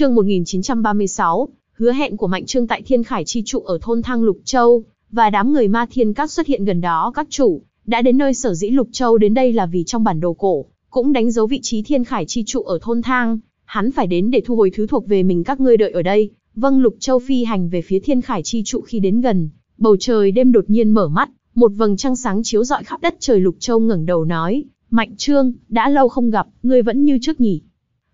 chương 1936, hứa hẹn của Mạnh Trương tại Thiên Khải Chi Trụ ở thôn Thang Lục Châu, và đám người ma thiên các xuất hiện gần đó các chủ, đã đến nơi sở dĩ Lục Châu đến đây là vì trong bản đồ cổ, cũng đánh dấu vị trí Thiên Khải Chi Trụ ở thôn Thang, hắn phải đến để thu hồi thứ thuộc về mình các ngươi đợi ở đây. Vâng Lục Châu phi hành về phía Thiên Khải Chi Trụ khi đến gần, bầu trời đêm đột nhiên mở mắt, một vầng trăng sáng chiếu rọi khắp đất trời Lục Châu ngẩng đầu nói, Mạnh Trương, đã lâu không gặp, ngươi vẫn như trước nhỉ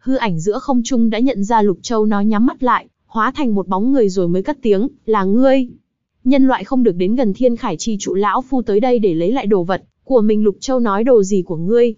hư ảnh giữa không trung đã nhận ra Lục Châu nó nhắm mắt lại, hóa thành một bóng người rồi mới cất tiếng, là ngươi. Nhân loại không được đến gần thiên khải chi trụ lão phu tới đây để lấy lại đồ vật, của mình Lục Châu nói đồ gì của ngươi.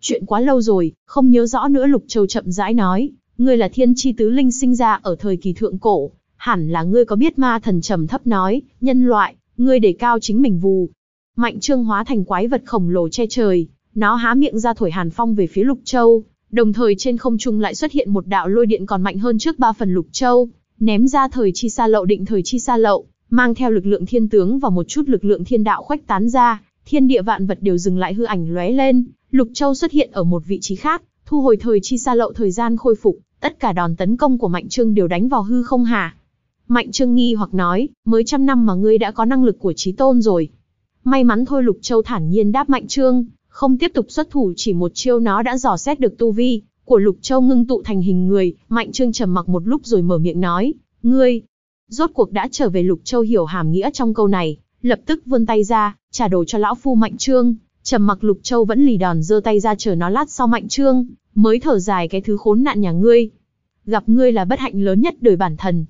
Chuyện quá lâu rồi, không nhớ rõ nữa Lục Châu chậm rãi nói, ngươi là thiên chi tứ linh sinh ra ở thời kỳ thượng cổ, hẳn là ngươi có biết ma thần trầm thấp nói, nhân loại, ngươi để cao chính mình vù. Mạnh trương hóa thành quái vật khổng lồ che trời, nó há miệng ra thổi hàn phong về phía Lục Châu, Đồng thời trên không trung lại xuất hiện một đạo lôi điện còn mạnh hơn trước ba phần lục châu, ném ra thời chi sa lậu định thời chi sa lậu, mang theo lực lượng thiên tướng và một chút lực lượng thiên đạo khoách tán ra, thiên địa vạn vật đều dừng lại hư ảnh lóe lên, lục châu xuất hiện ở một vị trí khác, thu hồi thời chi sa lậu thời gian khôi phục, tất cả đòn tấn công của Mạnh Trương đều đánh vào hư không hà, Mạnh Trương nghi hoặc nói, mới trăm năm mà ngươi đã có năng lực của trí tôn rồi. May mắn thôi Lục Châu thản nhiên đáp Mạnh Trương, không tiếp tục xuất thủ chỉ một chiêu nó đã dò xét được tu vi của Lục Châu ngưng tụ thành hình người, Mạnh Trương trầm mặc một lúc rồi mở miệng nói, "Ngươi rốt cuộc đã trở về Lục Châu hiểu hàm nghĩa trong câu này, lập tức vươn tay ra, trả đồ cho lão phu Mạnh Trương." Trầm mặc Lục Châu vẫn lì đòn giơ tay ra chờ nó lát sau Mạnh Trương, mới thở dài cái thứ khốn nạn nhà ngươi. Gặp ngươi là bất hạnh lớn nhất đời bản thần.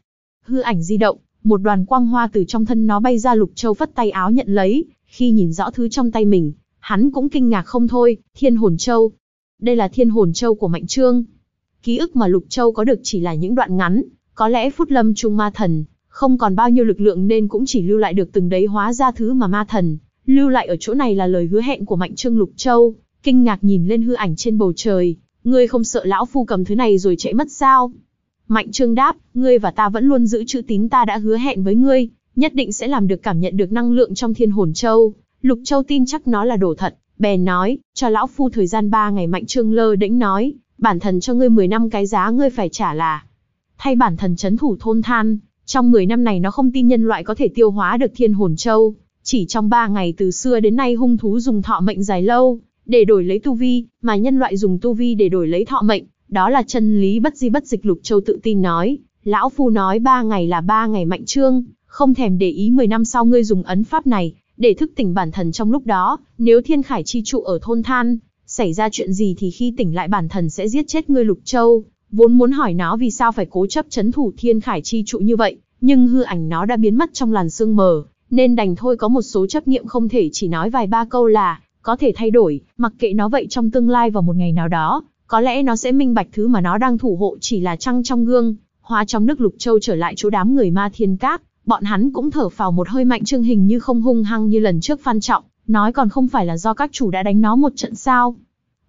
Hư ảnh di động, một đoàn quang hoa từ trong thân nó bay ra Lục Châu phất tay áo nhận lấy, khi nhìn rõ thứ trong tay mình, Hắn cũng kinh ngạc không thôi, thiên hồn châu. Đây là thiên hồn châu của Mạnh Trương. Ký ức mà Lục Châu có được chỉ là những đoạn ngắn, có lẽ phút lâm trung ma thần, không còn bao nhiêu lực lượng nên cũng chỉ lưu lại được từng đấy hóa ra thứ mà ma thần. Lưu lại ở chỗ này là lời hứa hẹn của Mạnh Trương Lục Châu, kinh ngạc nhìn lên hư ảnh trên bầu trời. Ngươi không sợ lão phu cầm thứ này rồi chạy mất sao? Mạnh Trương đáp, ngươi và ta vẫn luôn giữ chữ tín ta đã hứa hẹn với ngươi, nhất định sẽ làm được cảm nhận được năng lượng trong thiên hồn châu, Lục Châu tin chắc nó là đồ thật, bèn nói, cho lão phu thời gian 3 ngày mạnh trương lơ đĩnh nói, bản thần cho ngươi 10 năm cái giá ngươi phải trả là. Thay bản thần chấn thủ thôn than, trong 10 năm này nó không tin nhân loại có thể tiêu hóa được thiên hồn châu, chỉ trong 3 ngày từ xưa đến nay hung thú dùng thọ mệnh dài lâu, để đổi lấy tu vi, mà nhân loại dùng tu vi để đổi lấy thọ mệnh, đó là chân lý bất di bất dịch Lục Châu tự tin nói, lão phu nói 3 ngày là 3 ngày mạnh trương, không thèm để ý 10 năm sau ngươi dùng ấn pháp này, để thức tỉnh bản thần trong lúc đó, nếu thiên khải chi trụ ở thôn than, xảy ra chuyện gì thì khi tỉnh lại bản thần sẽ giết chết ngươi Lục Châu, vốn muốn hỏi nó vì sao phải cố chấp chấn thủ thiên khải chi trụ như vậy, nhưng hư ảnh nó đã biến mất trong làn sương mờ, nên đành thôi có một số chấp niệm không thể chỉ nói vài ba câu là có thể thay đổi, mặc kệ nó vậy trong tương lai vào một ngày nào đó, có lẽ nó sẽ minh bạch thứ mà nó đang thủ hộ chỉ là trăng trong gương, hóa trong nước lục châu trở lại chỗ đám người ma thiên Cát. Bọn hắn cũng thở phào một hơi mạnh trương hình như không hung hăng như lần trước Phan Trọng, nói còn không phải là do các chủ đã đánh nó một trận sao.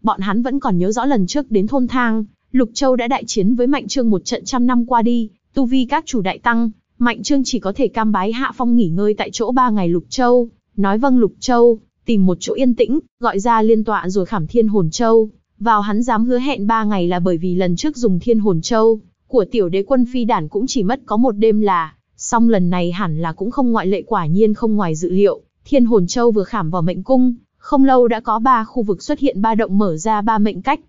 Bọn hắn vẫn còn nhớ rõ lần trước đến thôn thang, Lục Châu đã đại chiến với Mạnh Trương một trận trăm năm qua đi, tu vi các chủ đại tăng, Mạnh Trương chỉ có thể cam bái Hạ Phong nghỉ ngơi tại chỗ ba ngày Lục Châu, nói vâng Lục Châu, tìm một chỗ yên tĩnh, gọi ra liên tọa rồi khảm thiên hồn châu. Vào hắn dám hứa hẹn ba ngày là bởi vì lần trước dùng thiên hồn châu, của tiểu đế quân phi đản cũng chỉ mất có một đêm là Song lần này hẳn là cũng không ngoại lệ quả nhiên không ngoài dự liệu, thiên hồn châu vừa khảm vào mệnh cung, không lâu đã có ba khu vực xuất hiện ba động mở ra ba mệnh cách.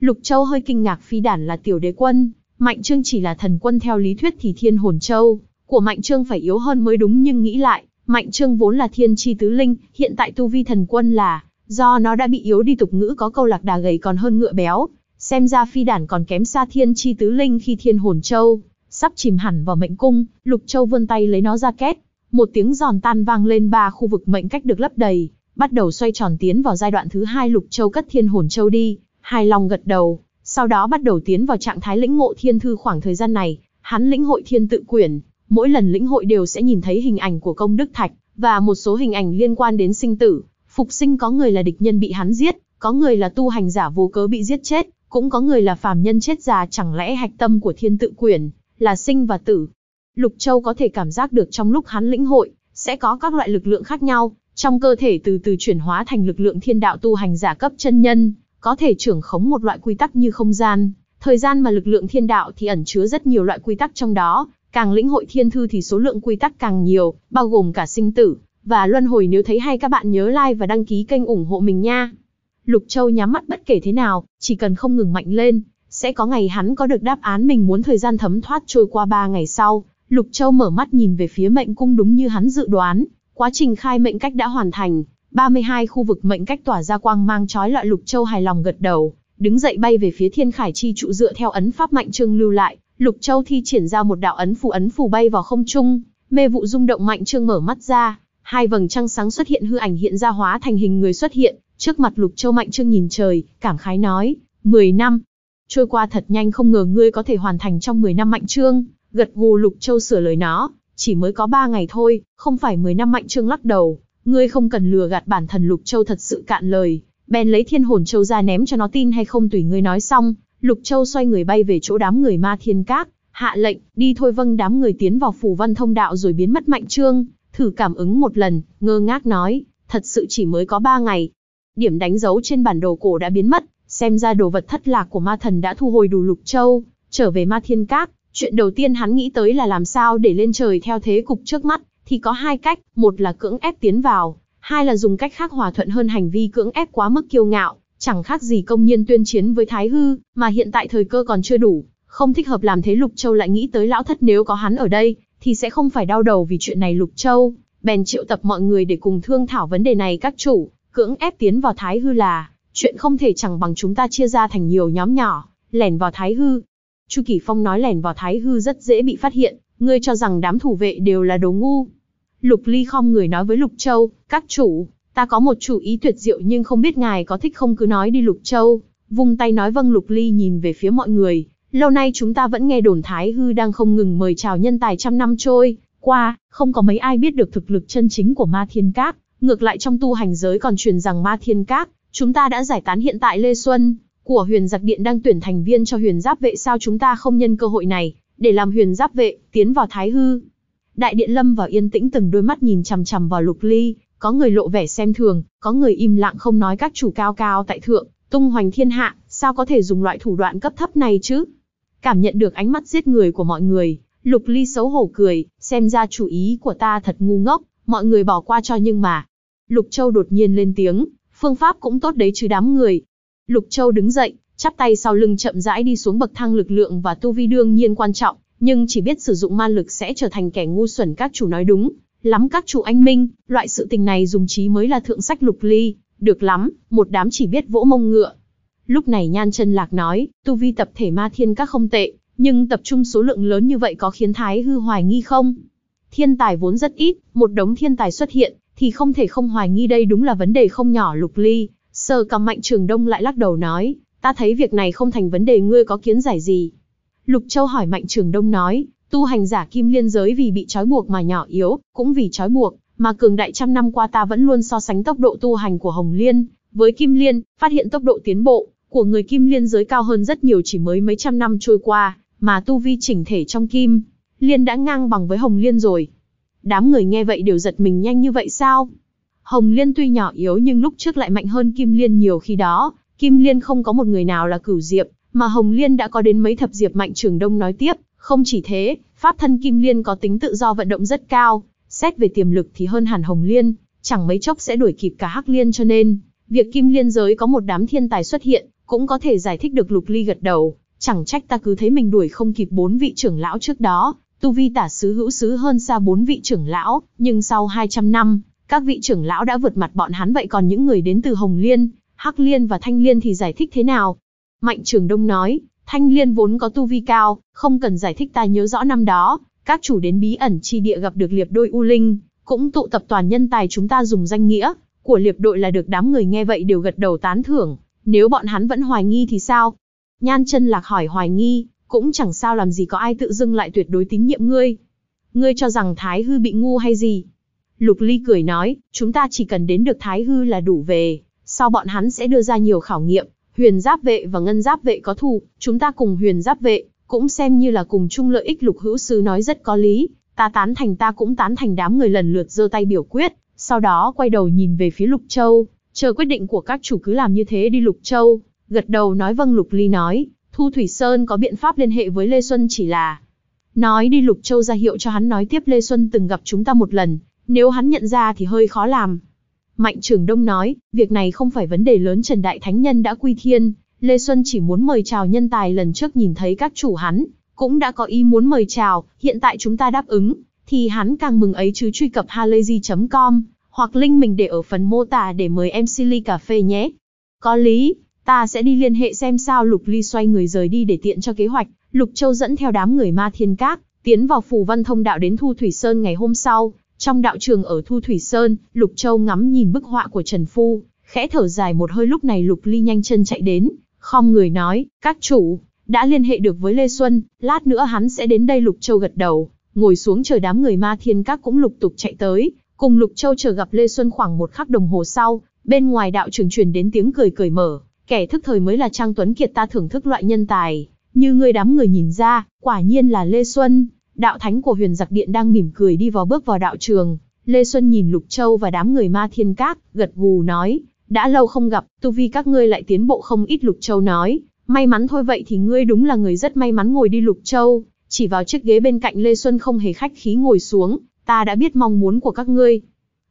Lục Châu hơi kinh ngạc phi đản là tiểu đế quân, Mạnh Trương chỉ là thần quân theo lý thuyết thì thiên hồn châu của Mạnh Trương phải yếu hơn mới đúng nhưng nghĩ lại, Mạnh Trương vốn là thiên chi tứ linh, hiện tại tu vi thần quân là do nó đã bị yếu đi tục ngữ có câu lạc đà gầy còn hơn ngựa béo, xem ra phi đản còn kém xa thiên chi tứ linh khi thiên hồn châu sắp chìm hẳn vào mệnh cung, Lục Châu vươn tay lấy nó ra két. Một tiếng giòn tan vang lên ba khu vực mệnh cách được lấp đầy, bắt đầu xoay tròn tiến vào giai đoạn thứ hai Lục Châu cất thiên hồn châu đi, hài lòng gật đầu, sau đó bắt đầu tiến vào trạng thái lĩnh ngộ thiên thư khoảng thời gian này, hắn lĩnh hội thiên tự quyển, mỗi lần lĩnh hội đều sẽ nhìn thấy hình ảnh của công đức thạch và một số hình ảnh liên quan đến sinh tử, phục sinh có người là địch nhân bị hắn giết, có người là tu hành giả vô cớ bị giết chết, cũng có người là phàm nhân chết già chẳng lẽ hạch tâm của thiên tự quyển là sinh và tử. Lục Châu có thể cảm giác được trong lúc hắn lĩnh hội, sẽ có các loại lực lượng khác nhau, trong cơ thể từ từ chuyển hóa thành lực lượng thiên đạo tu hành giả cấp chân nhân, có thể trưởng khống một loại quy tắc như không gian, thời gian mà lực lượng thiên đạo thì ẩn chứa rất nhiều loại quy tắc trong đó, càng lĩnh hội thiên thư thì số lượng quy tắc càng nhiều, bao gồm cả sinh tử và luân hồi nếu thấy hay các bạn nhớ like và đăng ký kênh ủng hộ mình nha. Lục Châu nhắm mắt bất kể thế nào, chỉ cần không ngừng mạnh lên, sẽ có ngày hắn có được đáp án mình muốn thời gian thấm thoát trôi qua ba ngày sau, Lục Châu mở mắt nhìn về phía mệnh cung đúng như hắn dự đoán, quá trình khai mệnh cách đã hoàn thành, 32 khu vực mệnh cách tỏa ra quang mang chói lọi Lục Châu hài lòng gật đầu, đứng dậy bay về phía Thiên Khải chi trụ dựa theo ấn pháp mạnh trương lưu lại, Lục Châu thi triển ra một đạo ấn phù ấn phù bay vào không trung, mê vụ rung động mạnh trương mở mắt ra, hai vầng trăng sáng xuất hiện hư ảnh hiện ra hóa thành hình người xuất hiện, trước mặt Lục Châu mạnh trương nhìn trời, cảm khái nói, 10 năm, Trôi qua thật nhanh không ngờ ngươi có thể hoàn thành trong 10 năm mạnh trương, gật gù Lục Châu sửa lời nó, chỉ mới có 3 ngày thôi, không phải 10 năm mạnh trương lắc đầu, ngươi không cần lừa gạt bản thần Lục Châu thật sự cạn lời, bèn lấy thiên hồn châu ra ném cho nó tin hay không tùy ngươi nói xong, Lục Châu xoay người bay về chỗ đám người ma thiên các, hạ lệnh, đi thôi vâng đám người tiến vào phủ văn thông đạo rồi biến mất mạnh trương, thử cảm ứng một lần, ngơ ngác nói, thật sự chỉ mới có 3 ngày. Điểm đánh dấu trên bản đồ cổ đã biến mất, Xem ra đồ vật thất lạc của ma thần đã thu hồi đủ lục châu, trở về ma thiên các, chuyện đầu tiên hắn nghĩ tới là làm sao để lên trời theo thế cục trước mắt, thì có hai cách, một là cưỡng ép tiến vào, hai là dùng cách khác hòa thuận hơn hành vi cưỡng ép quá mức kiêu ngạo, chẳng khác gì công nhân tuyên chiến với Thái Hư, mà hiện tại thời cơ còn chưa đủ, không thích hợp làm thế Lục Châu lại nghĩ tới lão thất nếu có hắn ở đây, thì sẽ không phải đau đầu vì chuyện này Lục Châu, bèn triệu tập mọi người để cùng thương thảo vấn đề này các chủ, cưỡng ép tiến vào Thái Hư là Chuyện không thể chẳng bằng chúng ta chia ra thành nhiều nhóm nhỏ, lẻn vào Thái Hư. Chu Kỳ Phong nói lẻn vào Thái Hư rất dễ bị phát hiện, ngươi cho rằng đám thủ vệ đều là đồ ngu. Lục Ly không người nói với Lục Châu, các chủ, ta có một chủ ý tuyệt diệu nhưng không biết ngài có thích không cứ nói đi Lục Châu. Vung tay nói vâng Lục Ly nhìn về phía mọi người, lâu nay chúng ta vẫn nghe đồn Thái Hư đang không ngừng mời chào nhân tài trăm năm trôi, qua, không có mấy ai biết được thực lực chân chính của Ma Thiên Các. Ngược lại trong tu hành giới còn truyền rằng Ma Thiên Các Chúng ta đã giải tán hiện tại Lê Xuân, của huyền giặc điện đang tuyển thành viên cho huyền giáp vệ sao chúng ta không nhân cơ hội này, để làm huyền giáp vệ, tiến vào thái hư. Đại điện lâm vào yên tĩnh từng đôi mắt nhìn chằm chằm vào lục ly, có người lộ vẻ xem thường, có người im lặng không nói các chủ cao cao tại thượng, tung hoành thiên hạ, sao có thể dùng loại thủ đoạn cấp thấp này chứ? Cảm nhận được ánh mắt giết người của mọi người, lục ly xấu hổ cười, xem ra chủ ý của ta thật ngu ngốc, mọi người bỏ qua cho nhưng mà. Lục Châu đột nhiên lên tiếng, phương pháp cũng tốt đấy chứ đám người. Lục Châu đứng dậy, chắp tay sau lưng chậm rãi đi xuống bậc thang lực lượng và tu vi đương nhiên quan trọng, nhưng chỉ biết sử dụng ma lực sẽ trở thành kẻ ngu xuẩn các chủ nói đúng. Lắm các chủ anh minh, loại sự tình này dùng trí mới là thượng sách lục ly, được lắm, một đám chỉ biết vỗ mông ngựa. Lúc này Nhan chân Lạc nói, tu vi tập thể ma thiên các không tệ, nhưng tập trung số lượng lớn như vậy có khiến Thái hư hoài nghi không? Thiên tài vốn rất ít, một đống thiên tài xuất hiện, thì không thể không hoài nghi đây đúng là vấn đề không nhỏ lục ly. Sờ cầm mạnh trường đông lại lắc đầu nói, ta thấy việc này không thành vấn đề ngươi có kiến giải gì. Lục Châu hỏi mạnh trường đông nói, tu hành giả kim liên giới vì bị trói buộc mà nhỏ yếu, cũng vì trói buộc, mà cường đại trăm năm qua ta vẫn luôn so sánh tốc độ tu hành của Hồng Liên. Với Kim Liên, phát hiện tốc độ tiến bộ của người Kim Liên giới cao hơn rất nhiều chỉ mới mấy trăm năm trôi qua, mà tu vi chỉnh thể trong Kim. Liên đã ngang bằng với Hồng Liên rồi, Đám người nghe vậy đều giật mình nhanh như vậy sao? Hồng Liên tuy nhỏ yếu nhưng lúc trước lại mạnh hơn Kim Liên nhiều khi đó. Kim Liên không có một người nào là cửu diệp, mà Hồng Liên đã có đến mấy thập diệp mạnh trường đông nói tiếp. Không chỉ thế, pháp thân Kim Liên có tính tự do vận động rất cao. Xét về tiềm lực thì hơn hẳn Hồng Liên, chẳng mấy chốc sẽ đuổi kịp cả Hắc Liên cho nên, việc Kim Liên giới có một đám thiên tài xuất hiện, cũng có thể giải thích được Lục Ly gật đầu. Chẳng trách ta cứ thấy mình đuổi không kịp bốn vị trưởng lão trước đó, Tu vi tả sứ hữu sứ hơn xa bốn vị trưởng lão, nhưng sau 200 năm, các vị trưởng lão đã vượt mặt bọn hắn vậy còn những người đến từ Hồng Liên, Hắc Liên và Thanh Liên thì giải thích thế nào? Mạnh Trường Đông nói, Thanh Liên vốn có tu vi cao, không cần giải thích ta nhớ rõ năm đó, các chủ đến bí ẩn chi địa gặp được liệp đôi U Linh, cũng tụ tập toàn nhân tài chúng ta dùng danh nghĩa của liệp đội là được đám người nghe vậy đều gật đầu tán thưởng, nếu bọn hắn vẫn hoài nghi thì sao? Nhan chân lạc hỏi hoài nghi, cũng chẳng sao làm gì có ai tự dưng lại tuyệt đối tín nhiệm ngươi. Ngươi cho rằng Thái Hư bị ngu hay gì? Lục Ly cười nói, chúng ta chỉ cần đến được Thái Hư là đủ về. Sau bọn hắn sẽ đưa ra nhiều khảo nghiệm, huyền giáp vệ và ngân giáp vệ có thù, chúng ta cùng huyền giáp vệ, cũng xem như là cùng chung lợi ích lục hữu sư nói rất có lý, ta tán thành ta cũng tán thành đám người lần lượt giơ tay biểu quyết, sau đó quay đầu nhìn về phía Lục Châu, chờ quyết định của các chủ cứ làm như thế đi Lục Châu, gật đầu nói vâng Lục Ly nói, Thu Thủy Sơn có biện pháp liên hệ với Lê Xuân chỉ là Nói đi Lục Châu ra hiệu cho hắn nói tiếp Lê Xuân từng gặp chúng ta một lần, nếu hắn nhận ra thì hơi khó làm. Mạnh Trường Đông nói, việc này không phải vấn đề lớn Trần Đại Thánh Nhân đã quy thiên, Lê Xuân chỉ muốn mời chào nhân tài lần trước nhìn thấy các chủ hắn, cũng đã có ý muốn mời chào, hiện tại chúng ta đáp ứng, thì hắn càng mừng ấy chứ truy cập halayzi.com, hoặc link mình để ở phần mô tả để mời em Silly Cà Phê nhé. Có lý, Ta sẽ đi liên hệ xem sao Lục Ly xoay người rời đi để tiện cho kế hoạch. Lục Châu dẫn theo đám người ma thiên các, tiến vào phủ văn thông đạo đến Thu Thủy Sơn ngày hôm sau. Trong đạo trường ở Thu Thủy Sơn, Lục Châu ngắm nhìn bức họa của Trần Phu, khẽ thở dài một hơi lúc này Lục Ly nhanh chân chạy đến, không người nói, các chủ, đã liên hệ được với Lê Xuân, lát nữa hắn sẽ đến đây Lục Châu gật đầu, ngồi xuống chờ đám người ma thiên các cũng lục tục chạy tới, cùng Lục Châu chờ gặp Lê Xuân khoảng một khắc đồng hồ sau, bên ngoài đạo trường truyền đến tiếng cười cười mở, Kẻ thức thời mới là Trang Tuấn Kiệt ta thưởng thức loại nhân tài, như người đám người nhìn ra, quả nhiên là Lê Xuân, đạo thánh của huyền giặc điện đang mỉm cười đi vào bước vào đạo trường. Lê Xuân nhìn Lục Châu và đám người ma thiên các, gật gù nói, đã lâu không gặp, tu vi các ngươi lại tiến bộ không ít Lục Châu nói, may mắn thôi vậy thì ngươi đúng là người rất may mắn ngồi đi Lục Châu, chỉ vào chiếc ghế bên cạnh Lê Xuân không hề khách khí ngồi xuống, ta đã biết mong muốn của các ngươi.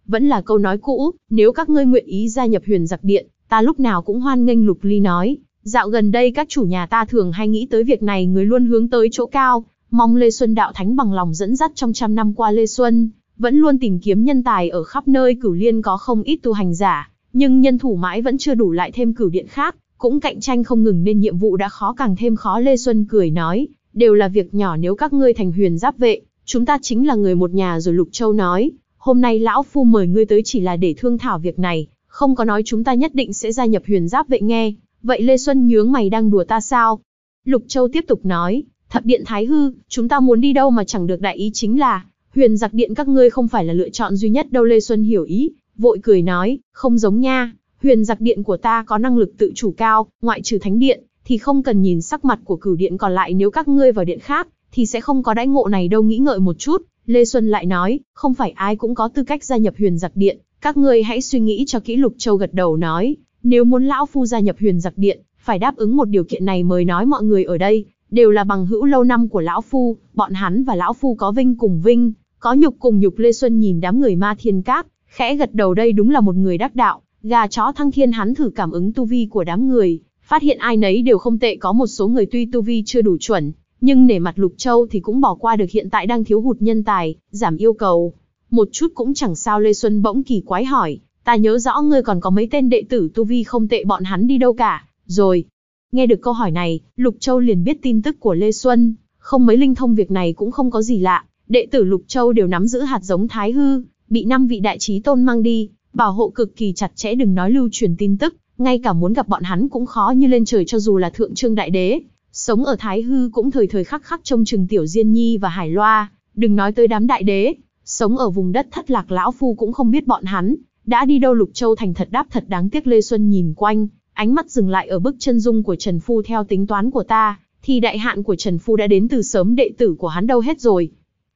Vẫn là câu nói cũ, nếu các ngươi nguyện ý gia nhập huyền giặc điện, ta lúc nào cũng hoan nghênh Lục Ly nói, dạo gần đây các chủ nhà ta thường hay nghĩ tới việc này người luôn hướng tới chỗ cao, mong Lê Xuân đạo thánh bằng lòng dẫn dắt trong trăm năm qua Lê Xuân, vẫn luôn tìm kiếm nhân tài ở khắp nơi cửu liên có không ít tu hành giả, nhưng nhân thủ mãi vẫn chưa đủ lại thêm cửu điện khác, cũng cạnh tranh không ngừng nên nhiệm vụ đã khó càng thêm khó Lê Xuân cười nói, đều là việc nhỏ nếu các ngươi thành huyền giáp vệ, chúng ta chính là người một nhà rồi Lục Châu nói, hôm nay lão phu mời ngươi tới chỉ là để thương thảo việc này, không có nói chúng ta nhất định sẽ gia nhập huyền giáp vệ nghe, vậy Lê Xuân nhướng mày đang đùa ta sao? Lục Châu tiếp tục nói, thập điện thái hư, chúng ta muốn đi đâu mà chẳng được đại ý chính là, huyền giặc điện các ngươi không phải là lựa chọn duy nhất đâu Lê Xuân hiểu ý, vội cười nói, không giống nha, huyền giặc điện của ta có năng lực tự chủ cao, ngoại trừ thánh điện, thì không cần nhìn sắc mặt của cửu điện còn lại nếu các ngươi vào điện khác, thì sẽ không có đãi ngộ này đâu nghĩ ngợi một chút. Lê Xuân lại nói, không phải ai cũng có tư cách gia nhập huyền giặc điện, các ngươi hãy suy nghĩ cho kỹ Lục Châu gật đầu nói, nếu muốn lão phu gia nhập huyền giặc điện, phải đáp ứng một điều kiện này mới nói mọi người ở đây, đều là bằng hữu lâu năm của lão phu, bọn hắn và lão phu có vinh cùng vinh, có nhục cùng nhục Lê Xuân nhìn đám người ma thiên các, khẽ gật đầu đây đúng là một người đắc đạo, gà chó thăng thiên hắn thử cảm ứng tu vi của đám người, phát hiện ai nấy đều không tệ có một số người tuy tu vi chưa đủ chuẩn, nhưng nể mặt Lục Châu thì cũng bỏ qua được hiện tại đang thiếu hụt nhân tài, giảm yêu cầu. Một chút cũng chẳng sao Lê Xuân bỗng kỳ quái hỏi, ta nhớ rõ ngươi còn có mấy tên đệ tử tu vi không tệ bọn hắn đi đâu cả, rồi. Nghe được câu hỏi này, Lục Châu liền biết tin tức của Lê Xuân, không mấy linh thông việc này cũng không có gì lạ, đệ tử Lục Châu đều nắm giữ hạt giống Thái Hư, bị năm vị đại trí tôn mang đi, bảo hộ cực kỳ chặt chẽ đừng nói lưu truyền tin tức, ngay cả muốn gặp bọn hắn cũng khó như lên trời cho dù là thượng trương đại đế. Sống ở Thái Hư cũng thời thời khắc khắc trông chừng Tiểu Diên Nhi và Hải Loa, đừng nói tới đám đại đế, Sống ở vùng đất thất lạc lão phu cũng không biết bọn hắn, đã đi đâu Lục Châu thành thật đáp thật đáng tiếc Lê Xuân nhìn quanh, ánh mắt dừng lại ở bức chân dung của Trần Phu theo tính toán của ta, thì đại hạn của Trần Phu đã đến từ sớm đệ tử của hắn đâu hết rồi.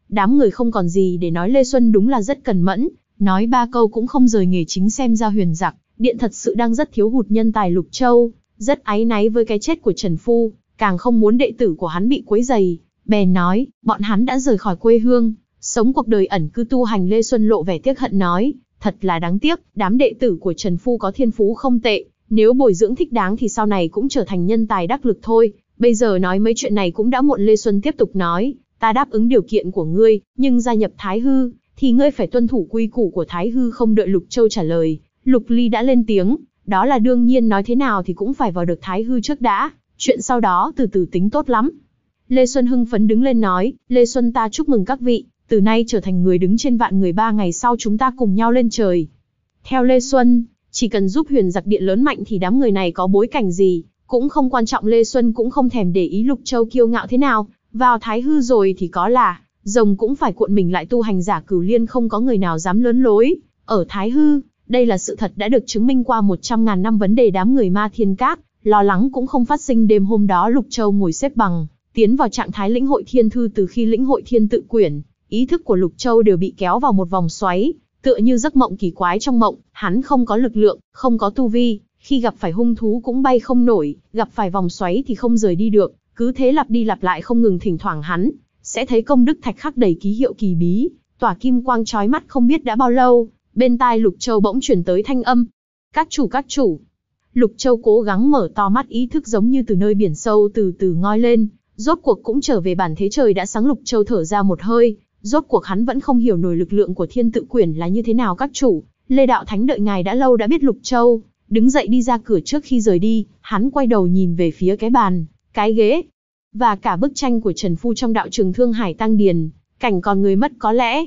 Đám người không còn gì để nói Lê Xuân đúng là rất cần mẫn, nói ba câu cũng không rời nghề chính xem ra huyền giặc, điện thật sự đang rất thiếu hụt nhân tài Lục Châu, rất áy náy với cái chết của Trần Phu, càng không muốn đệ tử của hắn bị quấy dày, bèn nói, bọn hắn đã rời khỏi quê hương, sống cuộc đời ẩn cư tu hành Lê Xuân lộ vẻ tiếc hận nói, thật là đáng tiếc, đám đệ tử của Trần Phu có thiên phú không tệ, nếu bồi dưỡng thích đáng thì sau này cũng trở thành nhân tài đắc lực thôi, bây giờ nói mấy chuyện này cũng đã muộn Lê Xuân tiếp tục nói, ta đáp ứng điều kiện của ngươi, nhưng gia nhập Thái Hư, thì ngươi phải tuân thủ quy củ của Thái Hư không đợi Lục Châu trả lời, Lục Ly đã lên tiếng, đó là đương nhiên nói thế nào thì cũng phải vào được Thái Hư trước đã, chuyện sau đó từ từ tính tốt lắm. Lê Xuân hưng phấn đứng lên nói, Lê Xuân ta chúc mừng các vị, từ nay trở thành người đứng trên vạn người ba ngày sau chúng ta cùng nhau lên trời. Theo Lê Xuân, chỉ cần giúp huyền giặc điện lớn mạnh thì đám người này có bối cảnh gì, cũng không quan trọng Lê Xuân cũng không thèm để ý Lục Châu kiêu ngạo thế nào, vào thái hư rồi thì có là, rồng cũng phải cuộn mình lại tu hành giả cửu liên không có người nào dám lớn lối, ở thái hư, đây là sự thật đã được chứng minh qua 100.000 năm vấn đề đám người ma thiên các, lo lắng cũng không phát sinh đêm hôm đó Lục Châu ngồi xếp bằng, tiến vào trạng thái lĩnh hội thiên thư từ khi lĩnh hội thiên tự quyển, ý thức của Lục Châu đều bị kéo vào một vòng xoáy, tựa như giấc mộng kỳ quái trong mộng, hắn không có lực lượng, không có tu vi, khi gặp phải hung thú cũng bay không nổi, gặp phải vòng xoáy thì không rời đi được, cứ thế lặp đi lặp lại không ngừng thỉnh thoảng hắn, sẽ thấy công đức thạch khắc đầy ký hiệu kỳ bí, tỏa kim quang chói mắt không biết đã bao lâu, bên tai Lục Châu bỗng chuyển tới thanh âm. Các chủ các chủ. Lục Châu cố gắng mở to mắt ý thức giống như từ nơi biển sâu từ từ ngoi lên, rốt cuộc cũng trở về bản thế trời đã sáng Lục Châu thở ra một hơi, Rốt cuộc hắn vẫn không hiểu nổi lực lượng của thiên tự quyển là như thế nào các chủ. Lê Đạo Thánh đợi ngài đã lâu đã biết Lục Châu, đứng dậy đi ra cửa trước khi rời đi, hắn quay đầu nhìn về phía cái bàn, cái ghế, và cả bức tranh của Trần Phu trong đạo trường Thương Hải Tăng Điền, cảnh còn người mất có lẽ.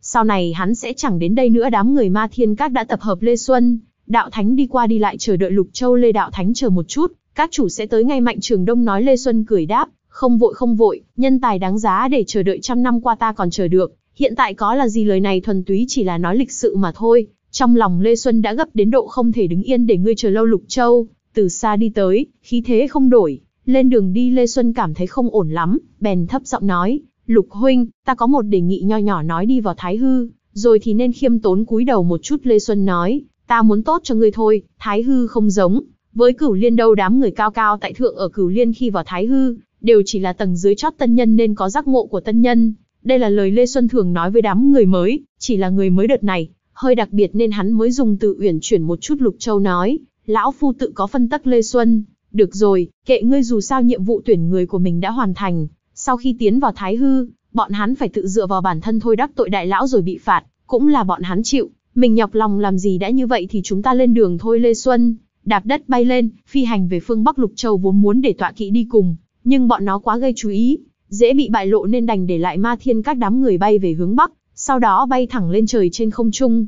Sau này hắn sẽ chẳng đến đây nữa đám người ma thiên các đã tập hợp Lê Xuân, đạo thánh đi qua đi lại chờ đợi Lục Châu Lê đạo thánh chờ một chút, các chủ sẽ tới ngay mạnh trường đông nói Lê Xuân cười đáp, không vội không vội, nhân tài đáng giá để chờ đợi trăm năm qua ta còn chờ được, hiện tại có là gì lời này thuần túy chỉ là nói lịch sự mà thôi. Trong lòng Lê Xuân đã gấp đến độ không thể đứng yên để ngươi chờ lâu Lục Châu, từ xa đi tới, khí thế không đổi. Lên đường đi Lê Xuân cảm thấy không ổn lắm, bèn thấp giọng nói, Lục Huynh, ta có một đề nghị nho nhỏ nói đi vào Thái Hư, rồi thì nên khiêm tốn cúi đầu một chút Lê Xuân nói, ta muốn tốt cho ngươi thôi, Thái Hư không giống. Với cửu liên đâu đám người cao cao tại thượng ở cửu liên khi vào Thái Hư, đều chỉ là tầng dưới chót tân nhân nên có giác ngộ của tân nhân. Đây là lời Lê Xuân thường nói với đám người mới, chỉ là người mới đợt này, hơi đặc biệt nên hắn mới dùng tự uyển chuyển một chút Lục Châu nói, lão phu tự có phân tắc Lê Xuân, được rồi, kệ ngươi dù sao nhiệm vụ tuyển người của mình đã hoàn thành, sau khi tiến vào Thái Hư, bọn hắn phải tự dựa vào bản thân thôi đắc tội đại lão rồi bị phạt, cũng là bọn hắn chịu, mình nhọc lòng làm gì đã như vậy thì chúng ta lên đường thôi Lê Xuân, đạp đất bay lên, phi hành về phương Bắc Lục Châu vốn muốn để tọa kỵ đi cùng, nhưng bọn nó quá gây chú ý, dễ bị bại lộ nên đành để lại ma thiên các đám người bay về hướng bắc, sau đó bay thẳng lên trời trên không trung.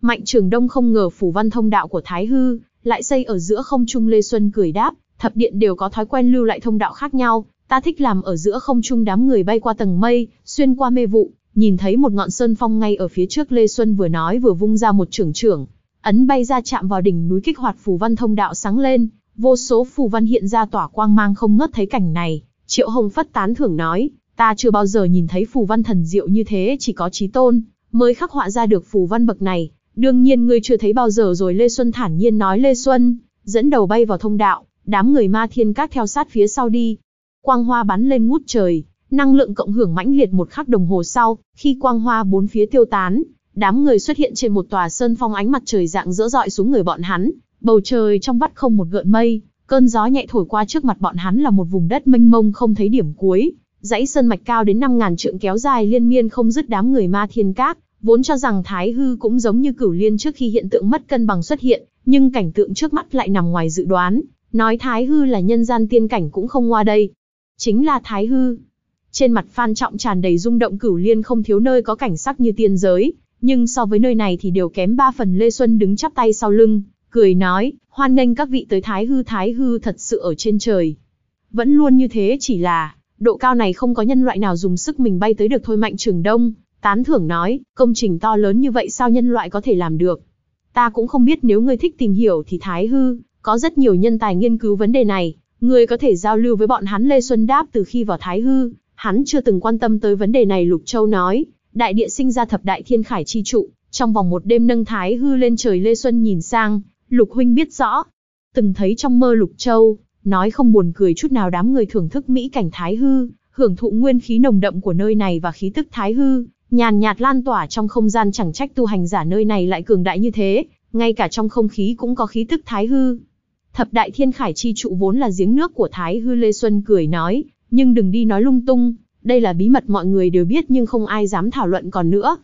Mạnh Trường Đông không ngờ phủ văn thông đạo của Thái Hư lại xây ở giữa không trung Lê Xuân cười đáp, thập điện đều có thói quen lưu lại thông đạo khác nhau, ta thích làm ở giữa không trung đám người bay qua tầng mây, xuyên qua mê vụ, nhìn thấy một ngọn sơn phong ngay ở phía trước Lê Xuân vừa nói vừa vung ra một trưởng trưởng, ấn bay ra chạm vào đỉnh núi kích hoạt phủ văn thông đạo sáng lên, Vô số phù văn hiện ra tỏa quang mang không ngớt thấy cảnh này, Triệu Hồng Phất tán thưởng nói, ta chưa bao giờ nhìn thấy phù văn thần diệu như thế chỉ có trí tôn, mới khắc họa ra được phù văn bậc này, đương nhiên ngươi chưa thấy bao giờ rồi Lê Xuân thản nhiên nói Lê Xuân, dẫn đầu bay vào thông đạo, đám người ma thiên các theo sát phía sau đi. Quang hoa bắn lên ngút trời, năng lượng cộng hưởng mãnh liệt một khắc đồng hồ sau, khi quang hoa bốn phía tiêu tán, đám người xuất hiện trên một tòa sơn phong ánh mặt trời dạng dỡ rọi xuống người bọn hắn, Bầu trời trong vắt không một gợn mây, cơn gió nhẹ thổi qua trước mặt bọn hắn là một vùng đất mênh mông không thấy điểm cuối. Dãy sơn mạch cao đến 5.000 trượng kéo dài liên miên không dứt đám người ma thiên các, vốn cho rằng Thái Hư cũng giống như cửu liên trước khi hiện tượng mất cân bằng xuất hiện, nhưng cảnh tượng trước mắt lại nằm ngoài dự đoán, nói Thái Hư là nhân gian tiên cảnh cũng không qua đây. Chính là Thái Hư. Trên mặt Phan Trọng tràn đầy rung động cửu liên không thiếu nơi có cảnh sắc như tiên giới, nhưng so với nơi này thì đều kém ba phần Lê Xuân đứng chắp tay sau lưng, cười nói, hoan nghênh các vị tới Thái Hư Thái Hư thật sự ở trên trời. Vẫn luôn như thế chỉ là, độ cao này không có nhân loại nào dùng sức mình bay tới được thôi Mạnh Trường Đông, tán thưởng nói, công trình to lớn như vậy sao nhân loại có thể làm được. Ta cũng không biết nếu ngươi thích tìm hiểu thì Thái Hư, có rất nhiều nhân tài nghiên cứu vấn đề này, ngươi có thể giao lưu với bọn hắn Lê Xuân đáp từ khi vào Thái Hư, hắn chưa từng quan tâm tới vấn đề này Lục Châu nói, đại địa sinh ra thập đại thiên khải chi trụ, trong vòng một đêm nâng Thái Hư lên trời Lê Xuân nhìn sang, Lục huynh biết rõ, từng thấy trong mơ Lục Châu, nói không buồn cười chút nào đám người thưởng thức mỹ cảnh Thái Hư, hưởng thụ nguyên khí nồng đậm của nơi này và khí tức Thái Hư, nhàn nhạt lan tỏa trong không gian chẳng trách tu hành giả nơi này lại cường đại như thế, ngay cả trong không khí cũng có khí tức Thái Hư. Thập đại thiên khải chi trụ vốn là giếng nước của Thái Hư Lê Xuân cười nói, nhưng đừng đi nói lung tung, đây là bí mật mọi người đều biết nhưng không ai dám thảo luận còn nữa.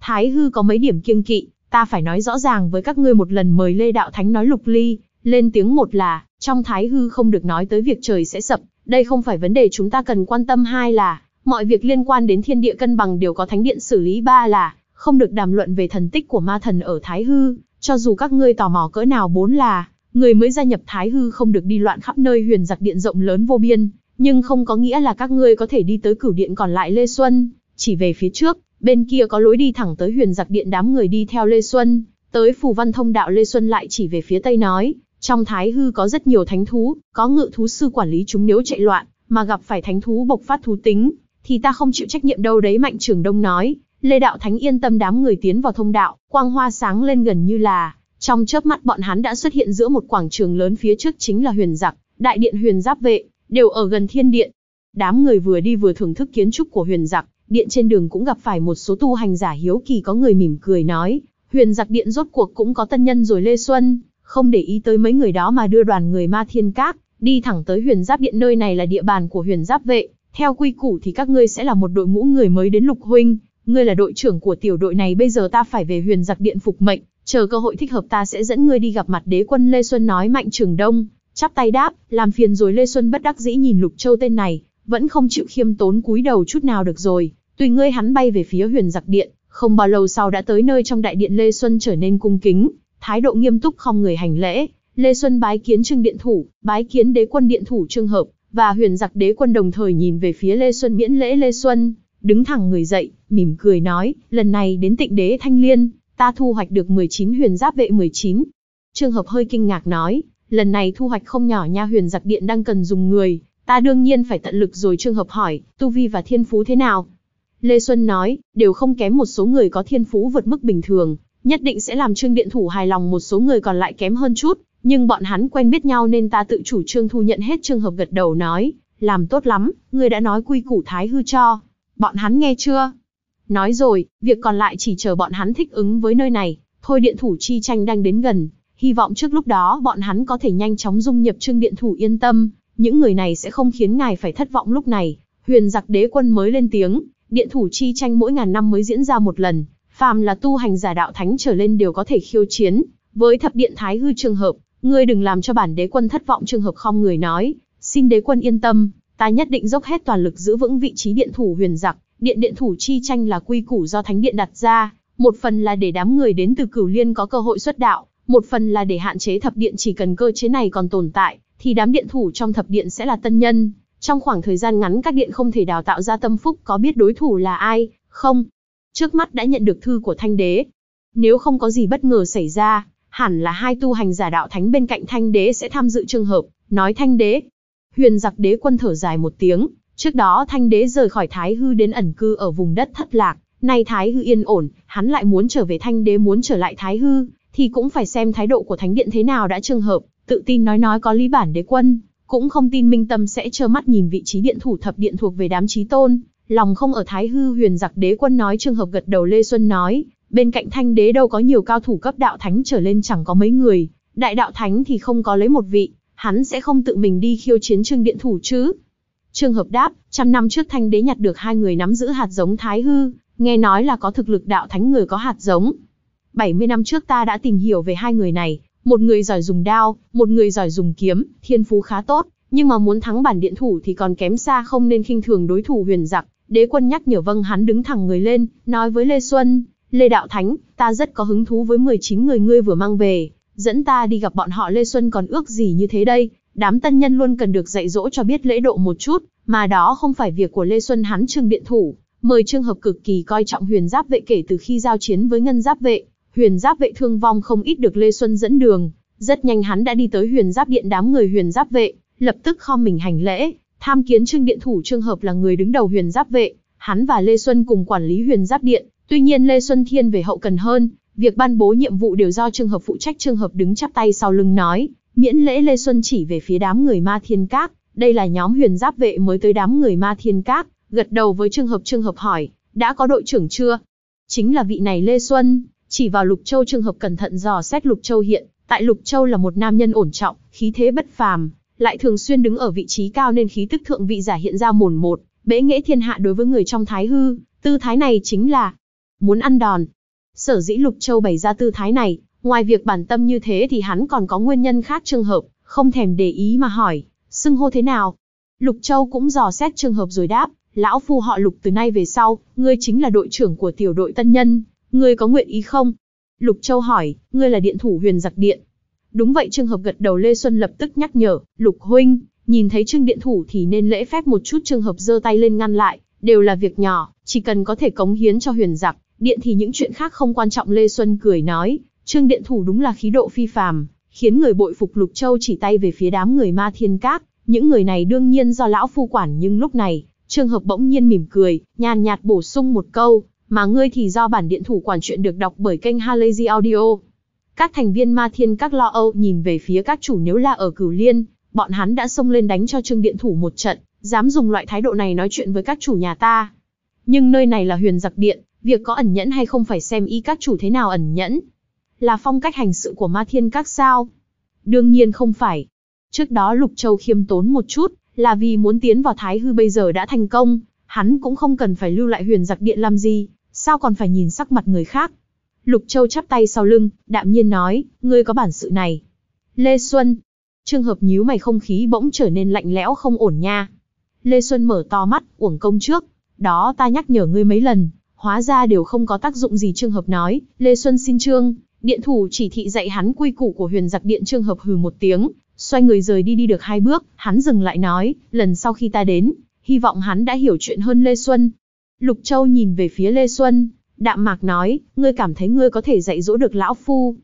Thái Hư có mấy điểm kiêng kỵ, ta phải nói rõ ràng với các ngươi một lần mời Lê Đạo Thánh nói lục ly, lên tiếng một là, trong thái hư không được nói tới việc trời sẽ sập, đây không phải vấn đề chúng ta cần quan tâm hai là, mọi việc liên quan đến thiên địa cân bằng đều có thánh điện xử lý ba là, không được đàm luận về thần tích của ma thần ở thái hư, cho dù các ngươi tò mò cỡ nào bốn là, người mới gia nhập thái hư không được đi loạn khắp nơi huyền giặc điện rộng lớn vô biên, nhưng không có nghĩa là các ngươi có thể đi tới cửu điện còn lại Lê Xuân, chỉ về phía trước, Bên kia có lối đi thẳng tới huyền giặc điện đám người đi theo Lê Xuân, tới phù văn thông đạo Lê Xuân lại chỉ về phía tây nói, trong thái hư có rất nhiều thánh thú, có ngự thú sư quản lý chúng nếu chạy loạn, mà gặp phải thánh thú bộc phát thú tính, thì ta không chịu trách nhiệm đâu đấy Mạnh Trường Đông nói. Lê Đạo Thánh yên tâm đám người tiến vào thông đạo, quang hoa sáng lên gần như là, trong chớp mắt bọn hắn đã xuất hiện giữa một quảng trường lớn phía trước chính là huyền giặc, đại điện huyền giáp vệ, đều ở gần thiên điện. Đám người vừa đi vừa thưởng thức kiến trúc của huyền giặc, điện trên đường cũng gặp phải một số tu hành giả hiếu kỳ có người mỉm cười nói, huyền giặc điện rốt cuộc cũng có tân nhân rồi Lê Xuân, không để ý tới mấy người đó mà đưa đoàn người ma thiên các, đi thẳng tới huyền giáp điện nơi này là địa bàn của huyền giáp vệ, theo quy củ thì các ngươi sẽ là một đội ngũ người mới đến lục huynh, ngươi là đội trưởng của tiểu đội này bây giờ ta phải về huyền giặc điện phục mệnh, chờ cơ hội thích hợp ta sẽ dẫn ngươi đi gặp mặt đế quân Lê Xuân nói mạnh trường đông, chắp tay đáp, làm phiền rồi Lê Xuân bất đắc dĩ nhìn lục châu tên này, vẫn không chịu khiêm tốn cúi đầu chút nào được rồi, tùy ngươi hắn bay về phía huyền giặc điện, không bao lâu sau đã tới nơi trong đại điện Lê Xuân trở nên cung kính, thái độ nghiêm túc không người hành lễ, Lê Xuân bái kiến trưng điện thủ, bái kiến đế quân điện thủ trương hợp, và huyền giặc đế quân đồng thời nhìn về phía Lê Xuân miễn lễ Lê Xuân, đứng thẳng người dậy, mỉm cười nói, lần này đến tịnh đế Thanh Liên, ta thu hoạch được 19 huyền giáp vệ 19. Trương hợp hơi kinh ngạc nói, lần này thu hoạch không nhỏ nha huyền giặc điện đang cần dùng người, Ta đương nhiên phải tận lực rồi trường hợp hỏi, tu vi và thiên phú thế nào? Lê Xuân nói, đều không kém một số người có thiên phú vượt mức bình thường, nhất định sẽ làm trương điện thủ hài lòng một số người còn lại kém hơn chút, nhưng bọn hắn quen biết nhau nên ta tự chủ trương thu nhận hết trường hợp gật đầu nói, làm tốt lắm, người đã nói quy củ thái hư cho. Bọn hắn nghe chưa? Nói rồi, việc còn lại chỉ chờ bọn hắn thích ứng với nơi này, thôi điện thủ chi tranh đang đến gần, hy vọng trước lúc đó bọn hắn có thể nhanh chóng dung nhập trương điện thủ yên tâm, những người này sẽ không khiến ngài phải thất vọng lúc này. Huyền giặc đế quân mới lên tiếng, điện thủ chi tranh mỗi ngàn năm mới diễn ra một lần, phàm là tu hành giả đạo thánh trở lên đều có thể khiêu chiến. Với thập điện thái hư trường hợp, ngươi đừng làm cho bản đế quân thất vọng trường hợp không người nói, xin đế quân yên tâm, ta nhất định dốc hết toàn lực giữ vững vị trí điện thủ huyền giặc. Điện điện thủ chi tranh là quy củ do thánh điện đặt ra, một phần là để đám người đến từ cửu liên có cơ hội xuất đạo, một phần là để hạn chế thập điện chỉ cần cơ chế này còn tồn tại, thì đám điện thủ trong thập điện sẽ là tân nhân. Trong khoảng thời gian ngắn các điện không thể đào tạo ra tâm phúc có biết đối thủ là ai, không. Trước mắt đã nhận được thư của thanh đế. Nếu không có gì bất ngờ xảy ra, hẳn là hai tu hành giả đạo thánh bên cạnh thanh đế sẽ tham dự trường hợp, nói thanh đế. Huyền giặc đế quân thở dài một tiếng, trước đó thanh đế rời khỏi Thái Hư đến ẩn cư ở vùng đất thất lạc, nay Thái Hư yên ổn, hắn lại muốn trở về thanh đế muốn trở lại Thái Hư, thì cũng phải xem thái độ của thánh điện thế nào đã trường hợp, tự tin nói nói có lý bản đế quân, cũng không tin minh tâm sẽ trơ mắt nhìn vị trí điện thủ thập điện thuộc về đám trí tôn, lòng không ở thái hư huyền giặc đế quân nói trường hợp gật đầu Lê Xuân nói, bên cạnh thanh đế đâu có nhiều cao thủ cấp đạo thánh trở lên chẳng có mấy người, đại đạo thánh thì không có lấy một vị, hắn sẽ không tự mình đi khiêu chiến trương điện thủ chứ. Trường hợp đáp, trăm năm trước thanh đế nhặt được hai người nắm giữ hạt giống thái hư, nghe nói là có thực lực đạo thánh người có hạt giống. 70 năm trước ta đã tìm hiểu về hai người này, một người giỏi dùng đao, một người giỏi dùng kiếm, thiên phú khá tốt, nhưng mà muốn thắng bản điện thủ thì còn kém xa không nên khinh thường đối thủ huyền giặc. Đế quân nhắc nhở vâng hắn đứng thẳng người lên, nói với Lê Xuân, Lê Đạo Thánh, ta rất có hứng thú với 19 người ngươi vừa mang về, dẫn ta đi gặp bọn họ Lê Xuân còn ước gì như thế đây, đám tân nhân luôn cần được dạy dỗ cho biết lễ độ một chút, mà đó không phải việc của Lê Xuân hắn trương điện thủ, mời trường hợp cực kỳ coi trọng huyền giáp vệ kể từ khi giao chiến với ngân giáp vệ, Huyền Giáp vệ thương vong không ít được Lê Xuân dẫn đường, rất nhanh hắn đã đi tới Huyền Giáp điện đám người Huyền Giáp vệ, lập tức kho mình hành lễ, tham kiến Trương điện thủ Trương Hợp là người đứng đầu Huyền Giáp vệ, hắn và Lê Xuân cùng quản lý Huyền Giáp điện, tuy nhiên Lê Xuân Thiên về hậu cần hơn, việc ban bố nhiệm vụ đều do Trương Hợp phụ trách Trương Hợp đứng chắp tay sau lưng nói, miễn lễ Lê Xuân chỉ về phía đám người Ma Thiên Các, đây là nhóm Huyền Giáp vệ mới tới đám người Ma Thiên Các, gật đầu với Trương Hợp Trương Hợp hỏi, đã có đội trưởng chưa? Chính là vị này Lê Xuân, chỉ vào Lục Châu trường hợp cẩn thận dò xét Lục Châu hiện, tại Lục Châu là một nam nhân ổn trọng, khí thế bất phàm, lại thường xuyên đứng ở vị trí cao nên khí tức thượng vị giả hiện ra mồn một, bế nghệ thiên hạ đối với người trong thái hư, tư thái này chính là muốn ăn đòn. Sở dĩ Lục Châu bày ra tư thái này, ngoài việc bản tâm như thế thì hắn còn có nguyên nhân khác trường hợp, không thèm để ý mà hỏi, xưng hô thế nào? Lục Châu cũng dò xét trường hợp rồi đáp, lão phu họ Lục từ nay về sau, ngươi chính là đội trưởng của tiểu đội tân nhân, Ngươi có nguyện ý không? Lục Châu hỏi, ngươi là điện thủ huyền giặc điện. Đúng vậy trường hợp gật đầu Lê Xuân lập tức nhắc nhở, Lục Huynh, nhìn thấy trương điện thủ thì nên lễ phép một chút trường hợp giơ tay lên ngăn lại, đều là việc nhỏ, chỉ cần có thể cống hiến cho huyền giặc, điện thì những chuyện khác không quan trọng Lê Xuân cười nói, trương điện thủ đúng là khí độ phi phàm, khiến người bội phục Lục Châu chỉ tay về phía đám người ma thiên các, những người này đương nhiên do lão phu quản nhưng lúc này, trường hợp bỗng nhiên mỉm cười, nhàn nhạt bổ sung một câu, mà ngươi thì do bản điện thủ quản chuyện được đọc bởi kênh Halazy Audio. Các thành viên ma thiên các lo âu nhìn về phía các chủ nếu là ở cửu liên, bọn hắn đã xông lên đánh cho trương điện thủ một trận, dám dùng loại thái độ này nói chuyện với các chủ nhà ta. Nhưng nơi này là huyền giặc điện, việc có ẩn nhẫn hay không phải xem ý các chủ thế nào ẩn nhẫn. Là phong cách hành sự của ma thiên các sao? Đương nhiên không phải. Trước đó Lục Châu khiêm tốn một chút, là vì muốn tiến vào Thái Hư bây giờ đã thành công, hắn cũng không cần phải lưu lại huyền giặc điện làm gì, sao còn phải nhìn sắc mặt người khác. Lục Châu chắp tay sau lưng, đạm nhiên nói, ngươi có bản sự này. Lê Xuân, trường hợp nhíu mày không khí bỗng trở nên lạnh lẽo không ổn nha. Lê Xuân mở to mắt, uổng công trước, đó ta nhắc nhở ngươi mấy lần, hóa ra đều không có tác dụng gì trường hợp nói, Lê Xuân xin trương, điện thủ chỉ thị dạy hắn quy củ của huyền giặc điện trường hợp hừ một tiếng, xoay người rời đi đi được hai bước, hắn dừng lại nói, lần sau khi ta đến, hy vọng hắn đã hiểu chuyện hơn Lê Xuân. Lục Châu nhìn về phía Lê Xuân, đạm mạc nói, ngươi cảm thấy ngươi có thể dạy dỗ được lão phu.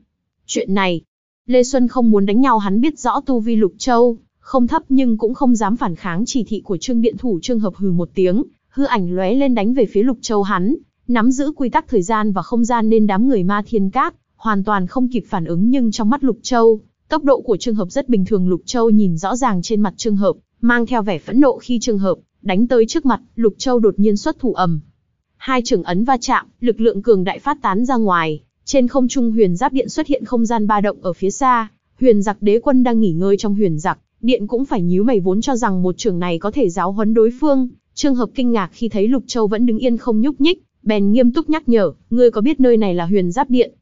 Chuyện này, Lê Xuân không muốn đánh nhau hắn biết rõ tu vi Lục Châu, không thấp nhưng cũng không dám phản kháng chỉ thị của Trương Điện Thủ Trương Hợp hừ một tiếng, hư ảnh lóe lên đánh về phía Lục Châu hắn, nắm giữ quy tắc thời gian và không gian nên đám người ma thiên cát hoàn toàn không kịp phản ứng nhưng trong mắt Lục Châu, tốc độ của Trương Hợp rất bình thường Lục Châu nhìn rõ ràng trên mặt Trương Hợp, mang theo vẻ phẫn nộ khi Trương Hợp đánh tới trước mặt, Lục Châu đột nhiên xuất thủ ầm. Hai trưởng ấn va chạm, lực lượng cường đại phát tán ra ngoài, trên không trung huyền giáp điện xuất hiện không gian ba động ở phía xa, huyền giặc đế quân đang nghỉ ngơi trong huyền giặc, điện cũng phải nhíu mày vốn cho rằng một trưởng này có thể giáo huấn đối phương, trường hợp kinh ngạc khi thấy Lục Châu vẫn đứng yên không nhúc nhích, bèn nghiêm túc nhắc nhở, ngươi có biết nơi này là huyền giáp điện?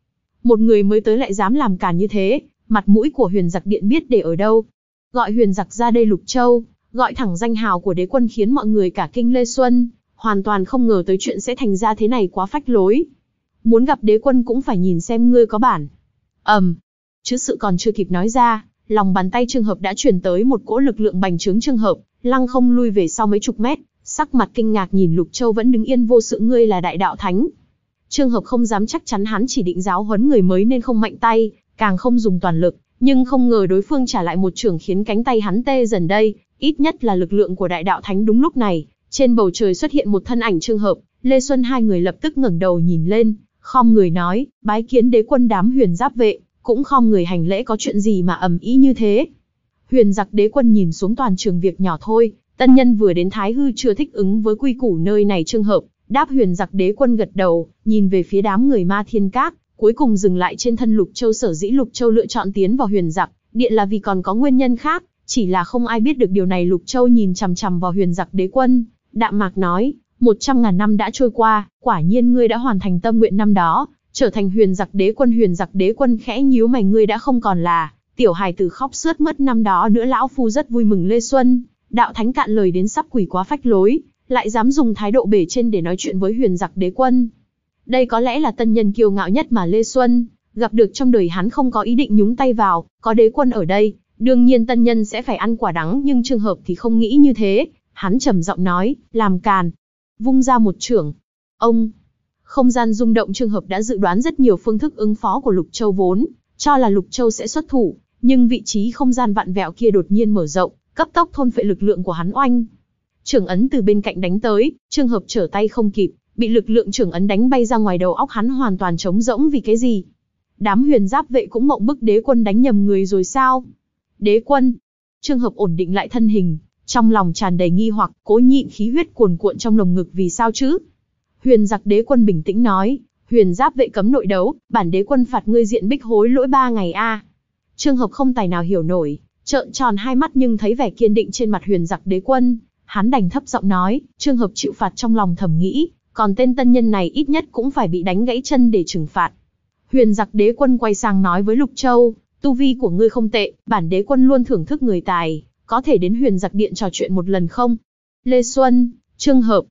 Một người mới tới lại dám làm càn như thế, mặt mũi của huyền giặc điện biết để ở đâu. Gọi huyền giặc ra đây Lục Châu, Gọi thẳng danh hào của đế quân khiến mọi người cả kinh Lê Xuân, hoàn toàn không ngờ tới chuyện sẽ thành ra thế này quá phách lối. Muốn gặp đế quân cũng phải nhìn xem ngươi có bản. ầm, um, chứ sự còn chưa kịp nói ra, lòng bàn tay trường hợp đã chuyển tới một cỗ lực lượng bành trướng trường hợp, lăng không lui về sau mấy chục mét, sắc mặt kinh ngạc nhìn Lục Châu vẫn đứng yên vô sự ngươi là đại đạo thánh. Trường hợp không dám chắc chắn hắn chỉ định giáo huấn người mới nên không mạnh tay, càng không dùng toàn lực, nhưng không ngờ đối phương trả lại một trường khiến cánh tay hắn tê dần đây, ít nhất là lực lượng của đại đạo thánh đúng lúc này, trên bầu trời xuất hiện một thân ảnh trường hợp, Lê Xuân hai người lập tức ngẩng đầu nhìn lên, khom người nói, bái kiến đế quân đám huyền giáp vệ, cũng khom người hành lễ có chuyện gì mà ầm ĩ như thế. Huyền giặc đế quân nhìn xuống toàn trường việc nhỏ thôi, tân nhân vừa đến Thái Hư chưa thích ứng với quy củ nơi này trường hợp, đáp huyền giặc đế quân gật đầu, nhìn về phía đám người ma thiên các, cuối cùng dừng lại trên thân Lục Châu sở dĩ Lục Châu lựa chọn tiến vào huyền giặc, điện là vì còn có nguyên nhân khác, chỉ là không ai biết được điều này Lục Châu nhìn chằm chằm vào huyền giặc đế quân, đạm mạc nói, một trăm ngàn năm đã trôi qua, quả nhiên ngươi đã hoàn thành tâm nguyện năm đó, trở thành huyền giặc đế quân huyền giặc đế quân khẽ nhíu mày ngươi đã không còn là, tiểu hài tử khóc suốt mất năm đó nữa lão phu rất vui mừng Lê Xuân, đạo thánh cạn lời đến sắp quỷ quá phách lối, lại dám dùng thái độ bể trên để nói chuyện với huyền giặc đế quân, đây có lẽ là tân nhân kiêu ngạo nhất mà Lê Xuân gặp được trong đời hắn không có ý định nhúng tay vào, có đế quân ở đây, đương nhiên tân nhân sẽ phải ăn quả đắng nhưng trường hợp thì không nghĩ như thế. Hắn trầm giọng nói, làm càn, vung ra một trưởng. Ông, không gian rung động trường hợp đã dự đoán rất nhiều phương thức ứng phó của Lục Châu vốn, cho là Lục Châu sẽ xuất thủ, nhưng vị trí không gian vạn vẹo kia đột nhiên mở rộng, cấp tốc thôn phệ lực lượng của hắn oanh. Trường ấn từ bên cạnh đánh tới, trường hợp trở tay không kịp, bị lực lượng trưởng ấn đánh bay ra ngoài đầu óc hắn hoàn toàn trống rỗng vì cái gì. Đám huyền giáp vệ cũng mộng bức đế quân đánh nhầm người rồi sao? Đế quân, trường hợp ổn định lại thân hình, trong lòng tràn đầy nghi hoặc cố nhịn khí huyết cuồn cuộn trong lồng ngực vì sao chứ? Huyền giặc đế quân bình tĩnh nói, huyền giáp vệ cấm nội đấu, bản đế quân phạt ngươi diện bích hối lỗi ba ngày a. À. Trường hợp không tài nào hiểu nổi, trợn tròn hai mắt nhưng thấy vẻ kiên định trên mặt huyền giặc đế quân, hắn đành thấp giọng nói, trường hợp chịu phạt trong lòng thầm nghĩ, còn tên tân nhân này ít nhất cũng phải bị đánh gãy chân để trừng phạt. Huyền giặc đế quân quay sang nói với Lục Châu, tu vi của ngươi không tệ, bản đế quân luôn thưởng thức người tài, có thể đến huyền giặc điện trò chuyện một lần không? Lê Xuân, Trương Hợp,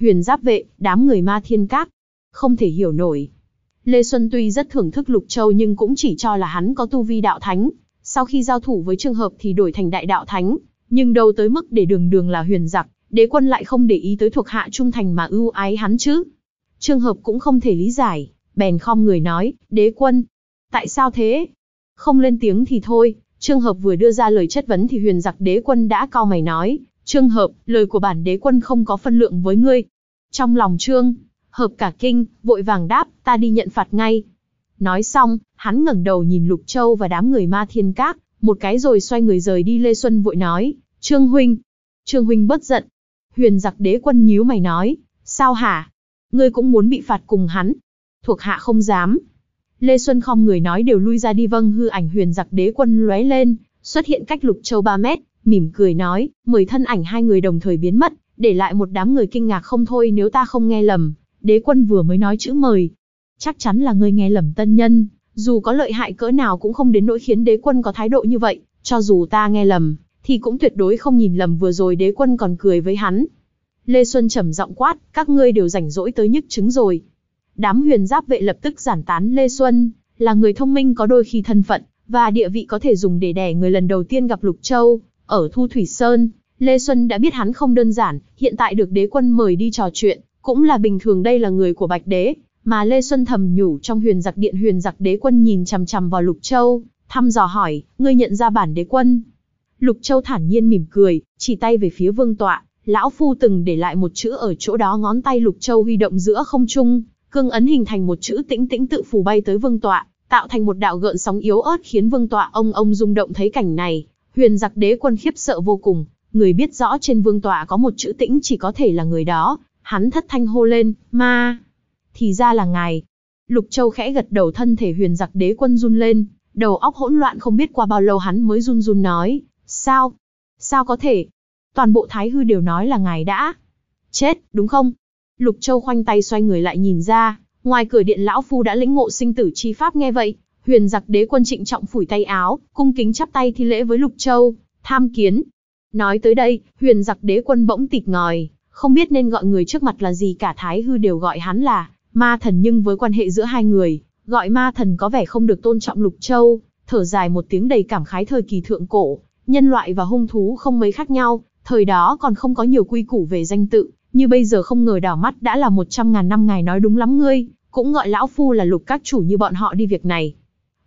huyền giáp vệ, đám người ma thiên các, không thể hiểu nổi. Lê Xuân tuy rất thưởng thức Lục Châu nhưng cũng chỉ cho là hắn có tu vi đạo thánh, sau khi giao thủ với Trương Hợp thì đổi thành đại đạo thánh, nhưng đâu tới mức để đường đường là huyền giặc, đế quân lại không để ý tới thuộc hạ trung thành mà ưu ái hắn chứ. Trường hợp cũng không thể lý giải, bèn khom người nói, đế quân, tại sao thế? Không lên tiếng thì thôi, trường hợp vừa đưa ra lời chất vấn thì huyền giặc đế quân đã cao mày nói, trường hợp, lời của bản đế quân không có phân lượng với ngươi. Trong lòng trương, hợp cả kinh, vội vàng đáp, ta đi nhận phạt ngay. Nói xong, hắn ngẩng đầu nhìn Lục Châu và đám người ma thiên các, một cái rồi xoay người rời đi Lê Xuân vội nói, Trương Huynh. Trương Huynh bất giận, Huyền giặc đế quân nhíu mày nói, sao hả? Ngươi cũng muốn bị phạt cùng hắn. Thuộc hạ không dám. Lê Xuân không người nói đều lui ra đi vâng hư ảnh huyền giặc đế quân lóe lên, xuất hiện cách lục châu 3 mét, mỉm cười nói, mời thân ảnh hai người đồng thời biến mất, để lại một đám người kinh ngạc không thôi nếu ta không nghe lầm. Đế quân vừa mới nói chữ mời. Chắc chắn là ngươi nghe lầm tân nhân, dù có lợi hại cỡ nào cũng không đến nỗi khiến đế quân có thái độ như vậy, cho dù ta nghe lầm, thì cũng tuyệt đối không nhìn lầm vừa rồi đế quân còn cười với hắn. Lê Xuân trầm giọng quát, các ngươi đều rảnh rỗi tới nhức trứng rồi. Đám huyền giáp vệ lập tức giản tán Lê Xuân, là người thông minh có đôi khi thân phận, và địa vị có thể dùng để đẻ người lần đầu tiên gặp Lục Châu, ở Thu Thủy Sơn. Lê Xuân đã biết hắn không đơn giản, hiện tại được đế quân mời đi trò chuyện, cũng là bình thường đây là người của Bạch Đế, mà Lê Xuân thầm nhủ trong huyền giặc điện huyền giặc đế quân nhìn chằm chằm vào Lục Châu, thăm dò hỏi, ngươi nhận ra bản đế quân, Lục Châu thản nhiên mỉm cười, chỉ tay về phía vương tọa, lão phu từng để lại một chữ ở chỗ đó ngón tay Lục Châu huy động giữa không trung, cương ấn hình thành một chữ tĩnh tĩnh tự phủ bay tới vương tọa, tạo thành một đạo gợn sóng yếu ớt khiến vương tọa ông ông rung động thấy cảnh này, huyền giặc đế quân khiếp sợ vô cùng, người biết rõ trên vương tọa có một chữ tĩnh chỉ có thể là người đó, hắn thất thanh hô lên, ma, thì ra là ngài. Lục Châu khẽ gật đầu thân thể huyền giặc đế quân run lên, đầu óc hỗn loạn không biết qua bao lâu hắn mới run run nói, Sao? Sao có thể? Toàn bộ Thái Hư đều nói là ngài đã. Chết, đúng không? Lục Châu khoanh tay xoay người lại nhìn ra, ngoài cửa điện lão phu đã lĩnh ngộ sinh tử chi pháp nghe vậy, huyền giặc đế quân trịnh trọng phủi tay áo, cung kính chắp tay thi lễ với Lục Châu, tham kiến. Nói tới đây, huyền giặc đế quân bỗng tịt ngòi, không biết nên gọi người trước mặt là gì cả Thái Hư đều gọi hắn là ma thần nhưng với quan hệ giữa hai người, gọi ma thần có vẻ không được tôn trọng Lục Châu, thở dài một tiếng đầy cảm khái thời kỳ thượng cổ, nhân loại và hung thú không mấy khác nhau, thời đó còn không có nhiều quy củ về danh tự, như bây giờ không ngờ đảo mắt đã là một trăm ngàn năm ngài nói đúng lắm ngươi, cũng gọi lão phu là lục các chủ như bọn họ đi việc này.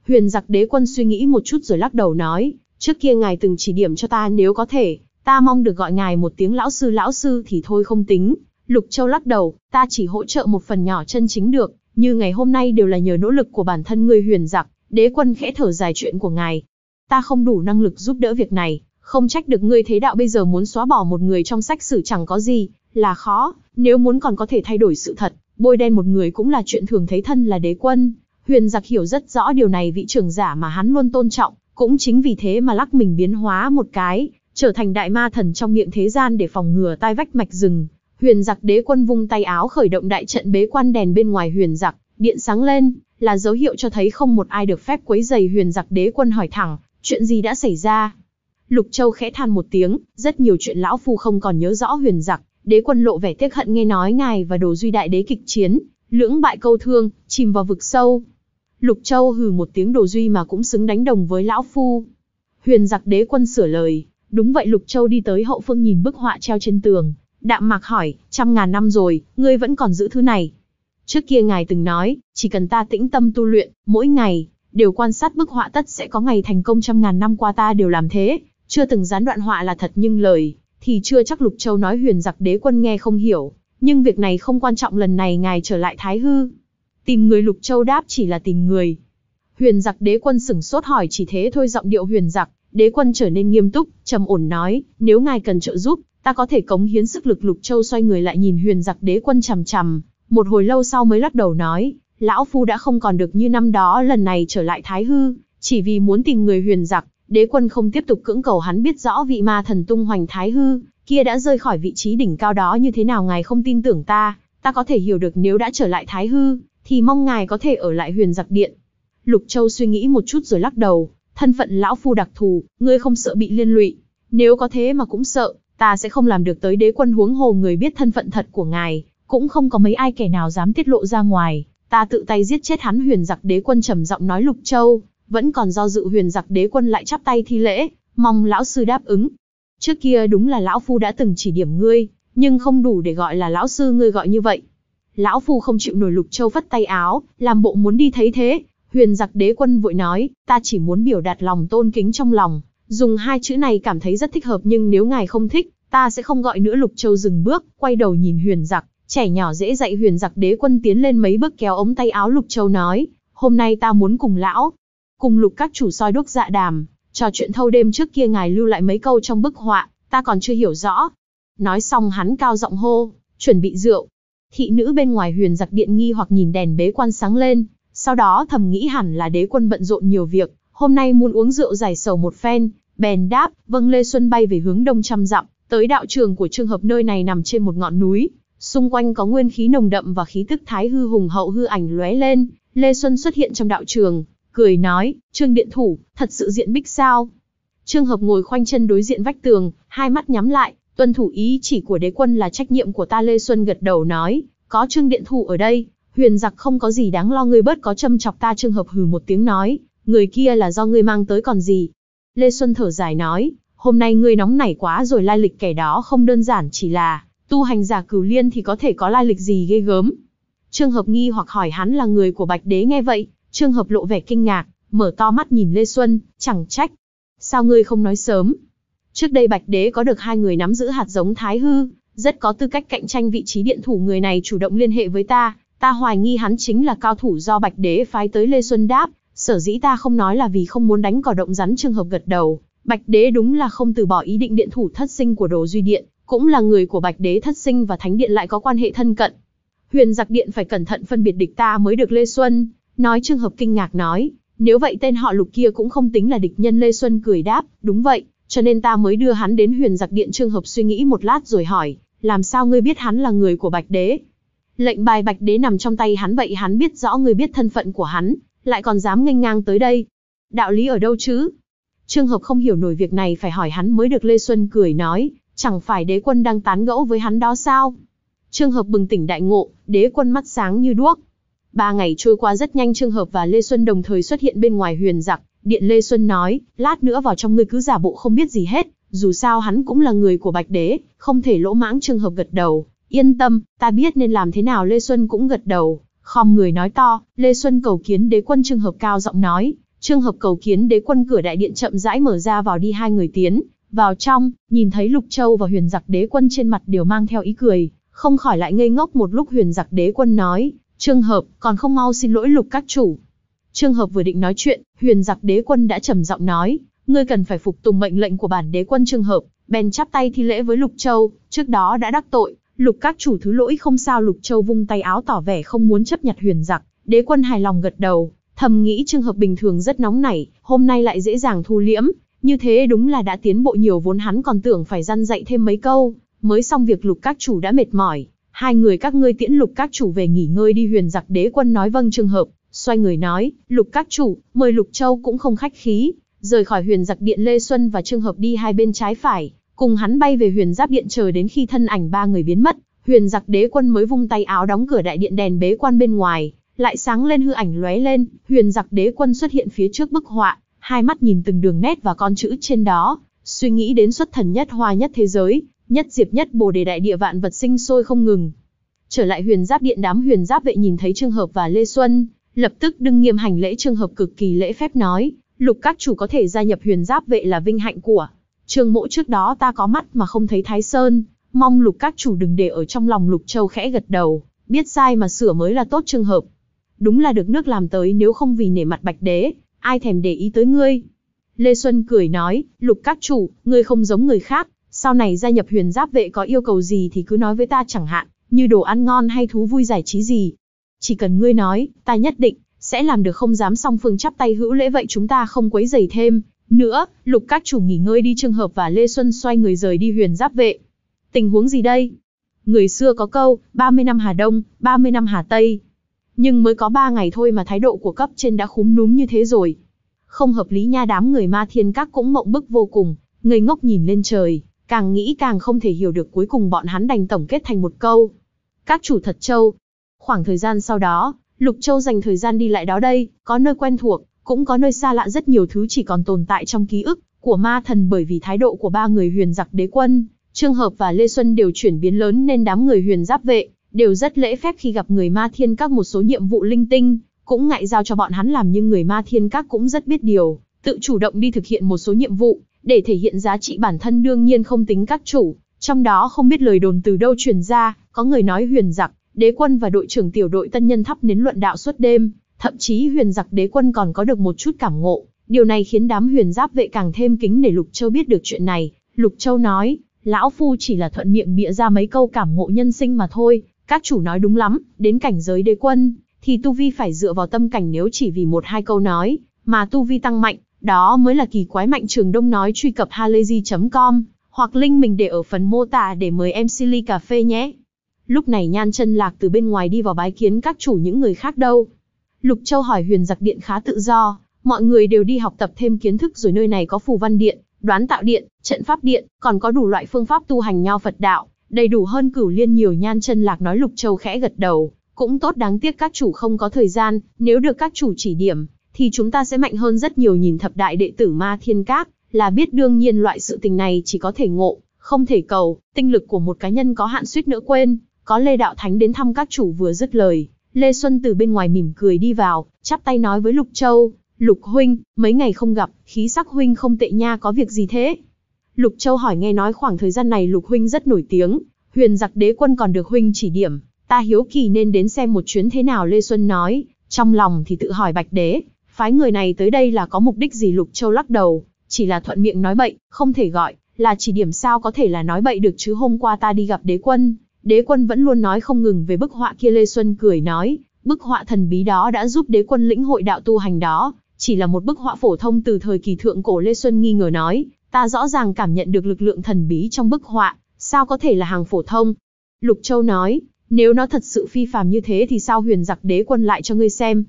Huyền giặc đế quân suy nghĩ một chút rồi lắc đầu nói, trước kia ngài từng chỉ điểm cho ta nếu có thể, ta mong được gọi ngài một tiếng lão sư lão sư thì thôi không tính. Lục Châu lắc đầu, ta chỉ hỗ trợ một phần nhỏ chân chính được, như ngày hôm nay đều là nhờ nỗ lực của bản thân ngươi huyền giặc, đế quân khẽ thở dài chuyện của ngài, ta không đủ năng lực giúp đỡ việc này, không trách được ngươi thế đạo bây giờ muốn xóa bỏ một người trong sách sử chẳng có gì, là khó, nếu muốn còn có thể thay đổi sự thật, bôi đen một người cũng là chuyện thường thấy thân là đế quân. Huyền giặc hiểu rất rõ điều này vị trưởng giả mà hắn luôn tôn trọng, cũng chính vì thế mà lắc mình biến hóa một cái, trở thành đại ma thần trong miệng thế gian để phòng ngừa tai vách mạch rừng. Huyền giặc đế quân vung tay áo khởi động đại trận bế quan đèn bên ngoài huyền giặc, điện sáng lên, là dấu hiệu cho thấy không một ai được phép quấy giày huyền giặc đế quân hỏi thẳng, Chuyện gì đã xảy ra? Lục Châu khẽ than một tiếng, rất nhiều chuyện lão phu không còn nhớ rõ huyền giặc, đế quân lộ vẻ tiếc hận nghe nói ngài và đồ duy đại đế kịch chiến, lưỡng bại câu thương, chìm vào vực sâu. Lục Châu hừ một tiếng đồ duy mà cũng xứng đánh đồng với lão phu. Huyền giặc đế quân sửa lời, đúng vậy Lục Châu đi tới hậu phương nhìn bức họa treo trên tường, đạm mạc hỏi, trăm ngàn năm rồi, ngươi vẫn còn giữ thứ này. Trước kia ngài từng nói, chỉ cần ta tĩnh tâm tu luyện, mỗi ngày, đều quan sát bức họa tất sẽ có ngày thành công trăm ngàn năm qua ta đều làm thế, chưa từng gián đoạn họa là thật nhưng lời, thì chưa chắc Lục Châu nói huyền giặc đế quân nghe không hiểu, nhưng việc này không quan trọng lần này ngài trở lại Thái Hư. Tìm người Lục Châu đáp chỉ là tìm người. Huyền giặc đế quân sửng sốt hỏi chỉ thế thôi giọng điệu huyền giặc, đế quân trở nên nghiêm túc, trầm ổn nói, nếu ngài cần trợ giúp, ta có thể cống hiến sức lực Lục Châu xoay người lại nhìn huyền giặc đế quân chằm chằm, một hồi lâu sau mới lắc đầu nói, lão phu đã không còn được như năm đó lần này trở lại Thái Hư, chỉ vì muốn tìm người huyền giặc, đế quân không tiếp tục cưỡng cầu hắn biết rõ vị ma thần tung hoành Thái Hư, kia đã rơi khỏi vị trí đỉnh cao đó như thế nào ngài không tin tưởng ta, ta có thể hiểu được nếu đã trở lại Thái Hư, thì mong ngài có thể ở lại huyền giặc điện. Lục Châu suy nghĩ một chút rồi lắc đầu, thân phận lão phu đặc thù, ngươi không sợ bị liên lụy. Nếu có thế mà cũng sợ, ta sẽ không làm được tới đế quân huống hồ người biết thân phận thật của ngài, cũng không có mấy ai kẻ nào dám tiết lộ ra ngoài, ta tự tay giết chết hắn huyền giặc đế quân trầm giọng nói lục châu vẫn còn do dự huyền giặc đế quân lại chắp tay thi lễ mong lão sư đáp ứng trước kia đúng là lão phu đã từng chỉ điểm ngươi nhưng không đủ để gọi là lão sư ngươi gọi như vậy lão phu không chịu nổi lục châu phất tay áo làm bộ muốn đi thấy thế huyền giặc đế quân vội nói ta chỉ muốn biểu đạt lòng tôn kính trong lòng dùng hai chữ này cảm thấy rất thích hợp nhưng nếu ngài không thích ta sẽ không gọi nữa lục châu dừng bước quay đầu nhìn huyền giặc Trẻ nhỏ dễ dạy huyền giặc đế quân tiến lên mấy bước kéo ống tay áo Lục Châu nói, hôm nay ta muốn cùng lão, cùng lục các chủ soi đốc dạ đàm, trò chuyện thâu đêm trước kia ngài lưu lại mấy câu trong bức họa, ta còn chưa hiểu rõ. Nói xong hắn cao giọng hô, chuẩn bị rượu. Thị nữ bên ngoài huyền giặc điện nghi hoặc nhìn đèn bế quan sáng lên, sau đó thầm nghĩ hẳn là đế quân bận rộn nhiều việc, hôm nay muốn uống rượu giải sầu một phen, bèn đáp, vâng Lê Xuân bay về hướng đông trăm dặm, tới đạo trường của trường hợp nơi này nằm trên một ngọn núi, Xung quanh có nguyên khí nồng đậm và khí tức thái hư hùng hậu hư ảnh lóe lên, Lê Xuân xuất hiện trong đạo trường, cười nói, Trương Điện Thủ, thật sự diện bích sao? Trương Hợp ngồi khoanh chân đối diện vách tường, hai mắt nhắm lại, tuân thủ ý chỉ của đế quân là trách nhiệm của ta Lê Xuân gật đầu nói, có Trương Điện Thủ ở đây, huyền giặc không có gì đáng lo người bớt có châm chọc ta Trương Hợp hừ một tiếng nói, người kia là do ngươi mang tới còn gì? Lê Xuân thở dài nói, hôm nay ngươi nóng nảy quá rồi lai lịch kẻ đó không đơn giản chỉ là Tu hành giả cửu liên thì có thể có lai lịch gì ghê gớm. Trương hợp nghi hoặc hỏi hắn là người của Bạch Đế nghe vậy, Trương hợp lộ vẻ kinh ngạc, mở to mắt nhìn Lê Xuân, chẳng trách. Sao ngươi không nói sớm? Trước đây Bạch Đế có được hai người nắm giữ hạt giống Thái Hư, rất có tư cách cạnh tranh vị trí điện thủ người này chủ động liên hệ với ta, ta hoài nghi hắn chính là cao thủ do Bạch Đế phái tới Lê Xuân đáp, sở dĩ ta không nói là vì không muốn đánh cỏ động rắn trường hợp gật đầu. Bạch Đế đúng là không từ bỏ ý định điện thủ thất sinh của đồ duy điện, cũng là người của Bạch Đế Thất Sinh và Thánh Điện lại có quan hệ thân cận. Huyền Giặc Điện phải cẩn thận phân biệt địch ta mới được Lê Xuân, nói trường hợp kinh ngạc nói, nếu vậy tên họ Lục kia cũng không tính là địch nhân Lê Xuân cười đáp, đúng vậy, cho nên ta mới đưa hắn đến Huyền Giặc Điện trường hợp suy nghĩ một lát rồi hỏi, làm sao ngươi biết hắn là người của Bạch Đế? Lệnh bài Bạch Đế nằm trong tay hắn vậy hắn biết rõ ngươi biết thân phận của hắn, lại còn dám nghênh ngang tới đây. Đạo lý ở đâu chứ? Trường hợp không hiểu nổi việc này phải hỏi hắn mới được Lê Xuân cười nói, Chẳng phải đế quân đang tán gẫu với hắn đó sao? Trương Hợp bừng tỉnh đại ngộ, đế quân mắt sáng như đuốc. Ba ngày trôi qua rất nhanh Trương Hợp và Lê Xuân đồng thời xuất hiện bên ngoài huyền giặc. Điện Lê Xuân nói, lát nữa vào trong ngươi cứ giả bộ không biết gì hết, dù sao hắn cũng là người của Bạch Đế, không thể lỗ mãng Trương Hợp gật đầu. Yên tâm, ta biết nên làm thế nào Lê Xuân cũng gật đầu. Khom người nói to, Lê Xuân cầu kiến đế quân Trương Hợp cao giọng nói. Trương Hợp cầu kiến đế quân cửa đại điện chậm rãi mở ra vào đi hai người tiến, vào trong, nhìn thấy Lục Châu và huyền giặc đế quân trên mặt đều mang theo ý cười, không khỏi lại ngây ngốc một lúc huyền giặc đế quân nói, Trương Hợp, còn không mau xin lỗi Lục các chủ. Trương Hợp vừa định nói chuyện, huyền giặc đế quân đã trầm giọng nói, ngươi cần phải phục tùng mệnh lệnh của bản đế quân Trương Hợp, bèn chắp tay thi lễ với Lục Châu, trước đó đã đắc tội, Lục các chủ thứ lỗi không sao Lục Châu vung tay áo tỏ vẻ không muốn chấp nhận huyền giặc, đế quân hài lòng gật đầu, thầm nghĩ Trương Hợp bình thường rất nóng nảy, hôm nay lại dễ dàng thu liễm, như thế đúng là đã tiến bộ nhiều vốn hắn còn tưởng phải răn dạy thêm mấy câu, mới xong việc lục các chủ đã mệt mỏi. Hai người các ngươi tiễn lục các chủ về nghỉ ngơi đi huyền giặc đế quân nói vâng trường hợp, xoay người nói, lục các chủ, mời lục châu cũng không khách khí, rời khỏi huyền giặc điện Lê Xuân và trường hợp đi hai bên trái phải, cùng hắn bay về huyền giáp điện chờ đến khi thân ảnh ba người biến mất, huyền giặc đế quân mới vung tay áo đóng cửa đại điện đèn bế quan bên ngoài, lại sáng lên hư ảnh lóe lên, huyền giặc đế quân xuất hiện phía trước bức họa, hai mắt nhìn từng đường nét và con chữ trên đó, suy nghĩ đến xuất thần nhất hoa nhất thế giới, nhất diệp nhất bồ đề đại địa vạn vật sinh sôi không ngừng. Trở lại huyền giáp điện đám huyền giáp vệ nhìn thấy Trương Hợp và Lê Xuân, lập tức đưng nghiêm hành lễ Trương Hợp cực kỳ lễ phép nói, lục các chủ có thể gia nhập huyền giáp vệ là vinh hạnh của. Trương mỗ trước đó ta có mắt mà không thấy Thái Sơn, mong lục các chủ đừng để ở trong lòng lục châu khẽ gật đầu, biết sai mà sửa mới là tốt Trương Hợp. Đúng là được nước làm tới nếu không vì nể mặt bạch đế, ai thèm để ý tới ngươi. Lê Xuân cười nói, lục các chủ, ngươi không giống người khác, sau này gia nhập huyền giáp vệ có yêu cầu gì thì cứ nói với ta chẳng hạn, như đồ ăn ngon hay thú vui giải trí gì. Chỉ cần ngươi nói, ta nhất định, sẽ làm được không dám song phương chắp tay hữu lễ vậy chúng ta không quấy giày thêm. Nữa, lục các chủ nghỉ ngơi đi trường hợp và Lê Xuân xoay người rời đi huyền giáp vệ. Tình huống gì đây? Người xưa có câu, 30 năm Hà Đông, 30 năm Hà Tây nhưng mới có ba ngày thôi mà thái độ của cấp trên đã khúm núm như thế rồi. Không hợp lý nha đám người ma thiên các cũng mộng bức vô cùng, người ngốc nhìn lên trời, càng nghĩ càng không thể hiểu được cuối cùng bọn hắn đành tổng kết thành một câu. Các chủ thật châu. Khoảng thời gian sau đó, Lục Châu dành thời gian đi lại đó đây, có nơi quen thuộc, cũng có nơi xa lạ rất nhiều thứ chỉ còn tồn tại trong ký ức của ma thần bởi vì thái độ của ba người huyền giặc đế quân, Trương Hợp và Lê Xuân đều chuyển biến lớn nên đám người huyền giáp vệ đều rất lễ phép khi gặp người ma thiên các một số nhiệm vụ linh tinh, cũng ngại giao cho bọn hắn làm nhưng người ma thiên các cũng rất biết điều, tự chủ động đi thực hiện một số nhiệm vụ, để thể hiện giá trị bản thân đương nhiên không tính các chủ, trong đó không biết lời đồn từ đâu truyền ra, có người nói huyền giặc, đế quân và đội trưởng tiểu đội tân nhân thắp nến luận đạo suốt đêm, thậm chí huyền giặc đế quân còn có được một chút cảm ngộ, điều này khiến đám huyền giáp vệ càng thêm kính để Lục Châu biết được chuyện này, Lục Châu nói, lão phu chỉ là thuận miệng bịa ra mấy câu cảm ngộ nhân sinh mà thôi, các chủ nói đúng lắm, đến cảnh giới đế quân, thì tu vi phải dựa vào tâm cảnh nếu chỉ vì một hai câu nói, mà tu vi tăng mạnh, đó mới là kỳ quái mạnh trường đông nói truy cập halayzi.com, hoặc link mình để ở phần mô tả để mời em Silly Cà Phê nhé. Lúc này nhan chân lạc từ bên ngoài đi vào bái kiến các chủ những người khác đâu. Lục Châu hỏi huyền giặc điện khá tự do, mọi người đều đi học tập thêm kiến thức rồi nơi này có phù văn điện, đoán tạo điện, trận pháp điện, còn có đủ loại phương pháp tu hành nho Phật đạo, Đầy đủ hơn cửu liên nhiều nhan chân lạc nói Lục Châu khẽ gật đầu, cũng tốt đáng tiếc các chủ không có thời gian, nếu được các chủ chỉ điểm, thì chúng ta sẽ mạnh hơn rất nhiều nhìn thập đại đệ tử ma thiên các, là biết đương nhiên loại sự tình này chỉ có thể ngộ, không thể cầu, tinh lực của một cá nhân có hạn suýt nữa quên, có Lê Đạo Thánh đến thăm các chủ vừa dứt lời, Lê Xuân từ bên ngoài mỉm cười đi vào, chắp tay nói với Lục Châu, Lục Huynh, mấy ngày không gặp, khí sắc Huynh không tệ nha có việc gì thế? Lục Châu hỏi nghe nói khoảng thời gian này Lục Huynh rất nổi tiếng, huyền giặc đế quân còn được Huynh chỉ điểm, ta hiếu kỳ nên đến xem một chuyến thế nào Lê Xuân nói, trong lòng thì tự hỏi bạch đế, phái người này tới đây là có mục đích gì Lục Châu lắc đầu, chỉ là thuận miệng nói bậy, không thể gọi, là chỉ điểm sao có thể là nói bậy được chứ hôm qua ta đi gặp đế quân, đế quân vẫn luôn nói không ngừng về bức họa kia Lê Xuân cười nói, bức họa thần bí đó đã giúp đế quân lĩnh hội đạo tu hành đó, chỉ là một bức họa phổ thông từ thời kỳ thượng cổ Lê Xuân nghi ngờ nói, Ta rõ ràng cảm nhận được lực lượng thần bí trong bức họa, sao có thể là hàng phổ thông? Lục Châu nói, nếu nó thật sự phi phàm như thế thì sao huyền giặc đế quân lại cho ngươi xem?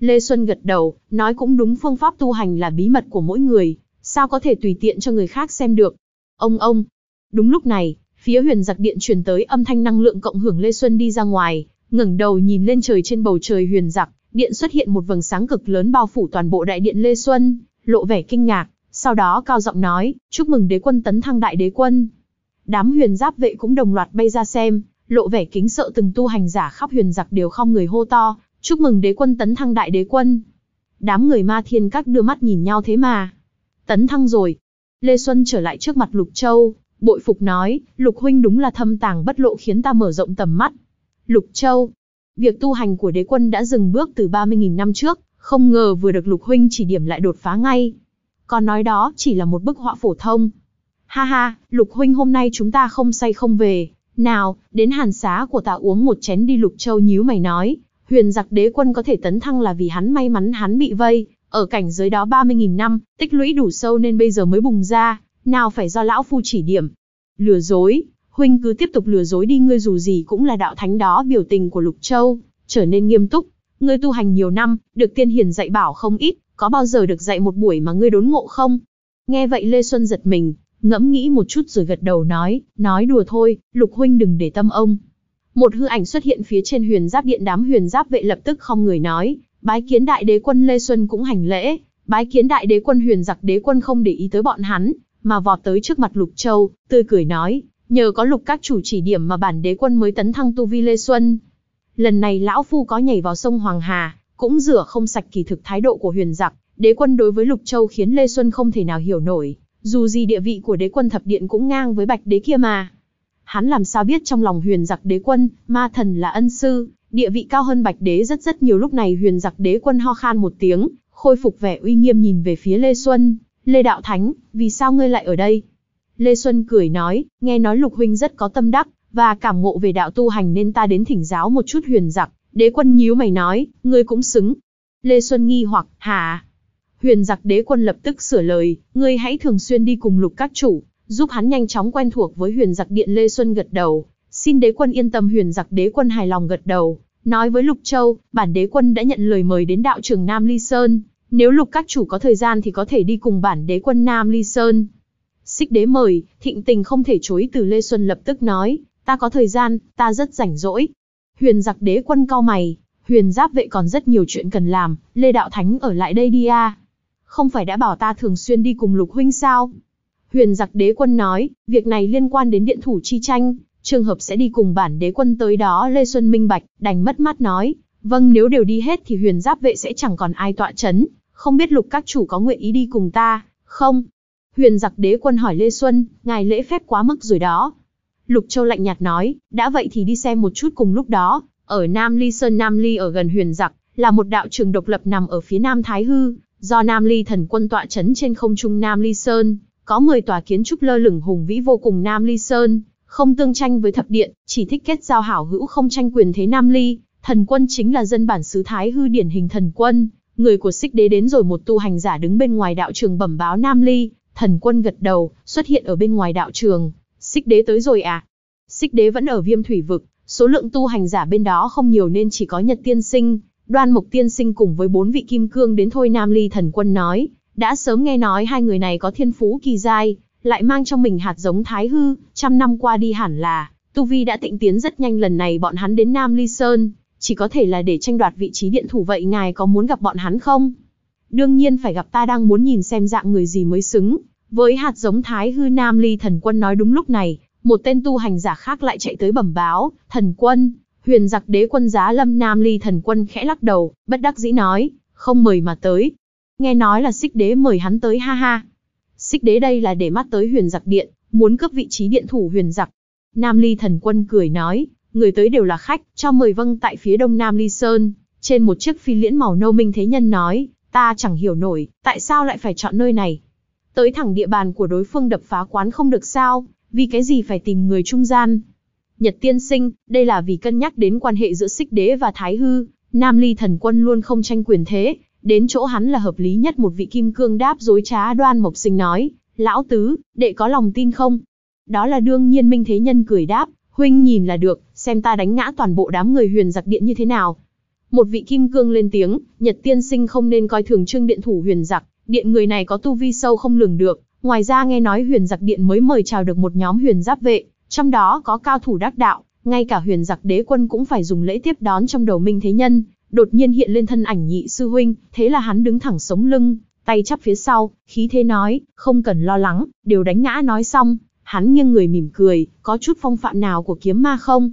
Lê Xuân gật đầu, nói cũng đúng phương pháp tu hành là bí mật của mỗi người, sao có thể tùy tiện cho người khác xem được? Ông ông! Đúng lúc này, phía huyền giặc điện truyền tới âm thanh năng lượng cộng hưởng Lê Xuân đi ra ngoài, ngẩng đầu nhìn lên trời trên bầu trời huyền giặc, điện xuất hiện một vầng sáng cực lớn bao phủ toàn bộ đại điện Lê Xuân, lộ vẻ kinh ngạc. Sau đó cao giọng nói, chúc mừng đế quân tấn thăng đại đế quân. Đám huyền giáp vệ cũng đồng loạt bay ra xem, lộ vẻ kính sợ từng tu hành giả khắp huyền giặc đều không người hô to, chúc mừng đế quân tấn thăng đại đế quân. Đám người ma thiên các đưa mắt nhìn nhau thế mà. Tấn thăng rồi. Lê Xuân trở lại trước mặt Lục Châu, bội phục nói, Lục Huynh đúng là thâm tàng bất lộ khiến ta mở rộng tầm mắt. Lục Châu, việc tu hành của đế quân đã dừng bước từ 30.000 năm trước, không ngờ vừa được Lục Huynh chỉ điểm lại đột phá ngay còn nói đó chỉ là một bức họa phổ thông. Ha ha, Lục Huynh hôm nay chúng ta không say không về, nào, đến hàn xá của ta uống một chén đi Lục Châu nhíu mày nói, huyền giặc đế quân có thể tấn thăng là vì hắn may mắn hắn bị vây, ở cảnh giới đó 30.000 năm, tích lũy đủ sâu nên bây giờ mới bùng ra, nào phải do lão phu chỉ điểm. Lừa dối, huynh cứ tiếp tục lừa dối đi ngươi dù gì cũng là đạo thánh đó biểu tình của Lục Châu, trở nên nghiêm túc. Ngươi tu hành nhiều năm, được tiên hiền dạy bảo không ít, có bao giờ được dạy một buổi mà ngươi đốn ngộ không? Nghe vậy Lê Xuân giật mình, ngẫm nghĩ một chút rồi gật đầu nói, nói đùa thôi, Lục Huynh đừng để tâm ông. Một hư ảnh xuất hiện phía trên huyền giáp điện đám huyền giáp vệ lập tức không người nói, bái kiến đại đế quân Lê Xuân cũng hành lễ, bái kiến đại đế quân huyền giặc đế quân không để ý tới bọn hắn, mà vọt tới trước mặt Lục Châu, tươi cười nói, nhờ có lục các chủ chỉ điểm mà bản đế quân mới tấn thăng tu vi Lê Xuân. Lần này lão phu có nhảy vào sông Hoàng Hà, cũng rửa không sạch kỳ thực thái độ của huyền giặc, đế quân đối với Lục Châu khiến Lê Xuân không thể nào hiểu nổi, dù gì địa vị của đế quân thập điện cũng ngang với bạch đế kia mà. Hắn làm sao biết trong lòng huyền giặc đế quân, ma thần là ân sư, địa vị cao hơn bạch đế rất rất nhiều lúc này huyền giặc đế quân ho khan một tiếng, khôi phục vẻ uy nghiêm nhìn về phía Lê Xuân, Lê Đạo Thánh, vì sao ngươi lại ở đây? Lê Xuân cười nói, nghe nói Lục Huynh rất có tâm đắc, và cảm ngộ về đạo tu hành nên ta đến thỉnh giáo một chút huyền giặc, Đế quân nhíu mày nói, ngươi cũng xứng. Lê Xuân nghi hoặc, hả? Huyền giặc đế quân lập tức sửa lời, ngươi hãy thường xuyên đi cùng lục các chủ, giúp hắn nhanh chóng quen thuộc với huyền giặc điện Lê Xuân gật đầu. Xin đế quân yên tâm huyền giặc đế quân hài lòng gật đầu. Nói với Lục Châu, bản đế quân đã nhận lời mời đến đạo trường Nam Ly Sơn. Nếu lục các chủ có thời gian thì có thể đi cùng bản đế quân Nam Ly Sơn. Xích đế mời, thịnh tình không thể chối từ Lê Xuân lập tức nói, ta có thời gian, ta rất rảnh rỗi, Huyền giặc đế quân cao mày, huyền giáp vệ còn rất nhiều chuyện cần làm, Lê Đạo Thánh ở lại đây đi a. Không phải đã bảo ta thường xuyên đi cùng lục huynh sao? Huyền giặc đế quân nói, việc này liên quan đến điện thủ chi tranh, trường hợp sẽ đi cùng bản đế quân tới đó Lê Xuân Minh Bạch, đành mất mắt nói. Vâng nếu đều đi hết thì huyền giáp vệ sẽ chẳng còn ai tọa chấn, không biết lục các chủ có nguyện ý đi cùng ta, không? Huyền giặc đế quân hỏi Lê Xuân, ngài lễ phép quá mức rồi đó, Lục Châu lạnh nhạt nói, đã vậy thì đi xem một chút cùng lúc đó, ở Nam Ly Sơn Nam Ly ở gần huyền giặc, là một đạo trường độc lập nằm ở phía Nam Thái Hư, do Nam Ly thần quân tọa chấn trên không trung Nam Ly Sơn, có 10 tòa kiến trúc lơ lửng hùng vĩ vô cùng Nam Ly Sơn, không tương tranh với thập điện, chỉ thích kết giao hảo hữu không tranh quyền thế Nam Ly, thần quân chính là dân bản xứ Thái Hư điển hình thần quân, người của xích đế đến rồi một tu hành giả đứng bên ngoài đạo trường bẩm báo Nam Ly, thần quân gật đầu, xuất hiện ở bên ngoài đạo trường, Xích đế tới rồi à? Xích đế vẫn ở viêm thủy vực, số lượng tu hành giả bên đó không nhiều nên chỉ có Nhật Tiên Sinh, Đoan Mộc Tiên Sinh cùng với bốn vị kim cương đến thôi Nam Ly Thần Quân nói, đã sớm nghe nói hai người này có thiên phú kỳ giai, lại mang trong mình hạt giống thái hư, trăm năm qua đi hẳn là, Tu Vi đã tịnh tiến rất nhanh lần này bọn hắn đến Nam Ly Sơn, chỉ có thể là để tranh đoạt vị trí điện thủ vậy ngài có muốn gặp bọn hắn không? Đương nhiên phải gặp ta đang muốn nhìn xem dạng người gì mới xứng, với hạt giống Thái Hư Nam Ly thần quân nói đúng lúc này, một tên tu hành giả khác lại chạy tới bẩm báo, thần quân, huyền giặc đế quân giá lâm Nam Ly thần quân khẽ lắc đầu, bất đắc dĩ nói, không mời mà tới. Nghe nói là xích đế mời hắn tới ha ha. Xích đế đây là để mắt tới huyền giặc điện, muốn cướp vị trí điện thủ huyền giặc. Nam Ly thần quân cười nói, người tới đều là khách, cho mời vâng tại phía đông Nam Ly Sơn, trên một chiếc phi liễn màu nâu minh thế nhân nói, ta chẳng hiểu nổi, tại sao lại phải chọn nơi này. Tới thẳng địa bàn của đối phương đập phá quán không được sao, vì cái gì phải tìm người trung gian. Nhật tiên sinh, đây là vì cân nhắc đến quan hệ giữa xích đế và thái hư, nam ly thần quân luôn không tranh quyền thế, đến chỗ hắn là hợp lý nhất một vị kim cương đáp dối trá đoan mộc sinh nói, lão tứ, đệ có lòng tin không? Đó là đương nhiên minh thế nhân cười đáp, huynh nhìn là được, xem ta đánh ngã toàn bộ đám người huyền giặc điện như thế nào. Một vị kim cương lên tiếng, Nhật tiên sinh không nên coi thường trương điện thủ huyền giặc, điện người này có tu vi sâu không lường được, ngoài ra nghe nói huyền giặc điện mới mời chào được một nhóm huyền giáp vệ, trong đó có cao thủ đắc đạo, ngay cả huyền giặc đế quân cũng phải dùng lễ tiếp đón trong đầu minh thế nhân, đột nhiên hiện lên thân ảnh nhị sư huynh, thế là hắn đứng thẳng sống lưng, tay chắp phía sau, khí thế nói, không cần lo lắng, đều đánh ngã nói xong, hắn nghiêng người mỉm cười, có chút phong phạm nào của kiếm ma không?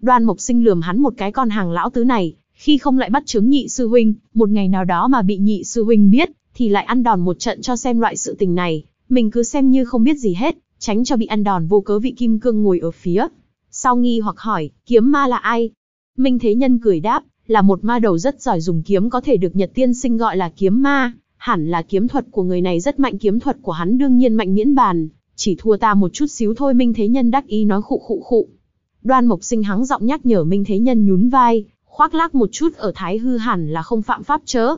Đoan Mộc Sinh lườm hắn một cái con hàng lão tứ này, khi không lại bắt chứng nhị sư huynh, một ngày nào đó mà bị nhị sư huynh biết, thì lại ăn đòn một trận cho xem loại sự tình này, mình cứ xem như không biết gì hết, tránh cho bị ăn đòn vô cớ vị kim cương ngồi ở phía. Sau nghi hoặc hỏi, kiếm ma là ai? Minh Thế Nhân cười đáp, là một ma đầu rất giỏi dùng kiếm có thể được Nhật Tiên Sinh gọi là kiếm ma, hẳn là kiếm thuật của người này rất mạnh kiếm thuật của hắn đương nhiên mạnh miễn bàn, chỉ thua ta một chút xíu thôi Minh Thế Nhân đắc ý nói khụ khụ khụ. Đoan Mộc Sinh hắng giọng nhắc nhở Minh Thế Nhân nhún vai, khoác lác một chút ở Thái Hư hẳn là không phạm pháp chớ.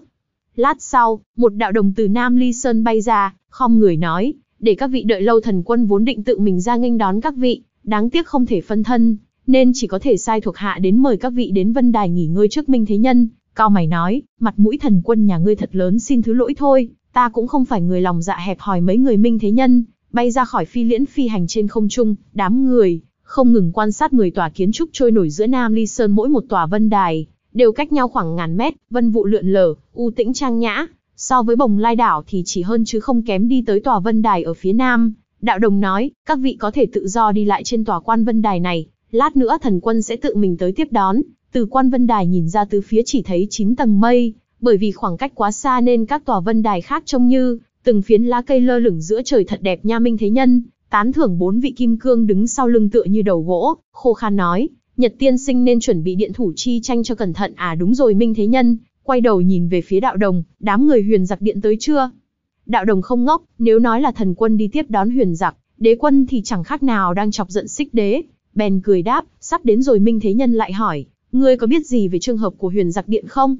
Lát sau, một đạo đồng từ Nam Ly Sơn bay ra, không người nói, để các vị đợi lâu thần quân vốn định tự mình ra nghênh đón các vị, đáng tiếc không thể phân thân, nên chỉ có thể sai thuộc hạ đến mời các vị đến Vân Đài nghỉ ngơi trước Minh Thế Nhân. Cao mày nói, mặt mũi thần quân nhà ngươi thật lớn xin thứ lỗi thôi, ta cũng không phải người lòng dạ hẹp hòi mấy người Minh Thế Nhân, bay ra khỏi phi liễn phi hành trên không trung, đám người, không ngừng quan sát người tòa kiến trúc trôi nổi giữa Nam Ly Sơn mỗi một tòa Vân Đài, đều cách nhau khoảng ngàn mét, vân vụ lượn lờ, u tĩnh trang nhã, so với bồng lai đảo thì chỉ hơn chứ không kém đi tới tòa vân đài ở phía nam. Đạo đồng nói, các vị có thể tự do đi lại trên tòa quan vân đài này, lát nữa thần quân sẽ tự mình tới tiếp đón. Từ quan vân đài nhìn ra từ phía chỉ thấy 9 tầng mây, bởi vì khoảng cách quá xa nên các tòa vân đài khác trông như từng phiến lá cây lơ lửng giữa trời thật đẹp nha minh thế nhân, tán thưởng bốn vị kim cương đứng sau lưng tựa như đầu gỗ, khô khan nói, Nhật tiên sinh nên chuẩn bị điện thủ chi tranh cho cẩn thận à đúng rồi Minh Thế Nhân, quay đầu nhìn về phía đạo đồng, đám người huyền giặc điện tới chưa? Đạo đồng không ngốc, nếu nói là thần quân đi tiếp đón huyền giặc, đế quân thì chẳng khác nào đang chọc giận xích đế. Bèn cười đáp, sắp đến rồi Minh Thế Nhân lại hỏi, ngươi có biết gì về trường hợp của huyền giặc điện không?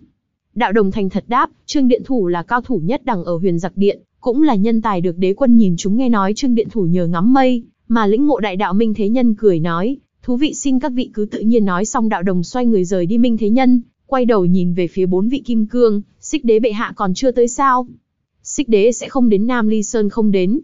Đạo đồng thành thật đáp, trương điện thủ là cao thủ nhất đẳng ở huyền giặc điện, cũng là nhân tài được đế quân nhìn chúng nghe nói trương điện thủ nhờ ngắm mây, mà lĩnh ngộ đại đạo Minh Thế Nhân cười nói, Thú vị xin các vị cứ tự nhiên nói xong đạo đồng xoay người rời đi minh thế nhân, quay đầu nhìn về phía bốn vị kim cương, xích đế bệ hạ còn chưa tới sao. Xích đế sẽ không đến Nam Ly Sơn không đến.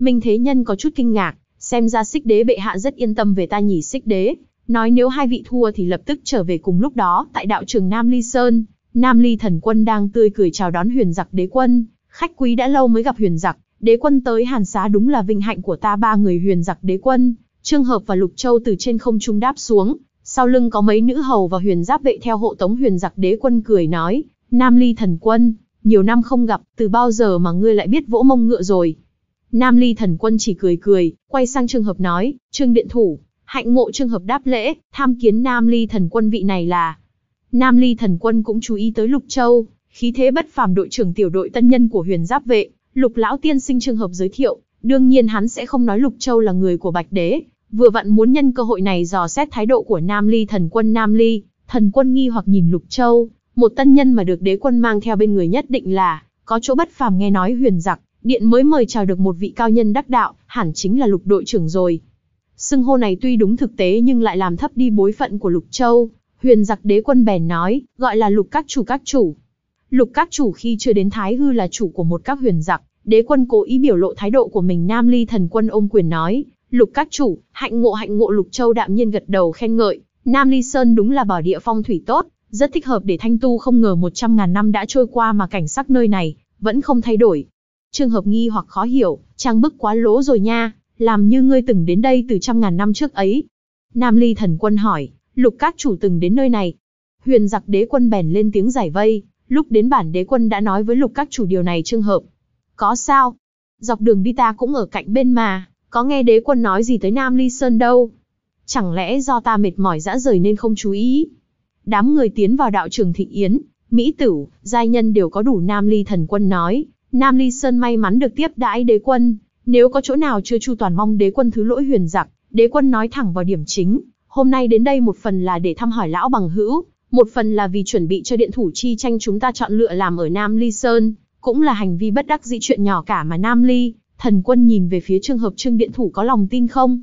Minh thế nhân có chút kinh ngạc, xem ra xích đế bệ hạ rất yên tâm về ta nhỉ xích đế, nói nếu hai vị thua thì lập tức trở về cùng lúc đó tại đạo trường Nam Ly Sơn. Nam Ly thần quân đang tươi cười chào đón huyền giặc đế quân, khách quý đã lâu mới gặp huyền giặc, đế quân tới hàn xá đúng là vinh hạnh của ta ba người huyền giặc đế quân, Trương Hợp và Lục Châu từ trên không trung đáp xuống, sau lưng có mấy nữ hầu và huyền giáp vệ theo hộ tống huyền giặc đế quân cười nói, Nam Ly thần quân, nhiều năm không gặp, từ bao giờ mà ngươi lại biết vỗ mông ngựa rồi. Nam Ly thần quân chỉ cười cười, quay sang Trương Hợp nói, Trương Điện Thủ, hạnh ngộ Trương Hợp đáp lễ, tham kiến Nam Ly thần quân vị này là. Nam Ly thần quân cũng chú ý tới Lục Châu, khí thế bất phàm đội trưởng tiểu đội tân nhân của huyền giáp vệ, Lục Lão Tiên sinh Trương Hợp giới thiệu, đương nhiên hắn sẽ không nói Lục Châu là người của Bạch Đế, vừa vặn muốn nhân cơ hội này dò xét thái độ của Nam Ly thần quân Nam Ly, thần quân nghi hoặc nhìn Lục Châu, một tân nhân mà được đế quân mang theo bên người nhất định là, có chỗ bất phàm nghe nói huyền giặc, điện mới mời chào được một vị cao nhân đắc đạo, hẳn chính là lục đội trưởng rồi. Xưng hô này tuy đúng thực tế nhưng lại làm thấp đi bối phận của Lục Châu, huyền giặc đế quân bèn nói, gọi là lục các chủ các chủ. Lục các chủ khi chưa đến Thái Hư là chủ của một các huyền giặc, đế quân cố ý biểu lộ thái độ của mình Nam Ly thần quân ôm quyền nói, Lục các chủ, hạnh ngộ hạnh ngộ Lục Châu đạm nhiên gật đầu khen ngợi, Nam Ly Sơn đúng là bảo địa phong thủy tốt, rất thích hợp để thanh tu không ngờ 100 ngàn năm đã trôi qua mà cảnh sắc nơi này, vẫn không thay đổi. Trường hợp nghi hoặc khó hiểu, trang bức quá lỗ rồi nha, làm như ngươi từng đến đây từ trăm ngàn năm trước ấy. Nam Ly thần quân hỏi, lục các chủ từng đến nơi này. Huyền giặc đế quân bèn lên tiếng giải vây, lúc đến bản đế quân đã nói với lục các chủ điều này trường hợp. Có sao? Dọc đường đi ta cũng ở cạnh bên mà, có nghe đế quân nói gì tới Nam Ly Sơn đâu. Chẳng lẽ do ta mệt mỏi dã rời nên không chú ý. Đám người tiến vào đạo trường thị Yến, Mỹ Tử, Giai Nhân đều có đủ Nam Ly thần quân nói. Nam Ly Sơn may mắn được tiếp đãi đế quân, nếu có chỗ nào chưa chu toàn mong đế quân thứ lỗi huyền giặc, đế quân nói thẳng vào điểm chính. Hôm nay đến đây một phần là để thăm hỏi lão bằng hữu, một phần là vì chuẩn bị cho điện thủ chi tranh chúng ta chọn lựa làm ở Nam Ly Sơn, cũng là hành vi bất đắc dĩ chuyện nhỏ cả mà Nam Ly, Thần quân nhìn về phía trường hợp trương điện thủ có lòng tin không?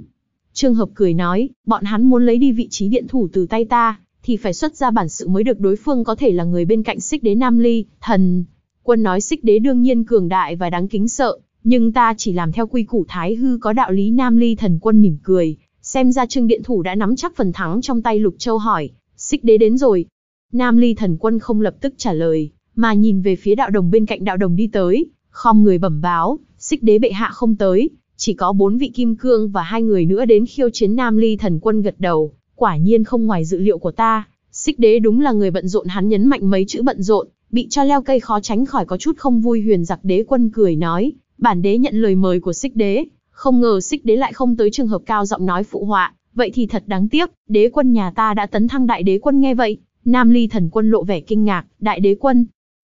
Trường hợp cười nói, bọn hắn muốn lấy đi vị trí điện thủ từ tay ta, thì phải xuất ra bản sự mới được đối phương có thể là người bên cạnh xích đế Nam Ly, thần. Quân nói xích đế đương nhiên cường đại và đáng kính sợ, nhưng ta chỉ làm theo quy củ thái hư có đạo lý Nam Ly thần quân mỉm cười, xem ra trương điện thủ đã nắm chắc phần thắng trong tay Lục Châu hỏi, xích đế đến rồi. Nam Ly thần quân không lập tức trả lời, mà nhìn về phía đạo đồng bên cạnh đạo đồng đi tới, khom người bẩm báo, xích đế bệ hạ không tới, chỉ có bốn vị kim cương và hai người nữa đến khiêu chiến Nam Ly thần quân gật đầu, quả nhiên không ngoài dự liệu của ta, xích đế đúng là người bận rộn hắn nhấn mạnh mấy chữ bận rộn, bị cho leo cây khó tránh khỏi có chút không vui huyền giặc đế quân cười nói, bản đế nhận lời mời của xích đế, không ngờ xích đế lại không tới trường hợp cao giọng nói phụ họa, vậy thì thật đáng tiếc, đế quân nhà ta đã tấn thăng đại đế quân nghe vậy, Nam Ly thần quân lộ vẻ kinh ngạc, đại đế quân.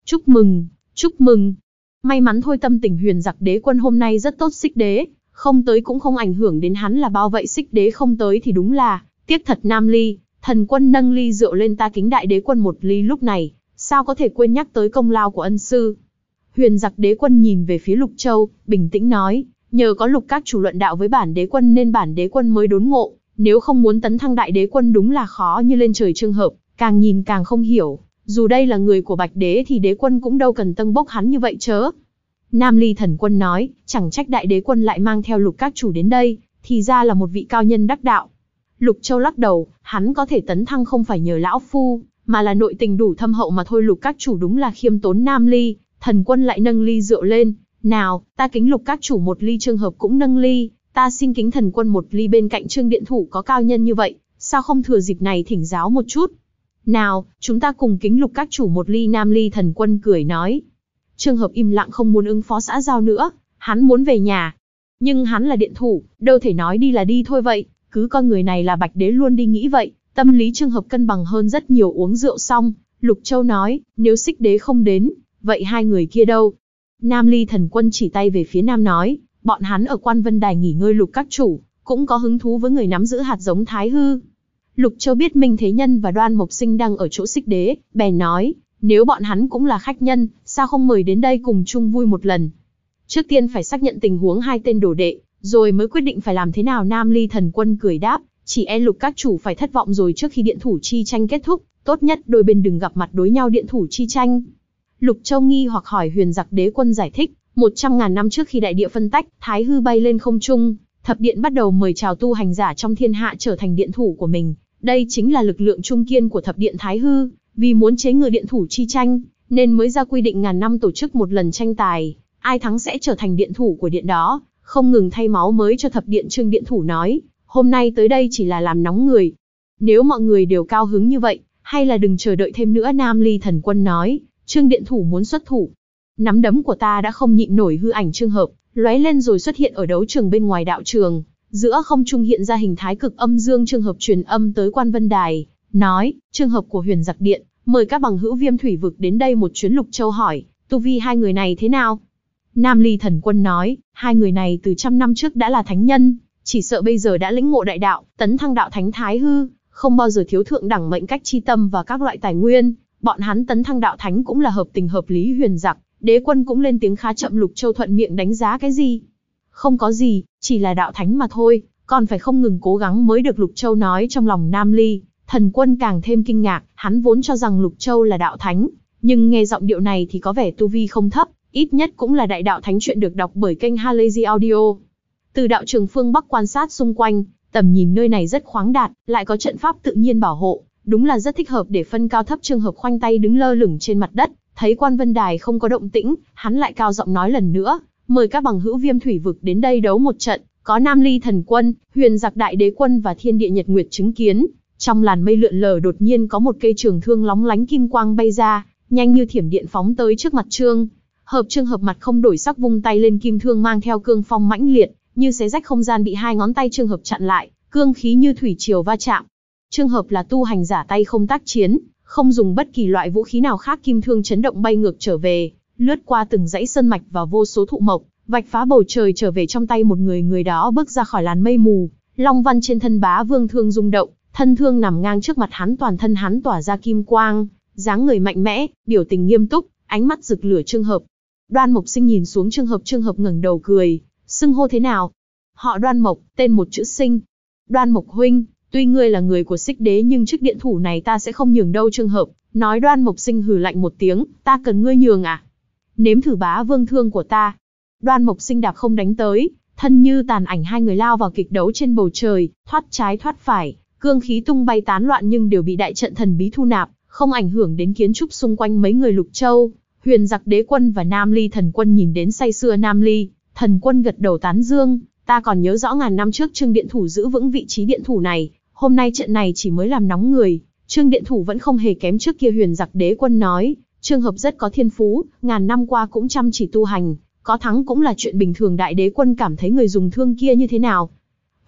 Chúc mừng, chúc mừng, May mắn thôi tâm tình huyền giặc đế quân hôm nay rất tốt xích đế, không tới cũng không ảnh hưởng đến hắn là bao vậy xích đế không tới thì đúng là, tiếc thật nam ly, thần quân nâng ly rượu lên ta kính đại đế quân một ly lúc này, sao có thể quên nhắc tới công lao của ân sư. Huyền giặc đế quân nhìn về phía lục châu, bình tĩnh nói, nhờ có lục các chủ luận đạo với bản đế quân nên bản đế quân mới đốn ngộ, nếu không muốn tấn thăng đại đế quân đúng là khó như lên trời trường hợp, càng nhìn càng không hiểu, dù đây là người của Bạch Đế thì đế quân cũng đâu cần tân bốc hắn như vậy chớ. Nam Ly thần quân nói, chẳng trách đại đế quân lại mang theo lục các chủ đến đây, thì ra là một vị cao nhân đắc đạo. Lục Châu lắc đầu, hắn có thể tấn thăng không phải nhờ lão phu, mà là nội tình đủ thâm hậu mà thôi lục các chủ đúng là khiêm tốn Nam Ly, thần quân lại nâng ly rượu lên, nào, ta kính lục các chủ một ly trường hợp cũng nâng ly, ta xin kính thần quân một ly bên cạnh trương điện thủ có cao nhân như vậy, sao không thừa dịp này thỉnh giáo một chút. Nào, chúng ta cùng kính lục các chủ một ly nam ly thần quân cười nói. Trường hợp im lặng không muốn ứng phó xã giao nữa, hắn muốn về nhà. Nhưng hắn là điện thủ, đâu thể nói đi là đi thôi vậy, cứ con người này là bạch đế luôn đi nghĩ vậy. Tâm lý trường hợp cân bằng hơn rất nhiều uống rượu xong, Lục Châu nói, nếu xích đế không đến, vậy hai người kia đâu? Nam ly thần quân chỉ tay về phía nam nói, bọn hắn ở quan vân đài nghỉ ngơi lục các chủ, cũng có hứng thú với người nắm giữ hạt giống thái hư. Lục Châu biết Minh Thế Nhân và Đoan Mộc Sinh đang ở chỗ xích đế, bèn nói, nếu bọn hắn cũng là khách nhân, sao không mời đến đây cùng chung vui một lần. Trước tiên phải xác nhận tình huống hai tên đồ đệ, rồi mới quyết định phải làm thế nào Nam Ly thần quân cười đáp, chỉ e lục các chủ phải thất vọng rồi trước khi điện thủ chi tranh kết thúc, tốt nhất đôi bên đừng gặp mặt đối nhau điện thủ chi tranh. Lục Châu nghi hoặc hỏi huyền giặc đế quân giải thích, 100 ngàn năm trước khi đại địa phân tách, Thái Hư bay lên không trung, thập điện bắt đầu mời chào tu hành giả trong thiên hạ trở thành điện thủ của mình, đây chính là lực lượng trung kiên của thập điện Thái Hư, vì muốn chế ngừa điện thủ chi tranh, nên mới ra quy định ngàn năm tổ chức một lần tranh tài, ai thắng sẽ trở thành điện thủ của điện đó, không ngừng thay máu mới cho thập điện trương điện thủ nói, hôm nay tới đây chỉ là làm nóng người. Nếu mọi người đều cao hứng như vậy, hay là đừng chờ đợi thêm nữa Nam Ly thần quân nói, trương điện thủ muốn xuất thủ. Nắm đấm của ta đã không nhịn nổi hư ảnh trương hợp, lóe lên rồi xuất hiện ở đấu trường bên ngoài đạo trường. Giữa không trung hiện ra hình thái cực âm dương trường hợp truyền âm tới quan vân đài, nói, trường hợp của huyền giặc điện, mời các bằng hữu viêm thủy vực đến đây một chuyến lục châu hỏi, tu vi hai người này thế nào? Nam Ly thần quân nói, hai người này từ trăm năm trước đã là thánh nhân, chỉ sợ bây giờ đã lĩnh ngộ đại đạo, tấn thăng đạo thánh thái hư, không bao giờ thiếu thượng đẳng mệnh cách chi tâm và các loại tài nguyên, bọn hắn tấn thăng đạo thánh cũng là hợp tình hợp lý huyền giặc, đế quân cũng lên tiếng khá chậm lục châu thuận miệng đánh giá cái gì không có gì, chỉ là đạo thánh mà thôi, còn phải không ngừng cố gắng mới được Lục Châu nói trong lòng Nam Ly. Thần quân càng thêm kinh ngạc, hắn vốn cho rằng Lục Châu là đạo thánh, nhưng nghe giọng điệu này thì có vẻ tu vi không thấp, ít nhất cũng là đại đạo thánh chuyện được đọc bởi kênh Halazy Audio. Từ đạo trường phương Bắc quan sát xung quanh, tầm nhìn nơi này rất khoáng đạt, lại có trận pháp tự nhiên bảo hộ, đúng là rất thích hợp để phân cao thấp trường hợp khoanh tay đứng lơ lửng trên mặt đất, thấy quan vân đài không có động tĩnh, hắn lại cao giọng nói lần nữa, mời các bằng hữu viêm thủy vực đến đây đấu một trận, có Nam Ly thần quân, Huyền Giặc đại đế quân và Thiên Địa Nhật Nguyệt chứng kiến. Trong làn mây lượn lờ đột nhiên có một cây trường thương lóng lánh kim quang bay ra, nhanh như thiểm điện phóng tới trước mặt Trương. Hợp Trương hợp mặt không đổi sắc vung tay lên kim thương mang theo cương phong mãnh liệt, như xé rách không gian bị hai ngón tay Trương hợp chặn lại, cương khí như thủy triều va chạm. Trương hợp là tu hành giả tay không tác chiến, không dùng bất kỳ loại vũ khí nào khác kim thương chấn động bay ngược trở về, lướt qua từng dãy sơn mạch và vô số thụ mộc, vạch phá bầu trời trở về trong tay một người người đó bước ra khỏi làn mây mù, long văn trên thân bá vương thương rung động, thân thương nằm ngang trước mặt hắn toàn thân hắn tỏa ra kim quang, dáng người mạnh mẽ, biểu tình nghiêm túc, ánh mắt rực lửa trương hợp. Đoan Mộc Sinh nhìn xuống trương hợp trương hợp ngẩng đầu cười, xưng hô thế nào? Họ Đoan Mộc, tên một chữ sinh. Đoan Mộc huynh, tuy ngươi là người của sích đế nhưng chức điện thủ này ta sẽ không nhường đâu trương hợp. Nói Đoan Mộc Sinh hừ lạnh một tiếng, ta cần ngươi nhường à? nếm thử bá vương thương của ta. Đoan mộc sinh đạp không đánh tới, thân như tàn ảnh hai người lao vào kịch đấu trên bầu trời, thoát trái thoát phải, cương khí tung bay tán loạn nhưng đều bị đại trận thần bí thu nạp, không ảnh hưởng đến kiến trúc xung quanh mấy người lục châu. Huyền giặc đế quân và Nam Ly thần quân nhìn đến say sưa Nam Ly, thần quân gật đầu tán dương, ta còn nhớ rõ ngàn năm trước Trương Điện Thủ giữ vững vị trí điện thủ này, hôm nay trận này chỉ mới làm nóng người, Trương Điện Thủ vẫn không hề kém trước kia huyền giặc đế quân nói, Trường hợp rất có thiên phú, ngàn năm qua cũng chăm chỉ tu hành, có thắng cũng là chuyện bình thường đại đế quân cảm thấy người dùng thương kia như thế nào.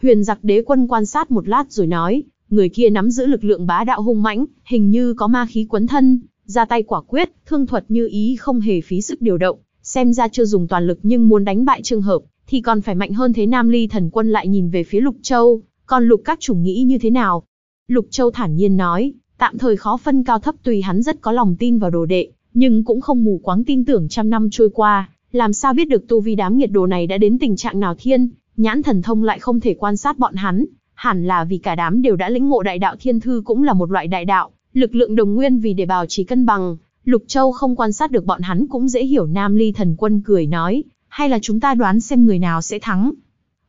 Huyền giặc đế quân quan sát một lát rồi nói, người kia nắm giữ lực lượng bá đạo hung mãnh, hình như có ma khí quấn thân, ra tay quả quyết, thương thuật như ý không hề phí sức điều động, xem ra chưa dùng toàn lực nhưng muốn đánh bại trường hợp, thì còn phải mạnh hơn thế Nam Ly thần quân lại nhìn về phía Lục Châu, còn Lục các chủ nghĩ như thế nào? Lục Châu thản nhiên nói, Tạm thời khó phân cao thấp tùy hắn rất có lòng tin vào đồ đệ, nhưng cũng không mù quáng tin tưởng trăm năm trôi qua, làm sao biết được tu vi đám nghiệt đồ này đã đến tình trạng nào thiên, nhãn thần thông lại không thể quan sát bọn hắn, hẳn là vì cả đám đều đã lĩnh ngộ đại đạo thiên thư cũng là một loại đại đạo, lực lượng đồng nguyên vì để bảo trì cân bằng, Lục Châu không quan sát được bọn hắn cũng dễ hiểu Nam Ly thần quân cười nói, hay là chúng ta đoán xem người nào sẽ thắng.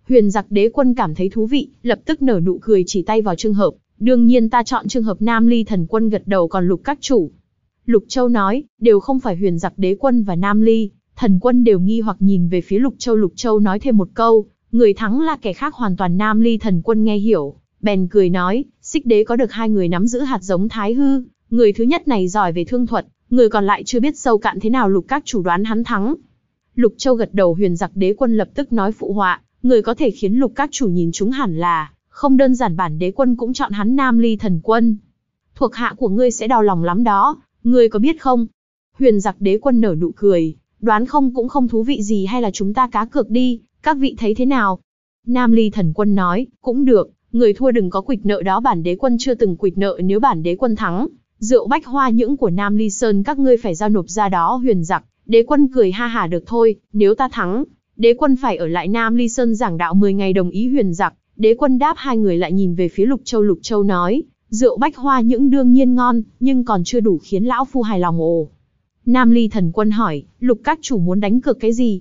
Huyền giặc đế quân cảm thấy thú vị, lập tức nở nụ cười chỉ tay vào trường hợp, Đương nhiên ta chọn trường hợp Nam Ly thần quân gật đầu còn lục các chủ. Lục Châu nói, đều không phải huyền giặc đế quân và Nam Ly, thần quân đều nghi hoặc nhìn về phía Lục Châu. Lục Châu nói thêm một câu, người thắng là kẻ khác hoàn toàn Nam Ly thần quân nghe hiểu. Bèn cười nói, xích đế có được hai người nắm giữ hạt giống thái hư, người thứ nhất này giỏi về thương thuật, người còn lại chưa biết sâu cạn thế nào lục các chủ đoán hắn thắng. Lục Châu gật đầu huyền giặc đế quân lập tức nói phụ họa, người có thể khiến lục các chủ nhìn chúng hẳn là không đơn giản bản đế quân cũng chọn hắn Nam Ly thần quân. Thuộc hạ của ngươi sẽ đau lòng lắm đó, ngươi có biết không? Huyền giặc đế quân nở nụ cười, đoán không cũng không thú vị gì hay là chúng ta cá cược đi, các vị thấy thế nào? Nam Ly thần quân nói, cũng được, người thua đừng có quỵt nợ đó bản đế quân chưa từng quỵt nợ nếu bản đế quân thắng. Rượu bách hoa những của Nam Ly Sơn các ngươi phải giao nộp ra đó huyền giặc, đế quân cười ha hả được thôi, nếu ta thắng, đế quân phải ở lại Nam Ly Sơn giảng đạo 10 ngày đồng ý huyền giặc, Đế quân đáp hai người lại nhìn về phía Lục Châu Lục Châu nói, rượu bách hoa những đương nhiên ngon, nhưng còn chưa đủ khiến lão phu hài lòng ồ. Nam Ly thần quân hỏi, Lục các chủ muốn đánh cược cái gì?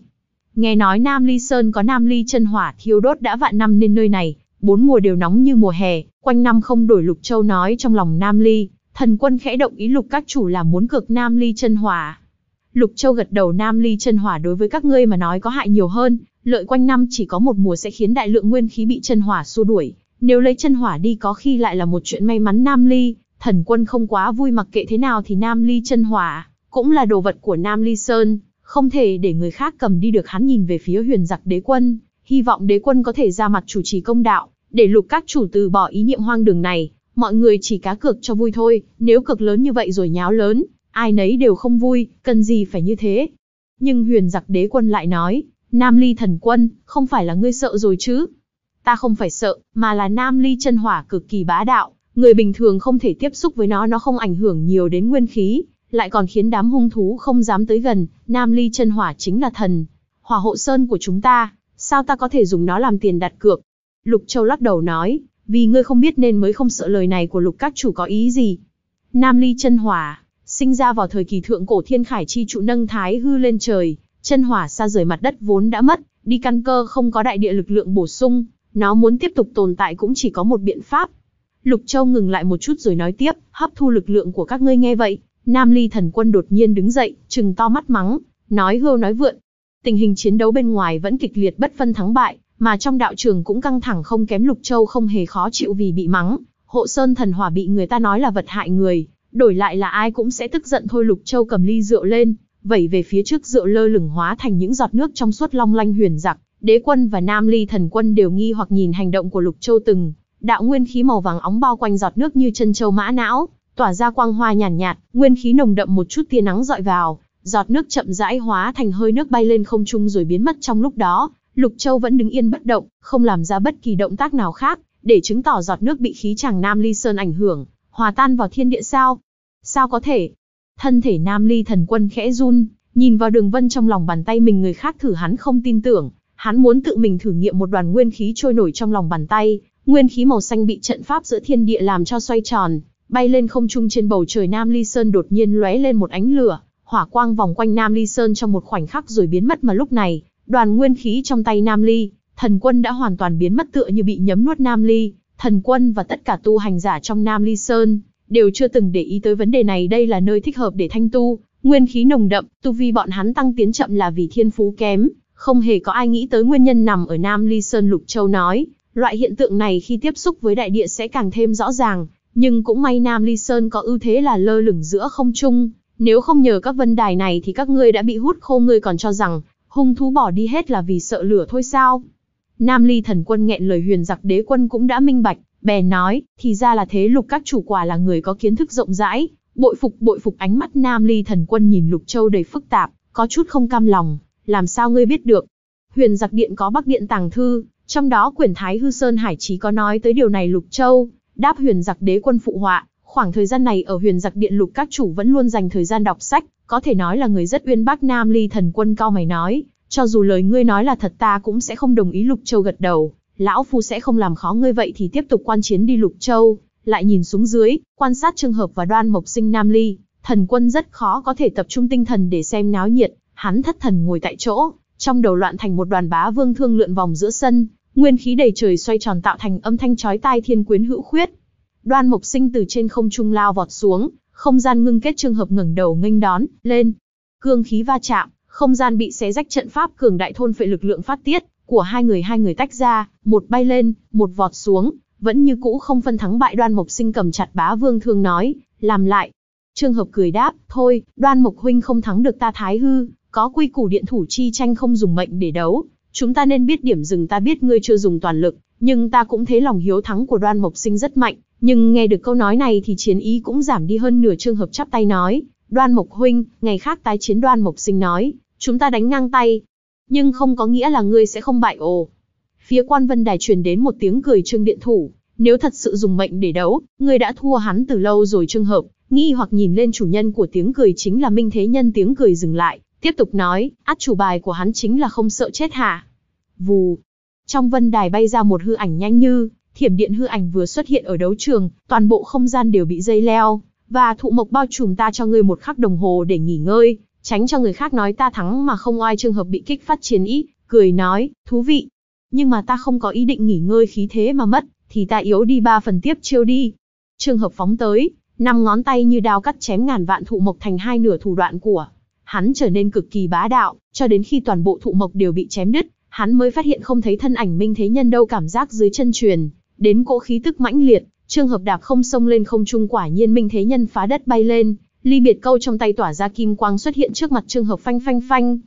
Nghe nói Nam Ly Sơn có Nam Ly chân hỏa thiêu đốt đã vạn năm nên nơi này, bốn mùa đều nóng như mùa hè, quanh năm không đổi Lục Châu nói trong lòng Nam Ly, thần quân khẽ động ý Lục các chủ là muốn cược Nam Ly chân hỏa. Lục Châu gật đầu Nam Ly chân hỏa đối với các ngươi mà nói có hại nhiều hơn, Lợi quanh năm chỉ có một mùa sẽ khiến đại lượng nguyên khí bị chân hỏa xua đuổi, nếu lấy chân hỏa đi có khi lại là một chuyện may mắn Nam Ly, thần quân không quá vui mặc kệ thế nào thì Nam Ly chân hỏa, cũng là đồ vật của Nam Ly Sơn, không thể để người khác cầm đi được hắn nhìn về phía huyền giặc đế quân, hy vọng đế quân có thể ra mặt chủ trì công đạo, để lục các chủ từ bỏ ý niệm hoang đường này, mọi người chỉ cá cược cho vui thôi, nếu cực lớn như vậy rồi nháo lớn, ai nấy đều không vui, cần gì phải như thế. Nhưng huyền giặc đế quân lại nói, Nam Ly thần quân, không phải là ngươi sợ rồi chứ? Ta không phải sợ, mà là Nam Ly chân hỏa cực kỳ bá đạo, người bình thường không thể tiếp xúc với nó, nó không ảnh hưởng nhiều đến nguyên khí, lại còn khiến đám hung thú không dám tới gần, Nam Ly chân hỏa chính là thần, hỏa hộ sơn của chúng ta, sao ta có thể dùng nó làm tiền đặt cược? Lục Châu lắc đầu nói, vì ngươi không biết nên mới không sợ lời này của Lục các chủ có ý gì. Nam Ly chân hỏa, sinh ra vào thời kỳ thượng cổ thiên khải chi trụ nâng thái hư lên trời, Chân hỏa xa rời mặt đất vốn đã mất, đi căn cơ không có đại địa lực lượng bổ sung, nó muốn tiếp tục tồn tại cũng chỉ có một biện pháp. Lục Châu ngừng lại một chút rồi nói tiếp, hấp thu lực lượng của các ngươi nghe vậy. Nam Ly thần quân đột nhiên đứng dậy, trừng to mắt mắng, nói hưu nói vượn. Tình hình chiến đấu bên ngoài vẫn kịch liệt bất phân thắng bại, mà trong đạo trường cũng căng thẳng không kém Lục Châu không hề khó chịu vì bị mắng. Hộ Sơn thần hỏa bị người ta nói là vật hại người, đổi lại là ai cũng sẽ tức giận thôi Lục Châu cầm ly rượu lên, vẩy về phía trước rượu lơ lửng hóa thành những giọt nước trong suốt long lanh huyền giặc, đế quân và nam ly thần quân đều nghi hoặc nhìn hành động của Lục Châu từng, đạo nguyên khí màu vàng óng bao quanh giọt nước như chân châu mã não, tỏa ra quang hoa nhàn nhạt, nhạt, nguyên khí nồng đậm một chút tia nắng dọi vào, giọt nước chậm rãi hóa thành hơi nước bay lên không trung rồi biến mất trong lúc đó, Lục Châu vẫn đứng yên bất động, không làm ra bất kỳ động tác nào khác, để chứng tỏ giọt nước bị khí chàng Nam Ly Sơn ảnh hưởng, hòa tan vào thiên địa sao? Sao có thể? Thân thể Nam Ly thần quân khẽ run, nhìn vào đường vân trong lòng bàn tay mình người khác thử hắn không tin tưởng, hắn muốn tự mình thử nghiệm một đoàn nguyên khí trôi nổi trong lòng bàn tay, nguyên khí màu xanh bị trận pháp giữa thiên địa làm cho xoay tròn, bay lên không trung trên bầu trời Nam Ly Sơn đột nhiên lóe lên một ánh lửa, hỏa quang vòng quanh Nam Ly Sơn trong một khoảnh khắc rồi biến mất mà lúc này, đoàn nguyên khí trong tay Nam Ly, thần quân đã hoàn toàn biến mất tựa như bị nhấm nuốt Nam Ly, thần quân và tất cả tu hành giả trong Nam Ly Sơn, đều chưa từng để ý tới vấn đề này đây là nơi thích hợp để thanh tu, nguyên khí nồng đậm, tu vi bọn hắn tăng tiến chậm là vì thiên phú kém, không hề có ai nghĩ tới nguyên nhân nằm ở Nam Ly Sơn Lục Châu nói, loại hiện tượng này khi tiếp xúc với đại địa sẽ càng thêm rõ ràng, nhưng cũng may Nam Ly Sơn có ưu thế là lơ lửng giữa không trung, nếu không nhờ các vân đài này thì các ngươi đã bị hút khô ngươi còn cho rằng, hung thú bỏ đi hết là vì sợ lửa thôi sao. Nam Ly thần quân nghẹn lời huyền giặc đế quân cũng đã minh bạch, bèn nói, thì ra là thế lục các chủ quả là người có kiến thức rộng rãi, bội phục bội phục ánh mắt nam ly thần quân nhìn lục châu đầy phức tạp, có chút không cam lòng, làm sao ngươi biết được. Huyền giặc điện có bắc điện tàng thư, trong đó quyển thái hư sơn hải trí có nói tới điều này lục châu, đáp huyền giặc đế quân phụ họa, khoảng thời gian này ở huyền giặc điện lục các chủ vẫn luôn dành thời gian đọc sách, có thể nói là người rất uyên bác nam ly thần quân cao mày nói, cho dù lời ngươi nói là thật ta cũng sẽ không đồng ý lục châu gật đầu, lão phu sẽ không làm khó ngươi vậy thì tiếp tục quan chiến đi Lục Châu, lại nhìn xuống dưới, quan sát trường hợp và đoan mộc sinh Nam Ly, thần quân rất khó có thể tập trung tinh thần để xem náo nhiệt, hắn thất thần ngồi tại chỗ, trong đầu loạn thành một đoàn bá vương thương lượn vòng giữa sân, nguyên khí đầy trời xoay tròn tạo thành âm thanh chói tai thiên quyến hữu khuyết. Đoan mộc sinh từ trên không trung lao vọt xuống, không gian ngưng kết trường hợp ngẩng đầu nghênh đón, lên. Cương khí va chạm, không gian bị xé rách trận pháp cường đại thôn phệ lực lượng phát tiết, của hai người hai người tách ra, một bay lên, một vọt xuống, vẫn như cũ không phân thắng bại đoan mộc sinh cầm chặt bá vương thương nói, làm lại. Trương Hợp cười đáp, thôi, đoan mộc huynh không thắng được ta thái hư, có quy củ điện thủ chi tranh không dùng mệnh để đấu, chúng ta nên biết điểm dừng ta biết ngươi chưa dùng toàn lực, nhưng ta cũng thấy lòng hiếu thắng của đoan mộc sinh rất mạnh, nhưng nghe được câu nói này thì chiến ý cũng giảm đi hơn nửa Trương Hợp chắp tay nói, đoan mộc huynh, ngày khác tái chiến đoan mộc sinh nói, chúng ta đánh ngang tay, nhưng không có nghĩa là ngươi sẽ không bại ồ. Phía quan vân đài truyền đến một tiếng cười trương điện thủ, nếu thật sự dùng mệnh để đấu, ngươi đã thua hắn từ lâu rồi trương hợp, nghi hoặc nhìn lên chủ nhân của tiếng cười chính là minh thế nhân tiếng cười dừng lại, tiếp tục nói, át chủ bài của hắn chính là không sợ chết hả. Vù, trong vân đài bay ra một hư ảnh nhanh như, thiểm điện hư ảnh vừa xuất hiện ở đấu trường, toàn bộ không gian đều bị dây leo, và thụ mộc bao trùm ta cho ngươi một khắc đồng hồ để nghỉ ngơi, tránh cho người khác nói ta thắng mà không oai trường hợp bị kích phát chiến ý, cười nói, thú vị. Nhưng mà ta không có ý định nghỉ ngơi khí thế mà mất, thì ta yếu đi ba phần tiếp chiêu đi. Trường hợp phóng tới, năm ngón tay như đao cắt chém ngàn vạn thụ mộc thành hai nửa thủ đoạn của. Hắn trở nên cực kỳ bá đạo, cho đến khi toàn bộ thụ mộc đều bị chém đứt, hắn mới phát hiện không thấy thân ảnh minh thế nhân đâu cảm giác dưới chân truyền, đến cỗ khí tức mãnh liệt, trường hợp đạp không sông lên không trung quả nhiên minh thế nhân phá đất bay lên, ly biệt câu trong tay tỏa ra kim quang xuất hiện trước mặt Trương Hợp phanh phanh phanh.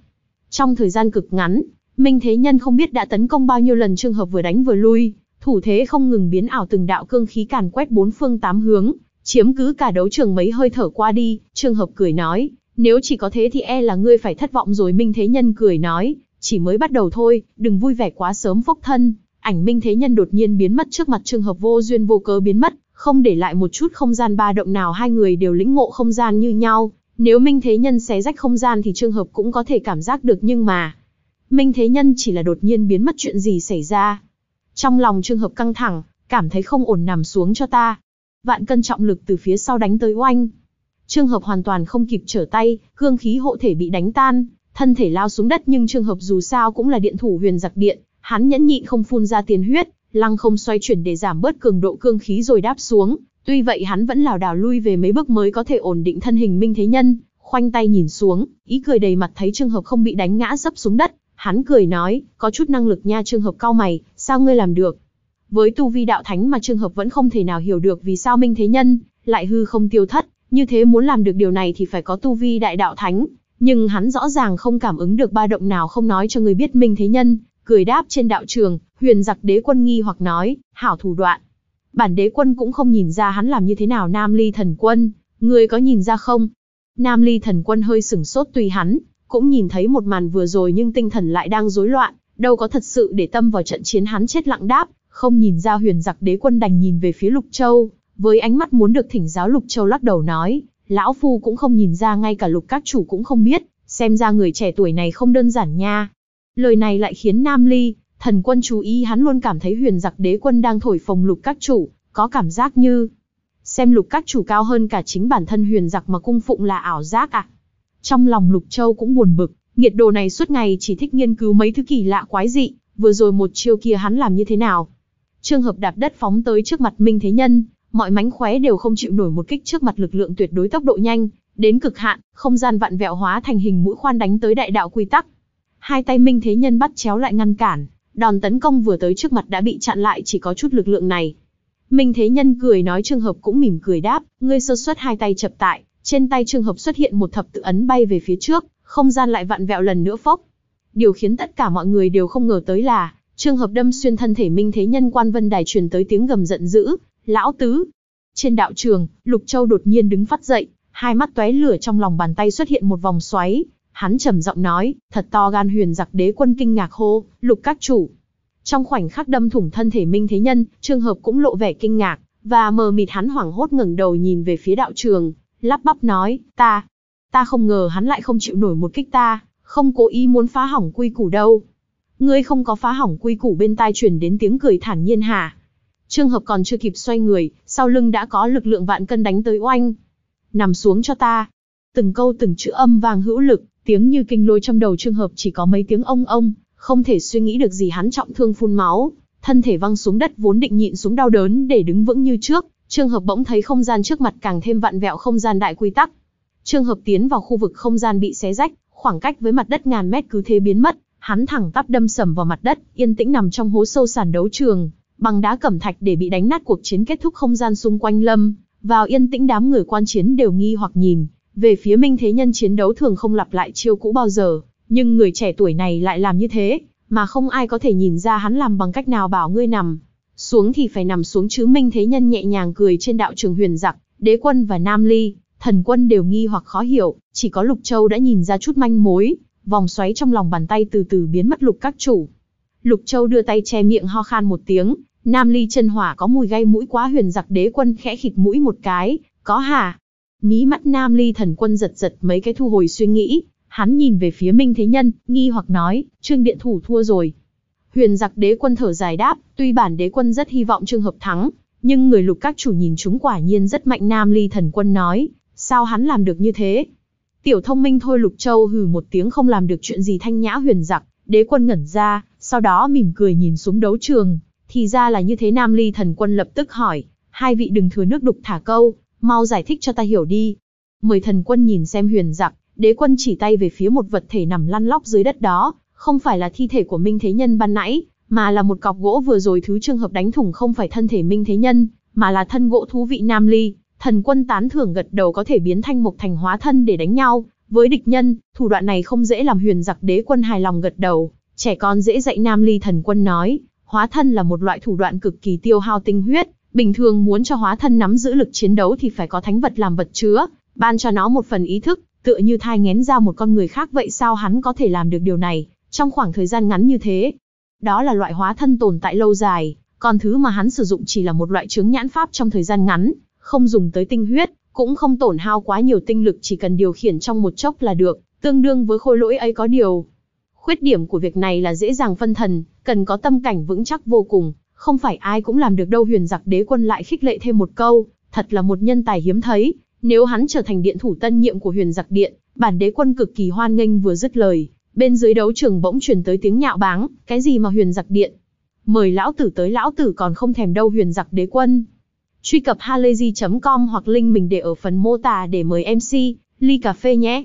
Trong thời gian cực ngắn, Minh Thế Nhân không biết đã tấn công bao nhiêu lần Trương Hợp vừa đánh vừa lui, thủ thế không ngừng biến ảo từng đạo cương khí càn quét bốn phương tám hướng, chiếm cứ cả đấu trường mấy hơi thở qua đi, Trương Hợp cười nói, nếu chỉ có thế thì e là ngươi phải thất vọng rồi Minh Thế Nhân cười nói, chỉ mới bắt đầu thôi, đừng vui vẻ quá sớm phốc thân. Ảnh Minh Thế Nhân đột nhiên biến mất trước mặt Trương Hợp vô duyên vô cớ biến mất, không để lại một chút không gian ba động nào hai người đều lĩnh ngộ không gian như nhau. Nếu Minh Thế Nhân xé rách không gian thì Trương Hợp cũng có thể cảm giác được nhưng mà... Minh Thế Nhân chỉ là đột nhiên biến mất chuyện gì xảy ra. Trong lòng Trương Hợp căng thẳng, cảm thấy không ổn nằm xuống cho ta. Vạn cân trọng lực từ phía sau đánh tới oanh. Trương Hợp hoàn toàn không kịp trở tay, cương khí hộ thể bị đánh tan, thân thể lao xuống đất nhưng Trương Hợp dù sao cũng là điện thủ huyền giặc điện, hắn nhẫn nhịn không phun ra tiền huyết, Lăng không xoay chuyển để giảm bớt cường độ cương khí rồi đáp xuống, tuy vậy hắn vẫn lảo đảo lui về mấy bước mới có thể ổn định thân hình Minh Thế Nhân, khoanh tay nhìn xuống, ý cười đầy mặt thấy Trương Hợp không bị đánh ngã sấp xuống đất, hắn cười nói, có chút năng lực nha Trương Hợp cao mày, sao ngươi làm được? Với tu vi đạo thánh mà Trương Hợp vẫn không thể nào hiểu được vì sao Minh Thế Nhân lại hư không tiêu thất, như thế muốn làm được điều này thì phải có tu vi đại đạo thánh, nhưng hắn rõ ràng không cảm ứng được ba động nào không nói cho người biết Minh Thế Nhân, cười đáp trên đạo trường, Huyền giặc đế quân nghi hoặc nói, hảo thủ đoạn. Bản đế quân cũng không nhìn ra hắn làm như thế nào Nam Ly thần quân, người có nhìn ra không? Nam Ly thần quân hơi sửng sốt tùy hắn, cũng nhìn thấy một màn vừa rồi nhưng tinh thần lại đang rối loạn, đâu có thật sự để tâm vào trận chiến hắn chết lặng đáp, không nhìn ra huyền giặc đế quân đành nhìn về phía Lục Châu, với ánh mắt muốn được thỉnh giáo Lục Châu lắc đầu nói, lão phu cũng không nhìn ra ngay cả lục các chủ cũng không biết, xem ra người trẻ tuổi này không đơn giản nha. Lời này lại khiến Nam Ly, Thần quân chú ý hắn luôn cảm thấy huyền giặc đế quân đang thổi phồng lục các chủ, có cảm giác như xem lục các chủ cao hơn cả chính bản thân huyền giặc mà cung phụng là ảo giác à. Trong lòng lục châu cũng buồn bực, nghiệt đồ này suốt ngày chỉ thích nghiên cứu mấy thứ kỳ lạ quái dị, vừa rồi một chiêu kia hắn làm như thế nào. Trường hợp đạp đất phóng tới trước mặt Minh Thế Nhân, mọi mánh khóe đều không chịu nổi một kích trước mặt lực lượng tuyệt đối tốc độ nhanh, đến cực hạn, không gian vặn vẹo hóa thành hình mũi khoan đánh tới đại đạo quy tắc. Hai tay Minh Thế Nhân bắt chéo lại ngăn cản, Đòn tấn công vừa tới trước mặt đã bị chặn lại chỉ có chút lực lượng này. Minh Thế Nhân cười nói Trương Hợp cũng mỉm cười đáp, ngươi sơ xuất hai tay chập tại, trên tay Trương Hợp xuất hiện một thập tự ấn bay về phía trước, không gian lại vặn vẹo lần nữa phốc. Điều khiến tất cả mọi người đều không ngờ tới là, Trương Hợp đâm xuyên thân thể Minh Thế Nhân quan vân đài truyền tới tiếng gầm giận dữ, lão tứ. Trên đạo trường, Lục Châu đột nhiên đứng phát dậy, hai mắt tóe lửa trong lòng bàn tay xuất hiện một vòng xoáy, Hắn trầm giọng nói, thật to gan huyền giặc đế quân kinh ngạc hô, lục các chủ. Trong khoảnh khắc đâm thủng thân thể Minh Thế Nhân, trường hợp cũng lộ vẻ kinh ngạc, và mờ mịt hắn hoảng hốt ngẩng đầu nhìn về phía đạo trường, lắp bắp nói, ta, ta không ngờ hắn lại không chịu nổi một kích ta, không cố ý muốn phá hỏng quy củ đâu. Ngươi không có phá hỏng quy củ bên tai truyền đến tiếng cười thản nhiên hả? Trường hợp còn chưa kịp xoay người, sau lưng đã có lực lượng vạn cân đánh tới oanh. Nằm xuống cho ta. Từng câu từng chữ âm vang hữu lực, Tiếng như kinh lôi trong đầu Trương Hợp chỉ có mấy tiếng ông ông, không thể suy nghĩ được gì hắn trọng thương phun máu, thân thể văng xuống đất vốn định nhịn xuống đau đớn để đứng vững như trước, Trương Hợp bỗng thấy không gian trước mặt càng thêm vặn vẹo không gian đại quy tắc. Trương Hợp tiến vào khu vực không gian bị xé rách, khoảng cách với mặt đất ngàn mét cứ thế biến mất, hắn thẳng tắp đâm sầm vào mặt đất, yên tĩnh nằm trong hố sâu sàn đấu trường, bằng đá cẩm thạch để bị đánh nát cuộc chiến kết thúc không gian xung quanh lâm, vào yên tĩnh đám người quan chiến đều nghi hoặc nhìn, về phía Minh Thế Nhân chiến đấu thường không lặp lại chiêu cũ bao giờ, nhưng người trẻ tuổi này lại làm như thế, mà không ai có thể nhìn ra hắn làm bằng cách nào bảo ngươi nằm. Xuống thì phải nằm xuống chứ Minh Thế Nhân nhẹ nhàng cười trên đạo trường huyền giặc, đế quân và nam ly, thần quân đều nghi hoặc khó hiểu, chỉ có Lục Châu đã nhìn ra chút manh mối, vòng xoáy trong lòng bàn tay từ từ biến mất lục các chủ. Lục Châu đưa tay che miệng ho khan một tiếng, Nam Ly chân hỏa có mùi gây mũi quá huyền giặc đế quân khẽ khịt mũi một cái, có hả, Mí mắt nam ly thần quân giật giật mấy cái thu hồi suy nghĩ, hắn nhìn về phía Minh Thế Nhân, nghi hoặc nói, Trương Điện Thủ thua rồi. Huyền giặc đế quân thở dài đáp, tuy bản đế quân rất hy vọng Trương Hợp thắng, nhưng người lục các chủ nhìn chúng quả nhiên rất mạnh nam ly thần quân nói, sao hắn làm được như thế? Tiểu thông minh thôi lục châu hừ một tiếng không làm được chuyện gì thanh nhã huyền giặc, đế quân ngẩn ra, sau đó mỉm cười nhìn xuống đấu trường, thì ra là như thế nam ly thần quân lập tức hỏi, hai vị đừng thừa nước đục thả câu, Mau giải thích cho ta hiểu đi. Mười thần quân nhìn xem huyền giặc, đế quân chỉ tay về phía một vật thể nằm lăn lóc dưới đất đó, không phải là thi thể của Minh Thế Nhân ban nãy, mà là một cọc gỗ vừa rồi thứ trường hợp đánh thủng không phải thân thể Minh Thế Nhân, mà là thân gỗ thú vị Nam Ly. Thần quân tán thưởng gật đầu có thể biến thanh mục thành hóa thân để đánh nhau, với địch nhân, thủ đoạn này không dễ làm huyền giặc đế quân hài lòng gật đầu, trẻ con dễ dạy Nam Ly thần quân nói, hóa thân là một loại thủ đoạn cực kỳ tiêu hao tinh huyết, Bình thường muốn cho hóa thân nắm giữ lực chiến đấu thì phải có thánh vật làm vật chứa, ban cho nó một phần ý thức, tựa như thai ngén ra một con người khác vậy sao hắn có thể làm được điều này, trong khoảng thời gian ngắn như thế. Đó là loại hóa thân tồn tại lâu dài, còn thứ mà hắn sử dụng chỉ là một loại chứng nhãn pháp trong thời gian ngắn, không dùng tới tinh huyết, cũng không tổn hao quá nhiều tinh lực chỉ cần điều khiển trong một chốc là được, tương đương với khối lỗi ấy có điều. Khuyết điểm của việc này là dễ dàng phân thần, cần có tâm cảnh vững chắc vô cùng, không phải ai cũng làm được đâu huyền giặc đế quân lại khích lệ thêm một câu, thật là một nhân tài hiếm thấy, nếu hắn trở thành điện thủ tân nhiệm của huyền giặc điện, bản đế quân cực kỳ hoan nghênh vừa dứt lời, bên dưới đấu trường bỗng truyền tới tiếng nhạo báng, cái gì mà huyền giặc điện. Mời lão tử tới lão tử còn không thèm đâu huyền giặc đế quân. Truy cập halayzi.com hoặc link mình để ở phần mô tả để mời MC, ly cà phê nhé.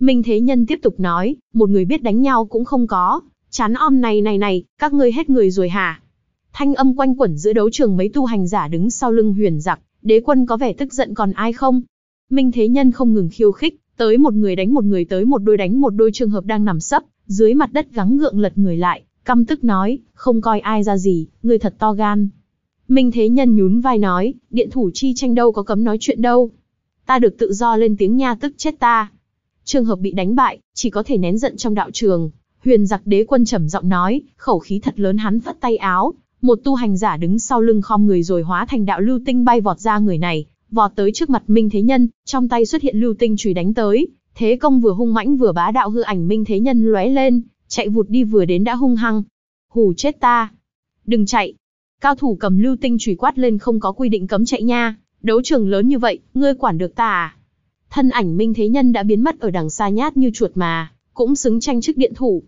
Minh Thế Nhân tiếp tục nói, một người biết đánh nhau cũng không có, chán om này này này, các ngươi hết người rồi hả? Thanh âm quanh quẩn giữa đấu trường mấy tu hành giả đứng sau lưng huyền giặc, đế quân có vẻ tức giận còn ai không? Minh Thế Nhân không ngừng khiêu khích, tới một người đánh một người tới một đôi đánh một đôi trường hợp đang nằm sấp, dưới mặt đất gắng gượng lật người lại, căm tức nói, không coi ai ra gì, người thật to gan. Minh Thế Nhân nhún vai nói, điện thủ chi tranh đâu có cấm nói chuyện đâu. Ta được tự do lên tiếng nha tức chết ta. Trường hợp bị đánh bại, chỉ có thể nén giận trong đạo trường. Huyền giặc đế quân trầm giọng nói, khẩu khí thật lớn hắn phất tay áo, một tu hành giả đứng sau lưng khom người rồi hóa thành đạo lưu tinh bay vọt ra người này, vọt tới trước mặt Minh Thế Nhân, trong tay xuất hiện lưu tinh chùy đánh tới, thế công vừa hung mãnh vừa bá đạo hư ảnh Minh Thế Nhân lóe lên, chạy vụt đi vừa đến đã hung hăng. Hù chết ta. Đừng chạy. Cao thủ cầm lưu tinh chùy quát lên không có quy định cấm chạy nha, đấu trường lớn như vậy, ngươi quản được ta à? Thân ảnh Minh Thế Nhân đã biến mất ở đằng xa nhát như chuột mà, cũng xứng tranh chức điện thủ.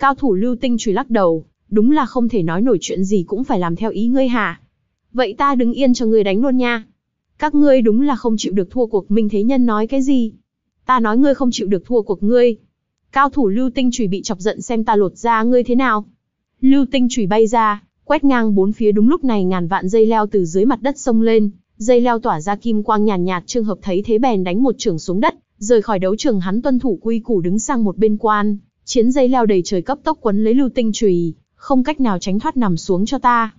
Cao thủ lưu tinh chùy lắc đầu, đúng là không thể nói nổi chuyện gì cũng phải làm theo ý ngươi hả? Vậy ta đứng yên cho ngươi đánh luôn nha. Các ngươi đúng là không chịu được thua cuộc Minh Thế Nhân nói cái gì? Ta nói ngươi không chịu được thua cuộc ngươi. Cao thủ Lưu Tinh Chùy bị chọc giận xem ta lột ra ngươi thế nào. Lưu Tinh Chùy bay ra, quét ngang bốn phía đúng lúc này ngàn vạn dây leo từ dưới mặt đất sông lên, dây leo tỏa ra kim quang nhàn nhạt, nhạt trường hợp thấy thế bèn đánh một trường xuống đất, rời khỏi đấu trường hắn tuân thủ quy củ đứng sang một bên quan, chiến dây leo đầy trời cấp tốc quấn lấy lưu tinh chùy không cách nào tránh thoát nằm xuống cho ta.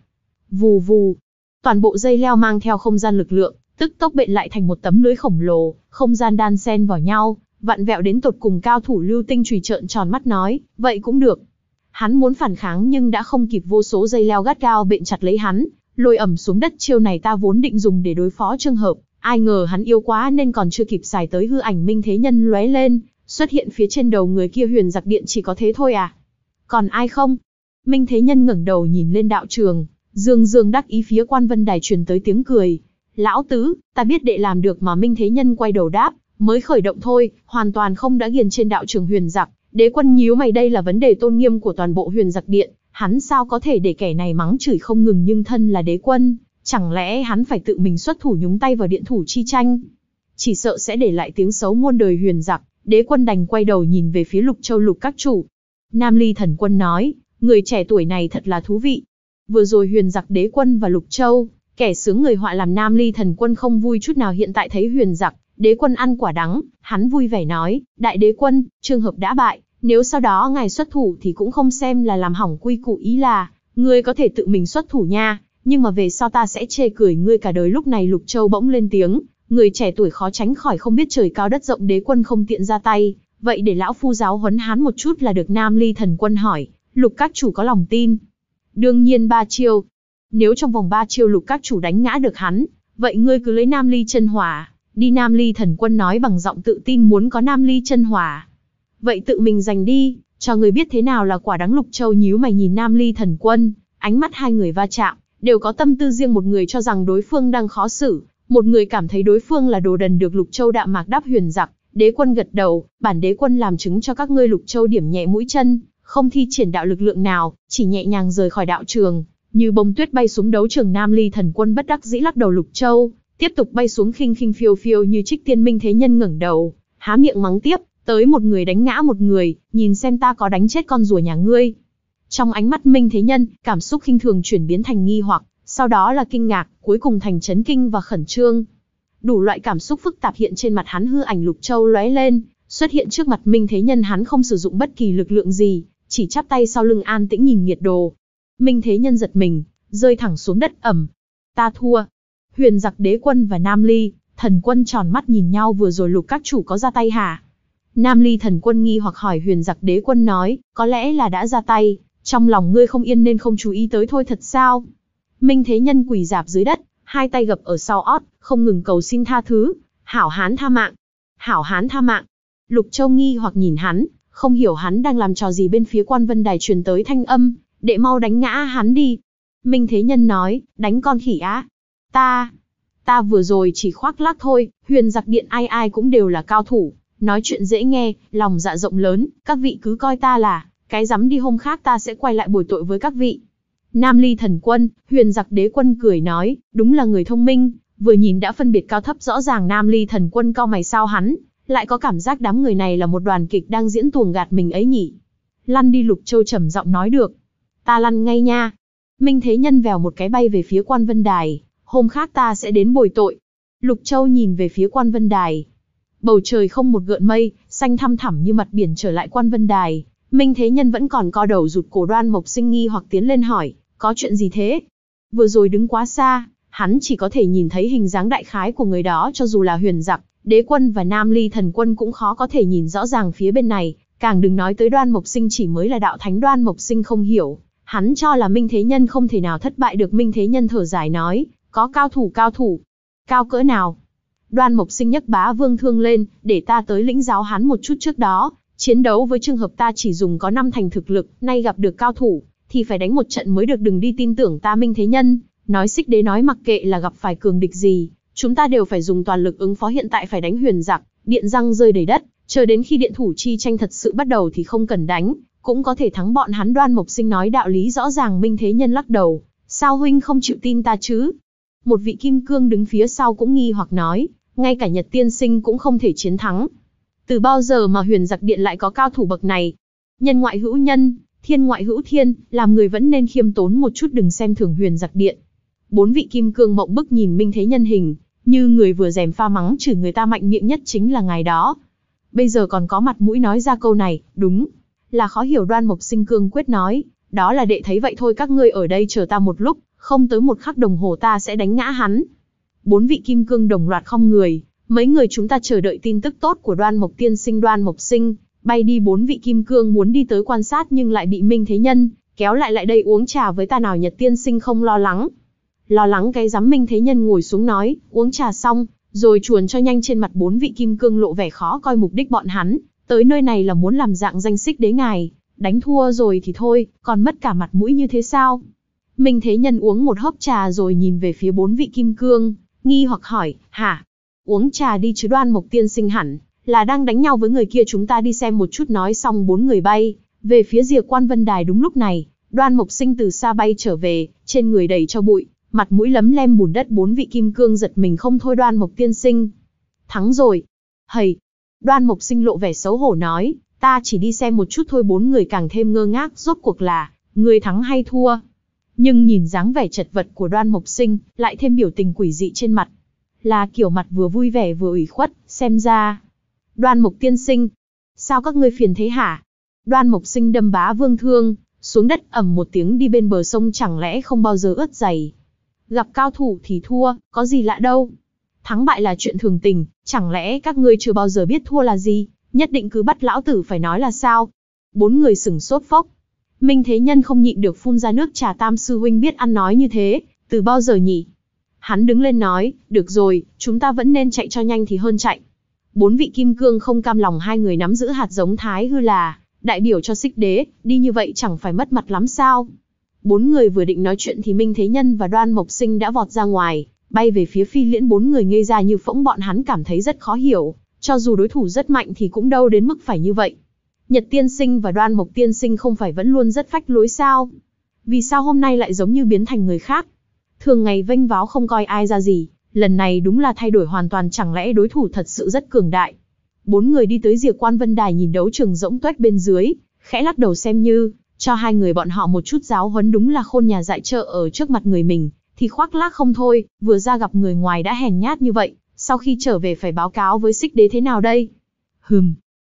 Vù vù, toàn bộ dây leo mang theo không gian lực lượng, tức tốc bện lại thành một tấm lưới khổng lồ, không gian đan xen vào nhau, vặn vẹo đến tột cùng cao thủ lưu tinh trùy trợn tròn mắt nói, vậy cũng được. Hắn muốn phản kháng nhưng đã không kịp vô số dây leo gắt gao bện chặt lấy hắn, lôi ẩm xuống đất chiêu này ta vốn định dùng để đối phó trường hợp, ai ngờ hắn yêu quá nên còn chưa kịp xài tới hư ảnh minh thế nhân lóe lên, xuất hiện phía trên đầu người kia huyền giặc điện chỉ có thế thôi à. Còn ai không? Minh Thế Nhân ngẩng đầu nhìn lên đạo trường, dương dương đắc ý phía quan vân đài truyền tới tiếng cười. Lão tứ, ta biết đệ làm được mà Minh Thế Nhân quay đầu đáp, mới khởi động thôi, hoàn toàn không đã ghiền trên đạo trường huyền giặc. Đế quân nhíu mày đây là vấn đề tôn nghiêm của toàn bộ huyền giặc điện, hắn sao có thể để kẻ này mắng chửi không ngừng nhưng thân là đế quân, chẳng lẽ hắn phải tự mình xuất thủ nhúng tay vào điện thủ chi tranh? Chỉ sợ sẽ để lại tiếng xấu muôn đời huyền giặc, đế quân đành quay đầu nhìn về phía lục châu lục các chủ. Nam ly thần quân nói, Người trẻ tuổi này thật là thú vị. Vừa rồi huyền giặc đế quân và lục châu, kẻ sướng người họa làm nam ly thần quân không vui chút nào hiện tại thấy huyền giặc, đế quân ăn quả đắng, hắn vui vẻ nói, đại đế quân, trường hợp đã bại, nếu sau đó ngài xuất thủ thì cũng không xem là làm hỏng quy củ ý là, ngươi có thể tự mình xuất thủ nha, nhưng mà về sau ta sẽ chê cười ngươi cả đời lúc này lục châu bỗng lên tiếng, người trẻ tuổi khó tránh khỏi không biết trời cao đất rộng đế quân không tiện ra tay, vậy để lão phu giáo huấn hắn một chút là được nam ly thần quân hỏi, lục các chủ có lòng tin. Đương nhiên ba chiêu. Nếu trong vòng ba chiêu lục các chủ đánh ngã được hắn, vậy ngươi cứ lấy Nam Ly chân hỏa, đi Nam Ly thần quân nói bằng giọng tự tin muốn có Nam Ly chân hỏa. Vậy tự mình giành đi, cho người biết thế nào là quả đắng lục châu nhíu mày nhìn Nam Ly thần quân, ánh mắt hai người va chạm, đều có tâm tư riêng một người cho rằng đối phương đang khó xử, một người cảm thấy đối phương là đồ đần được lục châu đạm mạc đáp huyền giặc, đế quân gật đầu, bản đế quân làm chứng cho các ngươi lục châu điểm nhẹ mũi chân, không thi triển đạo lực lượng nào, chỉ nhẹ nhàng rời khỏi đạo trường, như bông tuyết bay xuống đấu trường Nam Ly thần quân bất đắc dĩ lắc đầu Lục Châu, tiếp tục bay xuống khinh khinh phiêu phiêu như trích tiên minh thế nhân ngẩng đầu, há miệng mắng tiếp, tới một người đánh ngã một người, nhìn xem ta có đánh chết con rùa nhà ngươi. Trong ánh mắt minh thế nhân, cảm xúc khinh thường chuyển biến thành nghi hoặc, sau đó là kinh ngạc, cuối cùng thành chấn kinh và khẩn trương. Đủ loại cảm xúc phức tạp hiện trên mặt hắn hư ảnh Lục Châu lóe lên, xuất hiện trước mặt minh thế nhân hắn không sử dụng bất kỳ lực lượng gì, chỉ chắp tay sau lưng an tĩnh nhìn nhiệt đồ. Minh thế nhân giật mình, rơi thẳng xuống đất ẩm. Ta thua. Huyền giặc đế quân và Nam Ly, thần quân tròn mắt nhìn nhau vừa rồi lục các chủ có ra tay hả? Nam Ly thần quân nghi hoặc hỏi huyền giặc đế quân nói, có lẽ là đã ra tay, trong lòng ngươi không yên nên không chú ý tới thôi thật sao? Minh thế nhân quỳ dạp dưới đất, hai tay gập ở sau ót, không ngừng cầu xin tha thứ, hảo hán tha mạng, hảo hán tha mạng. Lục Châu nghi hoặc nhìn hắn, không hiểu hắn đang làm trò gì bên phía quan vân đài truyền tới thanh âm, đệ mau đánh ngã hắn đi. Minh Thế Nhân nói, đánh con khỉ á. Ta, ta vừa rồi chỉ khoác lác thôi, huyền giặc điện ai ai cũng đều là cao thủ, nói chuyện dễ nghe, lòng dạ rộng lớn, các vị cứ coi ta là, cái dám đi hôm khác ta sẽ quay lại bồi tội với các vị. Nam Ly thần quân, huyền giặc đế quân cười nói, đúng là người thông minh, vừa nhìn đã phân biệt cao thấp rõ ràng Nam Ly thần quân co mày sao hắn, lại có cảm giác đám người này là một đoàn kịch đang diễn tuồng gạt mình ấy nhỉ. Lăn đi Lục Châu trầm giọng nói được. Ta lăn ngay nha. Minh Thế Nhân vèo một cái bay về phía quan vân đài, hôm khác ta sẽ đến bồi tội. Lục Châu nhìn về phía quan vân đài. Bầu trời không một gợn mây, xanh thăm thẳm như mặt biển trở lại quan vân đài. Minh Thế Nhân vẫn còn co đầu rụt cổ đoan mộc sinh nghi hoặc tiến lên hỏi, có chuyện gì thế? Vừa rồi đứng quá xa, hắn chỉ có thể nhìn thấy hình dáng đại khái của người đó cho dù là huyền giặc, đế quân và nam ly thần quân cũng khó có thể nhìn rõ ràng phía bên này, càng đừng nói tới đoan mộc sinh chỉ mới là đạo thánh đoan mộc sinh không hiểu. Hắn cho là Minh Thế Nhân không thể nào thất bại được Minh Thế Nhân thở dài nói, có cao thủ cao thủ, cao cỡ nào. Đoan mộc sinh nhấc bá vương thương lên, để ta tới lĩnh giáo hắn một chút trước đó, chiến đấu với trường hợp ta chỉ dùng có năm thành thực lực, nay gặp được cao thủ, thì phải đánh một trận mới được đừng đi tin tưởng ta Minh Thế Nhân. Nói xích đế nói mặc kệ là gặp phải cường địch gì, chúng ta đều phải dùng toàn lực ứng phó hiện tại phải đánh huyền giặc, điện răng rơi đầy đất, chờ đến khi điện thủ chi tranh thật sự bắt đầu thì không cần đánh, cũng có thể thắng bọn hắn đoan mộc sinh nói đạo lý rõ ràng minh thế nhân lắc đầu, sao huynh không chịu tin ta chứ? Một vị kim cương đứng phía sau cũng nghi hoặc nói, ngay cả nhật tiên sinh cũng không thể chiến thắng. Từ bao giờ mà huyền giặc điện lại có cao thủ bậc này? Nhân ngoại hữu nhân, thiên ngoại hữu thiên, làm người vẫn nên khiêm tốn một chút đừng xem thường huyền giặc điện. Bốn vị kim cương mộng bức nhìn minh thế nhân hình, như người vừa rèm pha mắng chửi người ta mạnh miệng nhất chính là ngài đó. Bây giờ còn có mặt mũi nói ra câu này, đúng, là khó hiểu đoan mộc sinh cương quyết nói, đó là đệ thấy vậy thôi các ngươi ở đây chờ ta một lúc, không tới một khắc đồng hồ ta sẽ đánh ngã hắn. Bốn vị kim cương đồng loạt không người, mấy người chúng ta chờ đợi tin tức tốt của đoan mộc tiên sinh đoan mộc sinh, bay đi bốn vị kim cương muốn đi tới quan sát nhưng lại bị Minh Thế Nhân, kéo lại lại đây uống trà với ta nào Nhật tiên sinh không lo lắng, lo lắng cái giám minh thế nhân ngồi xuống nói, uống trà xong, rồi chuồn cho nhanh trên mặt bốn vị kim cương lộ vẻ khó coi mục đích bọn hắn, tới nơi này là muốn làm dạng danh xích đế ngài, đánh thua rồi thì thôi, còn mất cả mặt mũi như thế sao? Minh thế nhân uống một hớp trà rồi nhìn về phía bốn vị kim cương, nghi hoặc hỏi, hả? Uống trà đi chứ đoan mộc tiên sinh hẳn, là đang đánh nhau với người kia chúng ta đi xem một chút nói xong bốn người bay, về phía rìa quan vân đài đúng lúc này, đoan mộc sinh từ xa bay trở về, trên người đầy cho bụi, mặt mũi lấm lem bùn đất bốn vị kim cương giật mình không thôi đoan mộc tiên sinh. Thắng rồi. Hầy. Đoan mộc sinh lộ vẻ xấu hổ nói, ta chỉ đi xem một chút thôi bốn người càng thêm ngơ ngác rốt cuộc là, người thắng hay thua. Nhưng nhìn dáng vẻ chật vật của đoan mộc sinh, lại thêm biểu tình quỷ dị trên mặt. Là kiểu mặt vừa vui vẻ vừa ủy khuất, xem ra. Đoan mộc tiên sinh. Sao các ngươi phiền thế hả? Đoan mộc sinh đâm bá vương thương, xuống đất ẩm một tiếng đi bên bờ sông chẳng lẽ không bao giờ ướt dày. Gặp cao thủ thì thua, có gì lạ đâu. Thắng bại là chuyện thường tình, chẳng lẽ các ngươi chưa bao giờ biết thua là gì, nhất định cứ bắt lão tử phải nói là sao. Bốn người sừng sốt phốc. Minh Thế Nhân không nhịn được phun ra nước trà tam sư huynh biết ăn nói như thế, từ bao giờ nhỉ? Hắn đứng lên nói, được rồi, chúng ta vẫn nên chạy cho nhanh thì hơn chạy. Bốn vị kim cương không cam lòng hai người nắm giữ hạt giống thái hư là, đại biểu cho xích đế, đi như vậy chẳng phải mất mặt lắm sao? Bốn người vừa định nói chuyện thì Minh Thế Nhân và Đoan Mộc Sinh đã vọt ra ngoài, bay về phía phi liễn bốn người ngây ra như phỗng bọn hắn cảm thấy rất khó hiểu, cho dù đối thủ rất mạnh thì cũng đâu đến mức phải như vậy. Nhật Tiên Sinh và Đoan Mộc Tiên Sinh không phải vẫn luôn rất phách lối sao? Vì sao hôm nay lại giống như biến thành người khác? Thường ngày vênh váo không coi ai ra gì, lần này đúng là thay đổi hoàn toàn chẳng lẽ đối thủ thật sự rất cường đại. Bốn người đi tới rìa quan vân đài nhìn đấu trường rỗng tuếch bên dưới, khẽ lắc đầu xem như, cho hai người bọn họ một chút giáo huấn đúng là khôn nhà dạy chợ ở trước mặt người mình, thì khoác lác không thôi, vừa ra gặp người ngoài đã hèn nhát như vậy, sau khi trở về phải báo cáo với xích đế thế nào đây? Hừm,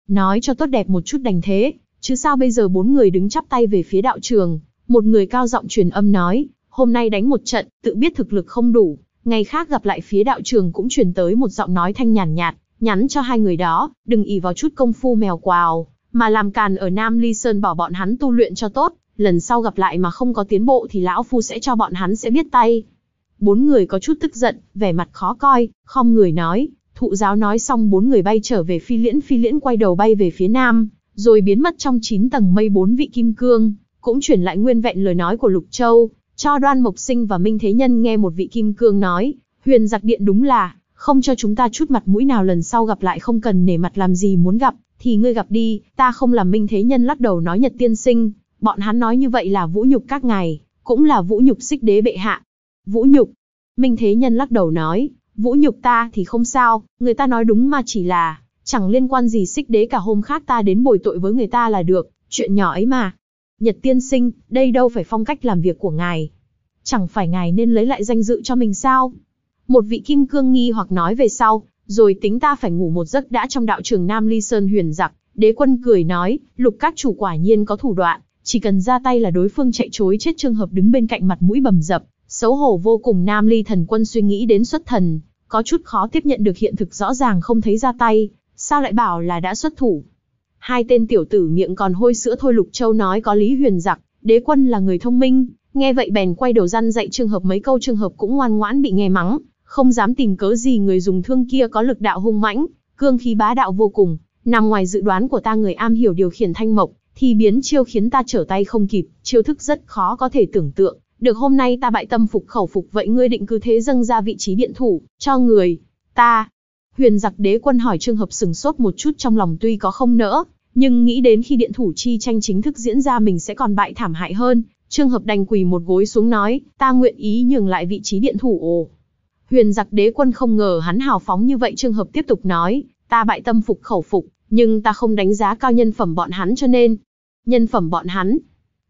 nói cho tốt đẹp một chút đành thế, chứ sao bây giờ bốn người đứng chắp tay về phía đạo trường, một người cao giọng truyền âm nói, hôm nay đánh một trận, tự biết thực lực không đủ, ngày khác gặp lại phía đạo trường cũng truyền tới một giọng nói thanh nhàn nhạt, nhắn cho hai người đó, đừng ỉ vào chút công phu mèo quào, mà làm càn ở Nam Ly Sơn bỏ bọn hắn tu luyện cho tốt, lần sau gặp lại mà không có tiến bộ thì lão phu sẽ cho bọn hắn sẽ biết tay. Bốn người có chút tức giận, vẻ mặt khó coi, không người nói, thụ giáo nói xong bốn người bay trở về phi liễn phi liễn quay đầu bay về phía Nam, rồi biến mất trong chín tầng mây bốn vị kim cương, cũng chuyển lại nguyên vẹn lời nói của Lục Châu, cho đoan mộc sinh và Minh Thế Nhân nghe một vị kim cương nói, huyền giặc điện đúng là, không cho chúng ta chút mặt mũi nào lần sau gặp lại không cần nể mặt làm gì muốn gặp, thì ngươi gặp đi, ta không làm minh thế nhân lắc đầu nói nhật tiên sinh, bọn hắn nói như vậy là vũ nhục các ngài, cũng là vũ nhục xích đế bệ hạ. Vũ nhục, minh thế nhân lắc đầu nói, vũ nhục ta thì không sao, người ta nói đúng mà chỉ là, chẳng liên quan gì xích đế cả hôm khác ta đến bồi tội với người ta là được, chuyện nhỏ ấy mà. Nhật tiên sinh, đây đâu phải phong cách làm việc của ngài. Chẳng phải ngài nên lấy lại danh dự cho mình sao? Một vị kim cương nghi hoặc nói về sau, rồi tính ta phải ngủ một giấc đã trong đạo trường Nam Ly Sơn huyền giặc. Đế quân cười nói, lục các chủ quả nhiên có thủ đoạn, chỉ cần ra tay là đối phương chạy chối chết trường hợp đứng bên cạnh mặt mũi bầm dập. Xấu hổ vô cùng Nam Ly thần quân suy nghĩ đến xuất thần, có chút khó tiếp nhận được hiện thực rõ ràng không thấy ra tay, sao lại bảo là đã xuất thủ. Hai tên tiểu tử miệng còn hôi sữa thôi Lục Châu nói có lý huyền giặc, đế quân là người thông minh, nghe vậy bèn quay đầu răn dạy trường hợp mấy câu trường hợp cũng ngoan ngoãn bị nghe mắng, không dám tìm cớ gì người dùng thương kia có lực đạo hung mãnh, cương khí bá đạo vô cùng, nằm ngoài dự đoán của ta người am hiểu điều khiển thanh mộc, thì biến chiêu khiến ta trở tay không kịp, chiêu thức rất khó có thể tưởng tượng, được hôm nay ta bại tâm phục khẩu phục vậy ngươi định cứ thế dâng ra vị trí điện thủ, cho người, ta. Huyền giặc đế quân hỏi trường hợp sừng sốt một chút trong lòng tuy có không nỡ, nhưng nghĩ đến khi điện thủ chi tranh chính thức diễn ra mình sẽ còn bại thảm hại hơn, trường hợp đành quỳ một gối xuống nói, ta nguyện ý nhường lại vị trí điện thủ ồ. Huyền giặc đế quân không ngờ hắn hào phóng như vậy trường hợp tiếp tục nói, ta bại tâm phục khẩu phục, nhưng ta không đánh giá cao nhân phẩm bọn hắn cho nên. Nhân phẩm bọn hắn.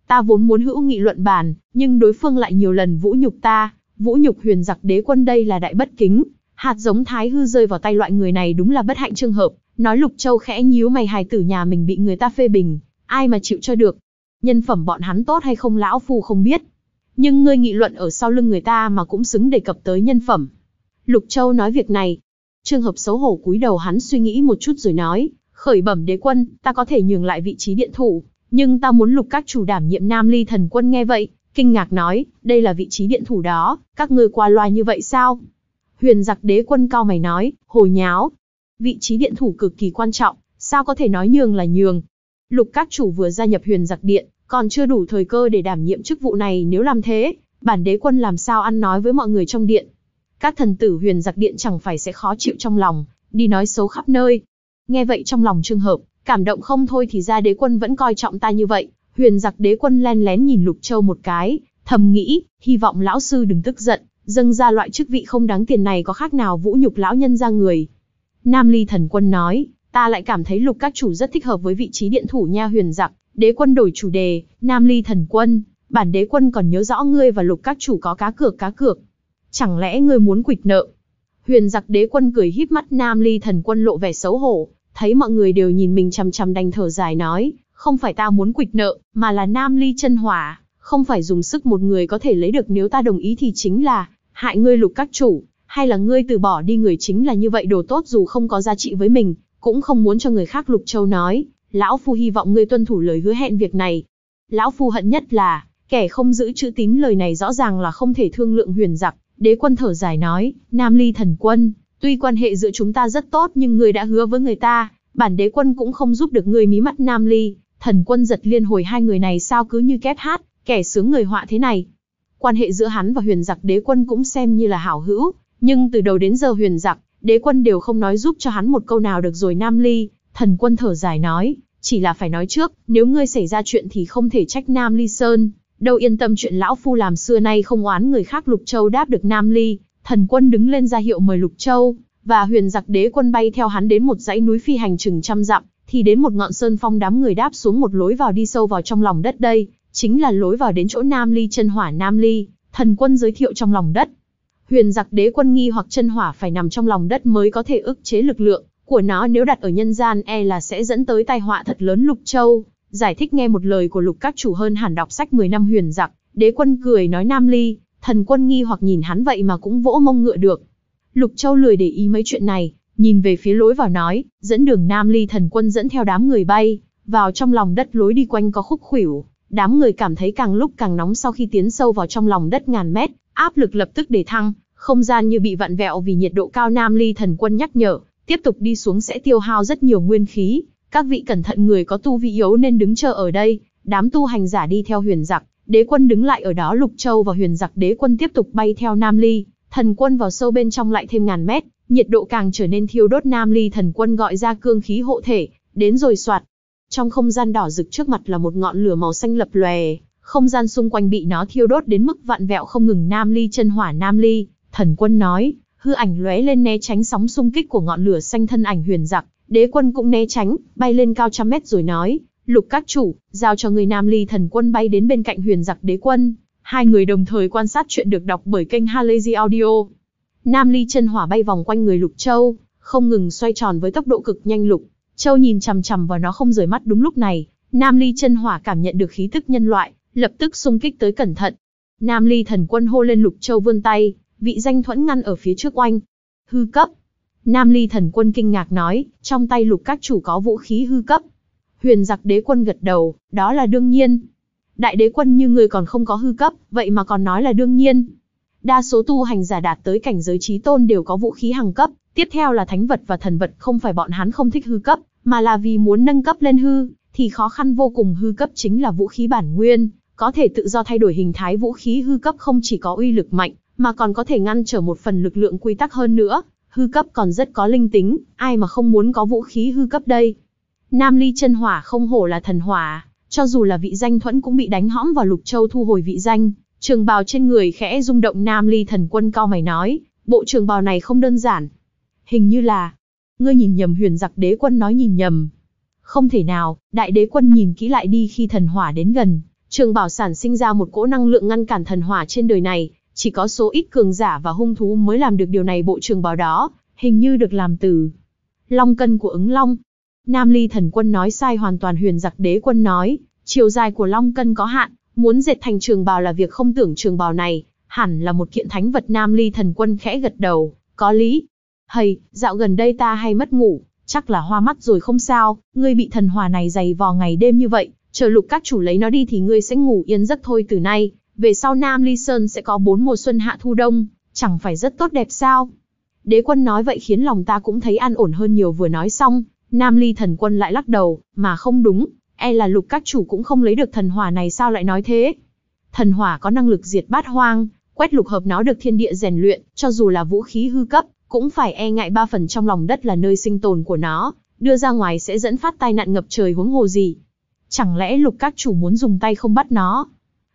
Ta vốn muốn hữu nghị luận bàn, nhưng đối phương lại nhiều lần vũ nhục ta, vũ nhục huyền giặc đế quân đây là đại bất kính. Hạt giống thái hư rơi vào tay loại người này đúng là bất hạnh trường hợp, nói lục châu khẽ nhíu mày hài tử nhà mình bị người ta phê bình, ai mà chịu cho được. Nhân phẩm bọn hắn tốt hay không lão phu không biết, nhưng ngươi nghị luận ở sau lưng người ta mà cũng xứng đề cập tới nhân phẩm. Lục Châu nói việc này. Trường hợp xấu hổ cúi đầu hắn suy nghĩ một chút rồi nói, khởi bẩm đế quân, ta có thể nhường lại vị trí điện thủ, nhưng ta muốn lục các chủ đảm nhiệm Nam Ly thần quân nghe vậy, kinh ngạc nói, đây là vị trí điện thủ đó, các ngươi qua loa như vậy sao? Huyền giặc đế quân cao mày nói, hồi nháo. Vị trí điện thủ cực kỳ quan trọng, sao có thể nói nhường là nhường? Lục các chủ vừa gia nhập huyền giặc điện, còn chưa đủ thời cơ để đảm nhiệm chức vụ này nếu làm thế, bản đế quân làm sao ăn nói với mọi người trong điện. Các thần tử huyền giặc điện chẳng phải sẽ khó chịu trong lòng, đi nói xấu khắp nơi. Nghe vậy trong lòng trường hợp, cảm động không thôi thì ra đế quân vẫn coi trọng ta như vậy. Huyền giặc đế quân len lén nhìn Lục Châu một cái, thầm nghĩ, hy vọng lão sư đừng tức giận, dâng ra loại chức vị không đáng tiền này có khác nào vũ nhục lão nhân ra người. Nam Ly thần quân nói, ta lại cảm thấy lục các chủ rất thích hợp với vị trí điện thủ nha huyền giặc, Đế quân đổi chủ đề, Nam Ly thần quân, bản đế quân còn nhớ rõ ngươi và lục các chủ có cá cược cá cược. Chẳng lẽ ngươi muốn quỵt nợ? Huyền giặc đế quân cười híp mắt Nam Ly thần quân lộ vẻ xấu hổ, thấy mọi người đều nhìn mình chằm chằm đành thở dài nói, không phải ta muốn quỵt nợ, mà là Nam Ly chân hỏa, không phải dùng sức một người có thể lấy được nếu ta đồng ý thì chính là, hại ngươi lục các chủ, hay là ngươi từ bỏ đi người chính là như vậy đồ tốt dù không có giá trị với mình, cũng không muốn cho người khác lục châu nói, lão phu hy vọng ngươi tuân thủ lời hứa hẹn việc này. Lão phu hận nhất là, kẻ không giữ chữ tín lời này rõ ràng là không thể thương lượng huyền giặc. Đế quân thở dài nói, Nam Ly thần quân, tuy quan hệ giữa chúng ta rất tốt nhưng ngươi đã hứa với người ta, bản đế quân cũng không giúp được ngươi mí mắt Nam Ly. Thần quân giật liên hồi hai người này sao cứ như kép hát, kẻ sướng người họa thế này. Quan hệ giữa hắn và huyền giặc đế quân cũng xem như là hảo hữu, nhưng từ đầu đến giờ huyền giặc, đế quân đều không nói giúp cho hắn một câu nào được rồi Nam Ly, Thần quân thở dài nói, chỉ là phải nói trước, nếu ngươi xảy ra chuyện thì không thể trách Nam Ly Sơn. Đâu yên tâm chuyện lão phu làm xưa nay không oán người khác Lục Châu đáp được Nam Ly. Thần quân đứng lên ra hiệu mời Lục Châu, và huyền giặc đế quân bay theo hắn đến một dãy núi phi hành chừng trăm dặm, thì đến một ngọn sơn phong đám người đáp xuống một lối vào đi sâu vào trong lòng đất đây, chính là lối vào đến chỗ Nam Ly chân hỏa Nam Ly, thần quân giới thiệu trong lòng đất. Huyền giặc đế quân nghi hoặc chân hỏa phải nằm trong lòng đất mới có thể ức chế lực lượng của nó nếu đặt ở nhân gian e là sẽ dẫn tới tai họa thật lớn Lục Châu. Giải thích nghe một lời của Lục Các chủ hơn hẳn đọc sách 10 năm huyền giặc, đế quân cười nói Nam Ly, thần quân nghi hoặc nhìn hắn vậy mà cũng vỗ mông ngựa được. Lục Châu lười để ý mấy chuyện này, nhìn về phía lối vào nói, dẫn đường Nam Ly thần quân dẫn theo đám người bay, vào trong lòng đất lối đi quanh có khúc khuỷu, đám người cảm thấy càng lúc càng nóng sau khi tiến sâu vào trong lòng đất ngàn mét, áp lực lập tức để thăng, không gian như bị vặn vẹo vì nhiệt độ cao Nam Ly thần quân nhắc nhở, tiếp tục đi xuống sẽ tiêu hao rất nhiều nguyên khí, các vị cẩn thận người có tu vi yếu nên đứng chờ ở đây, đám tu hành giả đi theo huyền giặc, đế quân đứng lại ở đó lục châu và huyền giặc đế quân tiếp tục bay theo Nam Ly, thần quân vào sâu bên trong lại thêm ngàn mét, nhiệt độ càng trở nên thiêu đốt Nam Ly thần quân gọi ra cương khí hộ thể, đến rồi soạt. Trong không gian đỏ rực trước mặt là một ngọn lửa màu xanh lập lòe, không gian xung quanh bị nó thiêu đốt đến mức vạn vẹo không ngừng Nam Ly chân hỏa Nam Ly, thần quân nói, hư ảnh lóe lên né tránh sóng xung kích của ngọn lửa xanh thân ảnh huyền giặc, đế quân cũng né tránh, bay lên cao trăm mét rồi nói, lục các chủ, giao cho người Nam Ly thần quân bay đến bên cạnh huyền giặc đế quân. Hai người đồng thời quan sát chuyện được đọc bởi kênh Halazy Audio. Nam Ly chân hỏa bay vòng quanh người Lục Châu, không ngừng xoay tròn với tốc độ cực nhanh Lục. Châu nhìn chằm chằm vào nó không rời mắt đúng lúc này, Nam Ly chân hỏa cảm nhận được khí tức nhân loại, lập tức xung kích tới cẩn thận. Nam Ly thần quân hô lên Lục Châu vươn tay, vị danh thuẫn ngăn ở phía trước oanh. Hư cấp. Nam Ly thần quân kinh ngạc nói, trong tay lục các chủ có vũ khí hư cấp. Huyền giặc đế quân gật đầu, đó là đương nhiên. Đại đế quân như người còn không có hư cấp, vậy mà còn nói là đương nhiên. Đa số tu hành giả đạt tới cảnh giới trí tôn đều có vũ khí hàng cấp, tiếp theo là thánh vật và thần vật không phải bọn hắn không thích hư cấp, mà là vì muốn nâng cấp lên hư, thì khó khăn vô cùng hư cấp chính là vũ khí bản nguyên, có thể tự do thay đổi hình thái vũ khí hư cấp không chỉ có uy lực mạnh, mà còn có thể ngăn trở một phần lực lượng quy tắc hơn nữa, hư cấp còn rất có linh tính, ai mà không muốn có vũ khí hư cấp đây. Nam Ly chân hỏa không hổ là thần hỏa, cho dù là vị danh thuẫn cũng bị đánh hõm vào Lục Châu thu hồi vị danh, trường bào trên người khẽ rung động Nam Ly thần quân cao mày nói, bộ trường bào này không đơn giản. Hình như là, ngươi nhìn nhầm huyền giặc đế quân nói nhìn nhầm. Không thể nào, đại đế quân nhìn kỹ lại đi khi thần hỏa đến gần, trường bảo sản sinh ra một cỗ năng lượng ngăn cản thần hỏa trên đời này, chỉ có số ít cường giả và hung thú mới làm được điều này bộ trường bào đó, hình như được làm từ long cân của ứng long. Nam Ly thần quân nói sai hoàn toàn huyền giặc đế quân nói, chiều dài của long cân có hạn, muốn dệt thành trường bào là việc không tưởng trường bào này, hẳn là một kiện thánh vật Nam Ly thần quân khẽ gật đầu, có lý. Hầy, dạo gần đây ta hay mất ngủ, chắc là hoa mắt rồi không sao, ngươi bị thần hòa này dày vò ngày đêm như vậy, chờ lục các chủ lấy nó đi thì ngươi sẽ ngủ yên giấc thôi từ nay, về sau Nam Ly Sơn sẽ có bốn mùa xuân hạ thu đông, chẳng phải rất tốt đẹp sao? Đế quân nói vậy khiến lòng ta cũng thấy an ổn hơn nhiều vừa nói xong, Nam Ly thần quân lại lắc đầu, mà không đúng, e là lục các chủ cũng không lấy được thần hỏa này sao lại nói thế? Thần hỏa có năng lực diệt bát hoang, quét lục hợp nó được thiên địa rèn luyện, cho dù là vũ khí hư cấp, cũng phải e ngại ba phần trong lòng đất là nơi sinh tồn của nó, đưa ra ngoài sẽ dẫn phát tai nạn ngập trời huống hồ gì. Chẳng lẽ lục các chủ muốn dùng tay không bắt nó?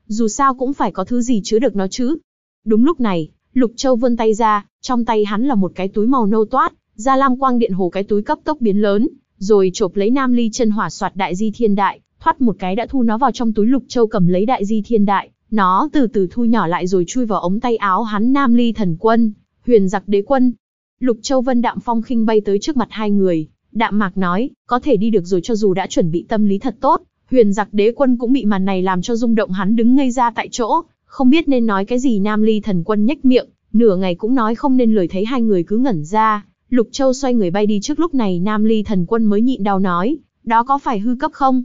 dù sao cũng phải có thứ gì chứa được nó chứ. Đúng lúc này, Lục Châu vươn tay ra, trong tay hắn là một cái túi màu nâu toát, ra lam quang điện hồ cái túi cấp tốc biến lớn, rồi chộp lấy Nam Ly chân hỏa soạt đại di thiên đại, thoát một cái đã thu nó vào trong túi Lục Châu cầm lấy đại di thiên đại, nó từ từ thu nhỏ lại rồi chui vào ống tay áo hắn Nam Ly thần quân, huyền giặc đế quân. Lục Châu Vân Đạm Phong khinh bay tới trước mặt hai người, Đạm Mạc nói, có thể đi được rồi cho dù đã chuẩn bị tâm lý thật tốt, huyền giặc đế quân cũng bị màn này làm cho rung động hắn đứng ngây ra tại chỗ, không biết nên nói cái gì nam ly thần quân nhếch miệng, nửa ngày cũng nói không nên lời thấy hai người cứ ngẩn ra, lục châu xoay người bay đi trước lúc này nam ly thần quân mới nhịn đau nói, đó có phải hư cấp không?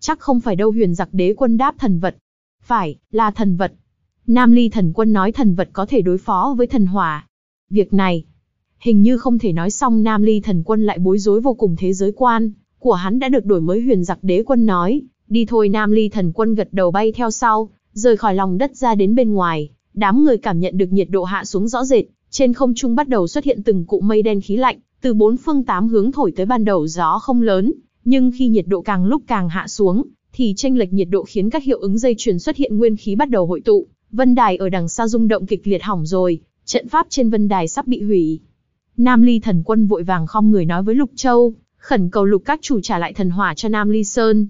Chắc không phải đâu huyền giặc đế quân đáp thần vật. Phải, là thần vật. Nam ly thần quân nói thần vật có thể đối phó với thần hỏa. Việc này, hình như không thể nói xong Nam ly thần quân lại bối rối vô cùng thế giới quan, của hắn đã được đổi mới huyền giặc đế quân nói, đi thôi nam ly thần quân gật đầu bay theo sau, rời khỏi lòng đất ra đến bên ngoài, đám người cảm nhận được nhiệt độ hạ xuống rõ rệt, trên không trung bắt đầu xuất hiện từng cụm mây đen khí lạnh, từ bốn phương tám hướng thổi tới ban đầu gió không lớn, nhưng khi nhiệt độ càng lúc càng hạ xuống, thì tranh lệch nhiệt độ khiến các hiệu ứng dây chuyển xuất hiện nguyên khí bắt đầu hội tụ, vân đài ở đằng xa rung động kịch liệt hỏng rồi, trận pháp trên vân đài sắp bị hủy. Nam Ly thần quân vội vàng không người nói với Lục Châu, khẩn cầu lục các chủ trả lại thần hỏa cho Nam Ly Sơn.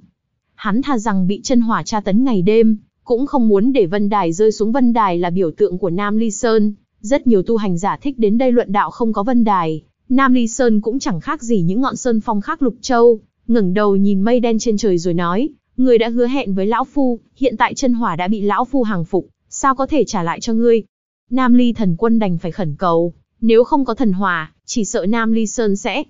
Hắn tha rằng bị chân hỏa tra tấn ngày đêm, cũng không muốn để Vân Đài rơi xuống Vân Đài là biểu tượng của Nam Ly Sơn. Rất nhiều tu hành giả thích đến đây luận đạo không có Vân Đài, Nam Ly Sơn cũng chẳng khác gì những ngọn sơn phong khác Lục Châu, ngẩng đầu nhìn mây đen trên trời rồi nói, người đã hứa hẹn với Lão Phu, hiện tại chân hỏa đã bị Lão Phu hàng phục, sao có thể trả lại cho ngươi? Nam Ly thần quân đành phải khẩn cầu, nếu không có thần hỏa, chỉ sợ Nam Ly Sơn sẽ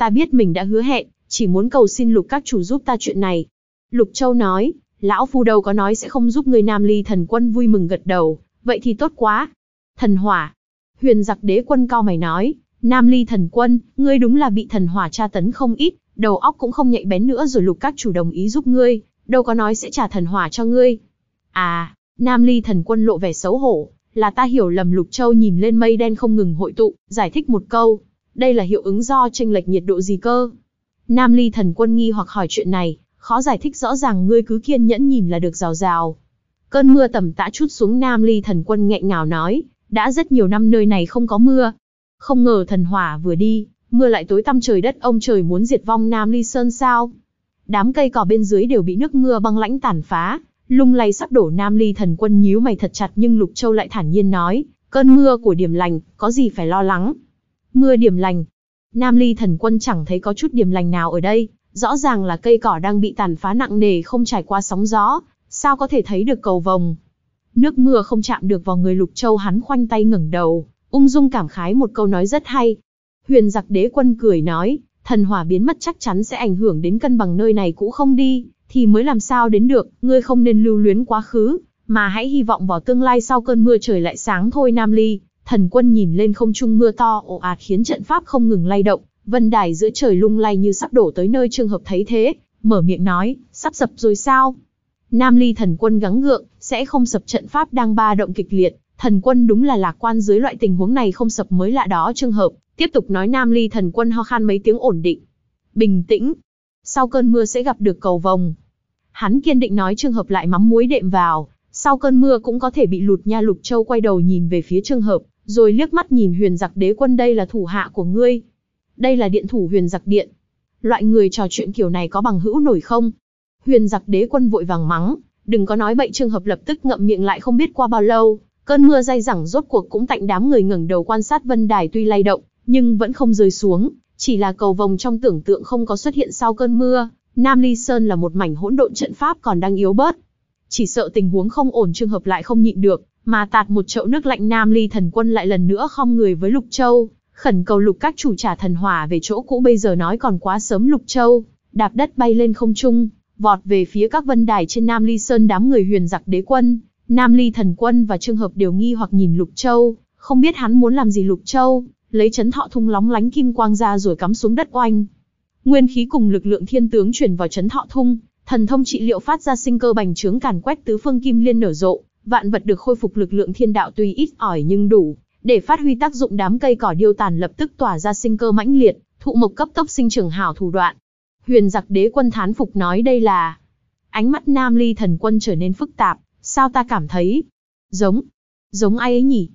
Ta biết mình đã hứa hẹn, chỉ muốn cầu xin lục các chủ giúp ta chuyện này. Lục Châu nói, lão phu đâu có nói sẽ không giúp người Nam Ly thần quân vui mừng gật đầu, vậy thì tốt quá. Thần hỏa. Huyền giặc đế quân cao mày nói, Nam Ly thần quân, ngươi đúng là bị thần hỏa tra tấn không ít, đầu óc cũng không nhạy bén nữa rồi lục các chủ đồng ý giúp ngươi, đâu có nói sẽ trả thần hỏa cho ngươi. À, Nam Ly thần quân lộ vẻ xấu hổ, là ta hiểu lầm Lục Châu nhìn lên mây đen không ngừng hội tụ, giải thích một câu, đây là hiệu ứng do tranh lệch nhiệt độ gì cơ? Nam Ly thần quân nghi hoặc hỏi chuyện này, khó giải thích rõ ràng ngươi cứ kiên nhẫn nhìn là được rào rào. Cơn mưa tầm tã chút xuống Nam Ly thần quân nghẹn ngào nói, đã rất nhiều năm nơi này không có mưa. Không ngờ thần hỏa vừa đi, mưa lại tối tăm trời đất ông trời muốn diệt vong Nam Ly Sơn sao? Đám cây cỏ bên dưới đều bị nước mưa băng lãnh tàn phá, lung lay sắp đổ Nam Ly thần quân nhíu mày thật chặt nhưng Lục Châu lại thản nhiên nói, cơn mưa của điểm lành, có gì phải lo lắng, Mưa điểm lành. Nam Ly thần quân chẳng thấy có chút điểm lành nào ở đây, rõ ràng là cây cỏ đang bị tàn phá nặng nề không trải qua sóng gió, sao có thể thấy được cầu vồng. Nước mưa không chạm được vào người Lục Châu hắn khoanh tay ngẩng đầu, ung dung cảm khái một câu nói rất hay. Huyền giặc đế quân cười nói, thần hỏa biến mất chắc chắn sẽ ảnh hưởng đến cân bằng nơi này cũng không đi, thì mới làm sao đến được, ngươi không nên lưu luyến quá khứ, mà hãy hy vọng vào tương lai sau cơn mưa trời lại sáng thôi Nam Ly. Thần quân nhìn lên không trung mưa to ồ ạt à, khiến trận pháp không ngừng lay động, vân đài giữa trời lung lay như sắp đổ tới nơi trường hợp thấy thế, mở miệng nói, sắp sập rồi sao? Nam Ly thần quân gắng gượng, sẽ không sập trận pháp đang ba động kịch liệt, thần quân đúng là lạc quan dưới loại tình huống này không sập mới lạ đó trường hợp, tiếp tục nói Nam Ly thần quân ho khan mấy tiếng ổn định. Bình tĩnh, sau cơn mưa sẽ gặp được cầu vồng. Hắn kiên định nói trường hợp lại mắm muối đệm vào, sau cơn mưa cũng có thể bị lụt nha lục châu quay đầu nhìn về phía trường hợp, rồi liếc mắt nhìn huyền giặc đế quân đây là thủ hạ của ngươi. Đây là điện thủ huyền giặc điện. Loại người trò chuyện kiểu này có bằng hữu nổi không? Huyền giặc đế quân vội vàng mắng, đừng có nói bậy trường hợp lập tức ngậm miệng lại không biết qua bao lâu. Cơn mưa dai dẳng rốt cuộc cũng tạnh đám người ngẩng đầu quan sát vân đài tuy lay động, nhưng vẫn không rơi xuống. Chỉ là cầu vòng trong tưởng tượng không có xuất hiện sau cơn mưa, Nam Ly Sơn là một mảnh hỗn độn trận pháp còn đang yếu bớt. Chỉ sợ tình huống không ổn trường hợp lại không nhịn được, mà tạt một chậu nước lạnh Nam Ly thần quân lại lần nữa khom người với Lục Châu, khẩn cầu Lục Các chủ trả thần hỏa về chỗ cũ bây giờ nói còn quá sớm Lục Châu, đạp đất bay lên không trung, vọt về phía các vân đài trên Nam Ly Sơn đám người huyền giặc đế quân, Nam Ly thần quân và Trương Hợp đều nghi hoặc nhìn Lục Châu, không biết hắn muốn làm gì Lục Châu, lấy chấn thọ thung lóng lánh kim quang ra rồi cắm xuống đất oanh. Nguyên khí cùng lực lượng thiên tướng chuyển vào chấn thọ thung, thần thông trị liệu phát ra sinh cơ bành trướng càn quét tứ phương kim liên nở rộ, vạn vật được khôi phục lực lượng thiên đạo tuy ít ỏi nhưng đủ, để phát huy tác dụng đám cây cỏ điêu tàn lập tức tỏa ra sinh cơ mãnh liệt, thụ mộc cấp tốc sinh trưởng hảo thủ đoạn. Huyền giặc đế quân thán phục nói đây là. Ánh mắt nam ly thần quân trở nên phức tạp, sao ta cảm thấy? Giống, giống ai ấy nhỉ?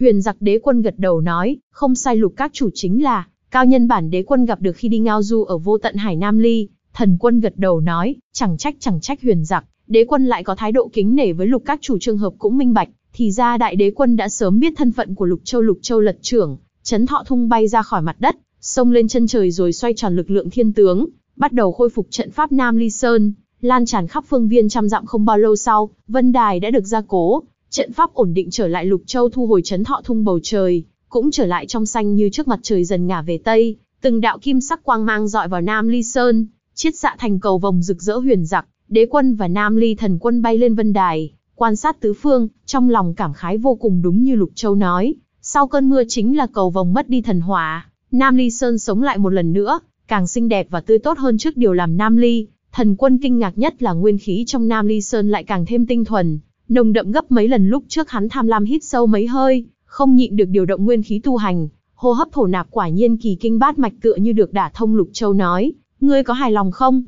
Huyền giặc đế quân gật đầu nói, không sai lục các chủ chính là, cao nhân bản đế quân gặp được khi đi ngao du ở vô tận hải Nam Ly, thần quân gật đầu nói, chẳng trách chẳng trách huyền giặc, đế quân lại có thái độ kính nể với lục các chủ trường hợp cũng minh bạch, thì ra đại đế quân đã sớm biết thân phận của lục châu lục châu lật trưởng, chấn thọ thung bay ra khỏi mặt đất, xông lên chân trời rồi xoay tròn lực lượng thiên tướng, bắt đầu khôi phục trận pháp Nam Ly Sơn, lan tràn khắp phương viên trăm dặm không bao lâu sau, Vân Đài đã được gia cố, trận pháp ổn định trở lại Lục Châu thu hồi chấn thọ thung bầu trời, cũng trở lại trong xanh như trước mặt trời dần ngả về tây, từng đạo kim sắc quang mang dọi vào Nam Ly Sơn, chiết xạ thành cầu vòng rực rỡ huyền giặc, Đế quân và Nam Ly thần quân bay lên vân đài, quan sát tứ phương, trong lòng cảm khái vô cùng đúng như Lục Châu nói, sau cơn mưa chính là cầu vòng mất đi thần hỏa, Nam Ly Sơn sống lại một lần nữa, càng xinh đẹp và tươi tốt hơn trước điều làm Nam Ly, thần quân kinh ngạc nhất là nguyên khí trong Nam Ly Sơn lại càng thêm tinh thuần, nồng đậm gấp mấy lần lúc trước hắn tham lam hít sâu mấy hơi, không nhịn được điều động nguyên khí tu hành, hô hấp thổ nạp quả nhiên kỳ kinh bát mạch tựa như được đả thông Lục Châu nói, ngươi có hài lòng không?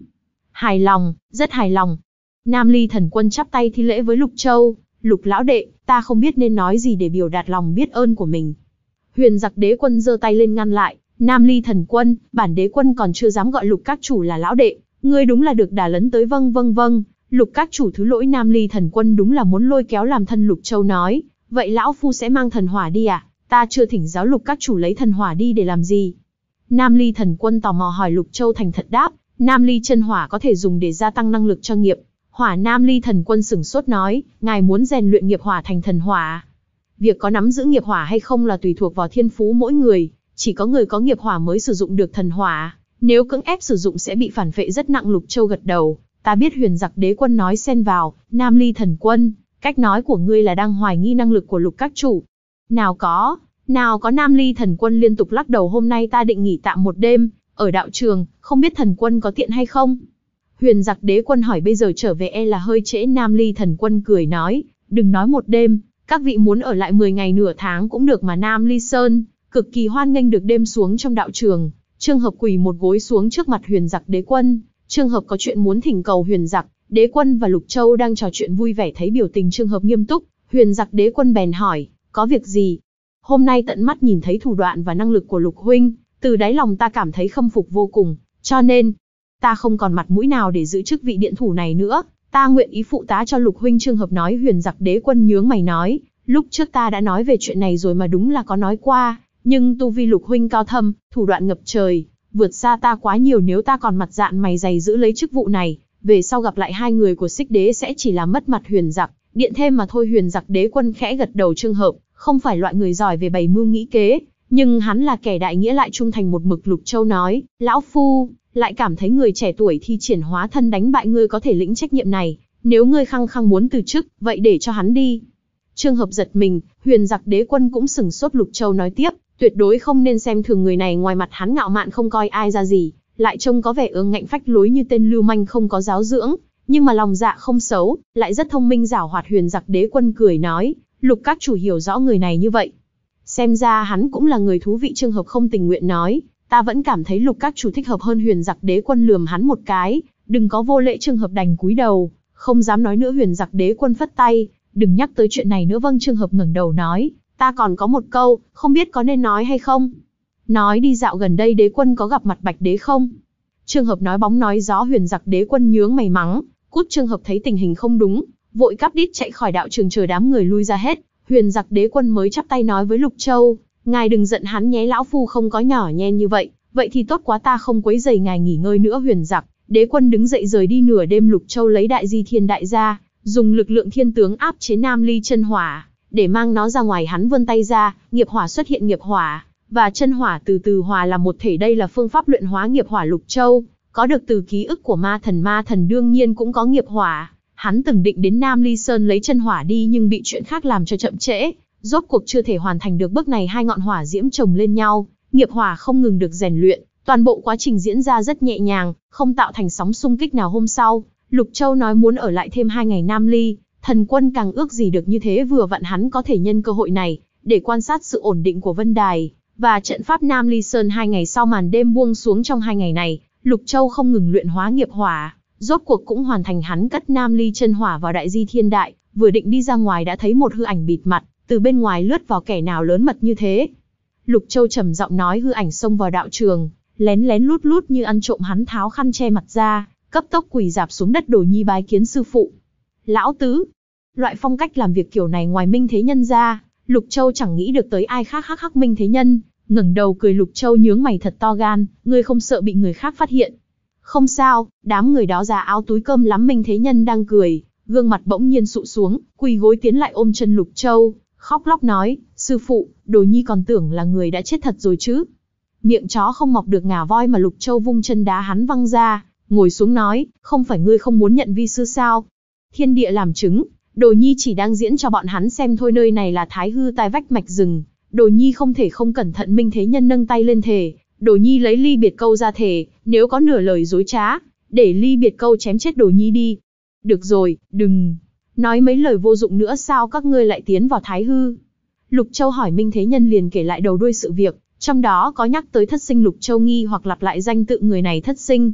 Hài lòng, rất hài lòng. Nam Ly thần quân chắp tay thi lễ với Lục Châu, Lục lão đệ, ta không biết nên nói gì để biểu đạt lòng biết ơn của mình. Huyền giặc đế quân giơ tay lên ngăn lại, Nam Ly thần quân, bản đế quân còn chưa dám gọi lục các chủ là lão đệ, ngươi đúng là được đà lấn tới vâng vâng vâng. Lục các chủ thứ lỗi Nam Ly thần quân đúng là muốn lôi kéo làm thân lục châu nói, vậy lão phu sẽ mang thần hỏa đi à, ta chưa thỉnh giáo lục các chủ lấy thần hỏa đi để làm gì. Nam Ly thần quân tò mò hỏi lục châu thành thật đáp, Nam Ly chân hỏa có thể dùng để gia tăng năng lực cho nghiệp. Hỏa Nam Ly thần quân sửng sốt nói, ngài muốn rèn luyện nghiệp hỏa thành thần hỏa. À? Việc có nắm giữ nghiệp hỏa hay không là tùy thuộc vào thiên phú mỗi người, chỉ có người có nghiệp hỏa mới sử dụng được thần hỏa, à? nếu cưỡng ép sử dụng sẽ bị phản phệ rất nặng Lục Châu gật đầu, ta biết huyền giặc đế quân nói xen vào, Nam Ly thần quân, cách nói của ngươi là đang hoài nghi năng lực của Lục các chủ. Nào có, nào có Nam Ly thần quân liên tục lắc đầu hôm nay ta định nghỉ tạm một đêm, ở đạo trường, không biết thần quân có tiện hay không? Huyền giặc đế quân hỏi bây giờ trở về e là hơi trễ Nam Ly thần quân cười nói, đừng nói một đêm, các vị muốn ở lại 10 ngày nửa tháng cũng được mà Nam Ly Sơn, cực kỳ hoan nghênh được đêm xuống trong đạo trường. Trương Hợp quỳ một gối xuống trước mặt huyền giặc đế quân, Trương Hợp có chuyện muốn thỉnh cầu huyền giặc, đế quân và Lục Châu đang trò chuyện vui vẻ thấy biểu tình Trương Hợp nghiêm túc, huyền giặc đế quân bèn hỏi, có việc gì? Hôm nay tận mắt nhìn thấy thủ đoạn và năng lực của Lục Huynh, từ đáy lòng ta cảm thấy khâm phục vô cùng, cho nên, ta không còn mặt mũi nào để giữ chức vị điện thủ này nữa, ta nguyện ý phụ tá cho lục huynh trường hợp nói huyền giặc đế quân nhướng mày nói, lúc trước ta đã nói về chuyện này rồi mà đúng là có nói qua, nhưng tu vi lục huynh cao thâm, thủ đoạn ngập trời, vượt xa ta quá nhiều nếu ta còn mặt dạn mày dày giữ lấy chức vụ này, về sau gặp lại hai người của xích đế sẽ chỉ là mất mặt huyền giặc, điện thêm mà thôi huyền giặc đế quân khẽ gật đầu trường hợp, không phải loại người giỏi về bày mưu nghĩ kế, nhưng hắn là kẻ đại nghĩa lại trung thành một mực Lục Châu nói, lão phu, lại cảm thấy người trẻ tuổi thi triển hóa thân đánh bại ngươi có thể lĩnh trách nhiệm này, nếu ngươi khăng khăng muốn từ chức, vậy để cho hắn đi. Trường hợp giật mình, huyền giặc đế quân cũng sửng sốt Lục Châu nói tiếp, tuyệt đối không nên xem thường người này ngoài mặt hắn ngạo mạn không coi ai ra gì, lại trông có vẻ ương ngạnh phách lối như tên lưu manh không có giáo dưỡng, nhưng mà lòng dạ không xấu, lại rất thông minh giảo hoạt huyền giặc đế quân cười nói, lục các chủ hiểu rõ người này như vậy, Xem ra hắn cũng là người thú vị trường hợp không tình nguyện nói, ta vẫn cảm thấy lục các chủ thích hợp hơn huyền giặc đế quân lườm hắn một cái, đừng có vô lễ trường hợp đành cúi đầu, không dám nói nữa huyền giặc đế quân phất tay, đừng nhắc tới chuyện này nữa vâng trường hợp ngẩng đầu nói, ta còn có một câu, không biết có nên nói hay không. Nói đi dạo gần đây đế quân có gặp mặt bạch đế không? Trường hợp nói bóng nói gió huyền giặc đế quân nhướng mày mắng, cút trường hợp thấy tình hình không đúng, vội cắp đít chạy khỏi đạo trường chờ đám người lui ra hết, huyền giặc đế quân mới chắp tay nói với Lục Châu, ngài đừng giận hắn nhé lão phu không có nhỏ nhen như vậy, vậy thì tốt quá ta không quấy rầy ngài nghỉ ngơi nữa huyền giặc. Đế quân đứng dậy rời đi nửa đêm Lục Châu lấy đại di thiên đại ra, dùng lực lượng thiên tướng áp chế Nam Ly chân hỏa, để mang nó ra ngoài hắn vươn tay ra, nghiệp hỏa xuất hiện nghiệp hỏa, và chân hỏa từ từ hòa là một thể đây là phương pháp luyện hóa nghiệp hỏa Lục Châu, có được từ ký ức của ma thần ma thần đương nhiên cũng có nghiệp hỏa, Hắn từng định đến Nam Ly Sơn lấy chân hỏa đi nhưng bị chuyện khác làm cho chậm trễ, rốt cuộc chưa thể hoàn thành được bước này hai ngọn hỏa diễm chồng lên nhau, nghiệp hỏa không ngừng được rèn luyện, toàn bộ quá trình diễn ra rất nhẹ nhàng, không tạo thành sóng xung kích nào hôm sau. Lục Châu nói muốn ở lại thêm hai ngày Nam Ly, thần quân càng ước gì được như thế vừa vặn hắn có thể nhân cơ hội này, để quan sát sự ổn định của Vân Đài, và trận pháp Nam Ly Sơn hai ngày sau màn đêm buông xuống trong hai ngày này, Lục Châu không ngừng luyện hóa nghiệp hỏa, Rốt cuộc cũng hoàn thành hắn cất nam ly chân hỏa vào đại di thiên đại, vừa định đi ra ngoài đã thấy một hư ảnh bịt mặt, từ bên ngoài lướt vào kẻ nào lớn mật như thế. Lục Châu trầm giọng nói hư ảnh xông vào đạo trường, lén lén lút lút như ăn trộm hắn tháo khăn che mặt ra, cấp tốc quỳ dạp xuống đất đồ nhi bái kiến sư phụ. Lão tứ, loại phong cách làm việc kiểu này ngoài Minh Thế Nhân ra, Lục Châu chẳng nghĩ được tới ai khác khác khác Minh Thế Nhân, ngẩng đầu cười Lục Châu nhướng mày thật to gan, ngươi không sợ bị người khác phát hiện. Không sao, đám người đó ra áo túi cơm lắm Minh Thế Nhân đang cười, gương mặt bỗng nhiên sụ xuống, quỳ gối tiến lại ôm chân Lục Châu, khóc lóc nói, sư phụ, đồ nhi còn tưởng là người đã chết thật rồi chứ. Miệng chó không mọc được ngà voi mà Lục Châu vung chân đá hắn văng ra, ngồi xuống nói, không phải ngươi không muốn nhận vi sư sao. Thiên địa làm chứng, đồ nhi chỉ đang diễn cho bọn hắn xem thôi nơi này là thái hư tai vách mạch rừng, đồ nhi không thể không cẩn thận minh thế nhân nâng tay lên thề, Đồ Nhi lấy Ly Biệt Câu ra thề, nếu có nửa lời dối trá, để Ly Biệt Câu chém chết Đồ Nhi đi. Được rồi, đừng nói mấy lời vô dụng nữa sao các ngươi lại tiến vào Thái Hư. Lục Châu hỏi Minh Thế Nhân liền kể lại đầu đuôi sự việc, trong đó có nhắc tới thất sinh Lục Châu nghi hoặc lặp lại danh tự người này thất sinh.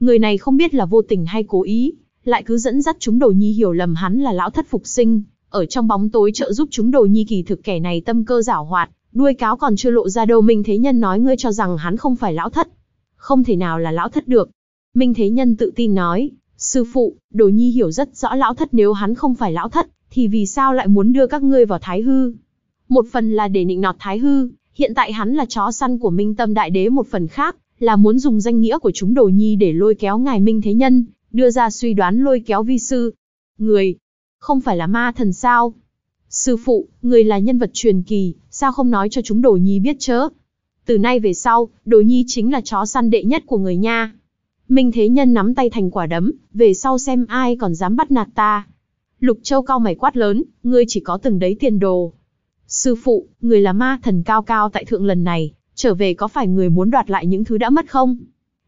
Người này không biết là vô tình hay cố ý, lại cứ dẫn dắt chúng Đồ Nhi hiểu lầm hắn là lão thất phục sinh, ở trong bóng tối trợ giúp chúng Đồ Nhi kỳ thực kẻ này tâm cơ giảo hoạt, Đuôi cáo còn chưa lộ ra đâu Minh Thế Nhân nói ngươi cho rằng hắn không phải lão thất. Không thể nào là lão thất được. Minh Thế Nhân tự tin nói, sư phụ, đồ nhi hiểu rất rõ lão thất nếu hắn không phải lão thất, thì vì sao lại muốn đưa các ngươi vào thái hư? Một phần là để nịnh nọt thái hư, hiện tại hắn là chó săn của Minh Tâm Đại Đế một phần khác, là muốn dùng danh nghĩa của chúng đồ nhi để lôi kéo ngài Minh Thế Nhân, đưa ra suy đoán lôi kéo vi sư. Người, không phải là ma thần sao? Sư phụ, người là nhân vật truyền kỳ, sao không nói cho chúng đồ nhi biết chớ. Từ nay về sau, đồ nhi chính là chó săn đệ nhất của người nha. Minh Thế Nhân nắm tay thành quả đấm, về sau xem ai còn dám bắt nạt ta. Lục Châu cao mày quát lớn, ngươi chỉ có từng đấy tiền đồ. Sư phụ, người là ma thần cao cao tại thượng lần này, trở về có phải người muốn đoạt lại những thứ đã mất không?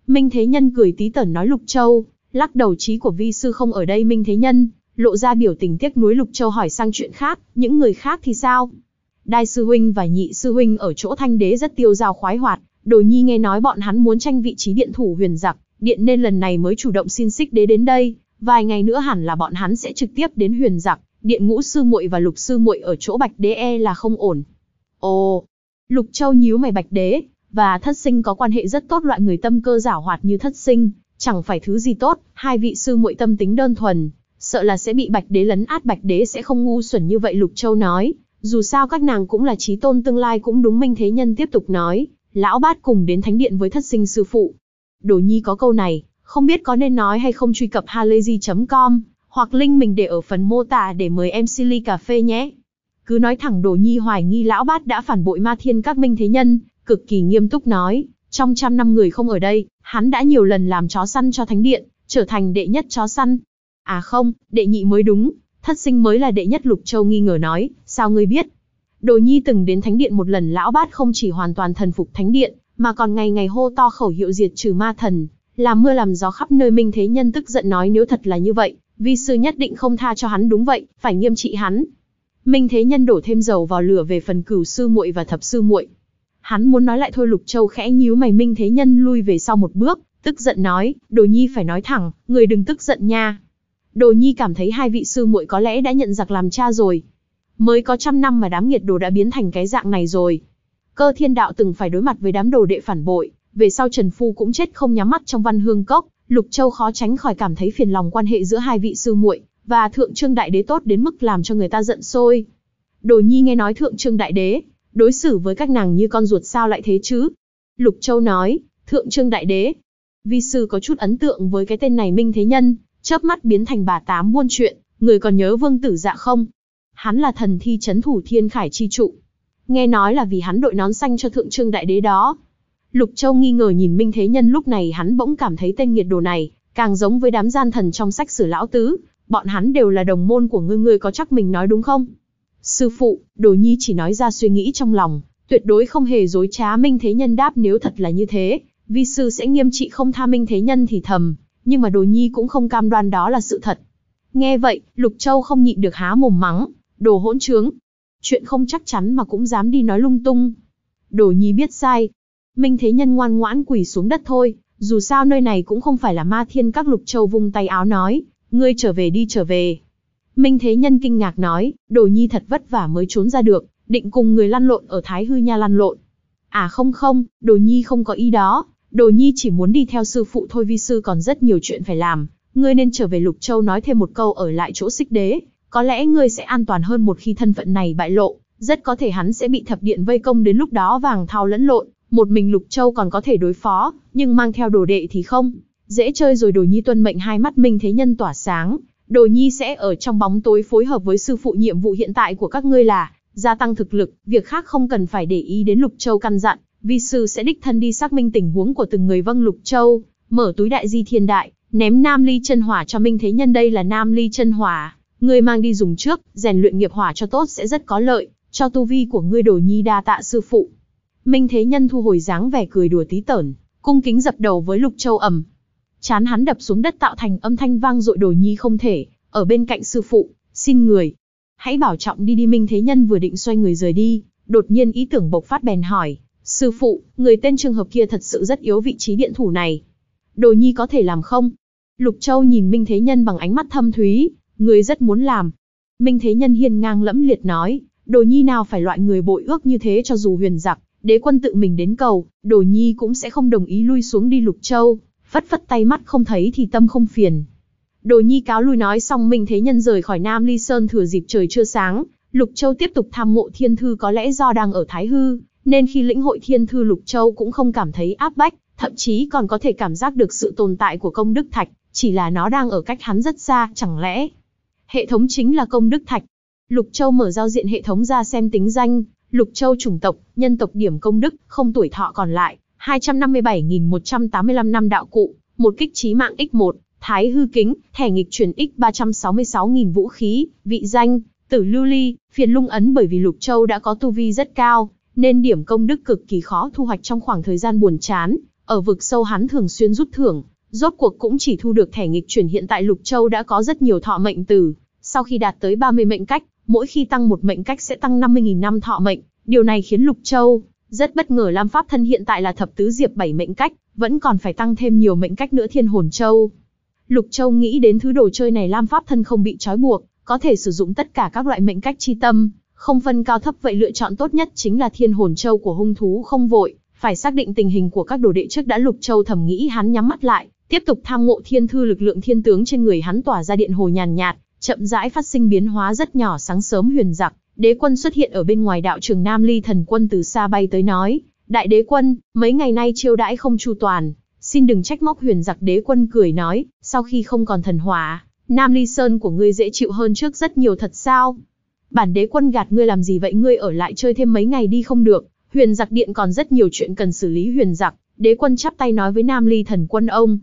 Minh Thế Nhân cười tí tẩn nói Lục Châu, lắc đầu trí của vi sư không ở đây Minh Thế Nhân, lộ ra biểu tình tiếc nuối Lục Châu hỏi sang chuyện khác, những người khác thì sao? Đai sư huynh và nhị sư huynh ở chỗ thanh đế rất tiêu dao khoái hoạt, đồ nhi nghe nói bọn hắn muốn tranh vị trí điện thủ huyền giặc, điện nên lần này mới chủ động xin xích đế đến đây, vài ngày nữa hẳn là bọn hắn sẽ trực tiếp đến huyền giặc, điện ngũ sư muội và lục sư muội ở chỗ bạch đế e là không ổn. Ồ, lục châu nhíu mày bạch đế, và thất sinh có quan hệ rất tốt loại người tâm cơ giả hoạt như thất sinh, chẳng phải thứ gì tốt, hai vị sư muội tâm tính đơn thuần, sợ là sẽ bị bạch đế lấn át bạch đế sẽ không ngu xuẩn như vậy lục châu nói, dù sao các nàng cũng là trí tôn tương lai cũng đúng Minh Thế Nhân tiếp tục nói, lão bát cùng đến thánh điện với thất sinh sư phụ. Đồ nhi có câu này, không biết có nên nói hay không truy cập halayzi.com, hoặc link mình để ở phần mô tả để mời em Silly Cà Phê nhé. Cứ nói thẳng Đồ nhi hoài nghi lão bát đã phản bội ma thiên các Minh Thế Nhân, cực kỳ nghiêm túc nói, trong trăm năm người không ở đây, hắn đã nhiều lần làm chó săn cho thánh điện, trở thành đệ nhất chó săn. À không, đệ nhị mới đúng, thất sinh mới là đệ nhất lục châu nghi ngờ nói, sao ngươi biết? Đồ nhi từng đến thánh điện một lần lão bát không chỉ hoàn toàn thần phục thánh điện, mà còn ngày ngày hô to khẩu hiệu diệt trừ ma thần, làm mưa làm gió khắp nơi minh thế nhân tức giận nói nếu thật là như vậy, vi sư nhất định không tha cho hắn đúng vậy, phải nghiêm trị hắn. Minh thế nhân đổ thêm dầu vào lửa về phần cửu sư muội và thập sư muội. Hắn muốn nói lại thôi Lục Châu khẽ nhíu mày Minh thế nhân lui về sau một bước, tức giận nói, đồ nhi phải nói thẳng, người đừng tức giận nha. Đồ Nhi cảm thấy hai vị sư muội có lẽ đã nhận giặc làm cha rồi. Mới có trăm năm mà đám nghiệt đồ đã biến thành cái dạng này rồi. Cơ thiên đạo từng phải đối mặt với đám đồ đệ phản bội, về sau Trần Phu cũng chết không nhắm mắt trong văn hương cốc, Lục Châu khó tránh khỏi cảm thấy phiền lòng quan hệ giữa hai vị sư muội và Thượng Trương Đại Đế tốt đến mức làm cho người ta giận sôi. Đồ Nhi nghe nói Thượng Trương Đại Đế, đối xử với các nàng như con ruột sao lại thế chứ? Lục Châu nói, Thượng Trương Đại Đế, vi sư có chút ấn tượng với cái tên này Minh Thế Nhân, chớp mắt biến thành bà tám buôn chuyện, người còn nhớ vương tử dạ không? Hắn là thần thi chấn thủ thiên khải chi trụ. Nghe nói là vì hắn đội nón xanh cho thượng trương đại đế đó. Lục Châu nghi ngờ nhìn Minh Thế Nhân lúc này hắn bỗng cảm thấy tên nghiệt đồ này, càng giống với đám gian thần trong sách sử lão tứ, bọn hắn đều là đồng môn của ngươi ngươi có chắc mình nói đúng không? Sư phụ, đồ nhi chỉ nói ra suy nghĩ trong lòng, tuyệt đối không hề dối trá Minh Thế Nhân đáp nếu thật là như thế, vi sư sẽ nghiêm trị không tha Minh Thế Nhân thì thầm, nhưng mà đồ nhi cũng không cam đoan đó là sự thật. Nghe vậy, Lục Châu không nhịn được há mồm mắng, đồ hỗn trướng. Chuyện không chắc chắn mà cũng dám đi nói lung tung. Đồ nhi biết sai. Minh Thế Nhân ngoan ngoãn quỳ xuống đất thôi, dù sao nơi này cũng không phải là ma thiên các Lục Châu vung tay áo nói, ngươi trở về đi trở về. Minh Thế Nhân kinh ngạc nói, đồ nhi thật vất vả mới trốn ra được, định cùng người lăn lộn ở Thái Hư Nha lăn lộn. À không không, đồ nhi không có ý đó, Đồ Nhi chỉ muốn đi theo sư phụ thôi vi sư còn rất nhiều chuyện phải làm, ngươi nên trở về Lục Châu nói thêm một câu ở lại chỗ xích đế, có lẽ ngươi sẽ an toàn hơn một khi thân phận này bại lộ, rất có thể hắn sẽ bị thập điện vây công đến lúc đó vàng thao lẫn lộn, một mình Lục Châu còn có thể đối phó, nhưng mang theo đồ đệ thì không. Dễ chơi rồi Đồ Nhi tuân mệnh hai mắt Minh Thế Nhân tỏa sáng, Đồ Nhi sẽ ở trong bóng tối phối hợp với sư phụ nhiệm vụ hiện tại của các ngươi là gia tăng thực lực, việc khác không cần phải để ý đến Lục Châu căn dặn, vi sư sẽ đích thân đi xác minh tình huống của từng người vâng lục châu, mở túi đại di thiên đại, ném nam ly chân hỏa cho minh thế nhân đây là nam ly chân hỏa, người mang đi dùng trước, rèn luyện nghiệp hỏa cho tốt sẽ rất có lợi, cho tu vi của ngươi đồ nhi đa tạ sư phụ. Minh thế nhân thu hồi dáng vẻ cười đùa tí tởn, cung kính dập đầu với lục châu ẩm. Chán hắn đập xuống đất tạo thành âm thanh vang dội đồ nhi không thể, ở bên cạnh sư phụ, xin người. Hãy bảo trọng đi đi Minh Thế Nhân vừa định xoay người rời đi, đột nhiên ý tưởng bộc phát bèn hỏi, Sư phụ, người tên trường hợp kia thật sự rất yếu vị trí điện thủ này. Đồ nhi có thể làm không? Lục Châu nhìn Minh Thế Nhân bằng ánh mắt thâm thúy, người rất muốn làm. Minh Thế Nhân hiên ngang lẫm liệt nói, đồ nhi nào phải loại người bội ước như thế cho dù huyền giặc, đế quân tự mình đến cầu, đồ nhi cũng sẽ không đồng ý lui xuống đi Lục Châu, phất phất tay mắt không thấy thì tâm không phiền. Đồ nhi cáo lui nói xong Minh Thế Nhân rời khỏi Nam Ly Sơn thừa dịp trời chưa sáng, Lục Châu tiếp tục tham ngộ thiên thư có lẽ do đang ở Thái Hư, nên khi lĩnh hội thiên thư lục châu cũng không cảm thấy áp bách, thậm chí còn có thể cảm giác được sự tồn tại của công đức thạch, chỉ là nó đang ở cách hắn rất xa, chẳng lẽ hệ thống chính là công đức thạch. Lục Châu mở giao diện hệ thống ra xem tính danh, Lục Châu chủng tộc, nhân tộc điểm công đức, không tuổi thọ còn lại, 257.185 năm đạo cụ, một kích trí mạng X1, thái hư kính, thẻ nghịch chuyển X366.000 vũ khí, vị danh, tử lưu ly, phiền lung ấn bởi vì Lục Châu đã có tu vi rất cao, nên điểm công đức cực kỳ khó thu hoạch trong khoảng thời gian buồn chán. Ở vực sâu hắn thường xuyên rút thưởng, rốt cuộc cũng chỉ thu được thẻ nghịch chuyển hiện tại Lục Châu đã có rất nhiều thọ mệnh từ. Sau khi đạt tới 30 mệnh cách, mỗi khi tăng một mệnh cách sẽ tăng 50.000 năm thọ mệnh, điều này khiến Lục Châu rất bất ngờ Lam Pháp Thân hiện tại là thập tứ diệp bảy mệnh cách, vẫn còn phải tăng thêm nhiều mệnh cách nữa Thiên Hồn Châu. Lục Châu nghĩ đến thứ đồ chơi này Lam Pháp Thân không bị trói buộc, có thể sử dụng tất cả các loại mệnh cách chi tâm, không phân cao thấp vậy lựa chọn tốt nhất chính là thiên hồn châu của hung thú không vội, phải xác định tình hình của các đồ đệ trước đã lục châu thầm nghĩ hắn nhắm mắt lại, tiếp tục tham ngộ thiên thư lực lượng thiên tướng trên người hắn tỏa ra điện hồ nhàn nhạt, chậm rãi phát sinh biến hóa rất nhỏ sáng sớm huyền giặc, đế quân xuất hiện ở bên ngoài đạo trường Nam Ly thần quân từ xa bay tới nói, đại đế quân, mấy ngày nay chiêu đãi không chu toàn, xin đừng trách móc huyền giặc đế quân cười nói, sau khi không còn thần hỏa, Nam Ly Sơn của ngươi dễ chịu hơn trước rất nhiều thật sao? bản đế quân gạt ngươi làm gì vậy ngươi ở lại chơi thêm mấy ngày đi không được, huyền giặc điện còn rất nhiều chuyện cần xử lý huyền giặc, đế quân chắp tay nói với nam ly thần quân ông.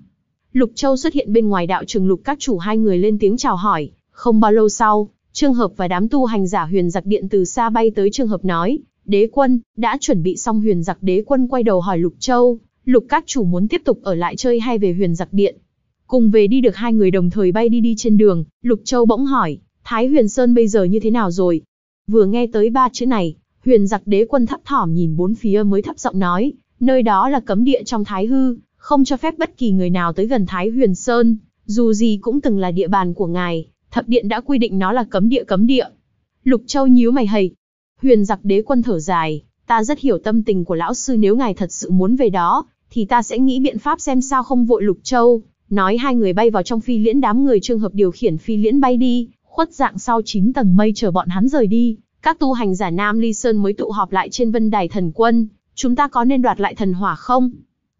Lục Châu xuất hiện bên ngoài đạo trường lục các chủ hai người lên tiếng chào hỏi, không bao lâu sau, trường hợp và đám tu hành giả huyền giặc điện từ xa bay tới trường hợp nói, đế quân, đã chuẩn bị xong huyền giặc đế quân quay đầu hỏi Lục Châu, Lục các chủ muốn tiếp tục ở lại chơi hay về huyền giặc điện. Cùng về đi được hai người đồng thời bay đi đi trên đường, Lục Châu bỗng hỏi, Thái Huyền Sơn bây giờ như thế nào rồi? Vừa nghe tới ba chữ này, huyền giặc đế quân thấp thỏm nhìn bốn phía mới thấp giọng nói, nơi đó là cấm địa trong Thái Hư, không cho phép bất kỳ người nào tới gần Thái Huyền Sơn, dù gì cũng từng là địa bàn của ngài, thập điện đã quy định nó là cấm địa cấm địa. Lục Châu nhíu mày hầy. Huyền giặc đế quân thở dài, ta rất hiểu tâm tình của lão sư nếu ngài thật sự muốn về đó, thì ta sẽ nghĩ biện pháp xem sao không vội Lục Châu. Nói hai người bay vào trong phi liễn đám người trường hợp điều khiển phi liễn bay đi, Khuất dạng sau chín tầng mây chờ bọn hắn rời đi, các tu hành giả Nam Ly Sơn mới tụ họp lại trên vân đài thần quân, chúng ta có nên đoạt lại thần hỏa không?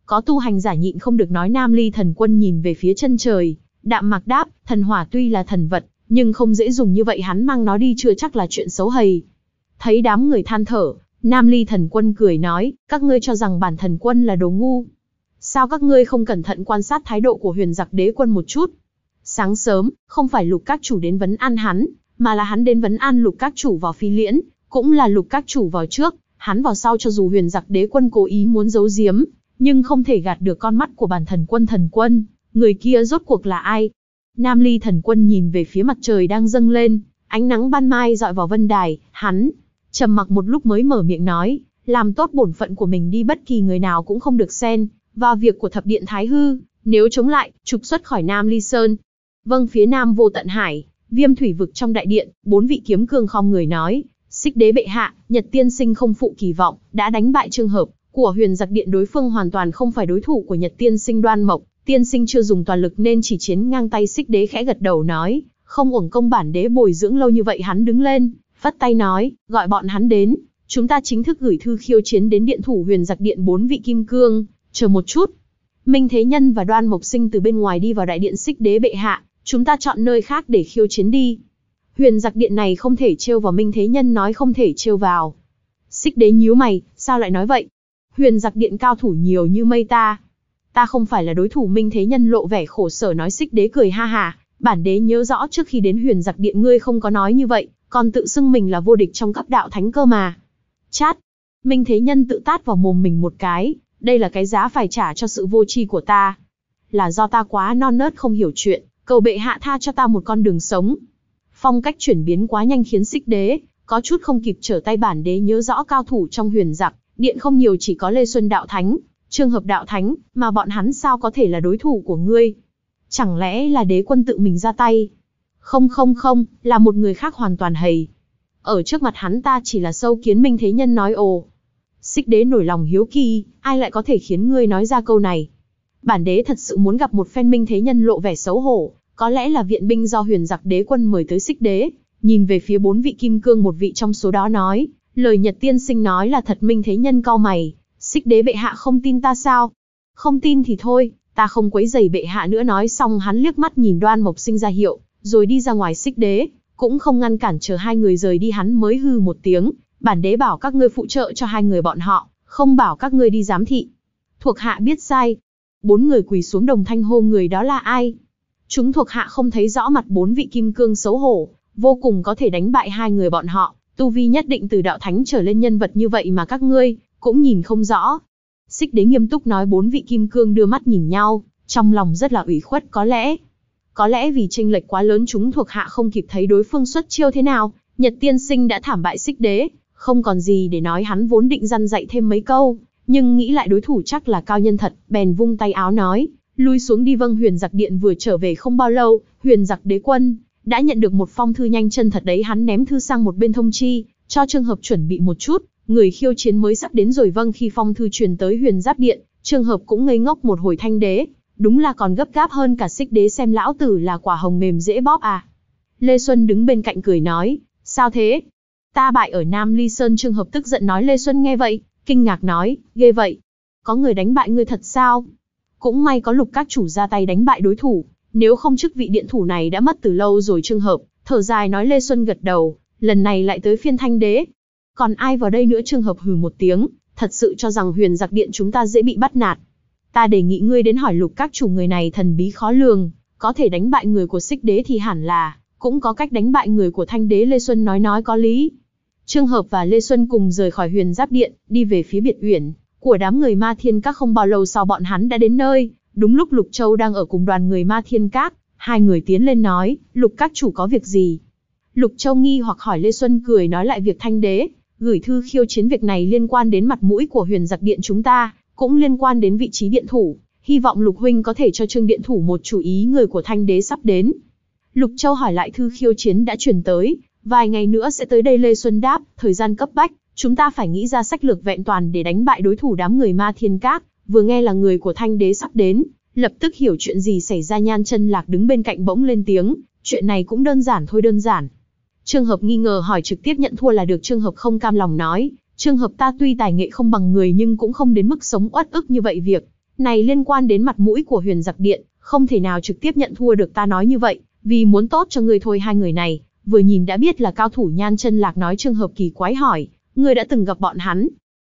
Có tu hành giả nhịn không được nói Nam Ly thần quân nhìn về phía chân trời, đạm mạc đáp, thần hỏa tuy là thần vật, nhưng không dễ dùng như vậy hắn mang nó đi chưa chắc là chuyện xấu hầy. Thấy đám người than thở, Nam Ly thần quân cười nói, các ngươi cho rằng bản thần quân là đồ ngu. Sao các ngươi không cẩn thận quan sát thái độ của huyền giặc đế quân một chút? Sáng sớm, không phải lục các chủ đến vấn an hắn, mà là hắn đến vấn an lục các chủ vào phi liễn, cũng là lục các chủ vào trước, hắn vào sau cho dù huyền giặc đế quân cố ý muốn giấu giếm, nhưng không thể gạt được con mắt của bản thần quân thần quân, người kia rốt cuộc là ai? Nam ly thần quân nhìn về phía mặt trời đang dâng lên, ánh nắng ban mai dọi vào vân đài, hắn, trầm mặc một lúc mới mở miệng nói, làm tốt bổn phận của mình đi bất kỳ người nào cũng không được xen, vào việc của thập điện Thái Hư, nếu chống lại, trục xuất khỏi Nam Ly Sơn, Vâng phía nam vô tận hải, viêm thủy vực trong đại điện, bốn vị kiếm cương khom người nói, xích đế bệ hạ, nhật tiên sinh không phụ kỳ vọng, đã đánh bại trường hợp của huyền giặc điện đối phương hoàn toàn không phải đối thủ của nhật tiên sinh đoan mộc, tiên sinh chưa dùng toàn lực nên chỉ chiến ngang tay xích đế khẽ gật đầu nói, không uổng công bản đế bồi dưỡng lâu như vậy hắn đứng lên, vắt tay nói, gọi bọn hắn đến, chúng ta chính thức gửi thư khiêu chiến đến điện thủ huyền giặc điện bốn vị kim cương, chờ một chút. Minh Thế Nhân và Đoan Mộc Sinh từ bên ngoài đi vào đại điện xích đế bệ hạ, Chúng ta chọn nơi khác để khiêu chiến đi. Huyền giặc điện này không thể trêu vào Minh Thế Nhân nói không thể trêu vào. Xích đế nhíu mày, sao lại nói vậy? Huyền giặc điện cao thủ nhiều như mây ta. Ta không phải là đối thủ Minh Thế Nhân lộ vẻ khổ sở nói xích đế cười ha ha. Bản đế nhớ rõ trước khi đến huyền giặc điện ngươi không có nói như vậy, còn tự xưng mình là vô địch trong cấp đạo thánh cơ mà. Chát! Minh Thế Nhân tự tát vào mồm mình một cái, đây là cái giá phải trả cho sự vô tri của ta. Là do ta quá non nớt không hiểu chuyện, cầu bệ hạ tha cho ta một con đường sống. Phong cách chuyển biến quá nhanh khiến xích đế, có chút không kịp trở tay bản đế nhớ rõ cao thủ trong huyền giặc, điện không nhiều chỉ có Lê Xuân Đạo Thánh, trường hợp Đạo Thánh, mà bọn hắn sao có thể là đối thủ của ngươi. Chẳng lẽ là đế quân tự mình ra tay? Không không không, là một người khác hoàn toàn hầy. Ở trước mặt hắn ta chỉ là sâu kiến minh thế nhân nói ồ. Xích đế nổi lòng hiếu kỳ, ai lại có thể khiến ngươi nói ra câu này? Bản đế thật sự muốn gặp một phen minh thế nhân lộ vẻ xấu hổ, có lẽ là viện binh do huyền giặc đế quân mời tới xích đế, nhìn về phía bốn vị kim cương một vị trong số đó nói, lời Nhật tiên sinh nói là thật minh thế nhân cau mày, xích đế bệ hạ không tin ta sao? Không tin thì thôi, ta không quấy giày bệ hạ nữa nói xong hắn liếc mắt nhìn đoan mộc sinh ra hiệu, rồi đi ra ngoài xích đế, cũng không ngăn cản chờ hai người rời đi hắn mới hư một tiếng, bản đế bảo các ngươi phụ trợ cho hai người bọn họ, không bảo các ngươi đi giám thị. Thuộc hạ biết sai. Bốn người quỳ xuống đồng thanh hô người đó là ai? Chúng thuộc hạ không thấy rõ mặt bốn vị kim cương xấu hổ, vô cùng có thể đánh bại hai người bọn họ, tu vi nhất định từ đạo thánh trở lên nhân vật như vậy mà các ngươi cũng nhìn không rõ. Xích đế nghiêm túc nói bốn vị kim cương đưa mắt nhìn nhau, trong lòng rất là ủy khuất có lẽ. Có lẽ vì tranh lệch quá lớn chúng thuộc hạ không kịp thấy đối phương xuất chiêu thế nào, Nhật tiên sinh đã thảm bại xích đế, không còn gì để nói hắn vốn định răn dạy thêm mấy câu, nhưng nghĩ lại đối thủ chắc là cao nhân thật, bèn vung tay áo nói, Lui xuống đi vâng huyền giặc điện vừa trở về không bao lâu, huyền giặc đế quân, đã nhận được một phong thư nhanh chân thật đấy hắn ném thư sang một bên thông chi, cho trường hợp chuẩn bị một chút, người khiêu chiến mới sắp đến rồi vâng khi phong thư truyền tới huyền giáp điện, trường hợp cũng ngây ngốc một hồi thanh đế, đúng là còn gấp gáp hơn cả xích đế xem lão tử là quả hồng mềm dễ bóp à. Lê Xuân đứng bên cạnh cười nói, sao thế? Ta bại ở Nam Ly Sơn trường hợp tức giận nói Lê Xuân nghe vậy, kinh ngạc nói, ghê vậy. Có người đánh bại ngươi thật sao? Cũng may có lục các chủ ra tay đánh bại đối thủ, nếu không chức vị điện thủ này đã mất từ lâu rồi trường hợp, thở dài nói Lê Xuân gật đầu, lần này lại tới phiên thanh đế. Còn ai vào đây nữa trường hợp hừ một tiếng, thật sự cho rằng huyền giặc điện chúng ta dễ bị bắt nạt. Ta đề nghị ngươi đến hỏi lục các chủ người này thần bí khó lường, có thể đánh bại người của xích đế thì hẳn là, cũng có cách đánh bại người của thanh đế Lê Xuân nói nói có lý. Trương Hợp và Lê Xuân cùng rời khỏi huyền giáp điện, đi về phía biệt uyển, của đám người ma thiên các không bao lâu sau bọn hắn đã đến nơi, đúng lúc Lục Châu đang ở cùng đoàn người ma thiên các, hai người tiến lên nói, Lục các chủ có việc gì? Lục Châu nghi hoặc hỏi Lê Xuân cười nói lại việc thanh đế, gửi thư khiêu chiến việc này liên quan đến mặt mũi của huyền giặc điện chúng ta, cũng liên quan đến vị trí điện thủ, hy vọng Lục Huynh có thể cho trương điện thủ một chủ ý người của thanh đế sắp đến. Lục Châu hỏi lại thư khiêu chiến đã chuyển tới, vài ngày nữa sẽ tới đây Lê Xuân đáp, thời gian cấp bách, Chúng ta phải nghĩ ra sách lược vẹn toàn để đánh bại đối thủ đám người ma thiên cát vừa nghe là người của thanh đế sắp đến, lập tức hiểu chuyện gì xảy ra nhan chân lạc đứng bên cạnh bỗng lên tiếng, chuyện này cũng đơn giản thôi đơn giản. Trường hợp nghi ngờ hỏi trực tiếp nhận thua là được trường hợp không cam lòng nói, trường hợp ta tuy tài nghệ không bằng người nhưng cũng không đến mức sống uất ức như vậy việc. Này liên quan đến mặt mũi của huyền giặc điện, không thể nào trực tiếp nhận thua được ta nói như vậy, vì muốn tốt cho ngươi thôi hai người này, vừa nhìn đã biết là cao thủ nhan chân lạc nói trường hợp kỳ quái hỏi, Ngươi đã từng gặp bọn hắn.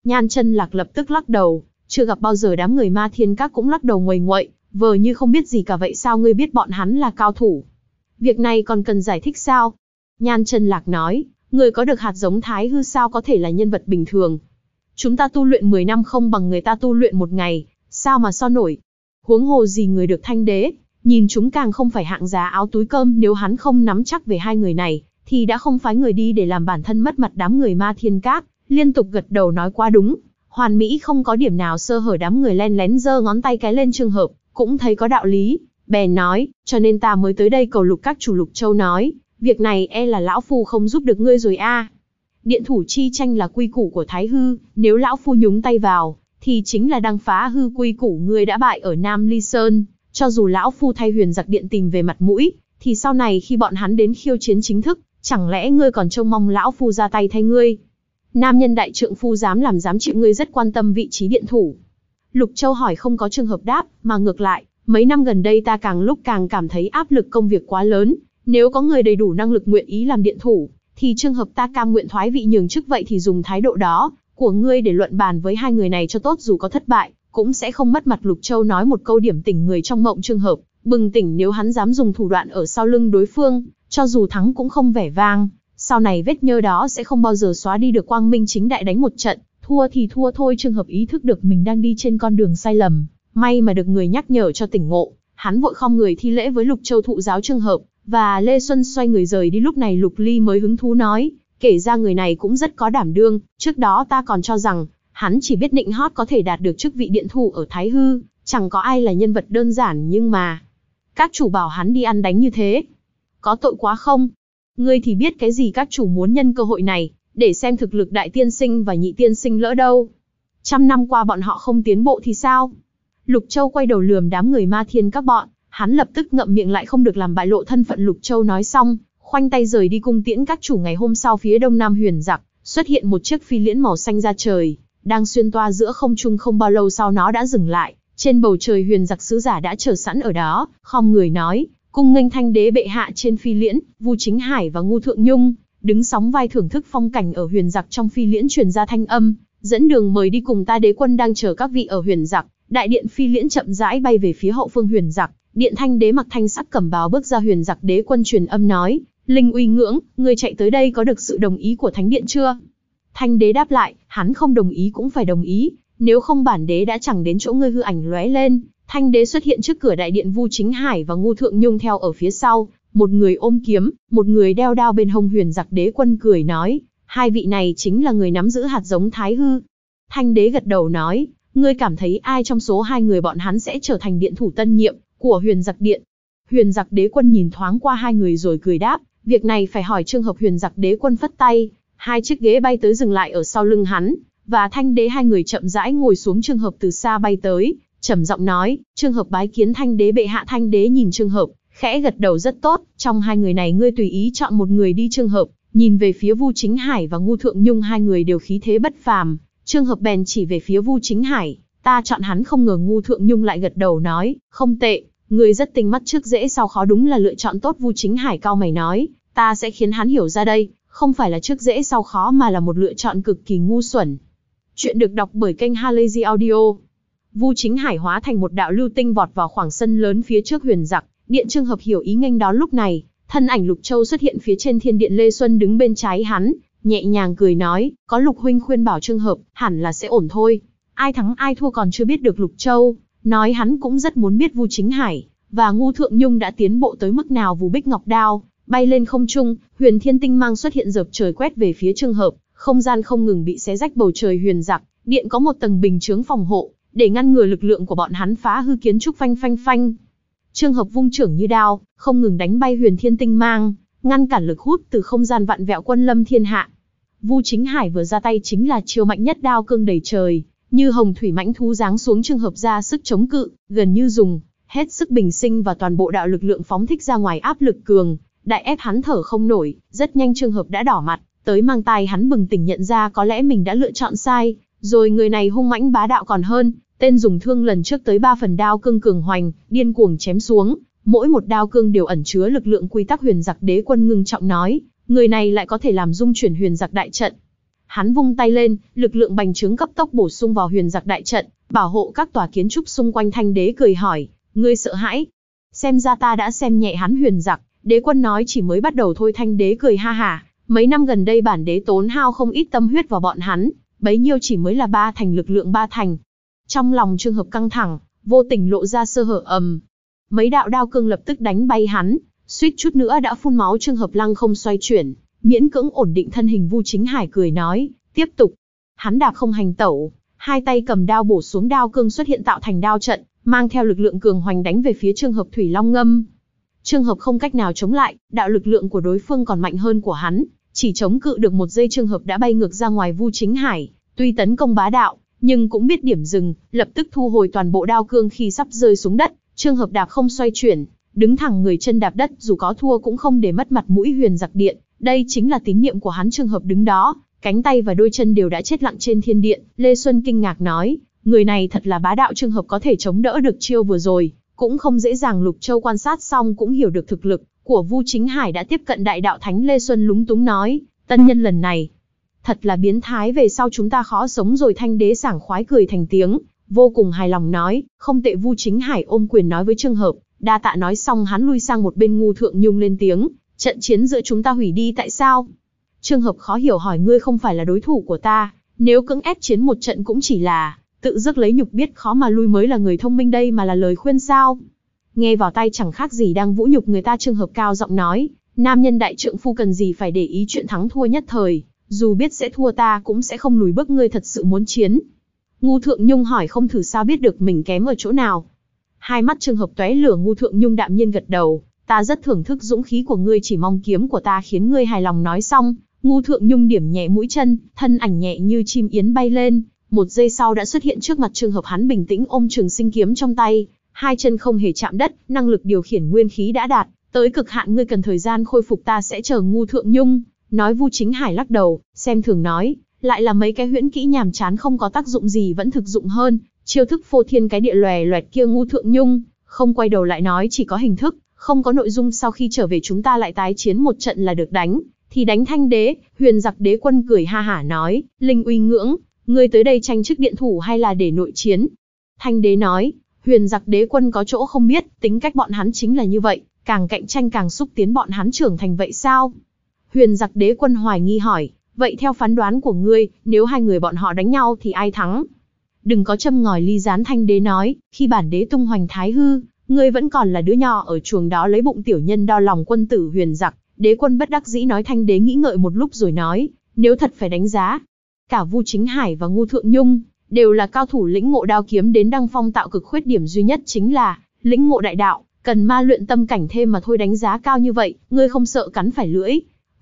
Nhan chân lạc lập tức lắc đầu, chưa gặp bao giờ đám người ma thiên các cũng lắc đầu nguầy nguậy, vờ như không biết gì cả vậy sao ngươi biết bọn hắn là cao thủ. Việc này còn cần giải thích sao? Nhan chân lạc nói, người có được hạt giống thái hư sao có thể là nhân vật bình thường. Chúng ta tu luyện 10 năm không bằng người ta tu luyện một ngày, sao mà so nổi. Huống hồ gì người được thanh đế, nhìn chúng càng không phải hạng giá áo túi cơm nếu hắn không nắm chắc về hai người này, thì đã không phái người đi để làm bản thân mất mặt đám người ma thiên các, liên tục gật đầu nói quá đúng. Hoàn Mỹ không có điểm nào sơ hở đám người len lén dơ ngón tay cái lên trường hợp, cũng thấy có đạo lý, bèn nói, cho nên ta mới tới đây cầu lục các chủ lục châu nói, việc này e là lão phu không giúp được ngươi rồi a. Điện thủ chi tranh là quy củ của Thái Hư, nếu lão phu nhúng tay vào, thì chính là đang phá hư quy củ ngươi đã bại ở Nam Ly Sơn, cho dù lão phu thay huyền giặc điện tìm về mặt mũi, thì sau này khi bọn hắn đến khiêu chiến chính thức, Chẳng lẽ ngươi còn trông mong lão phu ra tay thay ngươi? Nam nhân đại trượng phu dám làm dám chịu ngươi rất quan tâm vị trí điện thủ. Lục Châu hỏi không có trường hợp đáp, mà ngược lại, mấy năm gần đây ta càng lúc càng cảm thấy áp lực công việc quá lớn, nếu có người đầy đủ năng lực nguyện ý làm điện thủ, thì trường hợp ta cam nguyện thoái vị nhường chức vậy thì dùng thái độ đó của ngươi để luận bàn với hai người này cho tốt dù có thất bại, cũng sẽ không mất mặt Lục Châu nói một câu điểm tỉnh người trong mộng trường hợp, bừng tỉnh nếu hắn dám dùng thủ đoạn ở sau lưng đối phương, cho dù thắng cũng không vẻ vang, sau này vết nhơ đó sẽ không bao giờ xóa đi được quang minh chính đại đánh một trận, thua thì thua thôi trường hợp ý thức được mình đang đi trên con đường sai lầm, may mà được người nhắc nhở cho tỉnh ngộ, hắn vội không người thi lễ với Lục Châu thụ giáo trường hợp, và Lê Xuân xoay người rời đi lúc này Lục Ly mới hứng thú nói, kể ra người này cũng rất có đảm đương, trước đó ta còn cho rằng, hắn chỉ biết nịnh hót có thể đạt được chức vị điện thủ ở Thái Hư, chẳng có ai là nhân vật đơn giản nhưng mà, các chủ bảo hắn đi ăn đánh như thế, có tội quá không? Ngươi thì biết cái gì các chủ muốn nhân cơ hội này, để xem thực lực đại tiên sinh và nhị tiên sinh lỡ đâu. Trăm năm qua bọn họ không tiến bộ thì sao? Lục Châu quay đầu lườm đám người ma thiên các bọn, hắn lập tức ngậm miệng lại không được làm bại lộ thân phận Lục Châu nói xong, khoanh tay rời đi cung tiễn các chủ ngày hôm sau phía đông nam huyền giặc, xuất hiện một chiếc phi liễn màu xanh ra trời, đang xuyên toa giữa không trung không bao lâu sau nó đã dừng lại, trên bầu trời huyền giặc sứ giả đã chờ sẵn ở đó, không người nói, Cung nghênh thanh đế bệ hạ trên phi liễn, Vu Chính Hải và Ngu Thượng Nhung, đứng sóng vai thưởng thức phong cảnh ở huyền giặc trong phi liễn truyền ra thanh âm, dẫn đường mời đi cùng ta đế quân đang chờ các vị ở huyền giặc. Đại điện phi liễn chậm rãi bay về phía hậu phương huyền giặc, điện thanh đế mặc thanh sắc cẩm bào bước ra huyền giặc đế quân truyền âm nói, Linh uy ngưỡng, người chạy tới đây có được sự đồng ý của thánh điện chưa? Thanh đế đáp lại, hắn không đồng ý cũng phải đồng ý, nếu không bản đế đã chẳng đến chỗ ngươi hư ảnh lóe lên, Thanh đế xuất hiện trước cửa đại điện Vu Chính Hải và Ngô Thượng Nhung theo ở phía sau, một người ôm kiếm, một người đeo đao bên hông huyền giặc đế quân cười nói, hai vị này chính là người nắm giữ hạt giống thái hư. Thanh đế gật đầu nói, ngươi cảm thấy ai trong số hai người bọn hắn sẽ trở thành điện thủ tân nhiệm của huyền giặc điện. Huyền giặc đế quân nhìn thoáng qua hai người rồi cười đáp, việc này phải hỏi trường hợp huyền giặc đế quân phất tay, hai chiếc ghế bay tới dừng lại ở sau lưng hắn, và thanh đế hai người chậm rãi ngồi xuống trường hợp từ xa bay tới, trầm giọng nói, trường hợp bái kiến thanh đế bệ hạ thanh đế nhìn trường hợp, khẽ gật đầu rất tốt, trong hai người này ngươi tùy ý chọn một người đi trường hợp, nhìn về phía Vu Chính Hải và Ngu Thượng Nhung hai người đều khí thế bất phàm, trường hợp bèn chỉ về phía Vu Chính Hải, ta chọn hắn không ngờ Ngu Thượng Nhung lại gật đầu nói, không tệ, ngươi rất tinh mắt trước dễ sau khó đúng là lựa chọn tốt Vu Chính Hải cao mày nói, ta sẽ khiến hắn hiểu ra đây, không phải là trước dễ sau khó mà là một lựa chọn cực kỳ ngu xuẩn. Chuyện được đọc bởi kênh Halazy Audio. Vu Chính Hải hóa thành một đạo lưu tinh vọt vào khoảng sân lớn phía trước Huyền Giặc, Điện Trương Hợp hiểu ý nghênh đó lúc này, thân ảnh Lục Châu xuất hiện phía trên thiên điện Lê Xuân đứng bên trái hắn, nhẹ nhàng cười nói, có Lục huynh khuyên bảo Trương Hợp, hẳn là sẽ ổn thôi. Ai thắng ai thua còn chưa biết được Lục Châu, nói hắn cũng rất muốn biết Vu Chính Hải và Ngô Thượng Nhung đã tiến bộ tới mức nào vù bích ngọc đao, bay lên không trung, Huyền Thiên Tinh mang xuất hiện dập trời quét về phía Trương Hợp, không gian không ngừng bị xé rách bầu trời huyền giặc, điện có một tầng bình chướng phòng hộ, để ngăn ngừa lực lượng của bọn hắn phá hư kiến trúc phanh phanh phanh. Trương Hợp vung trưởng như đao, không ngừng đánh bay Huyền Thiên Tinh mang, ngăn cản lực hút từ không gian vạn vẹo quân lâm thiên hạ. Vu Chính Hải vừa ra tay chính là chiêu mạnh nhất đao cương đầy trời, như hồng thủy mãnh thú giáng xuống Trương Hợp ra sức chống cự, gần như dùng hết sức bình sinh và toàn bộ đạo lực lượng phóng thích ra ngoài áp lực cường, đại ép hắn thở không nổi, rất nhanh Trương Hợp đã đỏ mặt, tới mang tai hắn bừng tỉnh nhận ra có lẽ mình đã lựa chọn sai, rồi người này hung mãnh bá đạo còn hơn, Tên dùng thương lần trước tới ba phần đao cương cường hoành, điên cuồng chém xuống, mỗi một đao cương đều ẩn chứa lực lượng quy tắc huyền giặc đế quân ngưng trọng nói, người này lại có thể làm dung chuyển huyền giặc đại trận. Hắn vung tay lên, lực lượng bành trướng cấp tốc bổ sung vào huyền giặc đại trận, bảo hộ các tòa kiến trúc xung quanh thanh đế cười hỏi, ngươi sợ hãi? Xem ra ta đã xem nhẹ hắn huyền giặc, đế quân nói chỉ mới bắt đầu thôi thanh đế cười ha hả, mấy năm gần đây bản đế tốn hao không ít tâm huyết vào bọn hắn, bấy nhiêu chỉ mới là ba thành lực lượng ba thành, trong lòng trường hợp căng thẳng, vô tình lộ ra sơ hở ầm. Mấy đạo đao cương lập tức đánh bay hắn, suýt chút nữa đã phun máu trường hợp lăng không xoay chuyển, miễn cưỡng ổn định thân hình Vu Chính Hải cười nói, tiếp tục. Hắn đạp không hành tẩu, hai tay cầm đao bổ xuống đao cương xuất hiện tạo thành đao trận, mang theo lực lượng cường hoành đánh về phía trường hợp Thủy Long Ngâm. Trường hợp không cách nào chống lại, đạo lực lượng của đối phương còn mạnh hơn của hắn, chỉ chống cự được một giây trường hợp đã bay ngược ra ngoài Vu Chính Hải, tuy tấn công bá đạo, nhưng cũng biết điểm dừng, lập tức thu hồi toàn bộ đao cương khi sắp rơi xuống đất, trường hợp đạp không xoay chuyển, đứng thẳng người chân đạp đất dù có thua cũng không để mất mặt mũi huyền giặc điện, đây chính là tín niệm của hắn trường hợp đứng đó, cánh tay và đôi chân đều đã chết lặng trên thiên điện, Lê Xuân kinh ngạc nói, người này thật là bá đạo trường hợp có thể chống đỡ được chiêu vừa rồi, cũng không dễ dàng Lục Châu quan sát xong cũng hiểu được thực lực của Vu Chính Hải đã tiếp cận đại đạo thánh Lê Xuân lúng túng nói, tân nhân lần này, Thật là biến thái về sau chúng ta khó sống rồi thanh đế sảng khoái cười thành tiếng, vô cùng hài lòng nói, không tệ vu chính hải ôm quyền nói với trường hợp, đa tạ nói xong hắn lui sang một bên ngu thượng nhung lên tiếng, trận chiến giữa chúng ta hủy đi tại sao? Trường hợp khó hiểu hỏi ngươi không phải là đối thủ của ta, nếu cưỡng ép chiến một trận cũng chỉ là, tự dứt lấy nhục biết khó mà lui mới là người thông minh đây mà là lời khuyên sao? Nghe vào tay chẳng khác gì đang vũ nhục người ta trường hợp cao giọng nói, nam nhân đại trượng phu cần gì phải để ý chuyện thắng thua nhất thời, dù biết sẽ thua ta cũng sẽ không lùi bước ngươi thật sự muốn chiến. Ngu Thượng Nhung hỏi không thử sao biết được mình kém ở chỗ nào. Hai mắt trường hợp tóe lửa Ngu Thượng Nhung đạm nhiên gật đầu, ta rất thưởng thức dũng khí của ngươi chỉ mong kiếm của ta khiến ngươi hài lòng nói xong. Ngu Thượng Nhung điểm nhẹ mũi chân, thân ảnh nhẹ như chim yến bay lên, một giây sau đã xuất hiện trước mặt trường hợp hắn bình tĩnh ôm trường sinh kiếm trong tay, hai chân không hề chạm đất, năng lực điều khiển nguyên khí đã đạt, tới cực hạn ngươi cần thời gian khôi phục ta sẽ chờ Ngu Thượng Nhung, Nói Vu Chính Hải lắc đầu, xem thường nói, lại là mấy cái huyễn kỹ nhàm chán không có tác dụng gì vẫn thực dụng hơn, chiêu thức phô thiên cái địa lòe loẹt kia ngu thượng nhung, không quay đầu lại nói chỉ có hình thức, không có nội dung sau khi trở về chúng ta lại tái chiến một trận là được đánh, thì đánh thanh đế, huyền giặc đế quân cười ha hả nói, linh uy ngưỡng, người tới đây tranh chức điện thủ hay là để nội chiến. Thanh đế nói, huyền giặc đế quân có chỗ không biết, tính cách bọn hắn chính là như vậy, càng cạnh tranh càng xúc tiến bọn hắn trưởng thành vậy sao? Huyền giặc đế quân hoài nghi hỏi, vậy theo phán đoán của ngươi, nếu hai người bọn họ đánh nhau thì ai thắng? Đừng có châm ngòi ly gián thanh đế nói, khi bản đế tung hoành thái hư, ngươi vẫn còn là đứa nhỏ ở chuồng đó lấy bụng tiểu nhân đo lòng quân tử huyền giặc. Đế quân bất đắc dĩ nói thanh đế nghĩ ngợi một lúc rồi nói, nếu thật phải đánh giá, cả Vu Chính Hải và Ngô Thượng Nhung đều là cao thủ lĩnh ngộ đao kiếm đến đăng phong tạo cực khuyết điểm duy nhất chính là lĩnh ngộ đại đạo, cần ma luyện tâm cảnh thêm mà thôi đánh giá cao như vậy, ngươi không sợ cắn phải lưỡi,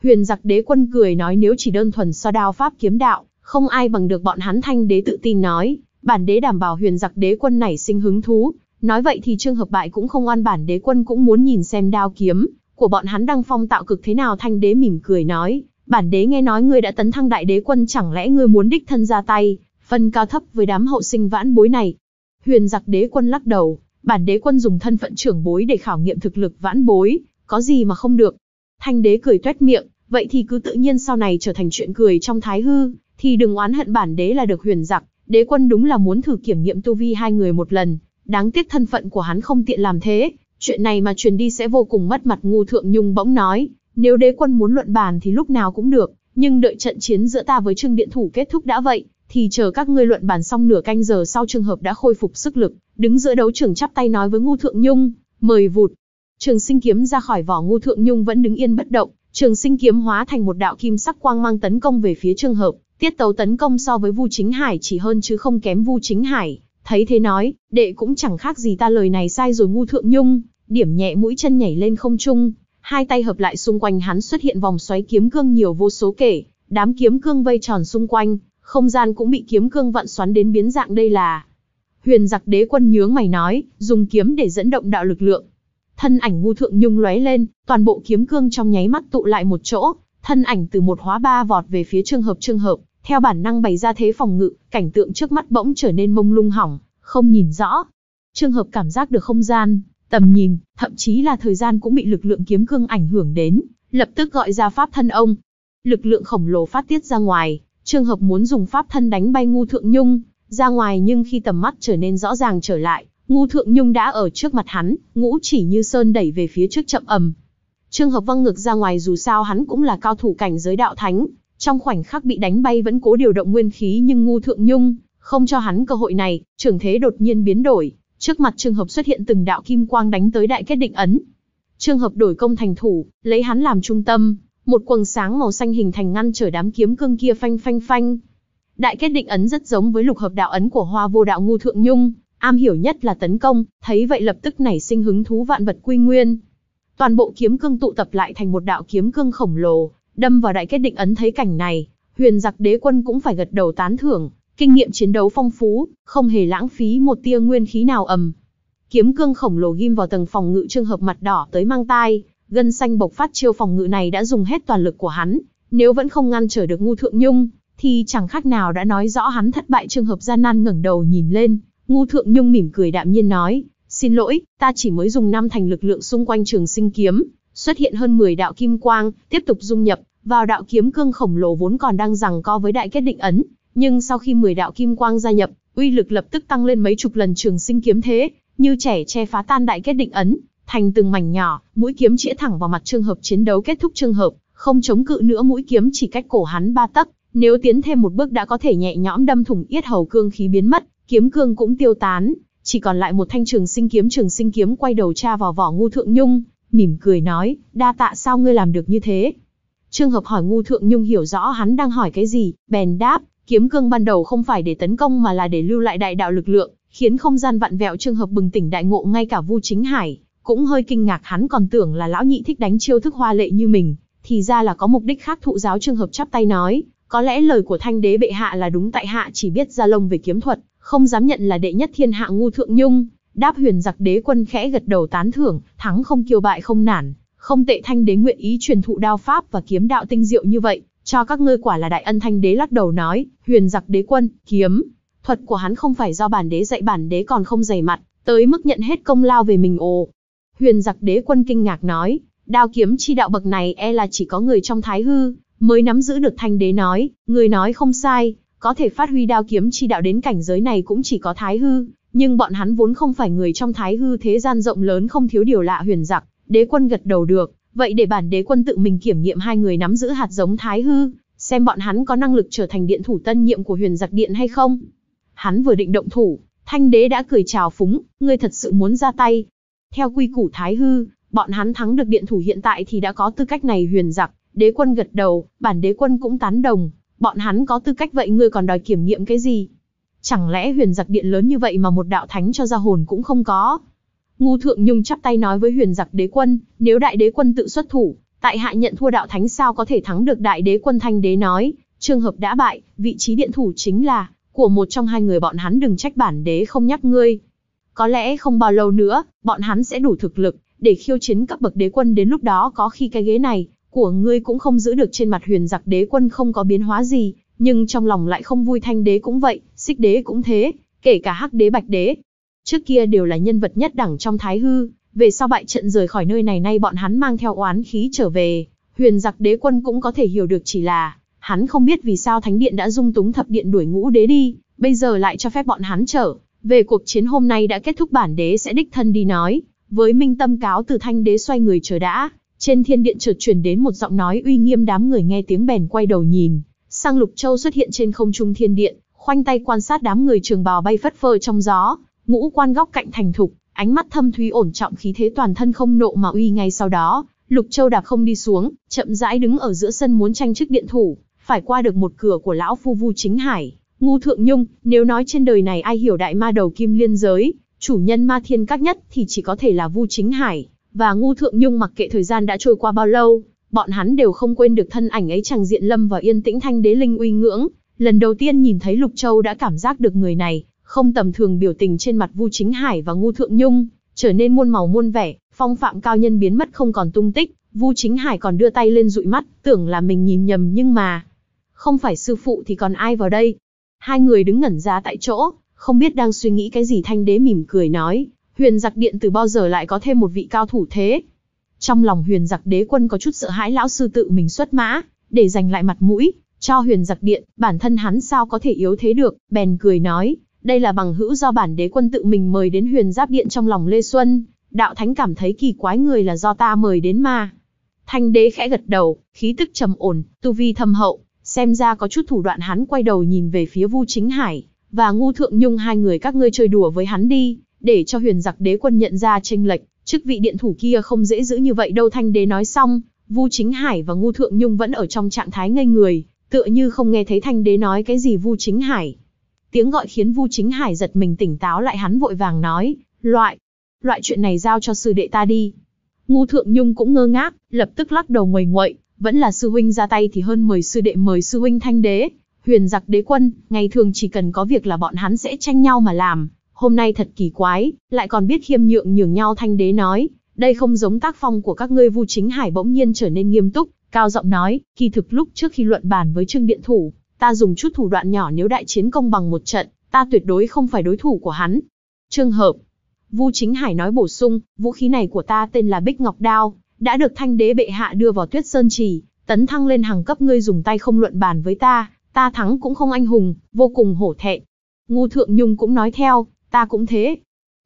Huyền giặc đế quân cười nói nếu chỉ đơn thuần so đao pháp kiếm đạo, không ai bằng được bọn hắn thanh đế tự tin nói, bản đế đảm bảo huyền giặc đế quân nảy sinh hứng thú. Nói vậy thì trường hợp bại cũng không oan bản đế quân cũng muốn nhìn xem đao kiếm của bọn hắn đang phong tạo cực thế nào thanh đế mỉm cười nói, bản đế nghe nói ngươi đã tấn thăng đại đế quân chẳng lẽ ngươi muốn đích thân ra tay, phân cao thấp với đám hậu sinh vãn bối này. Huyền giặc đế quân lắc đầu, bản đế quân dùng thân phận trưởng bối để khảo nghiệm thực lực vãn bối, có gì mà không được. Thanh đế cười tuét miệng, vậy thì cứ tự nhiên sau này trở thành chuyện cười trong thái hư, thì đừng oán hận bản đế là được huyền giặc, đế quân đúng là muốn thử kiểm nghiệm tu vi hai người một lần, đáng tiếc thân phận của hắn không tiện làm thế, chuyện này mà truyền đi sẽ vô cùng mất mặt ngu thượng nhung bỗng nói, nếu đế quân muốn luận bàn thì lúc nào cũng được, nhưng đợi trận chiến giữa ta với trương điện thủ kết thúc đã vậy, thì chờ các ngươi luận bàn xong nửa canh giờ sau trường hợp đã khôi phục sức lực, đứng giữa đấu trường chắp tay nói với ngu thượng nhung, mời vụt. Trường sinh kiếm ra khỏi vỏ ngu thượng nhung vẫn đứng yên bất động, Trường sinh kiếm hóa thành một đạo kim sắc quang mang tấn công về phía trường hợp, tiết tấu tấn công so với Vu Chính Hải chỉ hơn chứ không kém Vu Chính Hải. Thấy thế nói, đệ cũng chẳng khác gì ta lời này sai rồi ngu thượng nhung, điểm nhẹ mũi chân nhảy lên không trung, hai tay hợp lại xung quanh hắn xuất hiện vòng xoáy kiếm cương nhiều vô số kể, đám kiếm cương vây tròn xung quanh, không gian cũng bị kiếm cương vặn xoắn đến biến dạng đây là. Huyền giặc đế quân nhướng mày nói, dùng kiếm để dẫn động đạo lực lượng, Thân ảnh Ngu Thượng Nhung lóe lên, toàn bộ kiếm cương trong nháy mắt tụ lại một chỗ, thân ảnh từ một hóa ba vọt về phía trường hợp trường hợp, theo bản năng bày ra thế phòng ngự, cảnh tượng trước mắt bỗng trở nên mông lung hỏng, không nhìn rõ. Trường hợp cảm giác được không gian, tầm nhìn, thậm chí là thời gian cũng bị lực lượng kiếm cương ảnh hưởng đến, lập tức gọi ra pháp thân ông. Lực lượng khổng lồ phát tiết ra ngoài, trường hợp muốn dùng pháp thân đánh bay ngu thượng nhung, ra ngoài nhưng khi tầm mắt trở nên rõ ràng trở lại, Ngu Thượng Nhung đã ở trước mặt hắn, ngũ chỉ như sơn đẩy về phía trước chậm ầm. Trương Hợp Văng ngược ra ngoài dù sao hắn cũng là cao thủ cảnh giới đạo thánh, trong khoảnh khắc bị đánh bay vẫn cố điều động nguyên khí nhưng Ngu Thượng Nhung không cho hắn cơ hội này, trường thế đột nhiên biến đổi, trước mặt Trương Hợp xuất hiện từng đạo kim quang đánh tới đại kết định ấn. Trương Hợp đổi công thành thủ, lấy hắn làm trung tâm, một quầng sáng màu xanh hình thành ngăn trở đám kiếm cương kia phanh phanh phanh. Đại kết định ấn rất giống với lục hợp đạo ấn của Hoa Vô Đạo Ngu Thượng Nhung, am hiểu nhất là tấn công, thấy vậy lập tức nảy sinh hứng thú vạn vật quy nguyên. Toàn bộ kiếm cương tụ tập lại thành một đạo kiếm cương khổng lồ, đâm vào đại kết định ấn thấy cảnh này, huyền giặc đế quân cũng phải gật đầu tán thưởng, kinh nghiệm chiến đấu phong phú, không hề lãng phí một tia nguyên khí nào ầm. Kiếm cương khổng lồ ghim vào tầng phòng ngự trường hợp mặt đỏ tới mang tai, gân xanh bộc phát chiêu phòng ngự này đã dùng hết toàn lực của hắn, nếu vẫn không ngăn trở được ngu thượng nhung, thì chẳng khác nào đã nói rõ hắn thất bại trường hợp gian nan ngẩng đầu nhìn lên, Ngu Thượng Nhung mỉm cười đạm nhiên nói, xin lỗi, ta chỉ mới dùng năm thành lực lượng xung quanh trường sinh kiếm, xuất hiện hơn 10 đạo kim quang, tiếp tục dung nhập vào đạo kiếm cương khổng lồ vốn còn đang rằng co với đại kết định ấn, nhưng sau khi 10 đạo kim quang gia nhập, uy lực lập tức tăng lên mấy chục lần trường sinh kiếm thế, như trẻ che phá tan đại kết định ấn, thành từng mảnh nhỏ, mũi kiếm chĩa thẳng vào mặt trường hợp chiến đấu kết thúc trường hợp, không chống cự nữa mũi kiếm chỉ cách cổ hắn ba tấc, nếu tiến thêm một bước đã có thể nhẹ nhõm đâm thủng yết hầu cương khí biến mất, kiếm cương cũng tiêu tán, chỉ còn lại một thanh trường sinh kiếm trường sinh kiếm quay đầu tra vào vỏ ngu thượng nhung, mỉm cười nói, đa tạ sao ngươi làm được như thế. Trường hợp hỏi ngu thượng nhung hiểu rõ hắn đang hỏi cái gì, bèn đáp, kiếm cương ban đầu không phải để tấn công mà là để lưu lại đại đạo lực lượng, khiến không gian vặn vẹo trường hợp bừng tỉnh đại ngộ ngay cả vu chính hải, cũng hơi kinh ngạc hắn còn tưởng là lão nhị thích đánh chiêu thức hoa lệ như mình, thì ra là có mục đích khác thụ giáo trường hợp chắp tay nói, có lẽ lời của thanh đế bệ hạ là đúng tại hạ chỉ biết ra lông về kiếm thuật, không dám nhận là đệ nhất thiên hạ ngu thượng nhung. Đáp huyền giặc đế quân khẽ gật đầu tán thưởng, thắng không kiêu bại không nản, không tệ thanh đế nguyện ý truyền thụ đao pháp và kiếm đạo tinh diệu như vậy, cho các ngươi quả là đại ân thanh đế lắc đầu nói, huyền giặc đế quân, kiếm, thuật của hắn không phải do bản đế dạy bản đế còn không dày mặt, tới mức nhận hết công lao về mình ồ. Huyền giặc đế quân kinh ngạc nói, đao kiếm chi đạo bậc này e là chỉ có người trong thái hư, mới nắm giữ được thanh đế nói, người nói không sai, có thể phát huy đao kiếm chi đạo đến cảnh giới này cũng chỉ có thái hư, nhưng bọn hắn vốn không phải người trong thái hư thế gian rộng lớn không thiếu điều lạ huyền giặc, đế quân gật đầu được, vậy để bản đế quân tự mình kiểm nghiệm hai người nắm giữ hạt giống thái hư, xem bọn hắn có năng lực trở thành điện thủ tân nhiệm của huyền giặc điện hay không. Hắn vừa định động thủ, thanh đế đã cười chào phúng, ngươi thật sự muốn ra tay. Theo quy củ thái hư, bọn hắn thắng được điện thủ hiện tại thì đã có tư cách này huyền giặc, Đế quân gật đầu, bản đế quân cũng tán đồng, bọn hắn có tư cách vậy ngươi còn đòi kiểm nghiệm cái gì? Chẳng lẽ huyền giặc điện lớn như vậy mà một đạo thánh cho ra hồn cũng không có? Ngu Thượng Nhung chắp tay nói với huyền giặc đế quân, nếu đại đế quân tự xuất thủ, tại hạ nhận thua đạo thánh sao có thể thắng được đại đế quân thanh đế nói, trường hợp đã bại, vị trí điện thủ chính là, của một trong hai người bọn hắn đừng trách bản đế không nhắc ngươi. Có lẽ không bao lâu nữa, bọn hắn sẽ đủ thực lực, để khiêu chiến cấp bậc đế quân đến lúc đó có khi cái ghế này, của ngươi cũng không giữ được trên mặt huyền giặc đế quân không có biến hóa gì, nhưng trong lòng lại không vui thanh đế cũng vậy, xích đế cũng thế, kể cả hắc đế bạch đế. Trước kia đều là nhân vật nhất đẳng trong thái hư, về sau bại trận rời khỏi nơi này nay bọn hắn mang theo oán khí trở về, huyền giặc đế quân cũng có thể hiểu được chỉ là, hắn không biết vì sao thánh điện đã dung túng thập điện đuổi ngũ đế đi, bây giờ lại cho phép bọn hắn trở. Về cuộc chiến hôm nay đã kết thúc bản đế sẽ đích thân đi nói, với minh tâm cáo từ thanh đế xoay người chờ đã, trên thiên điện chợt chuyển đến một giọng nói uy nghiêm đám người nghe tiếng bèn quay đầu nhìn, sang Lục Châu xuất hiện trên không trung thiên điện, khoanh tay quan sát đám người trường bào bay phất phơ trong gió, ngũ quan góc cạnh thành thục, ánh mắt thâm thúy ổn trọng khí thế toàn thân không nộ mà uy ngay sau đó, Lục Châu đạp không đi xuống, chậm rãi đứng ở giữa sân muốn tranh chức điện thủ, phải qua được một cửa của lão phu Vu Chính Hải, Ngô Thượng Nhung, nếu nói trên đời này ai hiểu đại ma đầu kim liên giới, chủ nhân ma thiên các nhất thì chỉ có thể là Vu Chính Hải, và Ngu Thượng Nhung mặc kệ thời gian đã trôi qua bao lâu, bọn hắn đều không quên được thân ảnh ấy chàng diện lâm và yên tĩnh thanh đế linh uy ngưỡng. Lần đầu tiên nhìn thấy Lục Châu đã cảm giác được người này, không tầm thường biểu tình trên mặt Vu Chính Hải và Ngu Thượng Nhung, trở nên muôn màu muôn vẻ, phong phạm cao nhân biến mất không còn tung tích, Vu Chính Hải còn đưa tay lên dụi mắt, tưởng là mình nhìn nhầm nhưng mà, không phải sư phụ thì còn ai vào đây. Hai người đứng ngẩn ra tại chỗ, không biết đang suy nghĩ cái gì thanh đế mỉm cười nói, huyền giặc điện từ bao giờ lại có thêm một vị cao thủ thế. Trong lòng huyền giặc đế quân có chút sợ hãi lão sư tự mình xuất mã, để giành lại mặt mũi, cho huyền giặc điện, bản thân hắn sao có thể yếu thế được, bèn cười nói, đây là bằng hữu do bản đế quân tự mình mời đến huyền giáp điện trong lòng Lê Xuân, đạo thánh cảm thấy kỳ quái người là do ta mời đến mà. Thanh đế khẽ gật đầu, khí tức trầm ổn, tu vi thâm hậu, xem ra có chút thủ đoạn hắn quay đầu nhìn về phía Vu Chính Hải và Ngu Thượng Nhung hai người các ngươi chơi đùa với hắn đi, để cho huyền giặc đế quân nhận ra tranh lệch, chức vị điện thủ kia không dễ giữ như vậy đâu thanh đế nói xong, Vu Chính Hải và Ngu Thượng Nhung vẫn ở trong trạng thái ngây người, tựa như không nghe thấy thanh đế nói cái gì Vu Chính Hải. Tiếng gọi khiến Vu Chính Hải giật mình tỉnh táo lại hắn vội vàng nói, loại, loại chuyện này giao cho sư đệ ta đi. Ngu Thượng Nhung cũng ngơ ngác, lập tức lắc đầu ngồi nguậy, vẫn là sư huynh ra tay thì hơn mời sư đệ mời sư huynh thanh đế, huyền giặc đế quân, ngày thường chỉ cần có việc là bọn hắn sẽ tranh nhau mà làm, hôm nay thật kỳ quái, lại còn biết khiêm nhượng nhường nhau thanh đế nói, đây không giống tác phong của các ngươi vu chính hải bỗng nhiên trở nên nghiêm túc, cao giọng nói, kỳ thực lúc trước khi luận bàn với Trương Điện Thủ, ta dùng chút thủ đoạn nhỏ nếu đại chiến công bằng một trận, ta tuyệt đối không phải đối thủ của hắn. Trường hợp, Vu Chính Hải nói bổ sung, vũ khí này của ta tên là Bích Ngọc Đao, đã được thanh đế bệ hạ đưa vào Tuyết Sơn Trì, tấn thăng lên hàng cấp ngươi dùng tay không luận bàn với ta, ta thắng cũng không anh hùng, vô cùng hổ thẹn. Ngu Thượng Nhung cũng nói theo, Ta cũng thế.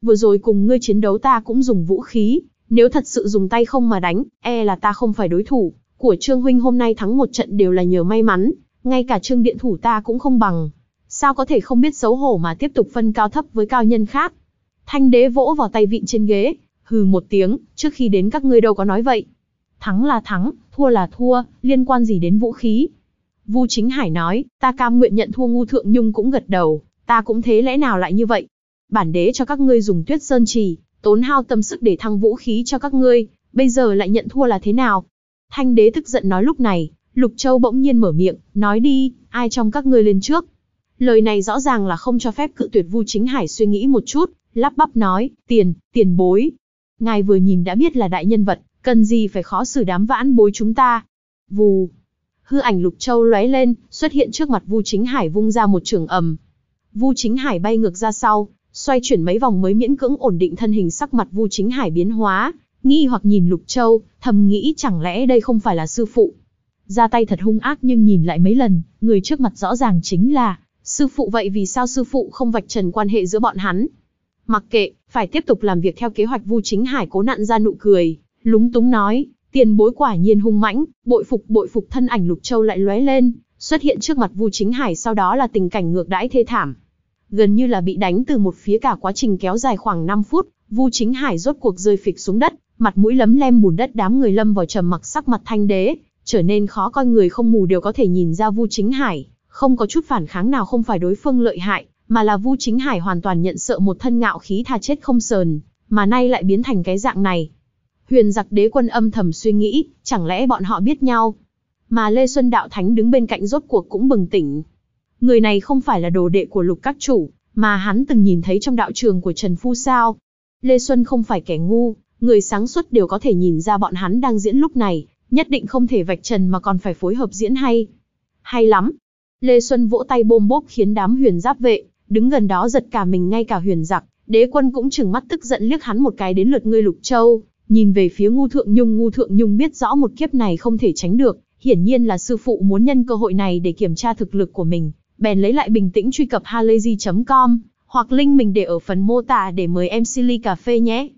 Vừa rồi cùng ngươi chiến đấu ta cũng dùng vũ khí, nếu thật sự dùng tay không mà đánh, e là ta không phải đối thủ. Của Trương Huynh hôm nay thắng một trận đều là nhờ may mắn, ngay cả Trương Điện Thủ ta cũng không bằng. Sao có thể không biết xấu hổ mà tiếp tục phân cao thấp với cao nhân khác? Thanh đế vỗ vào tay vịn trên ghế, hừ một tiếng, trước khi đến các ngươi đâu có nói vậy. Thắng là thắng, thua là thua, liên quan gì đến vũ khí? Vu Chính Hải nói, ta cam nguyện nhận thua ngu thượng nhung cũng gật đầu, ta cũng thế lẽ nào lại như vậy, bản đế cho các ngươi dùng tuyết sơn trì, tốn hao tâm sức để thăng vũ khí cho các ngươi, bây giờ lại nhận thua là thế nào? Thanh đế tức giận nói lúc này, Lục Châu bỗng nhiên mở miệng, nói đi, ai trong các ngươi lên trước? Lời này rõ ràng là không cho phép cự tuyệt Vu Chính Hải suy nghĩ một chút, lắp bắp nói, tiền, tiền bối. Ngài vừa nhìn đã biết là đại nhân vật, cần gì phải khó xử đám vãn bối chúng ta. Vù. Hư ảnh Lục Châu lóe lên, xuất hiện trước mặt Vu Chính Hải vung ra một trường ầm. Vu Chính Hải bay ngược ra sau, xoay chuyển mấy vòng mới miễn cưỡng ổn định thân hình sắc mặt Vu Chính Hải biến hóa, nghi hoặc nhìn Lục Châu, thầm nghĩ chẳng lẽ đây không phải là sư phụ. Ra tay thật hung ác nhưng nhìn lại mấy lần, người trước mặt rõ ràng chính là sư phụ vậy vì sao sư phụ không vạch trần quan hệ giữa bọn hắn? Mặc kệ, phải tiếp tục làm việc theo kế hoạch Vu Chính Hải cố nặn ra nụ cười, lúng túng nói, tiền bối quả nhiên hung mãnh, bội phục bội phục thân ảnh Lục Châu lại lóe lên, xuất hiện trước mặt Vu Chính Hải sau đó là tình cảnh ngược đãi thê thảm, gần như là bị đánh từ một phía cả quá trình kéo dài khoảng 5 phút, Vu Chính Hải rốt cuộc rơi phịch xuống đất, mặt mũi lấm lem bùn đất đám người lâm vào trầm mặc sắc mặt thanh đế, trở nên khó coi người không mù đều có thể nhìn ra Vu Chính Hải, không có chút phản kháng nào không phải đối phương lợi hại, mà là Vu Chính Hải hoàn toàn nhận sợ một thân ngạo khí tha chết không sờn, mà nay lại biến thành cái dạng này. Huyền giặc đế quân âm thầm suy nghĩ, chẳng lẽ bọn họ biết nhau? Mà Lê Xuân Đạo Thánh đứng bên cạnh rốt cuộc cũng bừng tỉnh, người này không phải là đồ đệ của lục các chủ, mà hắn từng nhìn thấy trong đạo trường của Trần Phu sao. Lê Xuân không phải kẻ ngu, người sáng suốt đều có thể nhìn ra bọn hắn đang diễn lúc này, nhất định không thể vạch trần mà còn phải phối hợp diễn hay. Hay lắm. Lê Xuân vỗ tay bôm bốc khiến đám huyền giáp vệ, đứng gần đó giật cả mình ngay cả huyền giặc, đế quân cũng chừng mắt tức giận liếc hắn một cái đến lượt ngươi lục châu, nhìn về phía ngu thượng nhung ngu thượng nhung biết rõ một kiếp này không thể tránh được, hiển nhiên là sư phụ muốn nhân cơ hội này để kiểm tra thực lực của mình, bèn lấy lại bình tĩnh truy cập halazy com hoặc link mình để ở phần mô tả để mời em Silly Cà Phê nhé.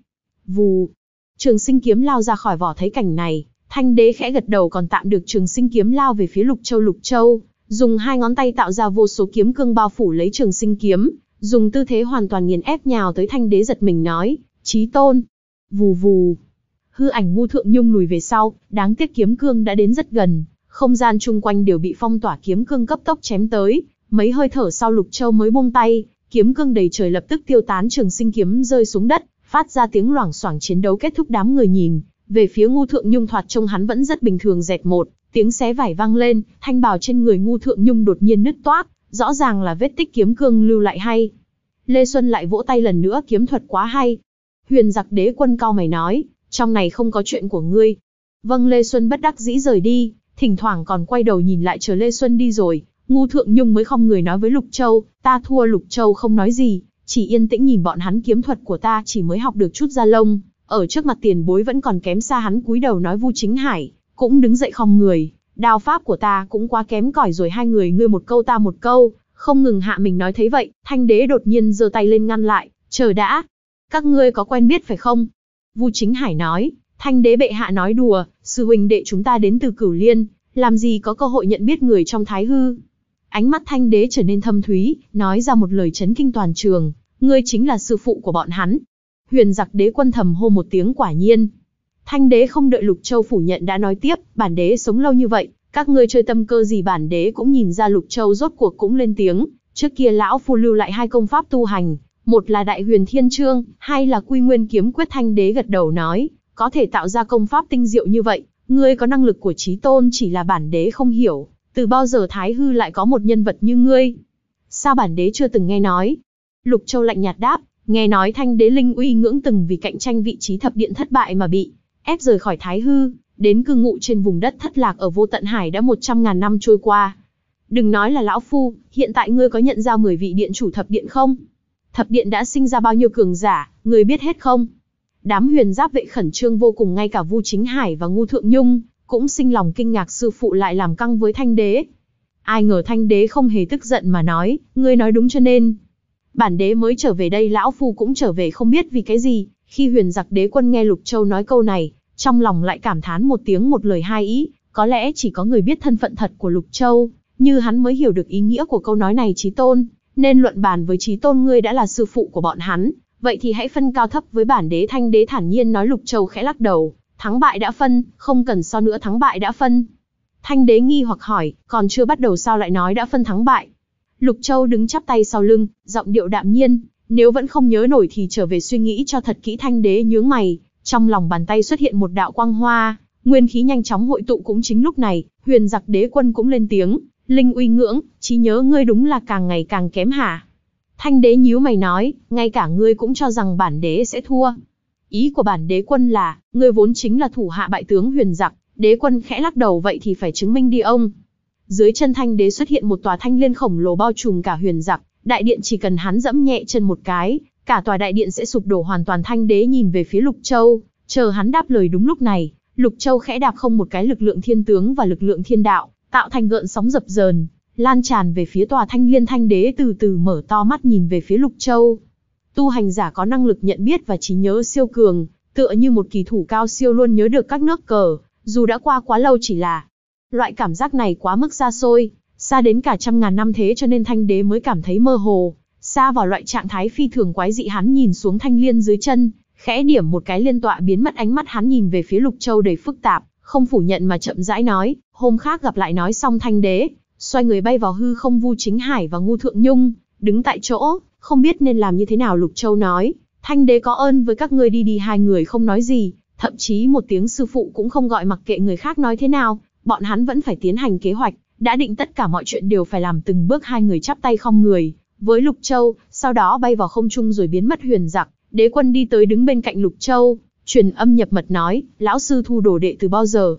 Vù. Trường sinh kiếm lao ra khỏi vỏ thấy cảnh này, thanh đế khẽ gật đầu còn tạm được trường sinh kiếm lao về phía lục châu lục châu, dùng hai ngón tay tạo ra vô số kiếm cương bao phủ lấy trường sinh kiếm, dùng tư thế hoàn toàn nghiền ép nhào tới thanh đế giật mình nói, trí tôn. Vù vù. Hư ảnh ngu thượng nhung lùi về sau, đáng tiếc kiếm cương đã đến rất gần, không gian chung quanh đều bị phong tỏa kiếm cương cấp tốc chém tới, mấy hơi thở sau Lục Châu mới buông tay, kiếm cương đầy trời lập tức tiêu tán trường sinh kiếm rơi xuống đất, phát ra tiếng loảng xoảng chiến đấu kết thúc đám người nhìn, về phía Ngô Thượng Nhung thoạt trông hắn vẫn rất bình thường dẹt một, tiếng xé vải vang lên, thanh bào trên người Ngô Thượng Nhung đột nhiên nứt toác, rõ ràng là vết tích kiếm cương lưu lại hay. Lê Xuân lại vỗ tay lần nữa kiếm thuật quá hay. Huyền giặc đế quân cao mày nói, trong này không có chuyện của ngươi. Vâng Lê Xuân bất đắc dĩ rời đi, thỉnh thoảng còn quay đầu nhìn lại chờ Lê Xuân đi rồi, Ngu Thượng Nhung mới không người nói với Lục Châu, ta thua Lục Châu không nói gì, chỉ yên tĩnh nhìn bọn hắn kiếm thuật của ta chỉ mới học được chút da lông, ở trước mặt tiền bối vẫn còn kém xa hắn cúi đầu nói Vu Chính Hải, cũng đứng dậy không người, đao pháp của ta cũng quá kém cỏi rồi hai người ngươi một câu ta một câu, không ngừng hạ mình nói thấy vậy, Thanh Đế đột nhiên giơ tay lên ngăn lại, chờ đã, các ngươi có quen biết phải không? Vu Chính Hải nói, Thanh đế bệ hạ nói đùa, sư huynh đệ chúng ta đến từ cửu liên, làm gì có cơ hội nhận biết người trong thái hư. Ánh mắt thanh đế trở nên thâm thúy, nói ra một lời chấn kinh toàn trường, ngươi chính là sư phụ của bọn hắn. Huyền giặc đế quân thầm hô một tiếng quả nhiên. Thanh đế không đợi Lục Châu phủ nhận đã nói tiếp, bản đế sống lâu như vậy, các ngươi chơi tâm cơ gì bản đế cũng nhìn ra Lục Châu rốt cuộc cũng lên tiếng. Trước kia lão phu lưu lại hai công pháp tu hành, một là đại huyền thiên trương, hai là quy nguyên kiếm quyết thanh đế gật đầu nói, có thể tạo ra công pháp tinh diệu như vậy, ngươi có năng lực của trí tôn chỉ là bản đế không hiểu, từ bao giờ Thái Hư lại có một nhân vật như ngươi? Sao bản đế chưa từng nghe nói? Lục Châu lạnh nhạt đáp, nghe nói thanh đế linh uy ngưỡng từng vì cạnh tranh vị trí thập điện thất bại mà bị ép rời khỏi Thái Hư, đến cư ngụ trên vùng đất thất lạc ở vô tận hải đã 100.000 năm trôi qua. Đừng nói là lão phu, hiện tại ngươi có nhận ra 10 vị điện chủ thập điện không? Thập điện đã sinh ra bao nhiêu cường giả, ngươi biết hết không? Đám huyền giáp vệ khẩn trương vô cùng ngay cả Vu Chính Hải và Ngu Thượng Nhung, cũng sinh lòng kinh ngạc sư phụ lại làm căng với thanh đế. Ai ngờ thanh đế không hề tức giận mà nói, ngươi nói đúng cho nên. Bản đế mới trở về đây lão phu cũng trở về không biết vì cái gì, khi huyền giặc đế quân nghe Lục Châu nói câu này, trong lòng lại cảm thán một tiếng một lời hai ý, có lẽ chỉ có người biết thân phận thật của Lục Châu, như hắn mới hiểu được ý nghĩa của câu nói này trí tôn, nên luận bàn với trí tôn ngươi đã là sư phụ của bọn hắn, vậy thì hãy phân cao thấp với bản đế thanh đế thản nhiên nói lục châu khẽ lắc đầu, thắng bại đã phân, không cần so nữa thắng bại đã phân. Thanh đế nghi hoặc hỏi, còn chưa bắt đầu sao lại nói đã phân thắng bại. Lục châu đứng chắp tay sau lưng, giọng điệu đạm nhiên, nếu vẫn không nhớ nổi thì trở về suy nghĩ cho thật kỹ thanh đế nhướng mày, trong lòng bàn tay xuất hiện một đạo quang hoa, nguyên khí nhanh chóng hội tụ cũng chính lúc này, huyền giặc đế quân cũng lên tiếng, linh uy ngưỡng, trí nhớ ngươi đúng là càng ngày càng kém hả. Thanh đế nhíu mày nói, ngay cả ngươi cũng cho rằng bản đế sẽ thua. Ý của bản đế quân là, ngươi vốn chính là thủ hạ bại tướng huyền giặc, đế quân khẽ lắc đầu vậy thì phải chứng minh đi ông. Dưới chân thanh đế xuất hiện một tòa thanh liên khổng lồ bao trùm cả huyền giặc, đại điện chỉ cần hắn dẫm nhẹ chân một cái, cả tòa đại điện sẽ sụp đổ hoàn toàn thanh đế nhìn về phía Lục Châu, chờ hắn đáp lời đúng lúc này, Lục Châu khẽ đạp không một cái lực lượng thiên tướng và lực lượng thiên đạo, tạo thành gợn sóng dập dờn, lan tràn về phía tòa thanh liên thanh đế từ từ mở to mắt nhìn về phía lục châu. Tu hành giả có năng lực nhận biết và trí nhớ siêu cường, tựa như một kỳ thủ cao siêu luôn nhớ được các nước cờ, dù đã qua quá lâu chỉ là. Loại cảm giác này quá mức xa xôi, xa đến cả trăm ngàn năm thế cho nên thanh đế mới cảm thấy mơ hồ, xa vào loại trạng thái phi thường quái dị hắn nhìn xuống thanh liên dưới chân, khẽ điểm một cái liên tọa biến mất ánh mắt hắn nhìn về phía lục châu đầy phức tạp, không phủ nhận mà chậm rãi nói, hôm khác gặp lại nói xong thanh đế, xoay người bay vào hư không vu chính hải và ngu thượng nhung, đứng tại chỗ, không biết nên làm như thế nào Lục Châu nói, thanh đế có ơn với các ngươi đi đi hai người không nói gì, thậm chí một tiếng sư phụ cũng không gọi mặc kệ người khác nói thế nào, bọn hắn vẫn phải tiến hành kế hoạch, đã định tất cả mọi chuyện đều phải làm từng bước hai người chắp tay không người, với Lục Châu, sau đó bay vào không trung rồi biến mất huyền giặc, đế quân đi tới đứng bên cạnh Lục Châu, truyền âm nhập mật nói, lão sư thu đồ đệ từ bao giờ,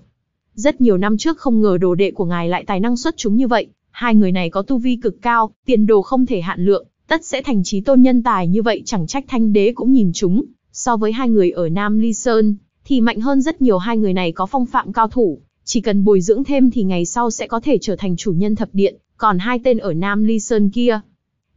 rất nhiều năm trước không ngờ đồ đệ của ngài lại tài năng xuất chúng như vậy, hai người này có tu vi cực cao, tiền đồ không thể hạn lượng, tất sẽ thành trí tôn nhân tài như vậy chẳng trách thanh đế cũng nhìn chúng, so với hai người ở Nam Ly Sơn, thì mạnh hơn rất nhiều hai người này có phong phạm cao thủ, chỉ cần bồi dưỡng thêm thì ngày sau sẽ có thể trở thành chủ nhân thập điện, còn hai tên ở Nam Ly Sơn kia.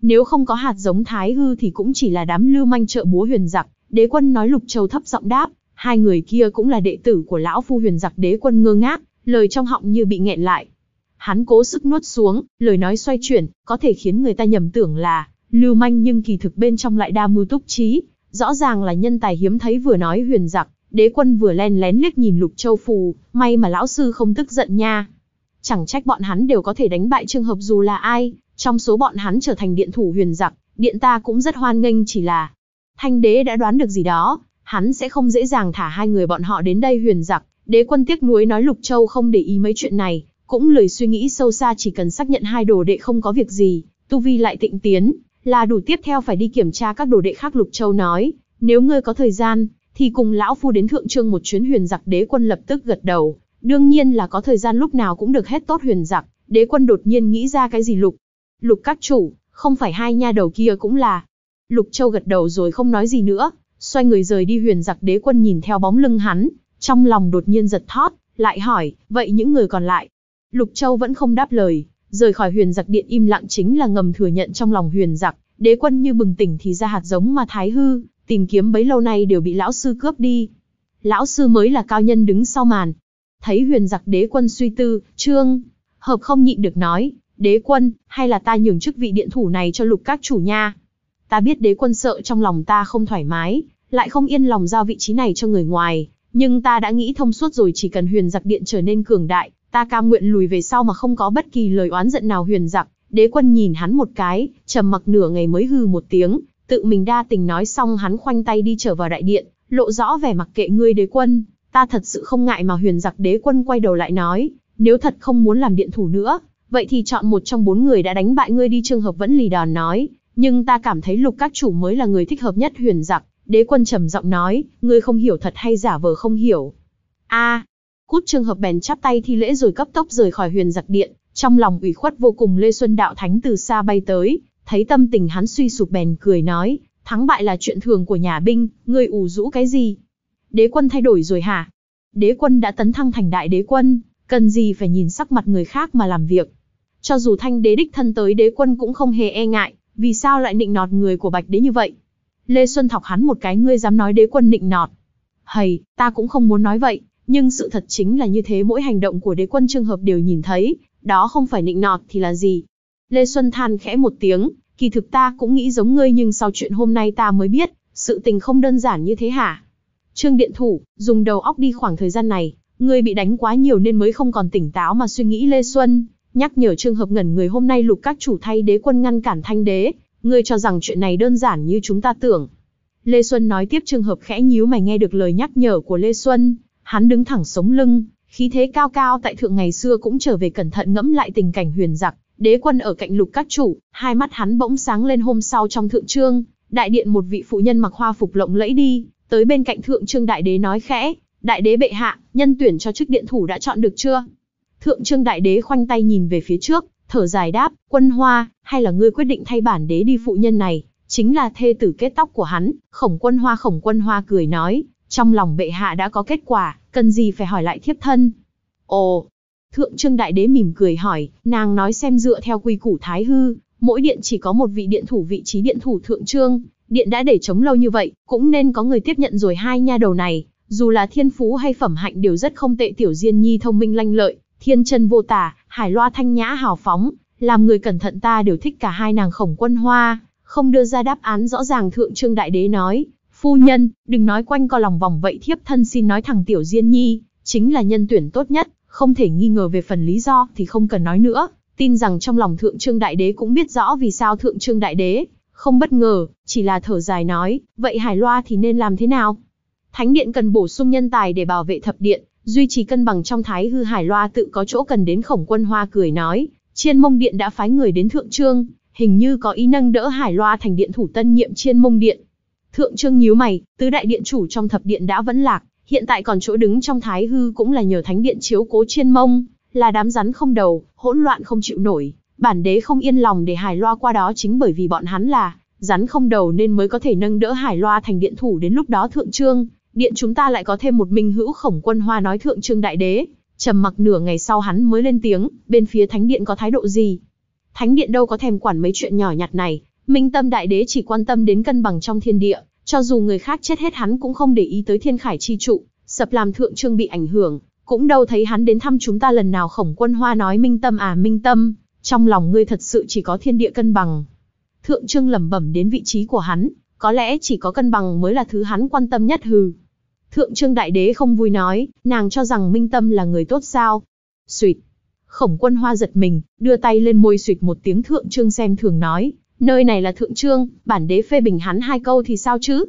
Nếu không có hạt giống thái hư thì cũng chỉ là đám lưu manh trợ búa huyền giặc, đế quân nói lục châu thấp giọng đáp, hai người kia cũng là đệ tử của lão phu huyền giặc đế quân ngơ ngác, lời trong họng như bị nghẹn lại. Hắn cố sức nuốt xuống, lời nói xoay chuyển, có thể khiến người ta nhầm tưởng là lưu manh nhưng kỳ thực bên trong lại đa mưu túc trí, rõ ràng là nhân tài hiếm thấy vừa nói huyền giặc, đế quân vừa len lén liếc nhìn lục châu phù, may mà lão sư không tức giận nha. Chẳng trách bọn hắn đều có thể đánh bại trường hợp dù là ai, trong số bọn hắn trở thành điện thủ huyền giặc, điện ta cũng rất hoan nghênh chỉ là thanh đế đã đoán được gì đó, hắn sẽ không dễ dàng thả hai người bọn họ đến đây huyền giặc. Đế quân tiếc nuối nói Lục Châu không để ý mấy chuyện này, cũng lười suy nghĩ sâu xa chỉ cần xác nhận hai đồ đệ không có việc gì, tu vi lại tịnh tiến, là đủ tiếp theo phải đi kiểm tra các đồ đệ khác Lục Châu nói, nếu ngươi có thời gian, thì cùng lão phu đến thượng trương một chuyến huyền giặc đế quân lập tức gật đầu, đương nhiên là có thời gian lúc nào cũng được hết tốt huyền giặc, đế quân đột nhiên nghĩ ra cái gì Lục. Lục các chủ, không phải hai nha đầu kia cũng là. Lục Châu gật đầu rồi không nói gì nữa, xoay người rời đi huyền giặc đế quân nhìn theo bóng lưng hắn, trong lòng đột nhiên giật thót, lại hỏi, vậy những người còn lại? Lục Châu vẫn không đáp lời, rời khỏi huyền giặc điện im lặng chính là ngầm thừa nhận trong lòng huyền giặc, đế quân như bừng tỉnh thì ra hạt giống mà thái hư, tìm kiếm bấy lâu nay đều bị lão sư cướp đi. Lão sư mới là cao nhân đứng sau màn. Thấy huyền giặc đế quân suy tư, trương, hợp không nhịn được nói, đế quân, hay là ta nhường chức vị điện thủ này cho lục các chủ nha. Ta biết đế quân sợ trong lòng ta không thoải mái, lại không yên lòng giao vị trí này cho người ngoài, nhưng ta đã nghĩ thông suốt rồi chỉ cần huyền giặc điện trở nên cường đại, ta cam nguyện lùi về sau mà không có bất kỳ lời oán giận nào huyền giặc. Đế quân nhìn hắn một cái, trầm mặc nửa ngày mới hừ một tiếng, tự mình đa tình nói xong hắn khoanh tay đi trở vào đại điện, lộ rõ vẻ mặc kệ ngươi đế quân, ta thật sự không ngại mà huyền giặc đế quân quay đầu lại nói, nếu thật không muốn làm điện thủ nữa, vậy thì chọn một trong bốn người đã đánh bại ngươi đi trường hợp vẫn lì đòn nói, nhưng ta cảm thấy lục các chủ mới là người thích hợp nhất huyền giặc. Đế quân trầm giọng nói, ngươi không hiểu thật hay giả vờ không hiểu. a cút trường hợp bèn chắp tay thi lễ rồi cấp tốc rời khỏi huyền giặc điện, trong lòng ủy khuất vô cùng Lê Xuân Đạo Thánh từ xa bay tới, thấy tâm tình hắn suy sụp bèn cười nói, thắng bại là chuyện thường của nhà binh, ngươi ủ rũ cái gì? Đế quân thay đổi rồi hả? Đế quân đã tấn thăng thành đại đế quân, cần gì phải nhìn sắc mặt người khác mà làm việc. Cho dù thanh đế đích thân tới đế quân cũng không hề e ngại, vì sao lại nịnh nọt người của Bạch Đế như vậy? Lê Xuân thọc hắn một cái ngươi dám nói đế quân nịnh nọt. Hầy, ta cũng không muốn nói vậy, nhưng sự thật chính là như thế mỗi hành động của đế quân trường hợp đều nhìn thấy, đó không phải nịnh nọt thì là gì. Lê Xuân than khẽ một tiếng, kỳ thực ta cũng nghĩ giống ngươi nhưng sau chuyện hôm nay ta mới biết, sự tình không đơn giản như thế hả? Trương Điện Thủ, dùng đầu óc đi khoảng thời gian này, ngươi bị đánh quá nhiều nên mới không còn tỉnh táo mà suy nghĩ Lê Xuân, Nhắc nhở trường hợp ngẩn người hôm nay lục các chủ thay đế quân ngăn cản thanh đế, ngươi cho rằng chuyện này đơn giản như chúng ta tưởng. Lê Xuân nói tiếp trường hợp khẽ nhíu mày nghe được lời nhắc nhở của Lê Xuân, hắn đứng thẳng sống lưng, khí thế cao cao tại thượng ngày xưa cũng trở về cẩn thận ngẫm lại tình cảnh huyền giặc, đế quân ở cạnh lục các chủ, hai mắt hắn bỗng sáng lên hôm sau trong thượng trương, đại điện một vị phụ nhân mặc hoa phục lộng lẫy đi, tới bên cạnh thượng trương đại đế nói khẽ, đại đế bệ hạ, nhân tuyển cho chức điện thủ đã chọn được chưa? Thượng Trương Đại Đế khoanh tay nhìn về phía trước, thở dài đáp, quân hoa, hay là ngươi quyết định thay bản đế đi phụ nhân này, chính là thê tử kết tóc của hắn, khổng quân hoa khổng quân hoa cười nói, trong lòng bệ hạ đã có kết quả, cần gì phải hỏi lại thiếp thân. Ồ, Thượng Trương Đại Đế mỉm cười hỏi, nàng nói xem dựa theo quy củ thái hư, mỗi điện chỉ có một vị điện thủ vị trí điện thủ Thượng Trương, điện đã để chống lâu như vậy, cũng nên có người tiếp nhận rồi hai nha đầu này, dù là thiên phú hay phẩm hạnh đều rất không tệ tiểu diên nhi thông minh lanh lợi, thiên chân vô tả, hải loa thanh nhã hào phóng, làm người cẩn thận ta đều thích cả hai nàng khổng quân hoa, không đưa ra đáp án rõ ràng thượng trương đại đế nói, phu nhân, đừng nói quanh co lòng vòng vậy thiếp thân xin nói thằng tiểu diên nhi, chính là nhân tuyển tốt nhất, không thể nghi ngờ về phần lý do thì không cần nói nữa, tin rằng trong lòng thượng trương đại đế cũng biết rõ vì sao thượng trương đại đế, không bất ngờ, chỉ là thở dài nói, vậy hải loa thì nên làm thế nào? Thánh điện cần bổ sung nhân tài để bảo vệ thập điện, duy trì cân bằng trong thái hư hải loa tự có chỗ cần đến khổng quân hoa cười nói, chiên mông điện đã phái người đến thượng trương, hình như có ý nâng đỡ hải loa thành điện thủ tân nhiệm chiên mông điện. Thượng trương nhíu mày, tứ đại điện chủ trong thập điện đã vẫn lạc, hiện tại còn chỗ đứng trong thái hư cũng là nhờ thánh điện chiếu cố chiên mông, là đám rắn không đầu, hỗn loạn không chịu nổi, bản đế không yên lòng để hải loa qua đó chính bởi vì bọn hắn là rắn không đầu nên mới có thể nâng đỡ hải loa thành điện thủ đến lúc đó thượng trương điện chúng ta lại có thêm một minh hữu khổng quân hoa nói thượng trương đại đế. Trầm mặc nửa ngày sau hắn mới lên tiếng, bên phía thánh điện có thái độ gì? Thánh điện đâu có thèm quản mấy chuyện nhỏ nhặt này, minh tâm đại đế chỉ quan tâm đến cân bằng trong thiên địa, cho dù người khác chết hết hắn cũng không để ý tới thiên khải chi trụ, sập làm thượng trương bị ảnh hưởng, cũng đâu thấy hắn đến thăm chúng ta lần nào khổng quân hoa nói minh tâm à minh tâm, trong lòng ngươi thật sự chỉ có thiên địa cân bằng. Thượng trương lẩm bẩm đến vị trí của hắn, có lẽ chỉ có cân bằng mới là thứ hắn quan tâm nhất hừ. Thượng Trương Đại Đế không vui nói, nàng cho rằng Minh Tâm là người tốt sao. Xuyệt. Khổng quân hoa giật mình, đưa tay lên môi xuyệt một tiếng Thượng Trương xem thường nói, nơi này là Thượng Trương, bản đế phê bình hắn hai câu thì sao chứ.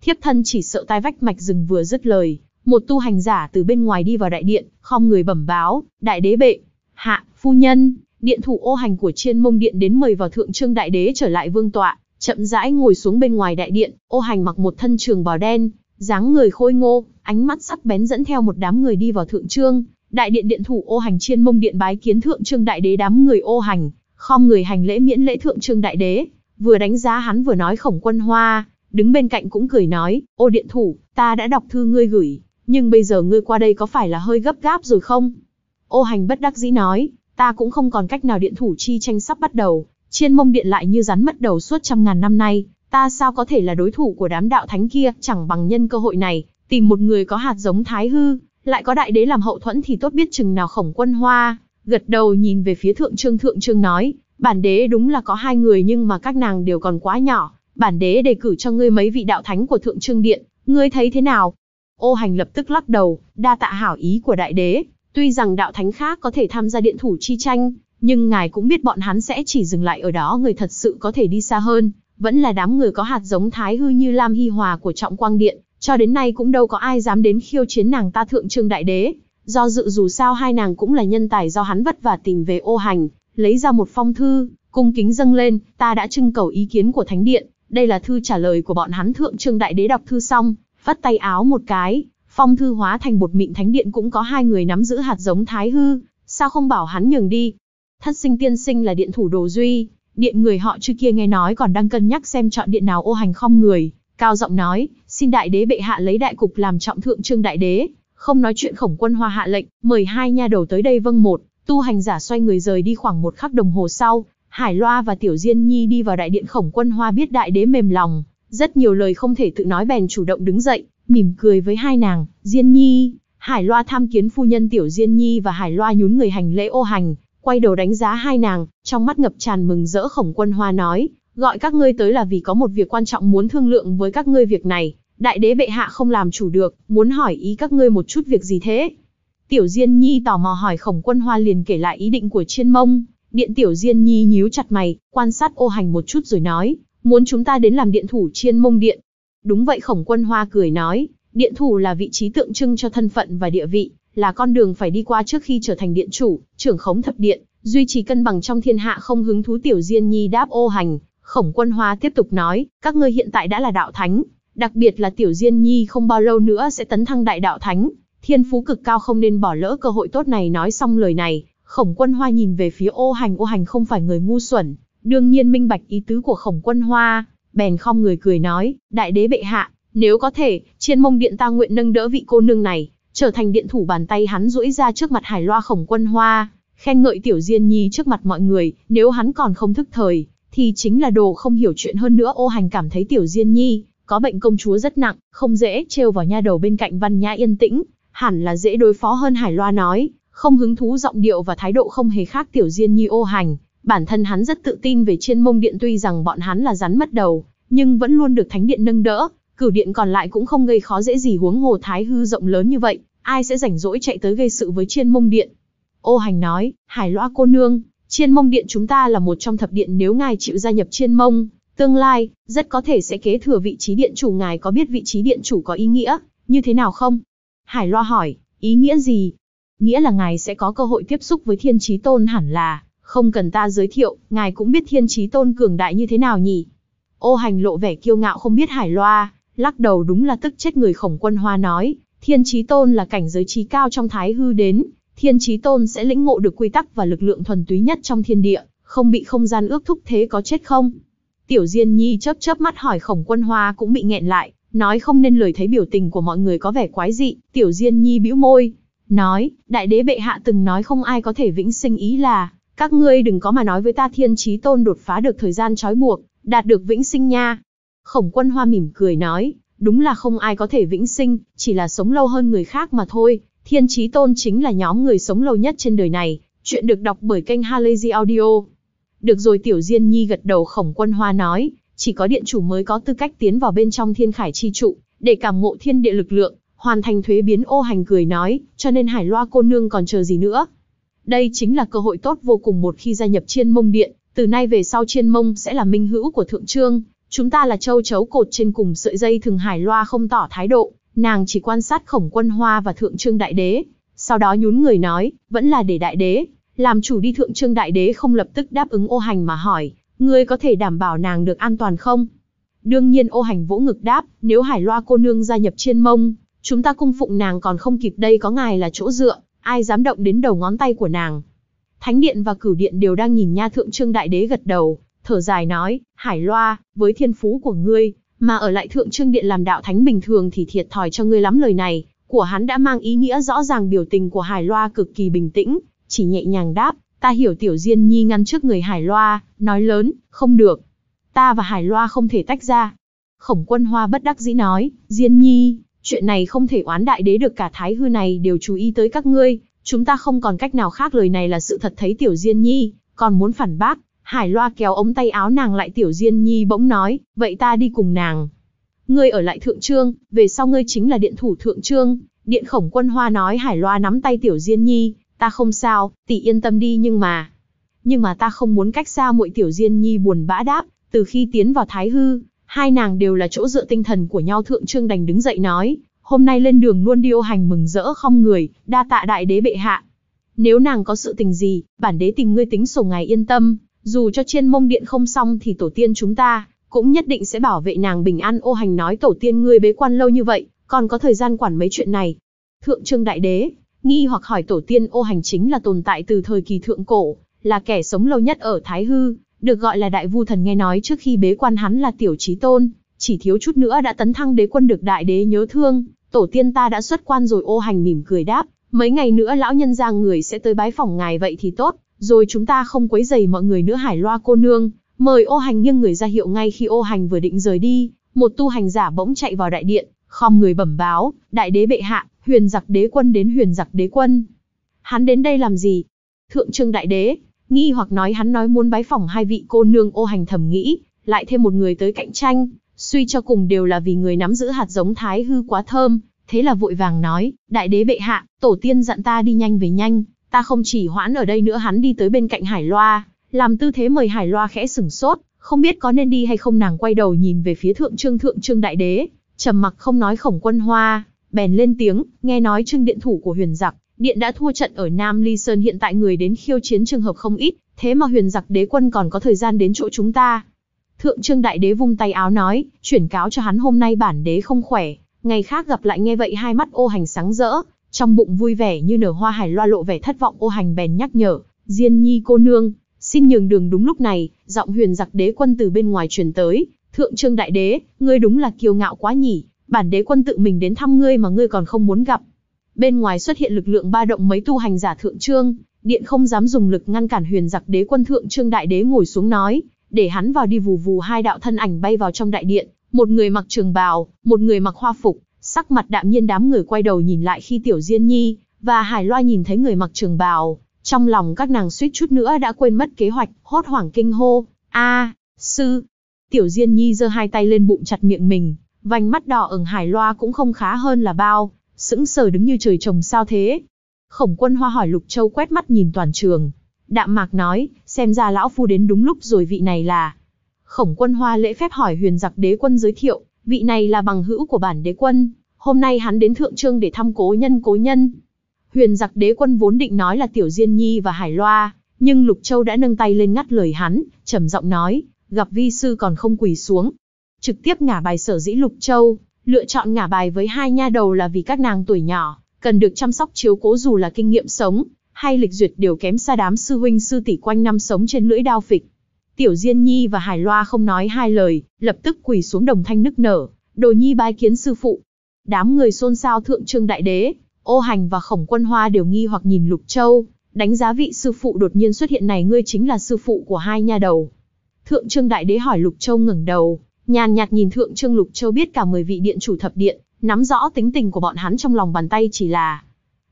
Thiếp thân chỉ sợ tai vách mạch rừng vừa dứt lời, một tu hành giả từ bên ngoài đi vào đại điện, không người bẩm báo, đại đế bệ, hạ, phu nhân, điện thủ ô hành của chiên mông điện đến mời vào thượng trương đại đế trở lại vương tọa, chậm rãi ngồi xuống bên ngoài đại điện, ô hành mặc một thân trường bào đen, dáng người khôi ngô, ánh mắt sắc bén dẫn theo một đám người đi vào thượng trương, đại điện điện thủ ô hành chiên mông điện bái kiến thượng trương đại đế đám người ô hành, khom người hành lễ miễn lễ thượng trương đại đế, vừa đánh giá hắn vừa nói khổng quân hoa, đứng bên cạnh cũng cười nói, ô điện thủ, ta đã đọc thư ngươi gửi, nhưng bây giờ ngươi qua đây có phải là hơi gấp gáp rồi không? Ô hành bất đắc dĩ nói, ta cũng không còn cách nào điện thủ chi tranh sắp bắt đầu, chiên mông điện lại như rắn mất đầu suốt trăm ngàn năm nay, Ta sao có thể là đối thủ của đám đạo thánh kia, chẳng bằng nhân cơ hội này, tìm một người có hạt giống thái hư, lại có đại đế làm hậu thuẫn thì tốt biết chừng nào khổng quân hoa. Gật đầu nhìn về phía thượng trương thượng trương nói, bản đế đúng là có hai người nhưng mà các nàng đều còn quá nhỏ, bản đế đề cử cho ngươi mấy vị đạo thánh của thượng trương điện, ngươi thấy thế nào? Ô hành lập tức lắc đầu, đa tạ hảo ý của đại đế, tuy rằng đạo thánh khác có thể tham gia điện thủ chi tranh, nhưng ngài cũng biết bọn hắn sẽ chỉ dừng lại ở đó người thật sự có thể đi xa hơn, vẫn là đám người có hạt giống thái hư như Lam Hy Hòa của Trọng Quang Điện, cho đến nay cũng đâu có ai dám đến khiêu chiến nàng ta thượng trương đại đế. Do dự dù sao hai nàng cũng là nhân tài do hắn vất vả tìm về ô hành, lấy ra một phong thư, cung kính dâng lên, ta đã trưng cầu ý kiến của Thánh Điện, đây là thư trả lời của bọn hắn thượng trương đại đế đọc thư xong, vắt tay áo một cái, phong thư hóa thành bột mịn Thánh Điện cũng có hai người nắm giữ hạt giống thái hư, sao không bảo hắn nhường đi. Thất sinh tiên sinh là điện thủ đồ duy, Điện người họ trước kia nghe nói còn đang cân nhắc xem chọn điện nào ô hành không người, cao giọng nói, xin đại đế bệ hạ lấy đại cục làm trọng thượng trương đại đế, không nói chuyện khổng quân hoa hạ lệnh, mời hai nha đầu tới đây vâng một, tu hành giả xoay người rời đi khoảng một khắc đồng hồ sau, Hải Loa và Tiểu Diên Nhi đi vào đại điện khổng quân hoa biết đại đế mềm lòng, rất nhiều lời không thể tự nói bèn chủ động đứng dậy, mỉm cười với hai nàng, Diên Nhi, Hải Loa tham kiến phu nhân Tiểu Diên Nhi và Hải Loa nhún người hành lễ ô hành, quay đầu đánh giá hai nàng, trong mắt ngập tràn mừng rỡ khổng quân hoa nói, gọi các ngươi tới là vì có một việc quan trọng muốn thương lượng với các ngươi việc này, đại đế bệ hạ không làm chủ được, muốn hỏi ý các ngươi một chút việc gì thế? Tiểu Diên Nhi tò mò hỏi khổng quân hoa liền kể lại ý định của chiên mông, điện Tiểu Diên Nhi nhíu chặt mày, quan sát ô hành một chút rồi nói, muốn chúng ta đến làm điện thủ chiên mông điện. Đúng vậy khổng quân hoa cười nói, điện thủ là vị trí tượng trưng cho thân phận và địa vị, là con đường phải đi qua trước khi trở thành điện chủ, trưởng khống thập điện, duy trì cân bằng trong thiên hạ không hứng thú tiểu diên nhi đáp ô hành. Khổng quân hoa tiếp tục nói, các ngươi hiện tại đã là đạo thánh, đặc biệt là tiểu diên nhi không bao lâu nữa sẽ tấn thăng đại đạo thánh, thiên phú cực cao không nên bỏ lỡ cơ hội tốt này nói xong lời này. Khổng quân hoa nhìn về phía ô hành ô hành không phải người ngu xuẩn, đương nhiên minh bạch ý tứ của khổng quân hoa, bèn không người cười nói, đại đế bệ hạ, nếu có thể, trên mông điện ta nguyện nâng đỡ vị cô nương này, trở thành điện thủ bàn tay hắn duỗi ra trước mặt hải loa khổng quân hoa, khen ngợi tiểu diên nhi trước mặt mọi người, nếu hắn còn không thức thời, thì chính là đồ không hiểu chuyện hơn nữa ô hành cảm thấy tiểu diên nhi, có bệnh công chúa rất nặng, không dễ trêu vào nha đầu bên cạnh văn nhã yên tĩnh, hẳn là dễ đối phó hơn hải loa nói, không hứng thú giọng điệu và thái độ không hề khác tiểu diên nhi ô hành, bản thân hắn rất tự tin về trên mông điện tuy rằng bọn hắn là rắn mất đầu, nhưng vẫn luôn được thánh điện nâng đỡ, cửu điện còn lại cũng không gây khó dễ gì huống hồ thái hư rộng lớn như vậy, ai sẽ rảnh rỗi chạy tới gây sự với chiên mông điện. Ô hành nói, hải loa cô nương, chiên mông điện chúng ta là một trong thập điện nếu ngài chịu gia nhập chiên mông, tương lai, rất có thể sẽ kế thừa vị trí điện chủ ngài có biết vị trí điện chủ có ý nghĩa, như thế nào không? Hải loa hỏi, ý nghĩa gì? Nghĩa là ngài sẽ có cơ hội tiếp xúc với thiên trí tôn hẳn là, không cần ta giới thiệu, ngài cũng biết thiên trí tôn cường đại như thế nào nhỉ? Ô hành lộ vẻ kiêu ngạo không biết hải loa, lắc đầu đúng là tức chết người khổng quân hoa nói, thiên trí tôn là cảnh giới trí cao trong thái hư đến, thiên trí tôn sẽ lĩnh ngộ được quy tắc và lực lượng thuần túy nhất trong thiên địa, không bị không gian ước thúc thế có chết không? Tiểu Diên Nhi chớp chớp mắt hỏi khổng quân hoa cũng bị nghẹn lại, nói không nên lời thấy biểu tình của mọi người có vẻ quái dị, Tiểu Diên Nhi bĩu môi, nói, đại đế bệ hạ từng nói không ai có thể vĩnh sinh ý là, các ngươi đừng có mà nói với ta thiên trí tôn đột phá được thời gian trói buộc, đạt được vĩnh sinh nha. Khổng quân hoa mỉm cười nói, đúng là không ai có thể vĩnh sinh, chỉ là sống lâu hơn người khác mà thôi. Thiên trí Tôn chính là nhóm người sống lâu nhất trên đời này. Chuyện được đọc bởi kênh Halazy Audio. Được rồi Tiểu Diên Nhi gật đầu khổng quân hoa nói, chỉ có điện chủ mới có tư cách tiến vào bên trong thiên khải chi trụ, để cảm ngộ thiên địa lực lượng, hoàn thành thuế biến ô hành cười nói, cho nên hải loa cô nương còn chờ gì nữa. Đây chính là cơ hội tốt vô cùng một khi gia nhập chiên mông điện, từ nay về sau chiên mông sẽ là minh hữu của thượng trương, Chúng ta là châu chấu cột trên cùng sợi dây thường hải loa không tỏ thái độ, nàng chỉ quan sát khổng quân hoa và thượng trương đại đế. Sau đó nhún người nói, vẫn là để đại đế, làm chủ đi thượng trương đại đế không lập tức đáp ứng ô hành mà hỏi, ngươi có thể đảm bảo nàng được an toàn không? Đương nhiên ô hành vỗ ngực đáp, nếu hải loa cô nương gia nhập trên mông, chúng ta cung phụng nàng còn không kịp đây có ngài là chỗ dựa, ai dám động đến đầu ngón tay của nàng. Thánh điện và cửu điện đều đang nhìn nha thượng trương đại đế gật đầu, thở dài nói, Hải Loa, với thiên phú của ngươi, mà ở lại thượng trương điện làm đạo thánh bình thường thì thiệt thòi cho ngươi lắm lời này, của hắn đã mang ý nghĩa rõ ràng biểu tình của Hải Loa cực kỳ bình tĩnh, chỉ nhẹ nhàng đáp, ta hiểu Tiểu Diên Nhi ngăn trước người Hải Loa, nói lớn, không được. Ta và Hải Loa không thể tách ra. Khổng quân hoa bất đắc dĩ nói, Diên Nhi, chuyện này không thể oán đại đế được cả thái hư này đều chú ý tới các ngươi, chúng ta không còn cách nào khác lời này là sự thật thấy Tiểu Diên Nhi, còn muốn phản bác, Hải Loa kéo ống tay áo nàng lại Tiểu Diên Nhi bỗng nói, vậy ta đi cùng nàng. Ngươi ở lại Thượng Trương, về sau ngươi chính là điện thủ Thượng Trương. Điện khổng quân hoa nói Hải Loa nắm tay Tiểu Diên Nhi, ta không sao, tỷ yên tâm đi nhưng mà. Nhưng mà ta không muốn cách xa muội Tiểu Diên Nhi buồn bã đáp, từ khi tiến vào Thái Hư, hai nàng đều là chỗ dựa tinh thần của nhau Thượng Trương đành đứng dậy nói, hôm nay lên đường luôn điêu hành mừng rỡ không người, đa tạ đại đế bệ hạ. Nếu nàng có sự tình gì, bản đế tìm ngươi tính sổ ngày yên tâm, dù cho trên mông điện không xong thì tổ tiên chúng ta cũng nhất định sẽ bảo vệ nàng bình an ô hành nói tổ tiên ngươi bế quan lâu như vậy, còn có thời gian quản mấy chuyện này. Thượng trương đại đế, nghi hoặc hỏi tổ tiên ô hành chính là tồn tại từ thời kỳ thượng cổ, là kẻ sống lâu nhất ở Thái Hư, được gọi là đại vu thần nghe nói trước khi bế quan hắn là tiểu trí tôn, chỉ thiếu chút nữa đã tấn thăng đế quân được đại đế nhớ thương, tổ tiên ta đã xuất quan rồi ô hành mỉm cười đáp, mấy ngày nữa lão nhân ra người sẽ tới bái phòng ngài vậy thì tốt, rồi chúng ta không quấy rầy mọi người nữa hải loa cô nương, mời ô hành nghiêng người ra hiệu ngay khi ô hành vừa định rời đi, một tu hành giả bỗng chạy vào đại điện, khom người bẩm báo, đại đế bệ hạ, huyền giặc đế quân đến huyền giặc đế quân. Hắn đến đây làm gì? Thượng trưng đại đế, nghi hoặc nói hắn nói muốn bái phỏng hai vị cô nương ô hành thầm nghĩ, lại thêm một người tới cạnh tranh, suy cho cùng đều là vì người nắm giữ hạt giống thái hư quá thơm, thế là vội vàng nói, đại đế bệ hạ, tổ tiên dặn ta đi nhanh về nhanh, Ta không chỉ hoãn ở đây nữa hắn đi tới bên cạnh Hải Loa, làm tư thế mời Hải Loa khẽ sửng sốt, không biết có nên đi hay không nàng quay đầu nhìn về phía thượng trương thượng trương đại đế, trầm mặc không nói khổng quân hoa, bèn lên tiếng, nghe nói trương điện thủ của huyền giặc, điện đã thua trận ở Nam Ly Sơn hiện tại người đến khiêu chiến trường hợp không ít, thế mà huyền giặc đế quân còn có thời gian đến chỗ chúng ta. Thượng trương đại đế vung tay áo nói, chuyển cáo cho hắn hôm nay bản đế không khỏe, ngày khác gặp lại nghe vậy hai mắt ô hành sáng rỡ, trong bụng vui vẻ như nở hoa hải loa lộ vẻ thất vọng ô hành bèn nhắc nhở, Diên Nhi cô nương, xin nhường đường đúng lúc này, giọng huyền giặc đế quân từ bên ngoài truyền tới, thượng trương đại đế, ngươi đúng là kiêu ngạo quá nhỉ, bản đế quân tự mình đến thăm ngươi mà ngươi còn không muốn gặp. Bên ngoài xuất hiện lực lượng ba động mấy tu hành giả thượng trương, điện không dám dùng lực ngăn cản huyền giặc đế quân thượng trương đại đế ngồi xuống nói, để hắn vào đi vù vù hai đạo thân ảnh bay vào trong đại điện, một người mặc trường bào, một người mặc hoa phục, Sắc mặt đạm nhiên đám người quay đầu nhìn lại khi Tiểu Diên Nhi và Hải Loa nhìn thấy người mặc trường bào, trong lòng các nàng suýt chút nữa đã quên mất kế hoạch, hốt hoảng kinh hô, "A, sư!" Tiểu Diên Nhi giơ hai tay lên bụng chặt miệng mình, vành mắt đỏ ửng Hải Loa cũng không khá hơn là bao, sững sờ đứng như trời trồng sao thế. Khổng Quân Hoa hỏi Lục Châu quét mắt nhìn toàn trường, đạm mạc nói, xem ra lão phu đến đúng lúc rồi vị này là. Khổng Quân Hoa lễ phép hỏi Huyền Giặc Đế Quân giới thiệu, vị này là bằng hữu của bản đế quân, hôm nay hắn đến Thượng Trương để thăm cố nhân cố nhân. Huyền giặc đế quân vốn định nói là Tiểu Diên Nhi và Hải Loa, nhưng Lục Châu đã nâng tay lên ngắt lời hắn, trầm giọng nói, gặp vi sư còn không quỳ xuống. Trực tiếp ngả bài sở dĩ Lục Châu, lựa chọn ngả bài với hai nha đầu là vì các nàng tuổi nhỏ, cần được chăm sóc chiếu cố dù là kinh nghiệm sống, hay lịch duyệt đều kém xa đám sư huynh sư tỷ quanh năm sống trên lưỡi đao phịch. Tiểu Diên Nhi và Hải Loa không nói hai lời, lập tức quỳ xuống đồng thanh nức nở, đồ nhi bái kiến sư phụ, Đám người xôn xao thượng trương đại đế, ô hành và khổng quân hoa đều nghi hoặc nhìn Lục Châu, đánh giá vị sư phụ đột nhiên xuất hiện này ngươi chính là sư phụ của hai nha đầu. Thượng trương đại đế hỏi Lục Châu ngẩng đầu, nhàn nhạt nhìn thượng trương Lục Châu biết cả mười vị điện chủ thập điện, nắm rõ tính tình của bọn hắn trong lòng bàn tay chỉ là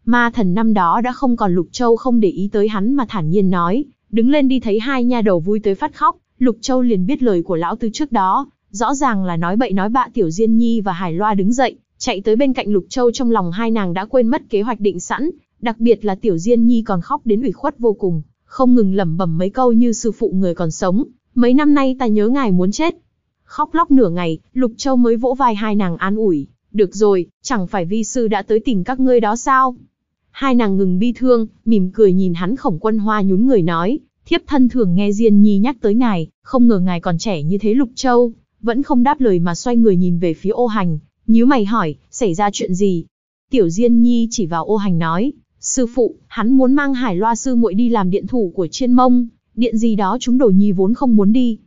ma thần năm đó đã không còn Lục Châu không để ý tới hắn mà thản nhiên nói, đứng lên đi thấy hai nha đầu vui tới phát khóc, Lục Châu liền biết lời của lão tư trước đó, rõ ràng là nói bậy nói bạ Tiểu Diên Nhi và Hải Loa đứng dậy, Chạy tới bên cạnh Lục Châu trong lòng hai nàng đã quên mất kế hoạch định sẵn, đặc biệt là Tiểu Diên Nhi còn khóc đến ủy khuất vô cùng, không ngừng lẩm bẩm mấy câu như sư phụ người còn sống, mấy năm nay ta nhớ ngài muốn chết. Khóc lóc nửa ngày, Lục Châu mới vỗ vai hai nàng an ủi, được rồi, chẳng phải vi sư đã tới tìm các ngươi đó sao? Hai nàng ngừng bi thương, mỉm cười nhìn hắn khổng quân hoa nhún người nói, thiếp thân thường nghe Diên Nhi nhắc tới ngài, không ngờ ngài còn trẻ như thế Lục Châu, vẫn không đáp lời mà xoay người nhìn về phía ô hành, nhíu mày hỏi, xảy ra chuyện gì? Tiểu Diên Nhi chỉ vào ô hành nói, sư phụ, hắn muốn mang hải loa sư muội đi làm điện thủ của chiên mông, điện gì đó chúng đồ nhi vốn không muốn đi.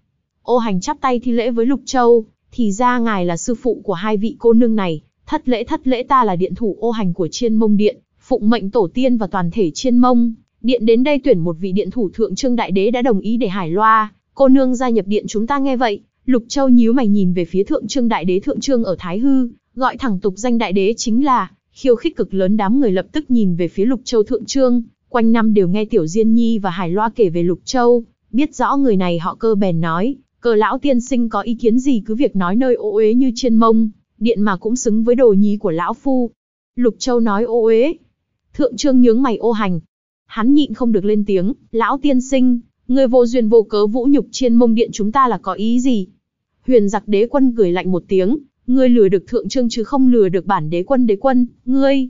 Ô hành chắp tay thi lễ với Lục Châu, thì ra ngài là sư phụ của hai vị cô nương này, thất lễ thất lễ ta là điện thủ ô hành của chiên mông điện, phụng mệnh tổ tiên và toàn thể chiên mông. Điện đến đây tuyển một vị điện thủ thượng trương đại đế đã đồng ý để hải loa, cô nương gia nhập điện chúng ta nghe vậy, Lục Châu nhíu mày nhìn về phía Thượng Trương Đại Đế Thượng Trương ở Thái Hư, gọi thẳng tục danh Đại Đế chính là, khiêu khích cực lớn đám người lập tức nhìn về phía Lục Châu Thượng Trương, quanh năm đều nghe Tiểu Diên Nhi và Hải Loa kể về Lục Châu, biết rõ người này họ cơ bèn nói, cơ lão tiên sinh có ý kiến gì cứ việc nói nơi ô uế như trên mông, điện mà cũng xứng với đồ nhí của lão phu. Lục Châu nói ô uế. Thượng Trương nhướng mày ô hành. Hắn nhịn không được lên tiếng, lão tiên sinh, người vô duyên vô cớ vũ nhục trên mông điện chúng ta là có ý gì? Huyền giặc đế quân cười lạnh một tiếng, ngươi lừa được thượng trương chứ không lừa được bản đế quân đế quân, ngươi.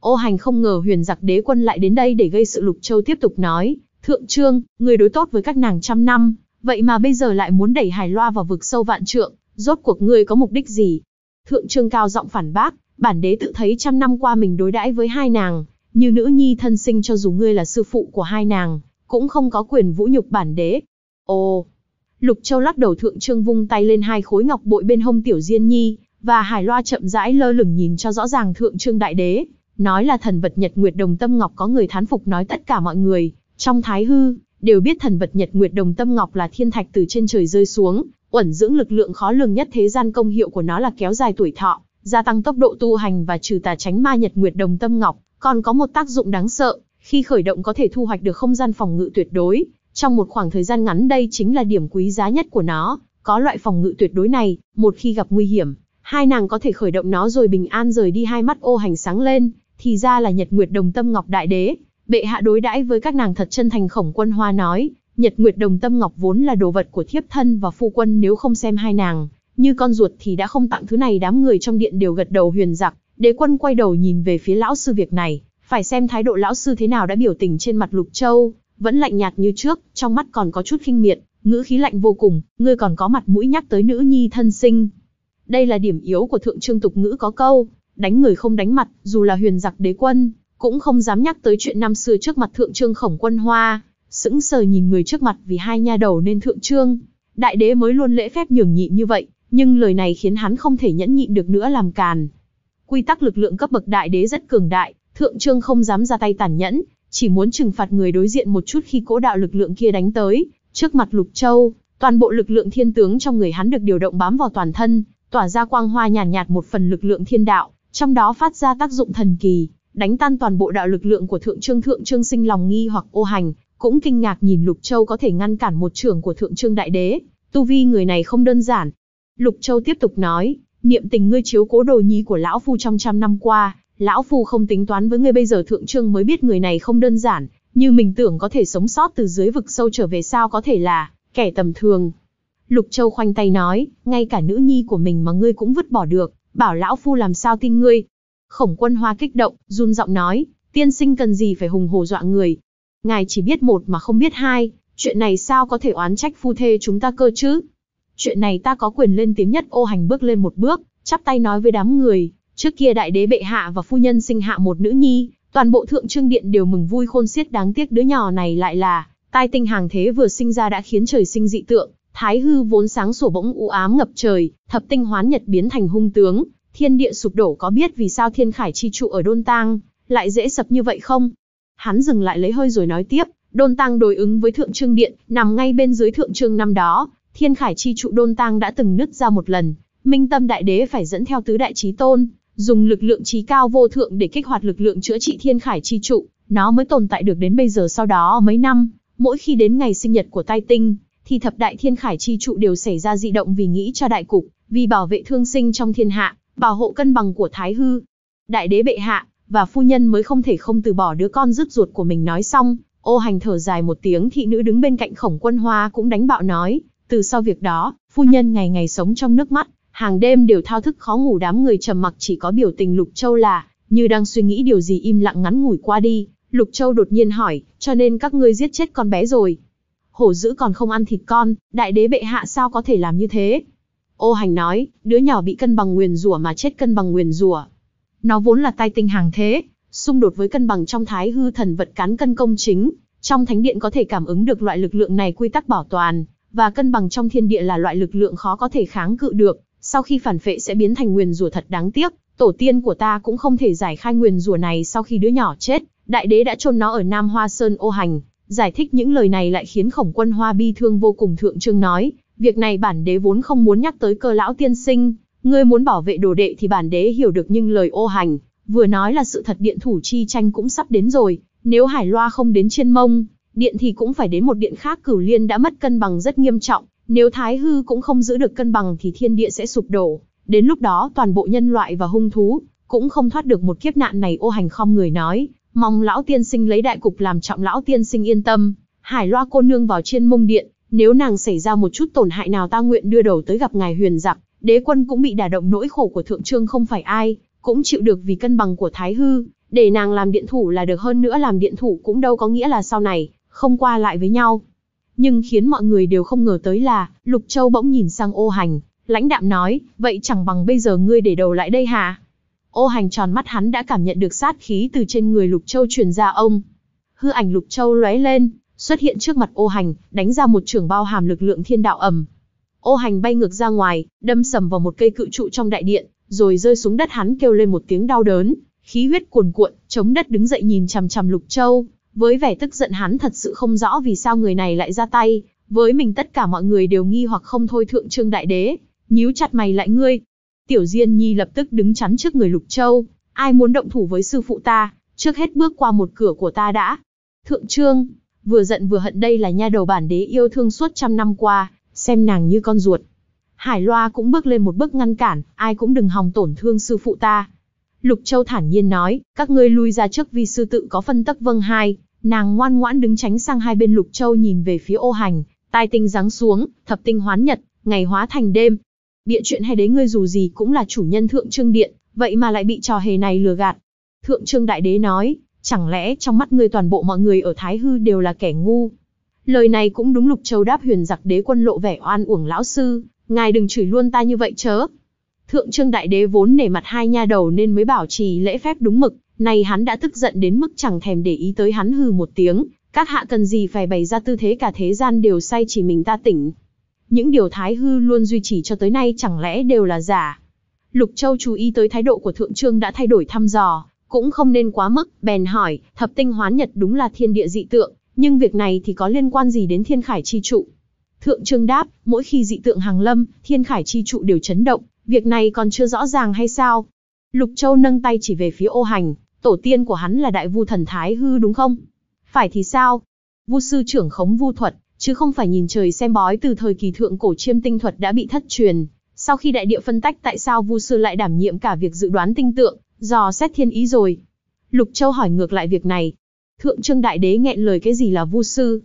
Ô hành không ngờ huyền giặc đế quân lại đến đây để gây sự lục châu tiếp tục nói, thượng trương, ngươi đối tốt với các nàng trăm năm, vậy mà bây giờ lại muốn đẩy hải loa vào vực sâu vạn trượng, rốt cuộc ngươi có mục đích gì? Thượng trương cao giọng phản bác, bản đế tự thấy trăm năm qua mình đối đãi với hai nàng, như nữ nhi thân sinh cho dù ngươi là sư phụ của hai nàng, cũng không có quyền vũ nhục bản đế. Ồ, Lục Châu lắc đầu thượng trương vung tay lên hai khối ngọc bội bên hông Tiểu Diên Nhi, và Hải Loa chậm rãi lơ lửng nhìn cho rõ ràng thượng trương đại đế, nói là thần vật Nhật Nguyệt Đồng Tâm Ngọc có người thán phục nói tất cả mọi người, trong Thái Hư, đều biết thần vật Nhật Nguyệt Đồng Tâm Ngọc là thiên thạch từ trên trời rơi xuống, uẩn dưỡng lực lượng khó lường nhất thế gian công hiệu của nó là kéo dài tuổi thọ, gia tăng tốc độ tu hành và trừ tà tránh ma Nhật Nguyệt Đồng Tâm Ngọc, còn có một tác dụng đáng sợ, khi khởi động có thể thu hoạch được không gian phòng ngự tuyệt đối, trong một khoảng thời gian ngắn đây chính là điểm quý giá nhất của nó, có loại phòng ngự tuyệt đối này, một khi gặp nguy hiểm, hai nàng có thể khởi động nó rồi bình an rời đi hai mắt ô hành sáng lên, thì ra là Nhật Nguyệt Đồng Tâm Ngọc Đại Đế. Bệ hạ đối đãi với các nàng thật chân thành khổng quân hoa nói, Nhật Nguyệt Đồng Tâm Ngọc vốn là đồ vật của thiếp thân và phu quân nếu không xem hai nàng, như con ruột thì đã không tặng thứ này đám người trong điện đều gật đầu huyền giặc, đế quân quay đầu nhìn về phía lão sư việc này, phải xem thái độ lão sư thế nào đã biểu tình trên mặt Lục Châu, vẫn lạnh nhạt như trước, trong mắt còn có chút khinh miệt, ngữ khí lạnh vô cùng, ngươi còn có mặt mũi nhắc tới nữ nhi thân sinh. Đây là điểm yếu của thượng trương tục ngữ có câu, đánh người không đánh mặt, dù là huyền giặc đế quân, cũng không dám nhắc tới chuyện năm xưa trước mặt thượng trương khổng quân hoa, sững sờ nhìn người trước mặt vì hai nha đầu nên thượng trương. Đại đế mới luôn lễ phép nhường nhịn như vậy, nhưng lời này khiến hắn không thể nhẫn nhịn được nữa làm càn. Quy tắc lực lượng cấp bậc đại đế rất cường đại, thượng trương không dám ra tay tàn nhẫn, chỉ muốn trừng phạt người đối diện một chút khi cỗ đạo lực lượng kia đánh tới, trước mặt Lục Châu, toàn bộ lực lượng thiên tướng trong người hắn được điều động bám vào toàn thân, tỏa ra quang hoa nhàn nhạt, nhạt một phần lực lượng thiên đạo, trong đó phát ra tác dụng thần kỳ, đánh tan toàn bộ đạo lực lượng của Thượng Trương Thượng Trương sinh lòng nghi hoặc ô hành, cũng kinh ngạc nhìn Lục Châu có thể ngăn cản một trưởng của Thượng Trương Đại Đế, tu vi người này không đơn giản. Lục Châu tiếp tục nói, niệm tình ngươi chiếu cố đồ nhi của lão phu trong trăm năm qua, Lão Phu không tính toán với ngươi bây giờ thượng trương mới biết người này không đơn giản, như mình tưởng có thể sống sót từ dưới vực sâu trở về sao có thể là kẻ tầm thường. Lục Châu khoanh tay nói, ngay cả nữ nhi của mình mà ngươi cũng vứt bỏ được, bảo lão phu làm sao tin ngươi. Khổng quân hoa kích động, run giọng nói, tiên sinh cần gì phải hùng hồ dọa người. Ngài chỉ biết một mà không biết hai, chuyện này sao có thể oán trách phu thê chúng ta cơ chứ. Chuyện này ta có quyền lên tiếng nhất ô hành bước lên một bước, chắp tay nói với đám người, Trước kia đại đế bệ hạ và phu nhân sinh hạ một nữ nhi, toàn bộ thượng trương điện đều mừng vui khôn xiết đáng tiếc đứa nhỏ này lại là tai tinh hàng thế vừa sinh ra đã khiến trời sinh dị tượng, thái hư vốn sáng sủa bỗng u ám ngập trời, thập tinh hoán nhật biến thành hung tướng, thiên địa sụp đổ có biết vì sao thiên khải chi trụ ở đôn tang lại dễ sập như vậy không? Hắn dừng lại lấy hơi rồi nói tiếp, đôn tang đối ứng với thượng trương điện, nằm ngay bên dưới thượng trương năm đó, thiên khải chi trụ đôn tang đã từng nứt ra một lần, minh tâm đại đế phải dẫn theo tứ đại chí tôn, dùng lực lượng trí cao vô thượng để kích hoạt lực lượng chữa trị thiên khải chi trụ, nó mới tồn tại được đến bây giờ sau đó mấy năm, mỗi khi đến ngày sinh nhật của tai tinh, thì thập đại thiên khải chi trụ đều xảy ra dị động vì nghĩ cho đại cục, vì bảo vệ thương sinh trong thiên hạ, bảo hộ cân bằng của thái hư. Đại đế bệ hạ, và phu nhân mới không thể không từ bỏ đứa con rứt ruột của mình nói xong, ô hành thở dài một tiếng thị nữ đứng bên cạnh khổng quân hoa cũng đánh bạo nói, từ sau việc đó, phu nhân ngày ngày sống trong nước mắt, hàng đêm đều thao thức khó ngủ đám người trầm mặc chỉ có biểu tình Lục Châu là, như đang suy nghĩ điều gì im lặng ngắn ngủi qua đi, Lục Châu đột nhiên hỏi, cho nên các ngươi giết chết con bé rồi. Hổ dữ còn không ăn thịt con, đại đế bệ hạ sao có thể làm như thế? Ô hành nói, đứa nhỏ bị cân bằng nguyền rủa mà chết cân bằng nguyền rủa. Nó vốn là tai tinh hàng thế, xung đột với cân bằng trong thái hư thần vật cán cân công chính, trong thánh điện có thể cảm ứng được loại lực lượng này quy tắc bảo toàn, và cân bằng trong thiên địa là loại lực lượng khó có thể kháng cự được, sau khi phản phệ sẽ biến thành nguyền rủa thật đáng tiếc, tổ tiên của ta cũng không thể giải khai nguyền rủa này sau khi đứa nhỏ chết, đại đế đã chôn nó ở Nam Hoa Sơn ô hành. Giải thích những lời này lại khiến khổng quân hoa bi thương vô cùng thượng trương nói, việc này bản đế vốn không muốn nhắc tới cơ lão tiên sinh, ngươi muốn bảo vệ đồ đệ thì bản đế hiểu được nhưng lời ô hành, vừa nói là sự thật điện thủ chi tranh cũng sắp đến rồi, nếu hải loa không đến trên mông, điện thì cũng phải đến một điện khác cửu liên đã mất cân bằng rất nghiêm trọng, nếu thái hư cũng không giữ được cân bằng thì thiên địa sẽ sụp đổ, đến lúc đó toàn bộ nhân loại và hung thú cũng không thoát được một kiếp nạn này ô hành không người nói, mong lão tiên sinh lấy đại cục làm trọng lão tiên sinh yên tâm, hải loa cô nương vào trên mông điện, nếu nàng xảy ra một chút tổn hại nào ta nguyện đưa đầu tới gặp ngài huyền giặc, đế quân cũng bị đả động nỗi khổ của thượng trương không phải ai, cũng chịu được vì cân bằng của thái hư, để nàng làm điện thủ là được hơn nữa làm điện thủ cũng đâu có nghĩa là sau này, không qua lại với nhau nhưng khiến mọi người đều không ngờ tới là, Lục Châu bỗng nhìn sang ô hành, lãnh đạm nói, vậy chẳng bằng bây giờ ngươi để đầu lại đây hả? Ô hành tròn mắt hắn đã cảm nhận được sát khí từ trên người Lục Châu truyền ra ông. Hư ảnh Lục Châu lóe lên, xuất hiện trước mặt ô hành, đánh ra một trường bao hàm lực lượng thiên đạo ẩm. Ô hành bay ngược ra ngoài, đâm sầm vào một cây cự trụ trong đại điện, rồi rơi xuống đất hắn kêu lên một tiếng đau đớn, khí huyết cuồn cuộn, chống đất đứng dậy nhìn chằm chằm Lục Châu, với vẻ tức giận hắn thật sự không rõ vì sao người này lại ra tay, với mình tất cả mọi người đều nghi hoặc không thôi thượng trương đại đế, nhíu chặt mày lại ngươi. Tiểu Diên Nhi lập tức đứng chắn trước người Lục Châu, ai muốn động thủ với sư phụ ta, trước hết bước qua một cửa của ta đã. Thượng trương, vừa giận vừa hận đây là nha đầu bản đế yêu thương suốt trăm năm qua, xem nàng như con ruột. Hải Loa cũng bước lên một bước ngăn cản, ai cũng đừng hòng tổn thương sư phụ ta. Lục Châu thản nhiên nói, các ngươi lui ra trước vì sư tự có phân tắc vâng hai, Nàng ngoan ngoãn đứng tránh sang hai bên Lục Châu nhìn về phía ô hành, tai tinh giáng xuống, thập tinh hoán nhật, ngày hóa thành đêm. Bịa chuyện hay đấy ngươi dù gì cũng là chủ nhân Thượng Trương Điện, vậy mà lại bị trò hề này lừa gạt. Thượng Trương Đại Đế nói, chẳng lẽ trong mắt ngươi toàn bộ mọi người ở Thái Hư đều là kẻ ngu. Lời này cũng đúng Lục Châu đáp huyền giặc đế quân lộ vẻ oan uổng lão sư, ngài đừng chửi luôn ta như vậy chớ. Thượng Trương Đại Đế vốn nể mặt hai nha đầu nên mới bảo trì lễ phép đúng mực, Nay hắn đã tức giận đến mức chẳng thèm để ý tới hắn hừ một tiếng, các hạ cần gì phải bày ra tư thế cả thế gian đều say chỉ mình ta tỉnh. Những điều Thái Hư luôn duy trì cho tới nay chẳng lẽ đều là giả. Lục Châu chú ý tới thái độ của Thượng Trương đã thay đổi thăm dò, cũng không nên quá mức, bèn hỏi, thập tinh hoán nhật đúng là thiên địa dị tượng, nhưng việc này thì có liên quan gì đến thiên khải chi trụ? Thượng Trương đáp, mỗi khi dị tượng hàng lâm, thiên khải chi trụ đều chấn động, việc này còn chưa rõ ràng hay sao? Lục Châu nâng tay chỉ về phía ô hành, Tổ tiên của hắn là đại vu thần Thái Hư đúng không? Phải thì sao? Vu sư trưởng khống vu thuật, chứ không phải nhìn trời xem bói từ thời kỳ thượng cổ chiêm tinh thuật đã bị thất truyền. Sau khi đại địa phân tách tại sao vu sư lại đảm nhiệm cả việc dự đoán tinh tượng, dò xét thiên ý rồi? Lục Châu hỏi ngược lại việc này. Thượng Trương Đại Đế nghẹn lời cái gì là vu sư?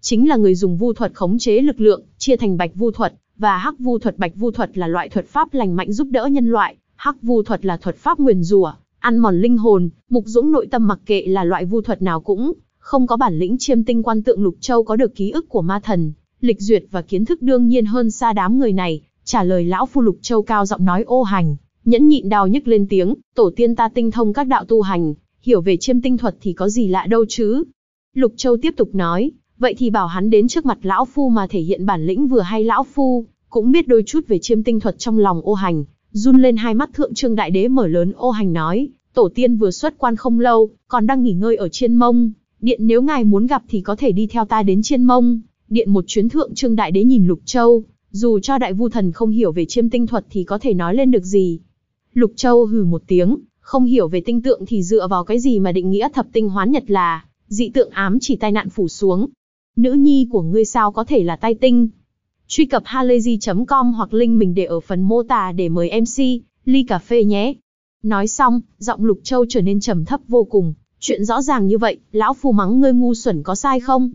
Chính là người dùng vu thuật khống chế lực lượng, chia thành bạch vu thuật và hắc vu thuật. Bạch vu thuật là loại thuật pháp lành mạnh giúp đỡ nhân loại, hắc vu thuật là thuật pháp nguyền rủa, ăn mòn linh hồn, Mục Dũng nội tâm mặc kệ là loại vu thuật nào cũng không có bản lĩnh chiêm tinh quan tượng Lục Châu có được ký ức của ma thần, lịch duyệt và kiến thức đương nhiên hơn xa đám người này, trả lời lão phu Lục Châu cao giọng nói ô hành, nhẫn nhịn đào nhức lên tiếng, tổ tiên ta tinh thông các đạo tu hành, hiểu về chiêm tinh thuật thì có gì lạ đâu chứ. Lục Châu tiếp tục nói, vậy thì bảo hắn đến trước mặt lão phu mà thể hiện bản lĩnh vừa hay lão phu, cũng biết đôi chút về chiêm tinh thuật trong lòng ô hành, run lên hai mắt thượng trương đại đế mở lớn ô hành nói, tổ tiên vừa xuất quan không lâu, còn đang nghỉ ngơi ở Chiên Mông, điện nếu ngài muốn gặp thì có thể đi theo ta đến Chiên Mông. Điện một chuyến thượng trương đại đế nhìn Lục Châu, dù cho đại vu thần không hiểu về chiêm tinh thuật thì có thể nói lên được gì. Lục Châu hừ một tiếng, không hiểu về tinh tượng thì dựa vào cái gì mà định nghĩa thập tinh hoán nhật là, dị tượng ám chỉ tai nạn phủ xuống. Nữ nhi của ngươi sao có thể là tai tinh, Truy cập halayzi.com hoặc link mình để ở phần mô tả để mời MC, ly cà phê nhé. Nói xong, giọng Lục Châu trở nên trầm thấp vô cùng. Chuyện rõ ràng như vậy, lão phu mắng ngươi ngu xuẩn có sai không?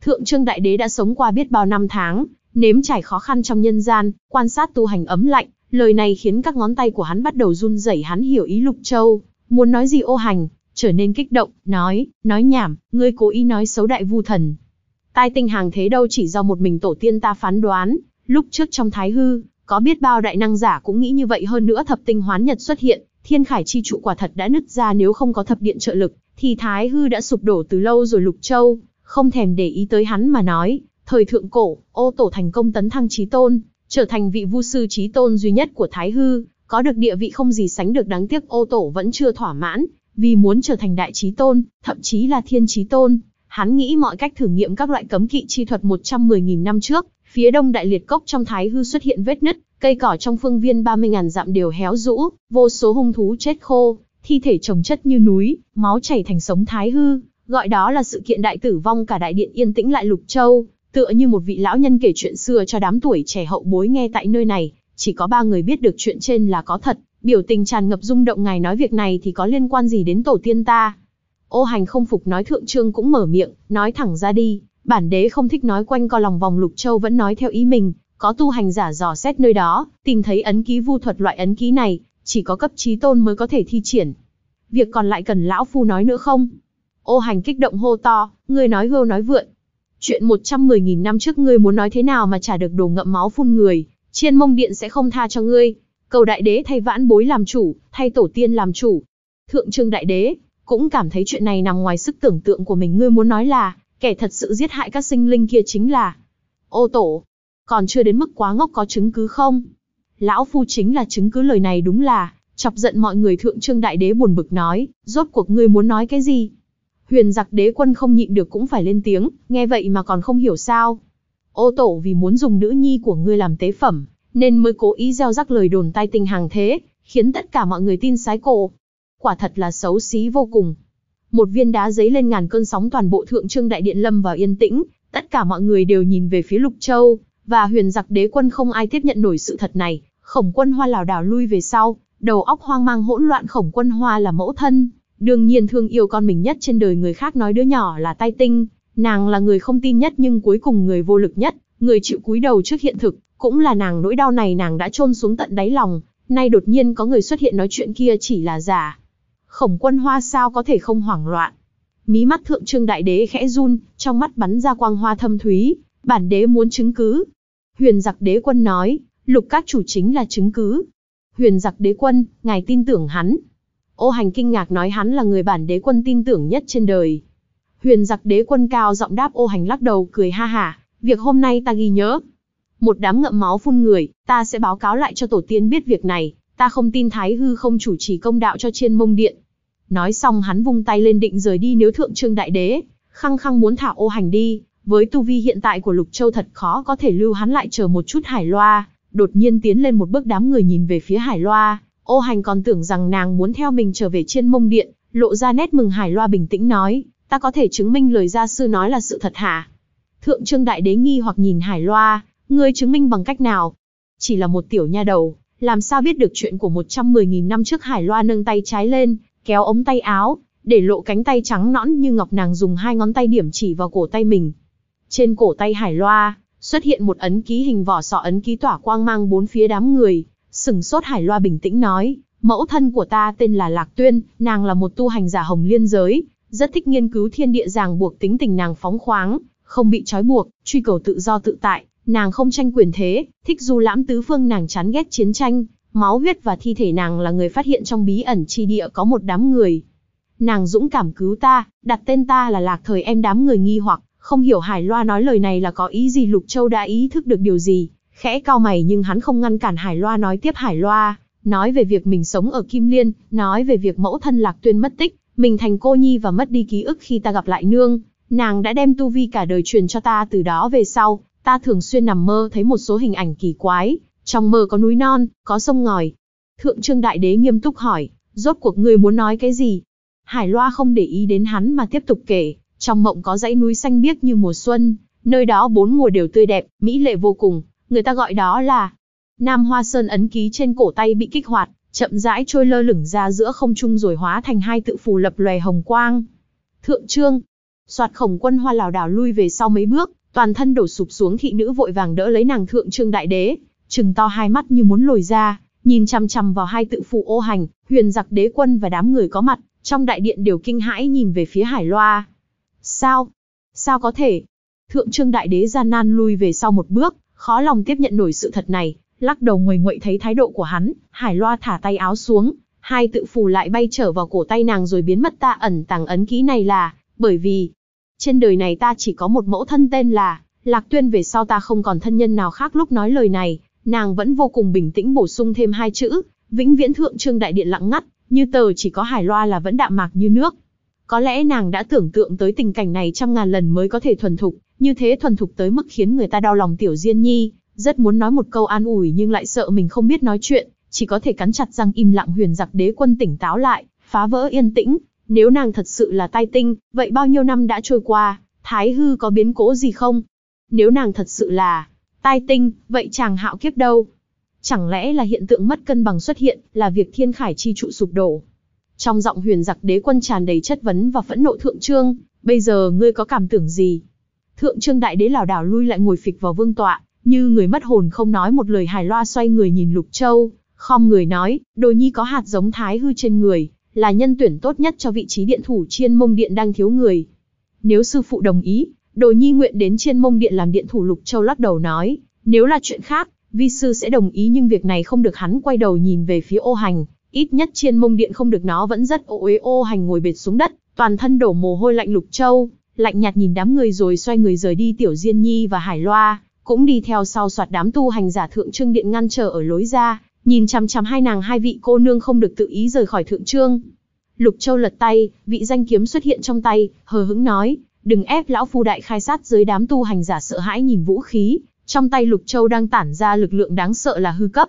Thượng Trương Đại Đế đã sống qua biết bao năm tháng, nếm trải khó khăn trong nhân gian, quan sát tu hành ấm lạnh, lời này khiến các ngón tay của hắn bắt đầu run rẩy hắn hiểu ý Lục Châu, muốn nói gì ô hành, trở nên kích động, nói, nói nhảm, ngươi cố ý nói xấu đại vu thần, Tai tinh hàng thế đâu chỉ do một mình tổ tiên ta phán đoán, lúc trước trong thái hư, có biết bao đại năng giả cũng nghĩ như vậy hơn nữa thập tinh hoán nhật xuất hiện, thiên khải chi trụ quả thật đã nứt ra nếu không có thập điện trợ lực, thì thái hư đã sụp đổ từ lâu rồi lục châu, không thèm để ý tới hắn mà nói, thời thượng cổ, ô tổ thành công tấn thăng trí tôn, trở thành vị vu sư trí tôn duy nhất của thái hư, có được địa vị không gì sánh được đáng tiếc ô tổ vẫn chưa thỏa mãn, vì muốn trở thành đại trí tôn, thậm chí là thiên trí tôn, Hắn nghĩ mọi cách thử nghiệm các loại cấm kỵ chi thuật 110.000 năm trước, phía đông đại liệt cốc trong thái hư xuất hiện vết nứt, cây cỏ trong phương viên 30.000 dặm đều héo rũ, vô số hung thú chết khô, thi thể chồng chất như núi, máu chảy thành sống thái hư, gọi đó là sự kiện đại tử vong cả đại điện yên tĩnh lại Lục Châu, tựa như một vị lão nhân kể chuyện xưa cho đám tuổi trẻ hậu bối nghe tại nơi này, chỉ có ba người biết được chuyện trên là có thật, biểu tình tràn ngập rung động ngài nói việc này thì có liên quan gì đến tổ tiên ta, Ô hành không phục nói thượng trương cũng mở miệng, nói thẳng ra đi, bản đế không thích nói quanh co lòng vòng lục châu vẫn nói theo ý mình, có tu hành giả dò xét nơi đó, tìm thấy ấn ký vu thuật loại ấn ký này, chỉ có cấp trí tôn mới có thể thi triển. Việc còn lại cần lão phu nói nữa không? Ô hành kích động hô to, ngươi nói hưu nói vượn. Chuyện 110.000 năm trước ngươi muốn nói thế nào mà trả được đồ ngậm máu phun người, trên mông điện sẽ không tha cho ngươi. Cầu đại đế thay vãn bối làm chủ, thay tổ tiên làm chủ. Thượng trương đại đế, cũng cảm thấy chuyện này nằm ngoài sức tưởng tượng của mình. Ngươi muốn nói là, kẻ thật sự giết hại các sinh linh kia chính là ô tổ. Còn chưa đến mức quá ngốc có chứng cứ không? Lão Phu chính là chứng cứ lời này đúng là, chọc giận mọi người thượng trương đại đế buồn bực nói, rốt cuộc ngươi muốn nói cái gì? Huyền giặc đế quân không nhịn được cũng phải lên tiếng, nghe vậy mà còn không hiểu sao. Ô tổ vì muốn dùng nữ nhi của ngươi làm tế phẩm, nên mới cố ý gieo rắc lời đồn tai tình hàng thế, khiến tất cả mọi người tin sái cổ, quả thật là xấu xí vô cùng. Một viên đá giấy lên ngàn cơn sóng toàn bộ thượng trương đại điện lâm vào yên tĩnh, tất cả mọi người đều nhìn về phía Lục Châu, và huyền giặc đế quân không ai tiếp nhận nổi sự thật này, khổng quân hoa lảo đảo lui về sau, đầu óc hoang mang hỗn loạn khổng quân hoa là mẫu thân, đương nhiên thương yêu con mình nhất trên đời người khác nói đứa nhỏ là tai tinh, nàng là người không tin nhất nhưng cuối cùng người vô lực nhất, người chịu cúi đầu trước hiện thực, cũng là nàng nỗi đau này nàng đã chôn xuống tận đáy lòng, nay đột nhiên có người xuất hiện nói chuyện kia chỉ là giả, khổng quân hoa sao có thể không hoảng loạn. Mí mắt thượng trương đại đế khẽ run, trong mắt bắn ra quang hoa thâm thúy, bản đế muốn chứng cứ. Huyền giặc đế quân nói, lục các chủ chính là chứng cứ. Huyền giặc đế quân, ngài tin tưởng hắn. Ô hành kinh ngạc nói hắn là người bản đế quân tin tưởng nhất trên đời. Huyền giặc đế quân cao giọng đáp ô hành lắc đầu cười ha hả, việc hôm nay ta ghi nhớ. Một đám ngậm máu phun người, ta sẽ báo cáo lại cho tổ tiên biết việc này, ta không tin thái hư không chủ trì công đạo cho chiên mông điện, Nói xong hắn vung tay lên định rời đi nếu thượng trương đại đế, khăng khăng muốn thả ô hành đi, với tu vi hiện tại của Lục Châu thật khó có thể lưu hắn lại chờ một chút hải loa, đột nhiên tiến lên một bước đám người nhìn về phía hải loa, ô hành còn tưởng rằng nàng muốn theo mình trở về trên mông điện, lộ ra nét mừng hải loa bình tĩnh nói, ta có thể chứng minh lời gia sư nói là sự thật hả? Thượng trương đại đế nghi hoặc nhìn hải loa, ngươi chứng minh bằng cách nào? Chỉ là một tiểu nha đầu, làm sao biết được chuyện của 110.000 năm trước hải loa nâng tay trái lên, kéo ống tay áo, để lộ cánh tay trắng nõn như ngọc nàng dùng hai ngón tay điểm chỉ vào cổ tay mình. Trên cổ tay Hải Loa, xuất hiện một ấn ký hình vỏ sọ ấn ký tỏa quang mang bốn phía đám người, sừng sốt Hải Loa bình tĩnh nói, mẫu thân của ta tên là Lạc Tuyên, nàng là một tu hành giả hồng liên giới, rất thích nghiên cứu thiên địa ràng buộc tính tình nàng phóng khoáng, không bị trói buộc, truy cầu tự do tự tại, nàng không tranh quyền thế, thích du lãm tứ phương nàng chán ghét chiến tranh, Máu huyết và thi thể nàng là người phát hiện trong bí ẩn chi địa có một đám người. Nàng dũng cảm cứu ta, đặt tên ta là lạc thời em đám người nghi hoặc, không hiểu Hải Loa nói lời này là có ý gì Lục Châu đã ý thức được điều gì, khẽ cao mày nhưng hắn không ngăn cản Hải Loa nói tiếp Hải Loa, nói về việc mình sống ở Kim Liên, nói về việc mẫu thân Lạc Tuyên mất tích, mình thành cô nhi và mất đi ký ức khi ta gặp lại nương, nàng đã đem tu vi cả đời truyền cho ta từ đó về sau, ta thường xuyên nằm mơ thấy một số hình ảnh kỳ quái, trong mơ có núi non, có sông ngòi. Thượng Trương Đại Đế nghiêm túc hỏi, rốt cuộc ngươi muốn nói cái gì? Hải Loa không để ý đến hắn mà tiếp tục kể, trong mộng có dãy núi xanh biếc như mùa xuân, nơi đó bốn mùa đều tươi đẹp, mỹ lệ vô cùng, người ta gọi đó là Nam Hoa Sơn ấn ký trên cổ tay bị kích hoạt, chậm rãi trôi lơ lửng ra giữa không trung rồi hóa thành hai tự phù lập lòe hồng quang. Thượng Trương, soạt khổng quân hoa lảo đảo lui về sau mấy bước, toàn thân đổ sụp xuống thị nữ vội vàng đỡ lấy nàng Thượng Trương Đại Đế, trừng to hai mắt như muốn lồi ra, nhìn chằm chằm vào hai tự phụ ô hành, huyền giặc đế quân và đám người có mặt, trong đại điện đều kinh hãi nhìn về phía hải loa. Sao? Sao có thể? Thượng trương đại đế gian nan lui về sau một bước, khó lòng tiếp nhận nổi sự thật này, lắc đầu người nguậy thấy thái độ của hắn, hải loa thả tay áo xuống, hai tự phù lại bay trở vào cổ tay nàng rồi biến mất ta ẩn tàng ấn ký này là, bởi vì, trên đời này ta chỉ có một mẫu thân tên là, lạc tuyên về sau ta không còn thân nhân nào khác lúc nói lời này, nàng vẫn vô cùng bình tĩnh bổ sung thêm hai chữ, vĩnh viễn thượng trương đại điện lặng ngắt, như tờ chỉ có hải loa là vẫn đạm mạc như nước. Có lẽ nàng đã tưởng tượng tới tình cảnh này trăm ngàn lần mới có thể thuần thục, như thế thuần thục tới mức khiến người ta đau lòng tiểu diên nhi, rất muốn nói một câu an ủi nhưng lại sợ mình không biết nói chuyện, chỉ có thể cắn chặt răng im lặng huyền giặc đế quân tỉnh táo lại, phá vỡ yên tĩnh, nếu nàng thật sự là tai tinh, vậy bao nhiêu năm đã trôi qua, thái hư có biến cố gì không? Nếu nàng thật sự là, tai tinh, vậy chàng hạo kiếp đâu? Chẳng lẽ là hiện tượng mất cân bằng xuất hiện, là việc thiên khải chi trụ sụp đổ? Trong giọng huyền giặc đế quân tràn đầy chất vấn và phẫn nộ thượng trương, bây giờ ngươi có cảm tưởng gì? Thượng trương đại đế lảo đảo lui lại ngồi phịch vào vương tọa, như người mất hồn không nói một lời hài loa xoay người nhìn lục châu, khom người nói, đồ nhi có hạt giống thái hư trên người, là nhân tuyển tốt nhất cho vị trí điện thủ chiên mông điện đang thiếu người. Nếu sư phụ đồng ý, Đồ Nhi nguyện đến trên mông điện làm điện thủ Lục Châu lắc đầu nói, nếu là chuyện khác, vi sư sẽ đồng ý nhưng việc này không được hắn quay đầu nhìn về phía ô hành, ít nhất trên mông điện không được nó vẫn rất ô uế ô hành ngồi bệt xuống đất, toàn thân đổ mồ hôi lạnh Lục Châu, lạnh nhạt nhìn đám người rồi xoay người rời đi Tiểu Diên Nhi và Hải Loa, cũng đi theo sau soạt đám tu hành giả thượng trương điện ngăn trở ở lối ra, nhìn chằm chằm hai nàng hai vị cô nương không được tự ý rời khỏi thượng trương. Lục Châu lật tay, vị danh kiếm xuất hiện trong tay, hờ hững nói, đừng ép lão phu đại khai sát dưới đám tu hành giả sợ hãi nhìn vũ khí, trong tay Lục Châu đang tản ra lực lượng đáng sợ là hư cấp.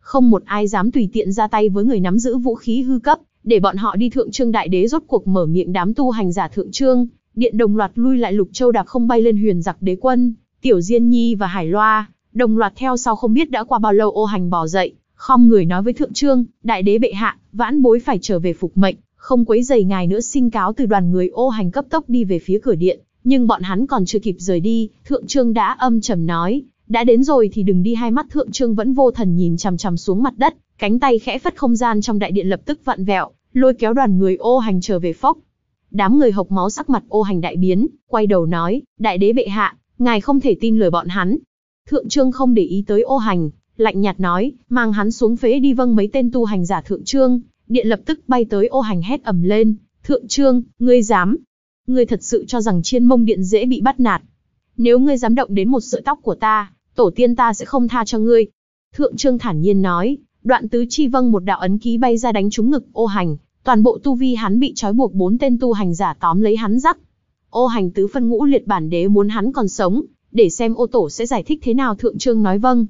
Không một ai dám tùy tiện ra tay với người nắm giữ vũ khí hư cấp, để bọn họ đi thượng trương đại đế rốt cuộc mở miệng đám tu hành giả thượng trương, điện đồng loạt lui lại Lục Châu đạp không bay lên huyền giặc đế quân, Tiểu Diên Nhi và Hải Loa, đồng loạt theo sau không biết đã qua bao lâu ô hành bò dậy, không người nói với thượng trương, đại đế bệ hạ, vãn bối phải trở về phục mệnh, không quấy giày ngài nữa xin cáo từ đoàn người ô hành cấp tốc đi về phía cửa điện, nhưng bọn hắn còn chưa kịp rời đi, thượng trương đã âm trầm nói, đã đến rồi thì đừng đi hai mắt thượng trương vẫn vô thần nhìn chằm chằm xuống mặt đất, cánh tay khẽ phất không gian trong đại điện lập tức vặn vẹo, lôi kéo đoàn người ô hành trở về phốc. Đám người hộc máu sắc mặt ô hành đại biến, quay đầu nói, đại đế bệ hạ, ngài không thể tin lời bọn hắn. Thượng trương không để ý tới ô hành, lạnh nhạt nói, mang hắn xuống phế đi vâng mấy tên tu hành giả thượng trương, điện lập tức bay tới ô hành hét ầm lên, thượng trương, ngươi dám. Ngươi thật sự cho rằng chiên mông điện dễ bị bắt nạt. Nếu ngươi dám động đến một sợi tóc của ta, tổ tiên ta sẽ không tha cho ngươi. Thượng trương thản nhiên nói, đoạn tứ chi vâng một đạo ấn ký bay ra đánh trúng ngực ô hành, toàn bộ tu vi hắn bị trói buộc bốn tên tu hành giả tóm lấy hắn rắc. Ô hành tứ phân ngũ liệt bản đế muốn hắn còn sống, để xem ô tổ sẽ giải thích thế nào thượng trương nói vâng.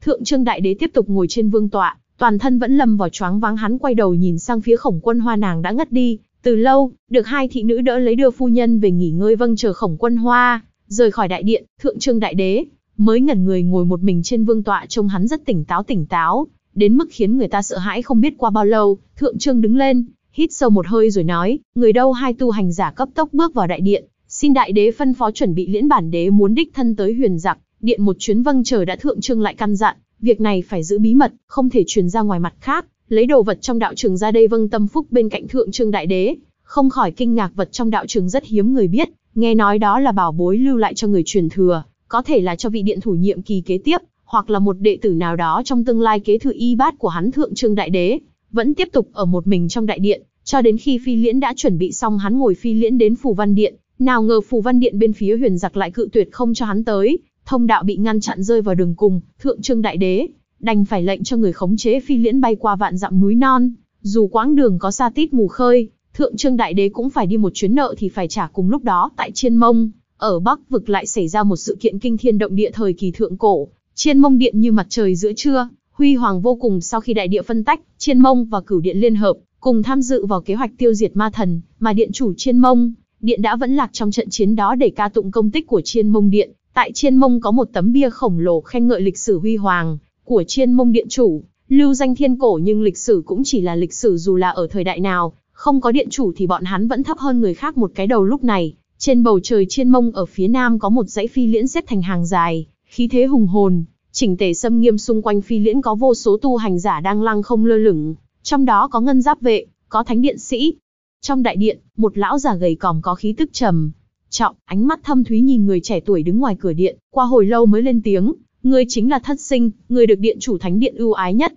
Thượng trương đại đế tiếp tục ngồi trên vương tọa, toàn thân vẫn lầm vào choáng váng hắn quay đầu nhìn sang phía khổng quân hoa nàng đã ngất đi, từ lâu, được hai thị nữ đỡ lấy đưa phu nhân về nghỉ ngơi vâng chờ khổng quân hoa, rời khỏi đại điện, thượng trương đại đế, mới ngẩn người ngồi một mình trên vương tọa trông hắn rất tỉnh táo tỉnh táo, đến mức khiến người ta sợ hãi không biết qua bao lâu, thượng trương đứng lên, hít sâu một hơi rồi nói, người đâu hai tu hành giả cấp tốc bước vào đại điện, xin đại đế phân phó chuẩn bị liễn bản đế muốn đích thân tới huyền giặc, điện một chuyến vâng chờ đã thượng trương lại căn dặn, Việc này phải giữ bí mật, không thể truyền ra ngoài mặt khác, lấy đồ vật trong đạo trường ra đây vâng tâm phúc bên cạnh thượng trương đại đế, không khỏi kinh ngạc vật trong đạo trường rất hiếm người biết, nghe nói đó là bảo bối lưu lại cho người truyền thừa, có thể là cho vị điện thủ nhiệm kỳ kế tiếp, hoặc là một đệ tử nào đó trong tương lai kế thừa y bát của hắn thượng trương đại đế, vẫn tiếp tục ở một mình trong đại điện, cho đến khi phi liễn đã chuẩn bị xong hắn ngồi phi liễn đến phù văn điện, nào ngờ phù văn điện bên phía huyền giặc lại cự tuyệt không cho hắn tới, Thông đạo bị ngăn chặn rơi vào đường cùng, thượng trương đại đế, đành phải lệnh cho người khống chế phi liễn bay qua vạn dặm núi non. Dù quãng đường có xa tít mù khơi, thượng trương đại đế cũng phải đi một chuyến nợ thì phải trả cùng lúc đó tại Chiên Mông. Ở Bắc vực lại xảy ra một sự kiện kinh thiên động địa thời kỳ thượng cổ, Chiên Mông điện như mặt trời giữa trưa, huy hoàng vô cùng sau khi đại địa phân tách, Chiên Mông và Cửu Điện liên hợp, cùng tham dự vào kế hoạch tiêu diệt ma thần, mà điện chủ Chiên Mông, điện đã vẫn lạc trong trận chiến đó để ca tụng công tích của Chiên Mông điện, Tại Chiên Mông có một tấm bia khổng lồ khen ngợi lịch sử huy hoàng của Chiên Mông điện chủ, lưu danh thiên cổ nhưng lịch sử cũng chỉ là lịch sử dù là ở thời đại nào, không có điện chủ thì bọn hắn vẫn thấp hơn người khác một cái đầu lúc này. Trên bầu trời Chiên Mông ở phía nam có một dãy phi liễn xếp thành hàng dài, khí thế hùng hồn, chỉnh tề xâm nghiêm xung quanh phi liễn có vô số tu hành giả đang lăng không lơ lửng, trong đó có ngân giáp vệ, có thánh điện sĩ. Trong đại điện, một lão già gầy còm có khí tức trầm, trọng, ánh mắt thâm thúy nhìn người trẻ tuổi đứng ngoài cửa điện, qua hồi lâu mới lên tiếng, người chính là thất sinh, người được điện chủ thánh điện ưu ái nhất.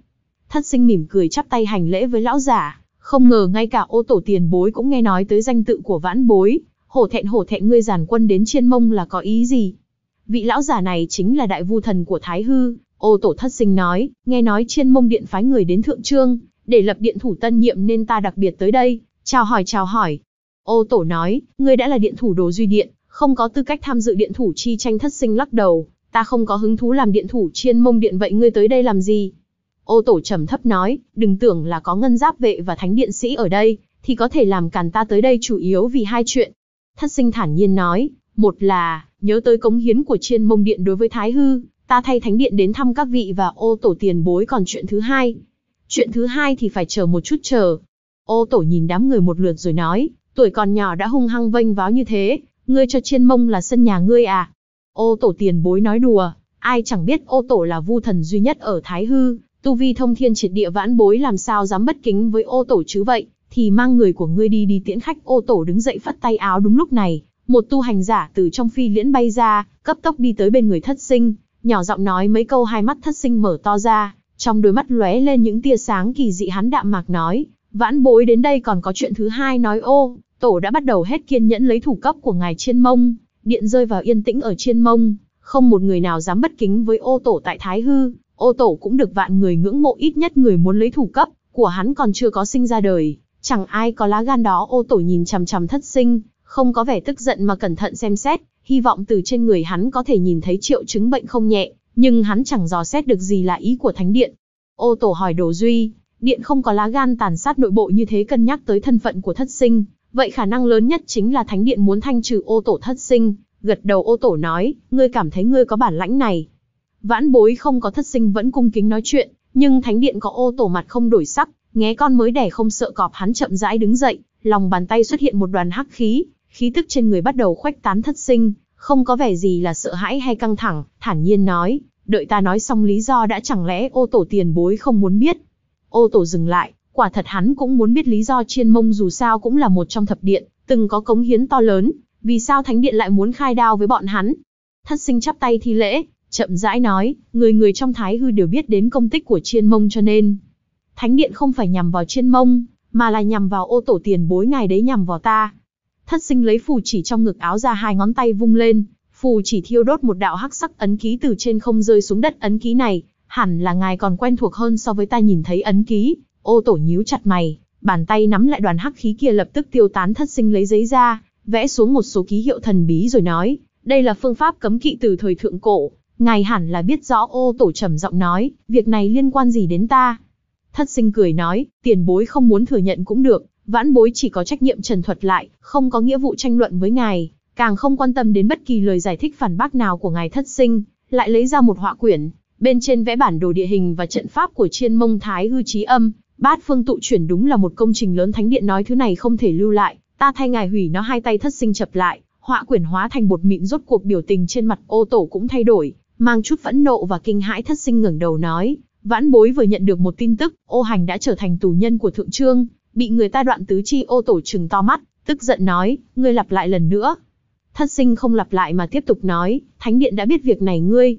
Thất sinh mỉm cười chắp tay hành lễ với lão giả, không ngờ ngay cả ô tổ tiền bối cũng nghe nói tới danh tự của vãn bối, hổ thẹn hổ thẹn ngươi giản quân đến chiên mông là có ý gì? Vị lão giả này chính là đại vu thần của Thái Hư, ô tổ thất sinh nói, nghe nói chiên mông điện phái người đến Thượng Trương, để lập điện thủ tân nhiệm nên ta đặc biệt tới đây, chào hỏi chào hỏi, Ô Tổ nói, ngươi đã là điện thủ đồ duy điện, không có tư cách tham dự điện thủ chi tranh thất sinh lắc đầu, ta không có hứng thú làm điện thủ chuyên mông điện vậy ngươi tới đây làm gì? Ô Tổ trầm thấp nói, đừng tưởng là có ngân giáp vệ và thánh điện sĩ ở đây, thì có thể làm cản ta tới đây chủ yếu vì hai chuyện. Thất sinh thản nhiên nói, một là, nhớ tới cống hiến của chuyên mông điện đối với Thái Hư, ta thay thánh điện đến thăm các vị và ô tổ tiền bối còn chuyện thứ hai. Chuyện thứ hai thì phải chờ một chút chờ. Ô tổ nhìn đám người một lượt rồi nói, Tuổi còn nhỏ đã hung hăng vênh váo như thế, ngươi cho chiên mông là sân nhà ngươi à? Ô tổ tiền bối nói đùa, ai chẳng biết ô tổ là vu thần duy nhất ở Thái Hư, tu vi thông thiên triệt địa vãn bối làm sao dám bất kính với ô tổ chứ vậy, thì mang người của ngươi đi đi tiễn khách ô tổ đứng dậy phát tay áo đúng lúc này, một tu hành giả từ trong phi liễn bay ra, cấp tốc đi tới bên người thất sinh, nhỏ giọng nói mấy câu hai mắt thất sinh mở to ra, trong đôi mắt lóe lên những tia sáng kỳ dị hắn đạm mạc nói, vãn bối đến đây còn có chuyện thứ hai nói ô, tổ đã bắt đầu hết kiên nhẫn lấy thủ cấp của ngài trên mông, điện rơi vào yên tĩnh ở trên mông, không một người nào dám bất kính với ô tổ tại Thái Hư, ô tổ cũng được vạn người ngưỡng mộ ít nhất người muốn lấy thủ cấp, của hắn còn chưa có sinh ra đời, chẳng ai có lá gan đó ô tổ nhìn chằm chằm thất sinh, không có vẻ tức giận mà cẩn thận xem xét, hy vọng từ trên người hắn có thể nhìn thấy triệu chứng bệnh không nhẹ, nhưng hắn chẳng dò xét được gì là ý của thánh điện. Ô tổ hỏi đồ duy, điện không có lá gan tàn sát nội bộ như thế cân nhắc tới thân phận của thất sinh, Vậy khả năng lớn nhất chính là thánh điện muốn thanh trừ ô tổ thất sinh, gật đầu ô tổ nói, ngươi cảm thấy ngươi có bản lãnh này. Vãn bối không có thất sinh vẫn cung kính nói chuyện, nhưng thánh điện có ô tổ mặt không đổi sắc, nghe con mới đẻ không sợ cọp hắn chậm rãi đứng dậy, lòng bàn tay xuất hiện một đoàn hắc khí, khí tức trên người bắt đầu khoách tán thất sinh, không có vẻ gì là sợ hãi hay căng thẳng, thản nhiên nói, đợi ta nói xong lý do đã chẳng lẽ ô tổ tiền bối không muốn biết. Ô tổ dừng lại, Quả thật hắn cũng muốn biết lý do Chiên Mông dù sao cũng là một trong thập điện, từng có cống hiến to lớn, vì sao thánh điện lại muốn khai đao với bọn hắn? Thất Sinh chắp tay thi lễ, chậm rãi nói, người người trong Thái Hư đều biết đến công tích của Chiên Mông cho nên thánh điện không phải nhằm vào Chiên Mông, mà là nhằm vào ô tổ tiền bối ngài đấy nhằm vào ta. Thất Sinh lấy phù chỉ trong ngực áo ra hai ngón tay vung lên, phù chỉ thiêu đốt một đạo hắc sắc ấn ký từ trên không rơi xuống đất ấn ký này, hẳn là ngài còn quen thuộc hơn so với ta nhìn thấy ấn ký Ô tổ nhíu chặt mày, bàn tay nắm lại đoàn hắc khí kia lập tức tiêu tán thất sinh lấy giấy ra, vẽ xuống một số ký hiệu thần bí rồi nói, đây là phương pháp cấm kỵ từ thời thượng cổ, ngài hẳn là biết rõ ô tổ trầm giọng nói, việc này liên quan gì đến ta. Thất sinh cười nói, tiền bối không muốn thừa nhận cũng được, vãn bối chỉ có trách nhiệm trần thuật lại, không có nghĩa vụ tranh luận với ngài, càng không quan tâm đến bất kỳ lời giải thích phản bác nào của ngài thất sinh, lại lấy ra một họa quyển, bên trên vẽ bản đồ địa hình và trận pháp của chiên mông thái hư trí âm, Bát phương tụ chuyển đúng là một công trình lớn thánh điện nói thứ này không thể lưu lại, ta thay ngài hủy nó hai tay thất sinh chập lại, họa quyển hóa thành bột mịn rốt cuộc biểu tình trên mặt ô tổ cũng thay đổi, mang chút phẫn nộ và kinh hãi thất sinh ngẩng đầu nói, vãn bối vừa nhận được một tin tức, ô hành đã trở thành tù nhân của thượng trương, bị người ta đoạn tứ chi ô tổ trừng to mắt, tức giận nói, ngươi lặp lại lần nữa. Thất sinh không lặp lại mà tiếp tục nói, thánh điện đã biết việc này ngươi.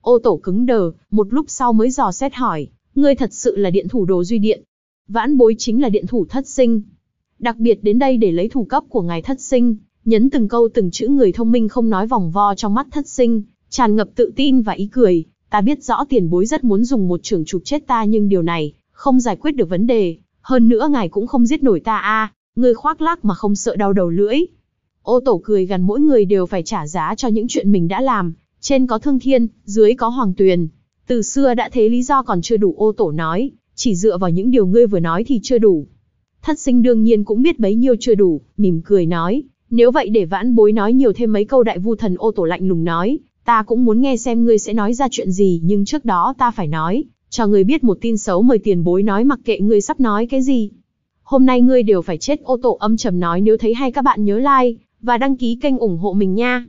Ô tổ cứng đờ, một lúc sau mới dò xét hỏi, Ngươi thật sự là điện thủ đồ duy điện. Vãn bối chính là điện thủ thất sinh. Đặc biệt đến đây để lấy thủ cấp của ngài thất sinh, nhấn từng câu từng chữ người thông minh không nói vòng vo trong mắt thất sinh, tràn ngập tự tin và ý cười. Ta biết rõ tiền bối rất muốn dùng một trường trục chết ta nhưng điều này, không giải quyết được vấn đề. Hơn nữa ngài cũng không giết nổi ta a ngươi khoác lác mà không sợ đau đầu lưỡi. Ô tổ cười gần mỗi người đều phải trả giá cho những chuyện mình đã làm, trên có thương thiên, dưới có hoàng tuyền, từ xưa đã thế lý do còn chưa đủ ô tổ nói, chỉ dựa vào những điều ngươi vừa nói thì chưa đủ. Thất sinh đương nhiên cũng biết bấy nhiêu chưa đủ, mỉm cười nói, nếu vậy để vãn bối nói nhiều thêm mấy câu đại vu thần ô tổ lạnh lùng nói, ta cũng muốn nghe xem ngươi sẽ nói ra chuyện gì nhưng trước đó ta phải nói, cho ngươi biết một tin xấu mời tiền bối nói mặc kệ ngươi sắp nói cái gì. Hôm nay ngươi đều phải chết ô tổ âm trầm nói nếu thấy hay các bạn nhớ like và đăng ký kênh ủng hộ mình nha.